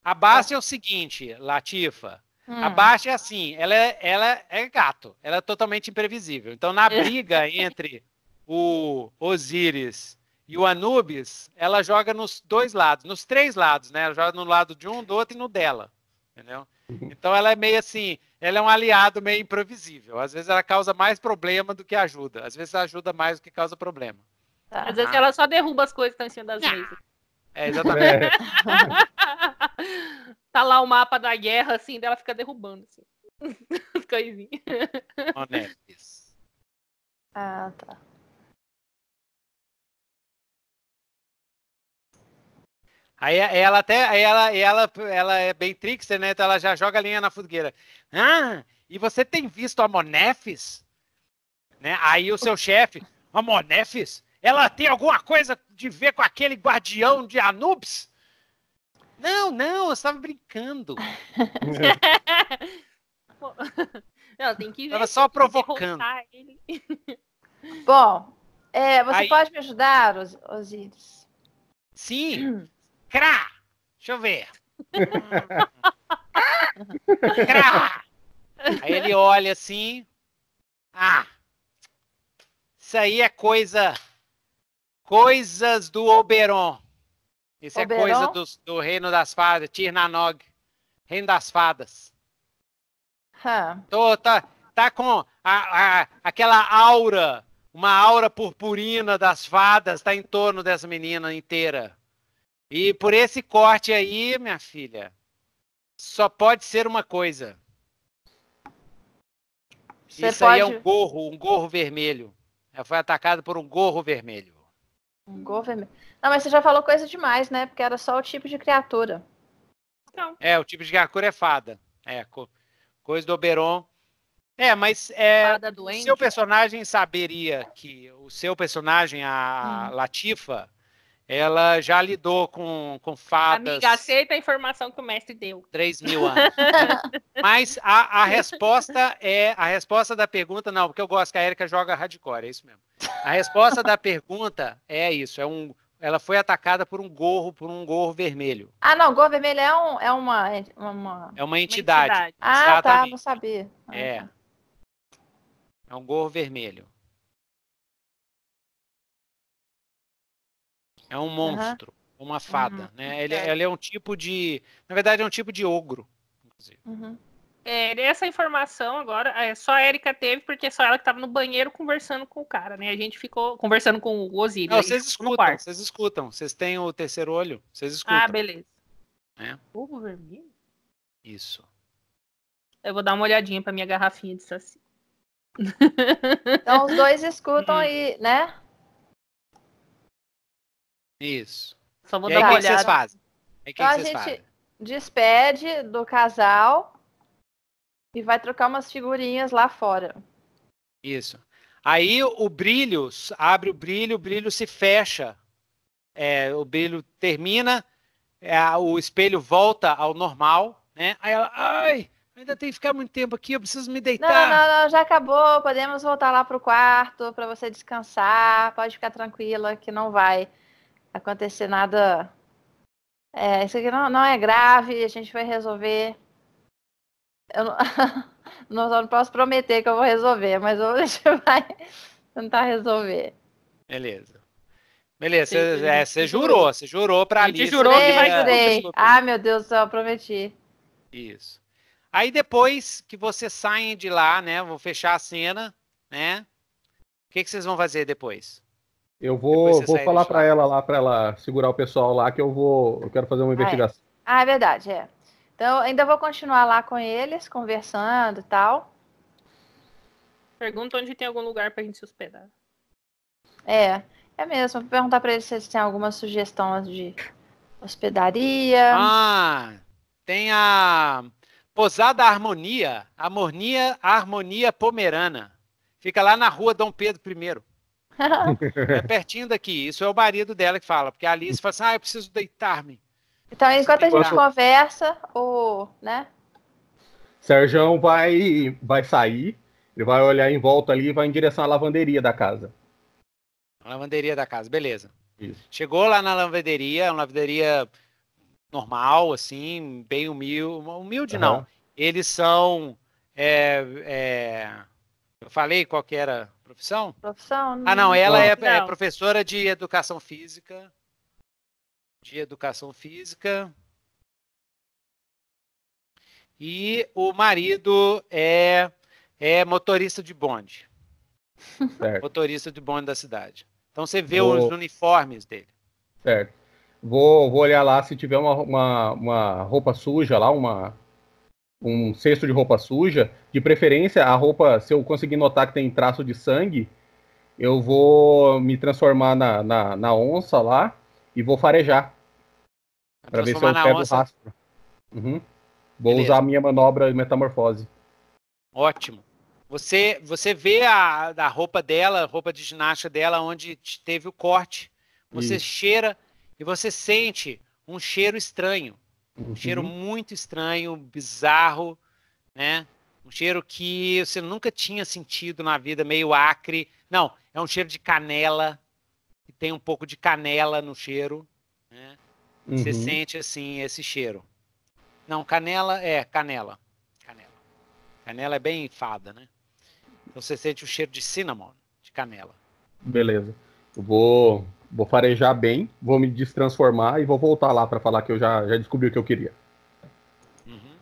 A Bast é o seguinte, Latifa. Hum. A Baixa é assim, ela é, ela é gato, ela é totalmente imprevisível. Então, na briga entre o Osíris e o Anubis, ela joga nos dois lados, nos três lados, né? Ela joga no lado de um, do outro e no dela, entendeu? Uhum. Então, ela é meio assim, ela é um aliado meio imprevisível. Às vezes, ela causa mais problema do que ajuda. Às vezes, ela ajuda mais do que causa problema. Tá. Às vezes, ela só derruba as coisas que estão em cima das mesas. É, exatamente. É. tá lá o mapa da guerra, assim, dela fica derrubando, assim. Coisinha. Honestes. Ah, tá. Aí é, é ela até, aí ela, ela, ela é bem trickster, né? Então ela já joga a linha na fogueira. Ah, e você tem visto a Monefis? Né? Aí o seu chefe, a Monefis, ela tem alguma coisa de ver com aquele guardião de Anubis? Não, não, eu estava brincando. não, tem que ver. Era só provocando. Bom, é, você Aí... pode me ajudar, Os Osiris? Sim. Hum. Crá! Deixa eu ver. Crá! Aí ele olha assim. Ah! Isso aí é coisa. Coisas do Oberon. Isso Oberon? é coisa do, do, reino das fadas, Tirnanog. Reino das fadas. Huh. Tô, tá, tá com a, a, aquela aura, uma aura purpurina das fadas, tá em torno dessa menina inteira. E por esse corte aí, minha filha, só pode ser uma coisa. Você Isso pode... aí é um gorro, um gorro vermelho. Ela foi atacada por um gorro vermelho. Um gorro vermelho. Não, mas você já falou coisa demais, né? Porque era só o tipo de criatura. Não. É, o tipo de criatura é fada. É, co coisa do Oberon. É, mas é, o seu personagem saberia que o seu personagem, a hum. Latifa, ela já lidou com, com fadas. Amiga, aceita a informação que o mestre deu. 3 mil anos. Mas a, a resposta é. A resposta da pergunta, não, porque eu gosto que a Erika joga hardcore, é isso mesmo. A resposta da pergunta é isso: é um ela foi atacada por um gorro, por um gorro vermelho. Ah, não, gorro vermelho é, um, é uma, é uma. É uma entidade. Uma entidade. Ah, tá, exatamente. tá, não sabia. Ah, é. Tá. É um gorro vermelho. É um monstro, uhum. uma fada, uhum. né? Ele, é, ele, é um tipo de, na verdade, é um tipo de ogro, inclusive. Uhum. É, essa informação agora é, só a Erika teve, porque é só ela que tava no banheiro conversando com o cara, né? A gente ficou conversando com o Osiris. Não, vocês escutam, vocês escutam. Vocês têm o terceiro olho, vocês ah, escutam. Ah, beleza. É. vermelho? Isso. Eu vou dar uma olhadinha pra minha garrafinha de saci. Então os dois escutam e, uhum. né? Isso. Só vou e dar aí, uma olhada o Que vocês fazem? Aí, que então que a gente fazem? despede do casal e vai trocar umas figurinhas lá fora. Isso. Aí o brilho, abre o brilho, o brilho se fecha. É, o brilho termina, é, o espelho volta ao normal, né? Aí ela, ai, ainda tem que ficar muito tempo aqui, eu preciso me deitar. Não, não, não, já acabou, podemos voltar lá pro quarto para você descansar, pode ficar tranquila que não vai acontecer nada. É, isso aqui não, não é grave, a gente vai resolver. Eu não, não, não posso prometer que eu vou resolver, mas hoje vai tentar resolver. Beleza. Beleza, você, é, você jurou, você jurou pra ali. Você jurou que vai jurei. Ah, meu Deus do céu, prometi. Isso. Aí depois que vocês saem de lá, né, vou fechar a cena, né, o que, que vocês vão fazer depois? Eu vou, vou falar para ela lá, para ela segurar o pessoal lá, que eu vou, eu quero fazer uma ah, é. investigação. É. Ah, é verdade, é. Então, ainda vou continuar lá com eles, conversando e tal. Pergunta onde tem algum lugar pra gente se hospedar. É, é mesmo. Vou perguntar pra eles se eles têm alguma sugestão de hospedaria. Ah, tem a Posada Harmonia, Harmonia, Harmonia Pomerana. Fica lá na rua Dom Pedro I. é pertinho daqui. Isso é o marido dela que fala, porque a Alice fala assim: ah, eu preciso deitar-me. Então, enquanto a gente conversa, o. né? Sérgio vai, vai sair, ele vai olhar em volta ali e vai em direção à lavanderia da casa. A lavanderia da casa, beleza. Isso. Chegou lá na lavanderia, uma lavanderia normal, assim, bem humilde. Humilde uhum. não. Eles são. É, é, eu falei qual que era a profissão? Profissão? Não. Ah, não, ela não. É, é professora de educação física de educação física. E o marido é, é motorista de bonde. Certo. Motorista de bonde da cidade. Então você vê vou... os uniformes dele. Certo. Vou, vou olhar lá se tiver uma, uma, uma roupa suja lá, uma, um cesto de roupa suja. De preferência, a roupa, se eu conseguir notar que tem traço de sangue, eu vou me transformar na, na, na onça lá e vou farejar. Pra ver se eu pego o rastro. Uhum. Vou Beleza. usar a minha manobra metamorfose. Ótimo. Você, você vê a, a roupa dela, a roupa de ginástica dela, onde teve o corte. Você Isso. cheira e você sente um cheiro estranho. Um uhum. cheiro muito estranho, bizarro, né? Um cheiro que você nunca tinha sentido na vida, meio acre. Não, é um cheiro de canela tem um pouco de canela no cheiro. Né? Uhum. Você sente assim esse cheiro. Não, canela é canela. Canela. Canela é bem fada, né? Então você sente o cheiro de cinnamon, de canela. Beleza. Eu vou vou farejar bem, vou me destransformar e vou voltar lá para falar que eu já, já descobri o que eu queria. Uhum.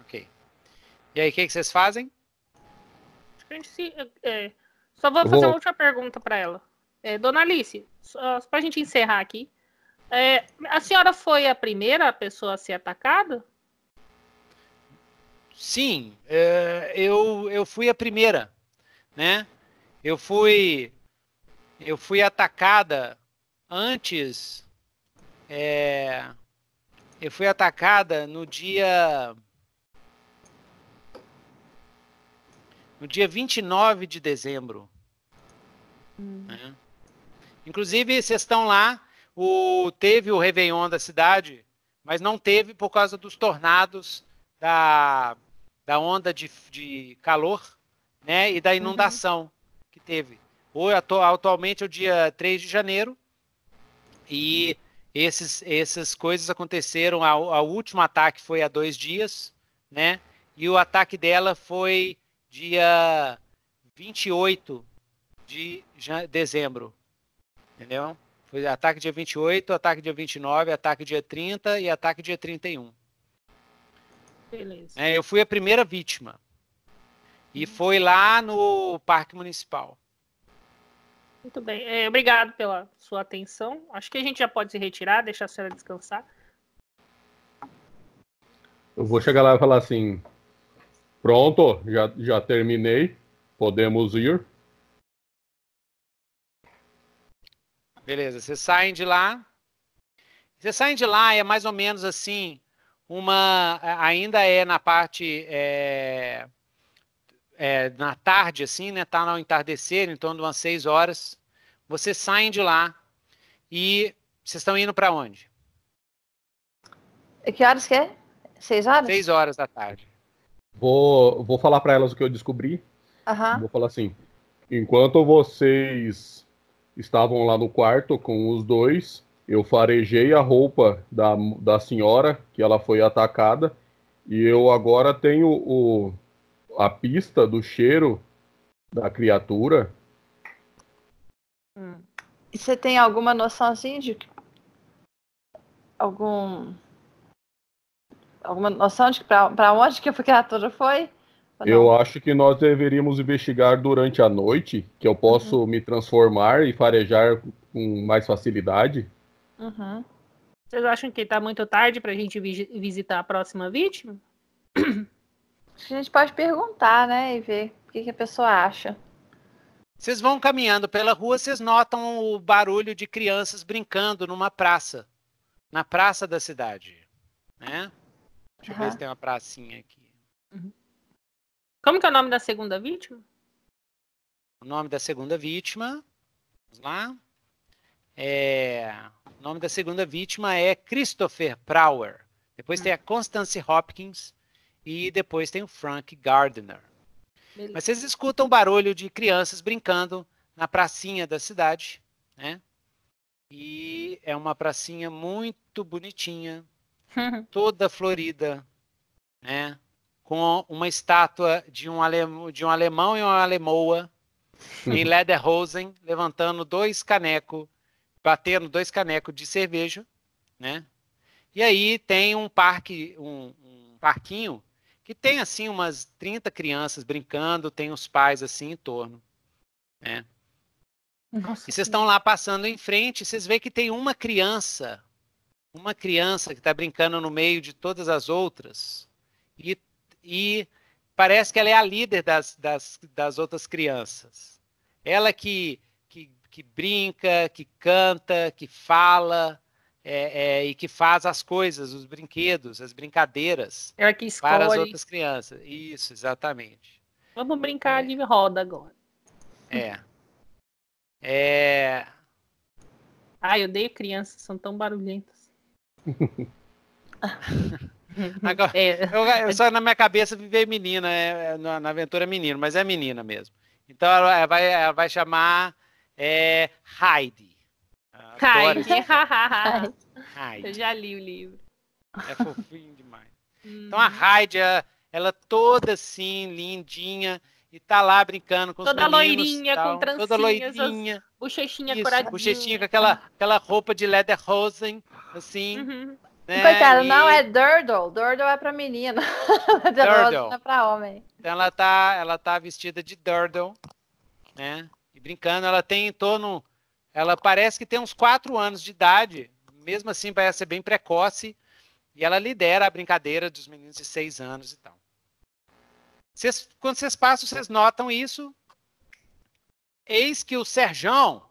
Ok. E aí, o que, que, vocês fazem? se, é, é, só vou fazer vou... uma última pergunta para ela. É, dona Alice, para a gente encerrar aqui, é, a senhora foi a primeira pessoa a ser atacada? Sim, é, eu, eu fui a primeira, né? Eu fui eu fui atacada antes. É, eu fui atacada no dia no dia 29 de dezembro. Hum. Né? Inclusive, vocês estão lá, o, teve o Réveillon da cidade, mas não teve por causa dos tornados, da, da onda de, de calor né, e da uhum. inundação uhum. que teve. Hoje, é atualmente é o dia 3 de janeiro e esses, essas coisas aconteceram. A, último ataque foi há dois dias, né? E o ataque dela foi dia 28 de dezembro. Entendeu? Foi ataque dia 28, ataque dia 29, ataque dia 30 e ataque dia 31. Beleza. É, eu fui a primeira vítima. E uhum. foi lá no Parque Municipal. Muito bem. É, obrigado pela sua atenção. Acho que a gente já pode se retirar, deixar a senhora descansar. Eu vou chegar lá e falar assim: pronto, já, já terminei, podemos ir. Beleza, vocês saem de lá. Vocês saem de lá, é mais ou menos assim, uma. Ainda é na parte. É, é, na tarde, assim, né? Tá no entardecer, então de umas 6 horas. Vocês saem de lá e vocês estão indo para onde? Que horas que é? 6 horas? 6 horas da tarde. Vou, vou falar para elas o que eu descobri. Vou falar assim: enquanto vocês estavam lá no quarto com os dois. Eu farejei a roupa da, da senhora que ela foi atacada e eu agora tenho o, a pista do cheiro da criatura. Hum. E você tem alguma noçãozinha assim, de algum alguma noção de para onde que a criatura foi? Tá eu acho que nós deveríamos investigar durante a noite, que eu posso uhum. me transformar e farejar com mais facilidade. Uhum. Vocês acham que está muito tarde para a gente vi visitar a próxima vítima? A gente pode perguntar, né, e ver o que, que a pessoa acha. Vocês vão caminhando pela rua, vocês notam o barulho de crianças brincando numa praça, na praça da cidade, né? Deixa uhum. eu ver se tem uma pracinha aqui. Uhum. Como que é o nome da segunda vítima? O nome da segunda vítima. Vamos lá. É, o nome da segunda vítima é Christopher Prower. Depois hum. tem a hum. Constance Hopkins e depois tem o Frank Gardner. Beleza. Mas vocês escutam barulho de crianças brincando na pracinha da cidade, né? E é uma pracinha muito bonitinha, toda florida, né? com uma estátua de um, alem, de um alemão e uma alemoa em uhum. Lederhosen, levantando dois canecos, batendo dois canecos de cerveja, né? E aí tem um parque, um, um, parquinho que tem assim umas 30 crianças brincando, tem os pais assim em torno, né? Nossa, e vocês estão lá passando em frente, vocês veem que tem uma criança, uma criança que está brincando no meio de todas as outras e e parece que ela é a líder das, das, das outras crianças. Ela que, que, que brinca, que canta, que fala é, é, e que faz as coisas, os brinquedos, as brincadeiras ela é que escolhe. para as outras crianças. Isso, exatamente. Vamos brincar é. de roda agora. É. É. Ai, eu odeio crianças, são tão barulhentas. Uhum. Agora, é. eu, só na minha cabeça viver menina, é, é, na, na, aventura é menino, mas é menina mesmo. Então ela, ela, vai, ela vai, chamar é, Heidi. Heidi. Heidi. Eu já li o livro. É fofinho demais. Então a uhum. Heidi, ela, ela toda assim, lindinha, e tá lá brincando com toda os meninos. Loirinha, tal, com trancinha, toda loirinha, bochechinha coradinha. Bochechinha com aquela, aquela roupa de leather rosen, assim. Uhum. É, né, Coitado, e... não é Durdle. Durdle é pra menina. Durdle é pra homem. Então ela tá, ela tá vestida de Durdle, né? E brincando, ela tem em torno. Ela parece que tem uns 4 anos de idade. Mesmo assim, parece ser bem precoce. E ela lidera a brincadeira dos meninos de 6 anos e tal. Cês, quando vocês passam, vocês notam isso. Eis que o Serjão.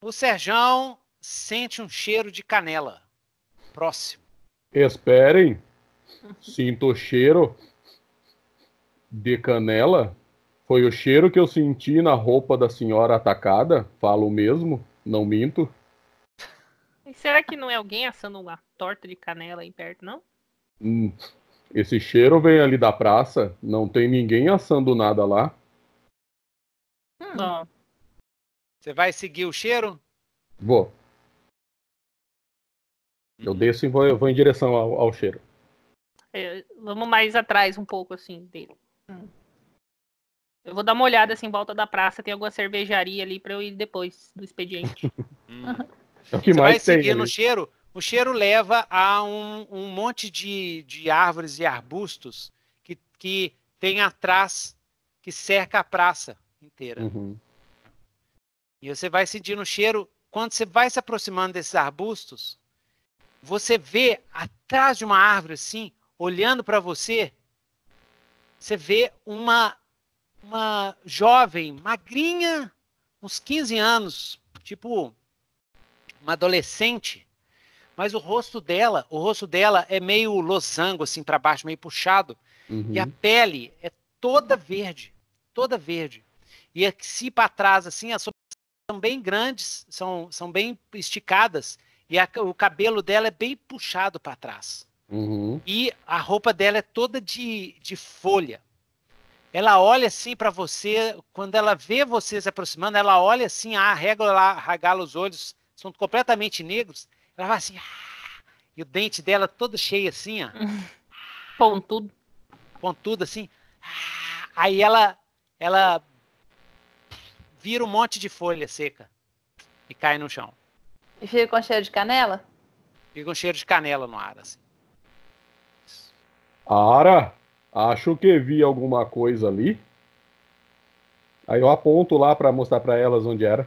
O Serjão sente um cheiro de canela próximo. Esperem. Sinto o cheiro de canela. Foi o cheiro que eu senti na roupa da senhora atacada. Falo mesmo, não minto. E será que não é alguém assando uma torta de canela aí perto, não? Hum, esse cheiro vem ali da praça. Não tem ninguém assando nada lá. Não. Hum. Você vai seguir o cheiro? Vou. Eu uhum. desço e vou, eu vou em direção ao, ao cheiro. É, vamos mais atrás um pouco, assim, dele. Hum. Eu vou dar uma olhada, assim, em volta da praça. Tem alguma cervejaria ali pra eu ir depois do expediente. Hum. é o que Você mais vai seguir tem, no cheiro? O cheiro leva a um, um monte de, de árvores e arbustos que, que tem atrás, que cerca a praça inteira. Uhum. E você vai sentindo o cheiro. Quando você vai se aproximando desses arbustos, você vê atrás de uma árvore assim, olhando para você, você vê uma uma jovem magrinha, uns 15 anos, tipo uma adolescente, mas o rosto dela, o rosto dela é meio losango assim para baixo, meio puxado, uhum. e a uhum. pele é toda verde, toda verde. E aqui para trás assim, as sobrancelhas são bem grandes, são, são bem esticadas e a, o cabelo dela é bem puxado para trás. Uhum. E a roupa dela é toda de, de folha. Ela olha assim para você, quando ela vê você se aproximando, ela olha assim, ah, a régua lá, regala os olhos, são completamente negros. Ela vai assim, ah! e o dente dela todo cheio assim, ó. Pontudo. Pontudo assim. Ah! Aí ela, ela vira um monte de folha seca e cai no chão. E fica com cheiro de canela? Fica com cheiro de canela no ar, assim. Ara, acho que vi alguma coisa ali. Aí eu aponto lá para mostrar para elas onde era.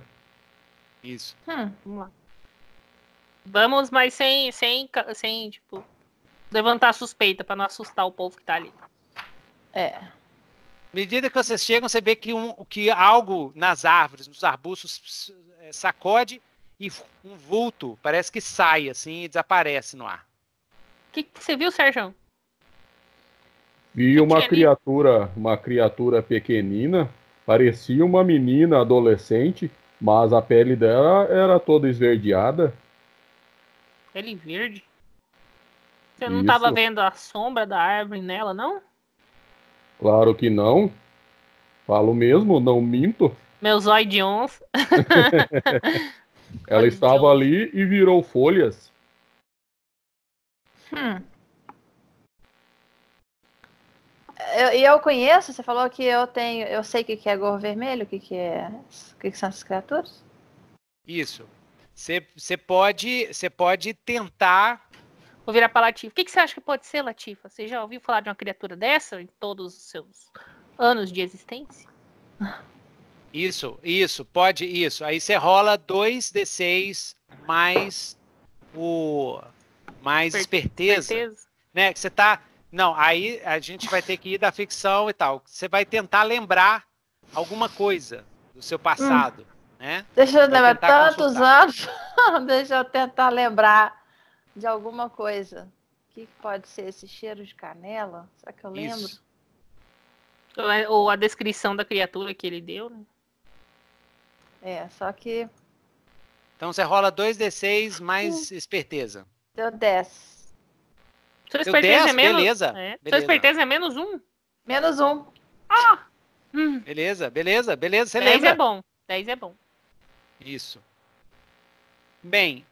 Isso. Hum, vamos lá. Vamos, mas sem, sem, sem tipo, levantar suspeita para não assustar o povo que tá ali. É. À medida que vocês chegam, você vê que, um, que algo nas árvores, nos arbustos, é, sacode e um vulto parece que sai assim e desaparece no ar. O que, que, você viu, Sérgio? Vi uma criatura, uma criatura pequenina, parecia uma menina adolescente, mas a pele dela era toda esverdeada. Pele verde? Você não estava vendo a sombra da árvore nela, não? Claro que não. Falo mesmo, não minto. Meus olhos de onça. Ela estava então. ali e virou folhas. Hum. E eu, eu, conheço, você falou que eu tenho. Eu sei o que, que é gorro vermelho, o que, que é. O que, que são essas criaturas? Isso. Você pode, pode tentar. Vou virar para Latifa. O que você acha que pode ser, Latifa? Você já ouviu falar de uma criatura dessa em todos os seus anos de existência? Isso, isso, pode, isso. Aí você rola 2d6 mais o. mais per esperteza. Né? Que você tá. Não, aí a gente vai ter que ir da ficção e tal. Você vai tentar lembrar alguma coisa do seu passado. Hum. Né? Deixa eu lembrar tantos anos. Deixa eu tentar lembrar de alguma coisa. O que pode ser esse cheiro de canela? Será que eu lembro? Isso. Ou é, a descrição da criatura que ele deu, né? É, só que. Então você rola 2d6 mais hum. esperteza. Deu 10. Sua esperteza 10? é menos. Beleza. É. beleza. Sua esperteza é menos 1? Um? Menos 1. Um. Ah! Hum. Beleza, beleza, beleza. Você 10 lembra? é bom. 10 é bom. Isso. Bem,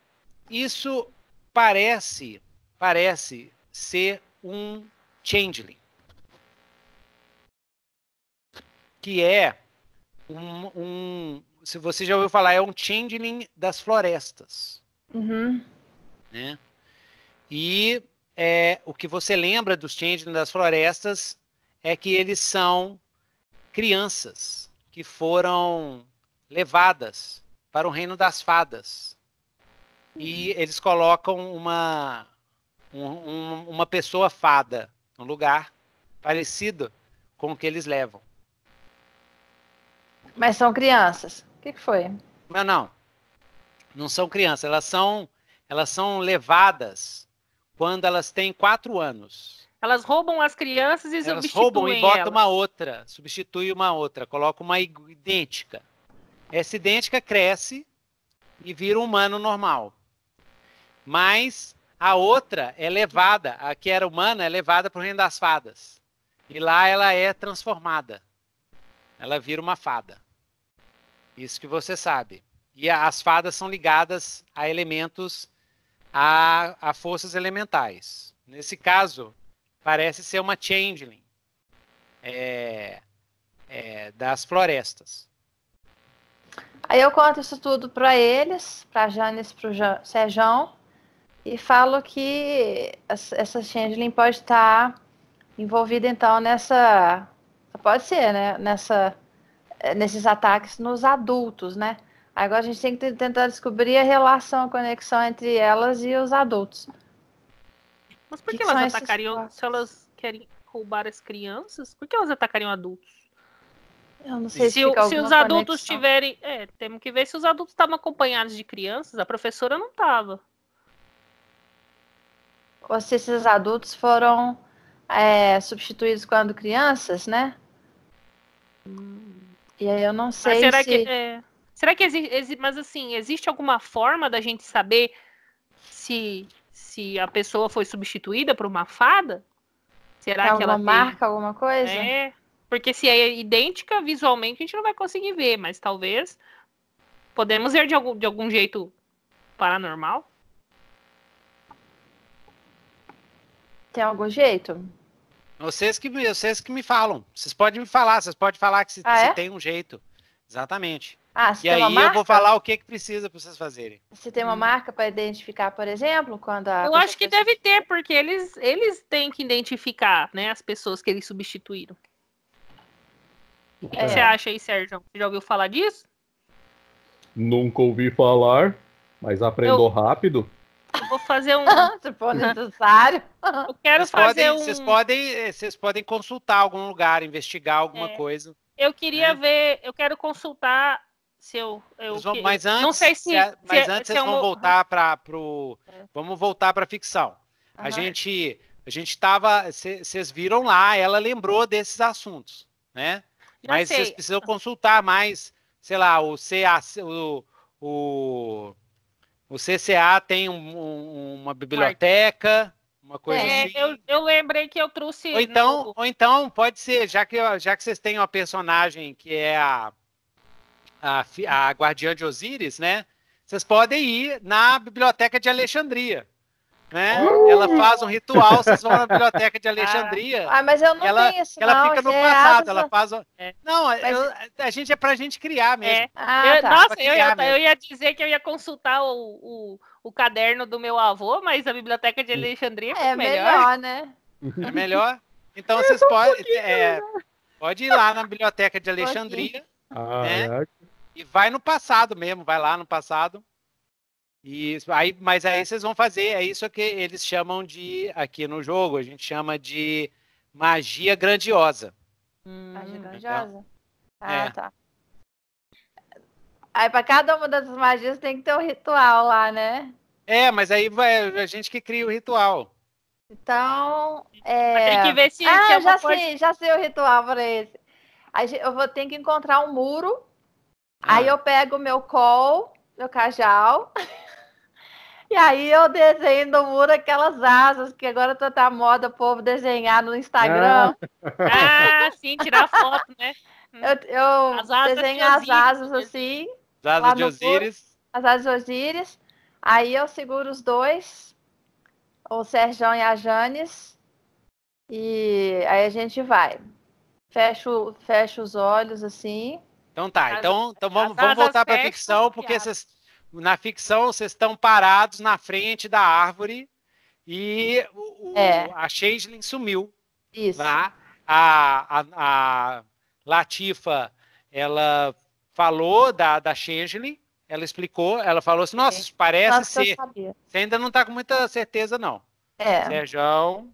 isso parece parece ser um changeling. Que é um, um, se você já ouviu falar, é um changeling das florestas. Uhum. Né? E é, o que você lembra dos changeling das florestas é que eles são crianças que foram levadas para o reino das fadas. Uhum. E eles colocam uma, um, uma pessoa fada no lugar parecido com o que eles levam. Mas são crianças que, que foi? Não, não. Não são crianças, elas são, elas são levadas quando elas têm quatro anos. Elas roubam as crianças e elas substituem roubam e botam elas. uma outra, substitui uma outra, coloca uma idêntica. Essa idêntica cresce e vira um humano normal. Mas a outra é levada, a que era humana é levada para o reino das fadas. E lá ela é transformada. Ela vira uma fada. Isso que você sabe. E as fadas são ligadas a elementos, a, a forças elementais. Nesse caso, parece ser uma changeling é, é, das florestas. Aí eu conto isso tudo para eles, para Janis, para o Sejão, e falo que essa changeling pode estar tá envolvida então nessa, pode ser, né? Nessa eh, nesses ataques nos adultos, né? Agora a gente tem que tentar descobrir a relação, a conexão entre elas e os adultos. Mas por que, que elas atacariam se elas querem roubar as crianças? Por que elas atacariam adultos? Eu não sei se, se, se os adultos conexão. tiverem. É, temos que ver se os adultos estavam acompanhados de crianças. A professora não estava. Ou se esses adultos foram é, substituídos quando crianças, né? Hum. E aí eu não sei mas será se... Que, é... Será que existe... Mas assim, existe alguma forma da gente saber se, se a pessoa foi substituída por uma fada? Será que ela marca, tem... alguma coisa? É, porque se é idêntica visualmente, a gente não vai conseguir ver, mas talvez podemos ver de algum, de algum jeito paranormal. Tem algum jeito? Vocês que, me, vocês que me falam. Vocês podem me falar, vocês podem falar que se, ah, é? tem um jeito. Exatamente. Ah, e aí marca? eu vou falar o que, que precisa para vocês fazerem. você tem uma hum. marca para identificar, por exemplo, quando a. Eu acho que pessoa... deve ter, porque eles, eles têm que identificar né, as pessoas que eles substituíram. O que, é. você acha aí, Sérgio? Você já ouviu falar disso? Nunca ouvi falar, mas aprendeu eu... rápido vou fazer um. Se for tipo, necessário. Eu quero vocês fazer podem, um. Vocês podem, vocês podem consultar algum lugar, investigar alguma é. coisa. Eu queria é. ver, eu quero consultar se eu. eu vão, mas antes, não sei se. É, se mas é, antes se vocês é vão voltar para pro. Vamos voltar para ficção. Uhum. A gente, a gente estava. Vocês viram lá, ela lembrou desses assuntos, né? Já mas vocês precisam consultar mais, sei lá, o CAC, o, o o CCA tem um, um, uma biblioteca, uma coisa é, assim. Eu, eu lembrei que eu trouxe. Ou então, no... ou então pode ser, já que, já que vocês têm uma personagem que é a, a, a Guardiã de Osíris, né? Vocês podem ir na biblioteca de Alexandria. Né? Uh! Ela faz um ritual, vocês vão na biblioteca de ah. Alexandria. Ah, mas eu não ela, tenho isso, Ela não, fica no é passado, ela faz. É. Não, mas... eu, a gente é pra gente criar mesmo. É. Ah, eu, tá. Nossa, eu, eu, mesmo. eu, ia dizer que eu ia consultar o, o, o, caderno do meu avô, mas a biblioteca de Alexandria é, é melhor. melhor, né? É melhor. Então vocês podem. É, pode ir lá na biblioteca de Alexandria. Ah, né? é. E vai no passado mesmo, vai lá no passado. Isso, aí, mas aí vocês vão fazer, é isso que eles chamam de, aqui no jogo, a gente chama de magia grandiosa. magia hum, grandiosa? Ah, é. tá. Aí para cada uma dessas magias tem que ter um ritual lá, né? É, mas aí vai a gente que cria o ritual. Então, é... Tem que ver se... Ah, já coisa... sei, já sei o ritual para esse. Aí eu vou ter que encontrar um muro, ah. aí eu pego o meu col, meu cajal... E aí eu desenho no muro aquelas asas, que agora tá na tá moda o povo desenhar no Instagram. Ah, ah sim, tirar foto, né? Eu, eu as desenho de as asas assim. As asas de Osíris. Muro, as asas de Osíris. Aí eu seguro os dois, o Sérgio e a Janes, e aí a gente vai. Fecho, fecho os olhos assim. Então tá, então, então vamos, vamos voltar para ficção, porque essas, na ficção vocês estão parados na frente da árvore e o, é. a Shaislin sumiu. Isso. Lá. Né? A, a, a, Latifa, ela falou da, da ela explicou, ela falou assim, nossa, é. parece nossa, ser. Você ainda não está com muita certeza, não. É. Sérgio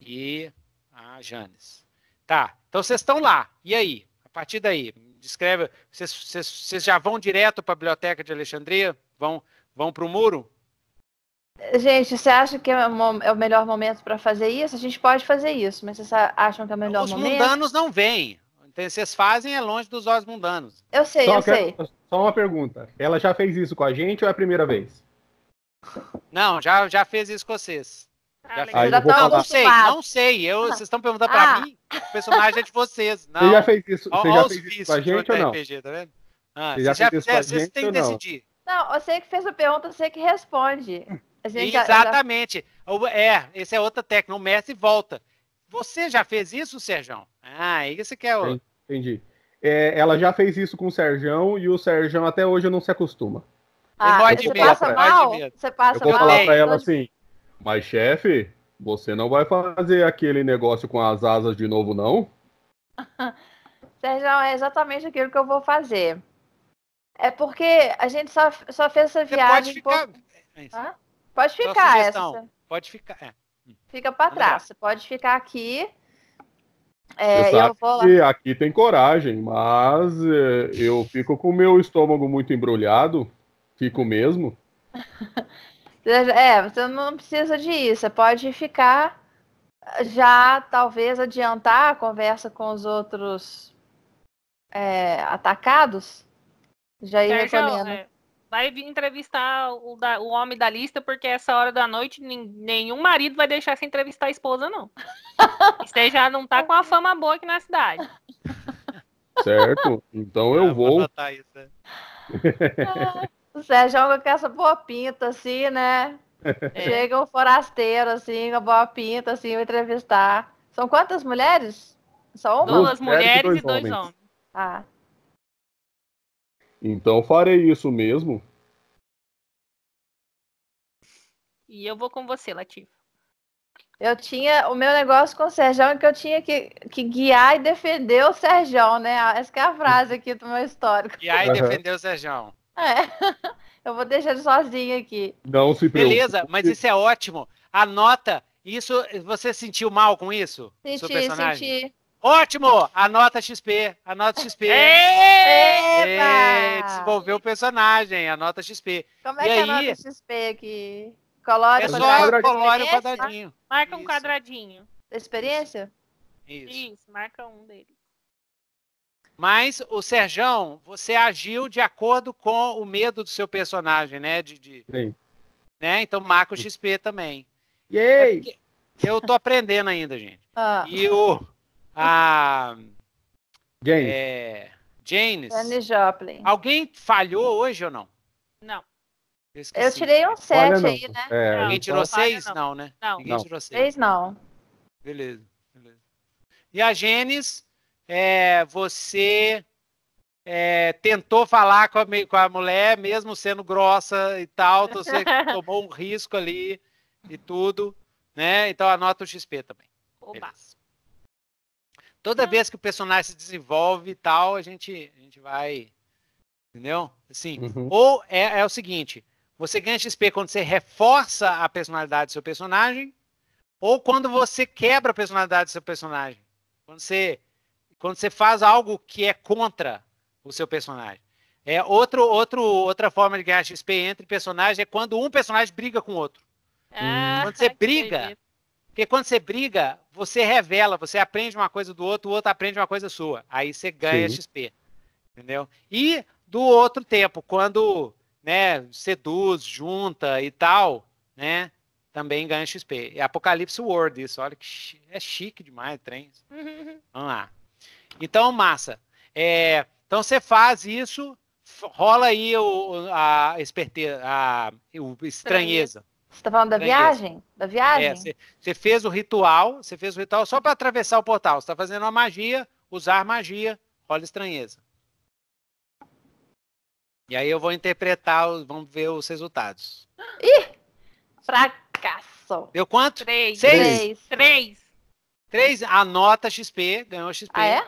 e a Janes. Tá, então vocês estão lá. E aí? A partir daí, escreve, vocês, vocês, vocês já vão direto para a biblioteca de Alexandria? Vão, vão para o muro? Gente, você acha que é o é melhor momento para fazer isso? A gente pode fazer isso, mas vocês acham que é o melhor Os momento? Os mundanos não vêm. Então, vocês fazem é longe dos olhos mundanos. Eu sei, só eu que, sei. Só uma pergunta. Ela já fez isso com a gente ou é a primeira vez? Não, já, já fez isso com vocês. Ah, eu não, sei, não sei. Eu, ah. vocês estão perguntando pra ah. mim, o personagem é de vocês. Não. Você já fez isso, você tá ah, já fez isso com a gente ou não? RPG, tá vendo? Ah, você já fez isso com a gente tem que decidir. Não, você que fez a pergunta, você que responde. Exatamente. Já... É, esse é outra técnica. O mestre volta. Você já fez isso, Sérgio? Ah, esse que é o. Entendi. É, ela já fez isso com o Sérgio e o Sérgio até hoje não se acostuma. Ah, você passa mal? Você passa mal? Eu vou falar pra ela assim. Mas, chefe, você não vai fazer aquele negócio com as asas de novo, não? Sérgio, é exatamente aquilo que eu vou fazer. É porque a gente só, só fez essa você viagem. É pode ficar. Por... É pode ficar essa. Pode ficar. É. Hum. Fica para trás. Você pode ficar aqui. É, eu vou lá. aqui tem coragem, mas é, eu fico com o meu estômago muito embrulhado. Fico mesmo. É, você não precisa disso. Você pode ficar já, talvez, adiantar a conversa com os outros é, atacados. Já ir recolhendo. É. Vai entrevistar o, da, o homem da lista, porque essa hora da noite nenhum marido vai deixar se entrevistar a esposa, não. Você já não tá com a fama boa aqui na cidade. Certo. Então eu ah, vou. vou isso, né? O Sérgio com essa boa pinta, assim, né? É. Chega um forasteiro, assim, com a boa pinta, assim, o entrevistar. São quantas mulheres? Só uma? Duas mulheres dois e dois homens. homens. Ah. Então farei isso mesmo. E eu vou com você, Latifa. Eu tinha o meu negócio com o Sérgio é que eu tinha que, que guiar e defender o Sérgio, né? Essa é a frase aqui do meu histórico. Guiar e defender o Sérgio. É. Eu vou deixar ele sozinho aqui. Não se preocupe. Beleza, mas isso é ótimo. Anota. Isso, você sentiu mal com isso? Senti, senti. Ótimo! Anota XP, anota XP. Epa! Desenvolveu o personagem, anota XP. Como é e que aí... anota XP aqui? Colore é só quadradinho. colore o quadradinho. Marca um isso. quadradinho. Experiência? Isso. Isso, marca um dele. Mas o Serjão, você agiu de acordo com o medo do seu personagem, né? De, de... Sim. Né? Então marca o XP também. Yay! É eu tô aprendendo ainda, gente. Ah. E o. A. James. É, James. Janis Joplin. Alguém falhou hoje ou não? Não. Eu, eu tirei um 7 aí, né? É, não, Alguém tirou 6? Não. não. né? Não. Ninguém não. tirou 6. 6 não. Beleza, beleza. E a Gênesis é, você é, tentou falar com a, com a, mulher, mesmo sendo grossa e tal, então você tomou um risco ali e tudo, né? Então anota o XP também. Opa. Toda vez que o personagem se desenvolve e tal, a gente, a gente vai. Entendeu? Assim. Uhum. Ou é, é o seguinte: você ganha XP quando você reforça a personalidade do seu personagem, ou quando você quebra a personalidade do seu personagem. Quando você quando você faz algo que é contra o seu personagem. É outro, outro, outra forma de ganhar XP entre personagens é quando um personagem briga com o outro. Ah, quando você briga, porque quando você briga, você revela, você aprende uma coisa do outro, o outro aprende uma coisa sua. Aí você ganha Sim. XP. Entendeu? E do outro tempo, quando né, seduz, junta e tal, né? Também ganha XP. É Apocalipse World, isso. Olha que é chique demais o trem. Uhum. Vamos lá. Então, massa. É, então você faz isso, rola aí o, a, a, a estranheza. Você está falando da viagem? Da viagem? É, você fez o ritual, você fez o ritual só para atravessar o portal. Você está fazendo uma magia, usar magia, rola estranheza. E aí eu vou interpretar, vamos ver os resultados. Ih! Fracasso! Deu quanto? Três. Seis. Três. Três. Três. Anota XP, ganhou XP. Ah, é?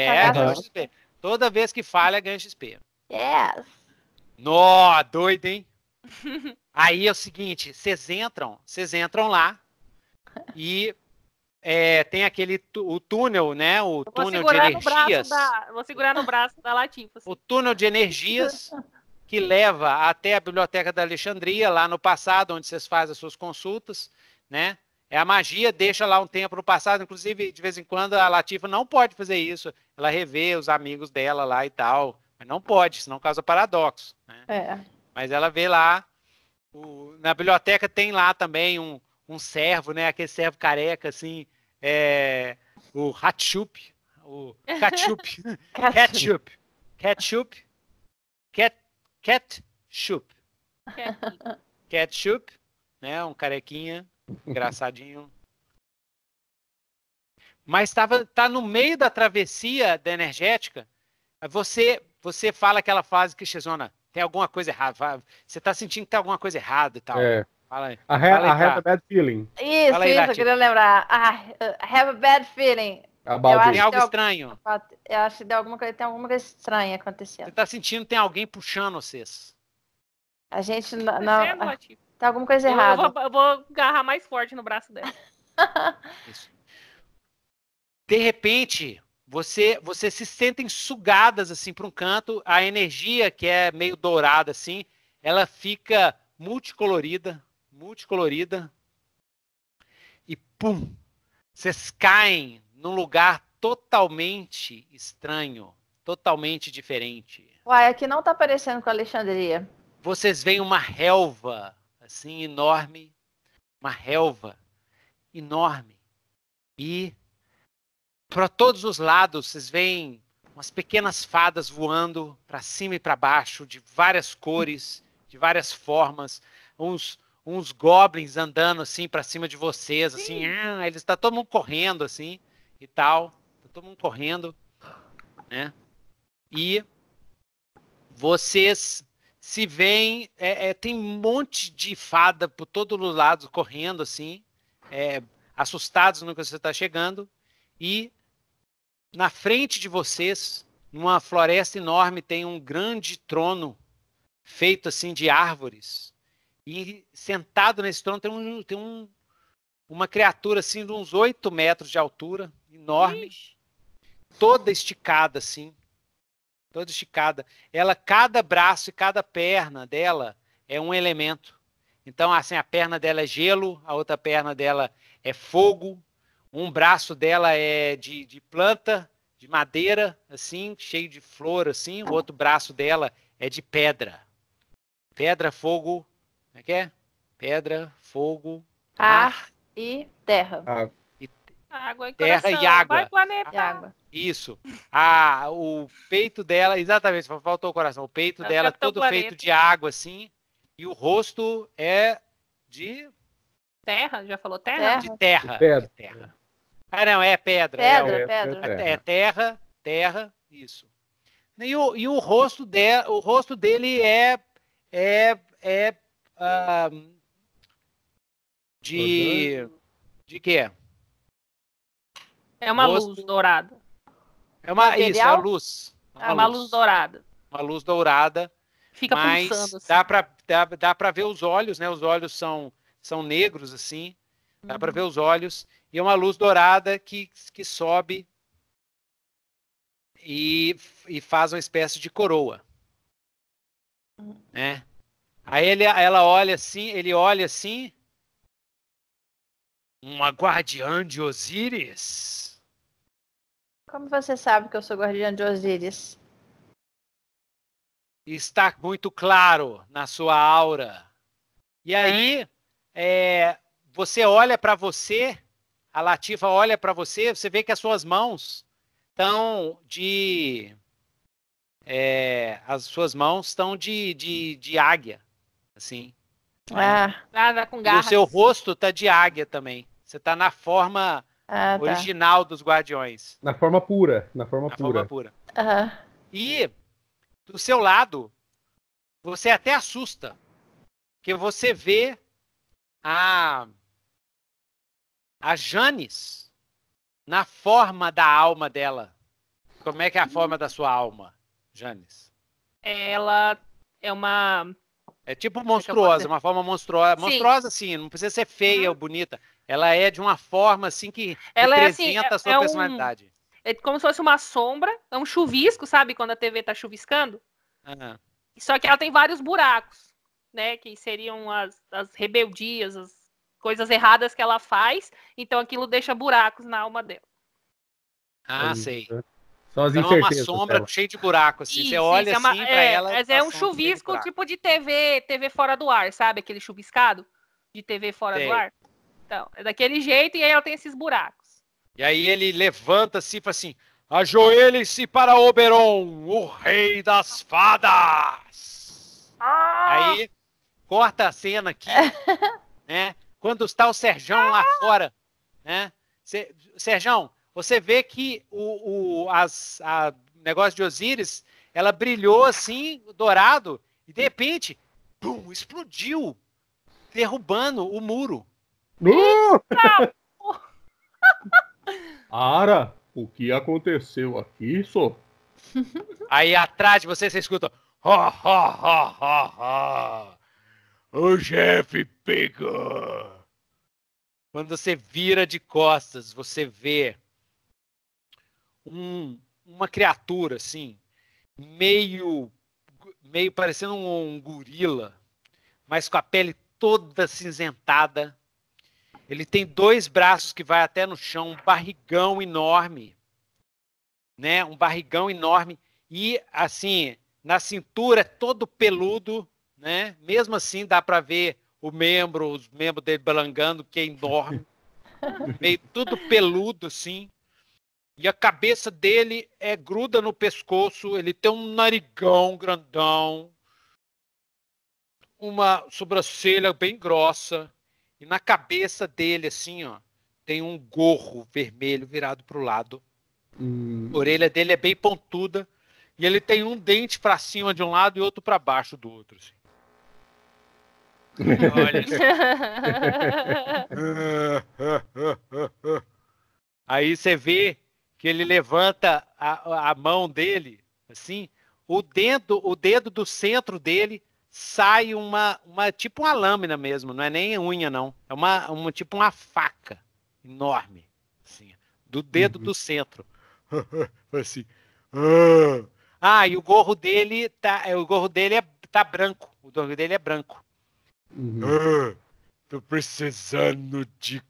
É, ganha XP. Toda vez que falha, ganha XP. Yes. É. Nó, doido, hein? Aí é o seguinte, vocês entram, vocês entram lá e é, tem aquele o túnel, né? O túnel de energias. Da, vou segurar no braço da Latifa. Assim. O túnel de energias que leva até a biblioteca da Alexandria lá no passado, onde vocês fazem as suas consultas, né? É a magia, deixa lá um tempo no passado. Inclusive, de vez em quando, a Latifa não pode fazer isso. Ela revê os amigos dela lá e tal. Mas não pode, senão causa paradoxo. Né? É. Mas ela vê lá. O... Na biblioteca tem lá também um, um servo, né? Aquele servo careca, assim. É... O Hatshup. O Ketchup. ketchup. Ketchup. Ket... Ketchup. Ketchup. Ketchup. Né? Um carequinha Engraçadinho. Mas tava, tá no meio da travessia da energética. Você você fala aquela fase que, Xizona, tem alguma coisa errada. Você tá sentindo que tem tá alguma coisa errada e tal. É. Fala have, have a é bad feeling. Isso, aí, isso, eu queria lembrar. I have a é bad feeling. About eu acho tem algo tem estranho. eu acho que tem alguma, coisa, tem alguma coisa estranha acontecendo. Você tá sentindo que tem alguém puxando vocês. A gente não. Tá não Tá alguma coisa errada. Eu, vou, eu vou agarrar mais forte no braço dela. Isso. De repente, você você se sentem sugadas assim para um canto, a energia que é meio dourada assim, ela fica multicolorida, multicolorida. E pum, vocês caem num lugar totalmente estranho, totalmente diferente. Uai, aqui não tá parecendo com Alexandria. Vocês veem uma relva assim enorme, uma relva enorme. E para todos os lados vocês veem umas pequenas fadas voando para cima e para baixo, de várias cores, de várias formas, uns uns goblins andando assim para cima de vocês, assim, ah, eles tá todo mundo correndo assim e tal, tá todo mundo correndo, né? E vocês se vem É, é, tem um monte de fada por todos os lados correndo, assim, é, assustados no que você está chegando. E na frente de vocês, numa floresta enorme, tem um grande trono feito assim de árvores. E sentado nesse trono tem, um, tem um, uma criatura assim de uns 8 metros de altura, enorme, Ixi. toda esticada assim, toda esticada. Ela, cada braço e cada perna dela é um elemento. Então, assim, a perna dela é gelo, a outra perna dela é fogo, um braço dela é de, de planta, de madeira, assim, cheio de flor, assim, o outro braço dela é de pedra. Pedra, fogo, como é que é? Pedra, fogo, ar, ar e terra. Água. Água então, assim, e terra coração. e água. Tá? Vai, planeta. E água. Isso. Ah, o peito dela, exatamente, faltou o coração. O peito Eu dela todo planeta. feito de água, assim. E o rosto é de. Terra? Já falou terra? terra. De terra. De pedra. De terra. Ah, não, é pedra. É é, pedra, é, pedra. É, terra, terra, isso. E o, e o, rosto, de, o rosto dele é. É. é ah, de. De quê? É uma luz dourada. É uma, Material? isso, é a luz. Uma é uma luz. luz. dourada. Uma luz dourada. Fica mas pulsando. Assim. Dá para dá, dá ver os olhos, né? Os olhos são, são negros, assim. Dá uhum. para ver os olhos. E é uma luz dourada que, que sobe e, e faz uma espécie de coroa. Né? Aí ele, ela olha assim, ele olha assim. Uma guardiã de Osíris? Como você sabe que eu sou guardiã de Osíris? Está muito claro na sua aura. E aí, é, você olha para você, a Latifa olha para você, você vê que as suas mãos estão de. É, as suas mãos estão de, de, de águia, assim. Né? Ah, nada com garras. E o seu rosto está de águia também. Você está na forma ah, tá. Original dos Guardiões. Na forma pura. Na forma na pura. Forma pura. Uhum. E do seu lado, você até assusta. Porque você vê a. A Janis na forma da alma dela. Como é que é a forma da sua alma, Janis? Ela é uma. É tipo é monstruosa, uma forma monstruosa. Sim. Monstruosa, sim, não precisa ser feia uhum. ou bonita. Ela é de uma forma assim que ela representa é assim, a é, sua é personalidade. Um, é como se fosse uma sombra, é um chuvisco, sabe? Quando a TV tá chuviscando. Uhum. Só que ela tem vários buracos, né? Que seriam as, as rebeldias, as coisas erradas que ela faz. Então aquilo deixa buracos na alma dela. Ah, sei. É, Só as então, é uma sombra dela. cheia de buracos. Assim. Isso, Você olha isso, é uma, assim é, ela. Mas tá é um chuvisco de tipo de TV, TV fora do ar, sabe? Aquele chuviscado de TV fora sei. do ar. Então, é daquele jeito e aí ela tem esses buracos. E aí ele levanta-se e fala assim: ajoelhe-se para Oberon, o rei das fadas! Ah! Aí corta a cena aqui, né? Quando está o Serjão ah! lá fora, né? Serjão, você vê que o, o as, a negócio de Osíris, ela brilhou assim, dourado, e de repente, bum, explodiu, derrubando o muro. Uh! Ara, o que aconteceu aqui, só? Aí atrás de você, você escuta. Ha, ha, ha, ha, ha. O chefe pegou. Quando você vira de costas, você vê um, uma criatura assim, meio meio parecendo um, um gorila, mas com a pele toda cinzentada, ele tem dois braços que vai até no chão, um barrigão enorme, né? Um barrigão enorme e assim na cintura é todo peludo, né? Mesmo assim dá para ver o membro, os membros dele balangando, que é enorme, meio tudo peludo, assim. E a cabeça dele é gruda no pescoço, ele tem um narigão grandão, uma sobrancelha bem grossa, e na cabeça dele, assim, ó, tem um gorro vermelho virado pro lado. Hum. A orelha dele é bem pontuda. E ele tem um dente para cima de um lado e outro para baixo do outro. Assim. Olha. Aí você vê que ele levanta a, a mão dele, assim, o dedo, o dedo do centro dele sai uma, uma tipo uma lâmina mesmo, não é nem unha não, é uma, uma tipo uma faca enorme, assim, do dedo uhum. do centro. assim. Ah! ah, e o gorro dele tá, é, o gorro dele é, tá branco, o gorro dele é branco. Uhum. Ah, tô precisando de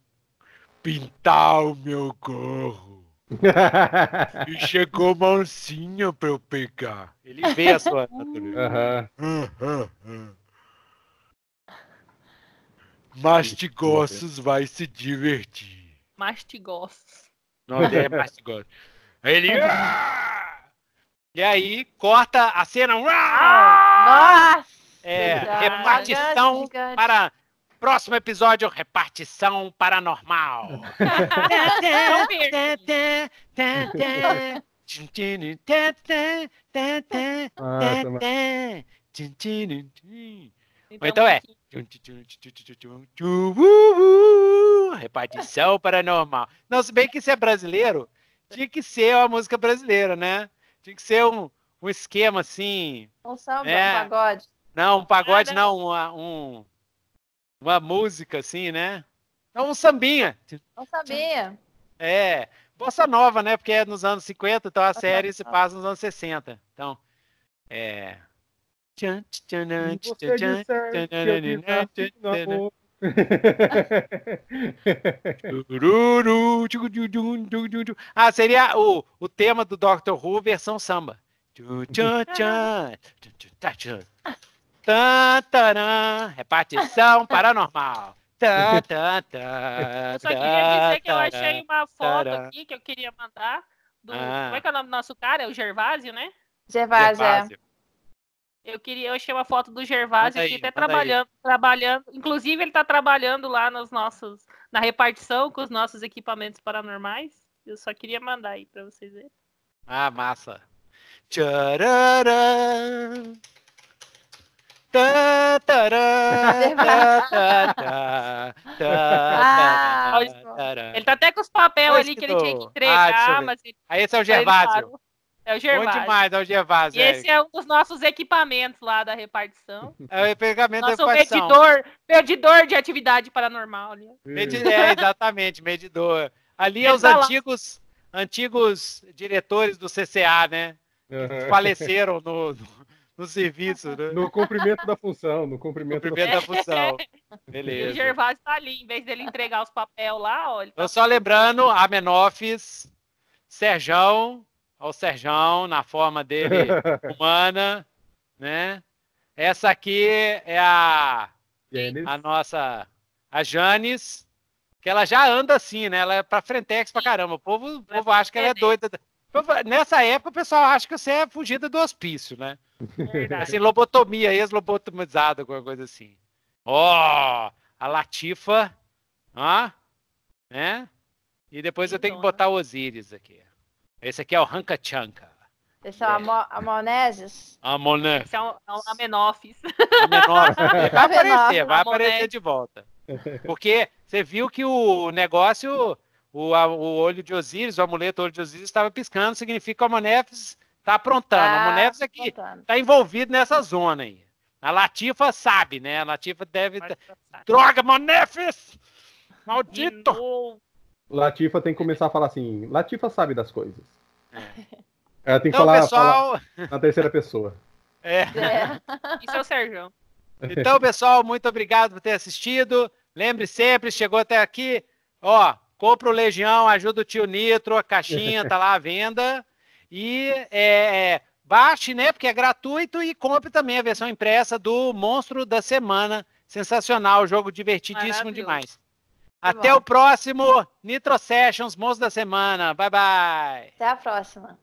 pintar o meu gorro. e chegou mansinho oncinha pra eu pegar. Ele vê a sua natureza. Uhum. Mastigossos vai se divertir. Mastigossos. Não, ele é mastigossos. Ele. e aí, corta a cena. Nossa! Ah! É, repartição para Próximo episódio, repartição paranormal. então é. Repartição paranormal. Não, se bem que se é brasileiro, tinha que ser uma música brasileira, né? Tinha que ser um, um esquema assim. Um samba, né? um pagode. Não, um pagode ah, não, um, um uma música assim, né? É um sambinha. É um sambinha. É, bossa nova, né? Porque é nos anos 50, então a bossa série nova. se passa nos anos 60. Então, é... Ah, seria o, o tema do Doctor Who versão samba. Tan, taran, repartição paranormal. Tan, tá, tan, tá, tan, tá. eu só queria dizer que eu achei uma foto aqui que eu queria mandar. Do, ah. Como é que é o nome do nosso cara? É o Gervásio, né? Gervásio, é. Eu queria, eu achei uma foto do Gervásio aí, que tá trabalhando, trabalhando. Inclusive, ele está trabalhando lá nos nossos, na repartição com os nossos equipamentos paranormais. Eu só queria mandar aí para vocês verem. Ah, massa. Tcharará. Tá, tá, ele tá até com os papéis ali que ele tinha que entregar, ah, mas ele... Aí esse é o Gervásio. É o Gervásio. Bom demais, é o Gervásio. E esse é um dos nossos equipamentos lá da repartição. É o equipamento Nosso da repartição. medidor, medidor de atividade paranormal. ali. Medi é, hum. exatamente, medidor. Ali é os tá antigos, antigos diretores do CCA, né? Uhum. Faleceram no, no no serviço, né? No cumprimento da função, no cumprimento, cumprimento da, função. Beleza. E o Gervásio tá ali, em vez dele entregar os papéis lá, olha. Tá... Só lembrando, a Menofis, Serjão, ao Serjão, na forma dele humana, né? Essa aqui é a, a nossa, a Janis, que ela já anda assim, né? Ela é pra frentex pra caramba. O povo, o povo acha que é ela é doida. Nessa época, o pessoal acha que você é fugida do hospício, né? assim, lobotomia, ex-lobotomizado, alguma coisa assim. Ó, oh, a Latifa, ó, né? E depois que eu tenho que botar o Osiris aqui. Esse aqui é o Ranca Chanca. Esse é o a é. Amoneses? Esse é o é Amenófis. Amenófis. Vai aparecer, vai aparecer de volta. Porque você viu que o negócio, o, o olho de Osíris, o amuleto olho de Osíris estava piscando, significa que o Amonefes Tá aprontando. Ah, a é que tá, tá envolvido nessa zona aí. A Latifa sabe, né? A Latifa deve. Tá droga, Monefis! Maldito! Latifa tem que começar a falar assim. Latifa sabe das coisas. É. Ela tem que então, falar, pessoal... Falar na terceira pessoa. É. é. Isso é o Sérgio. Então, pessoal, muito obrigado por ter assistido. Lembre sempre, chegou até aqui, ó, compra o Legião, ajuda o tio Nitro, a caixinha tá lá à venda. E é, é, baixe, né? Porque é gratuito e compre também a versão impressa do Monstro da Semana. Sensacional, jogo divertidíssimo demais. Tá Até o próximo Nitro Sessions, Monstro da Semana. Bye, bye. Até a próxima.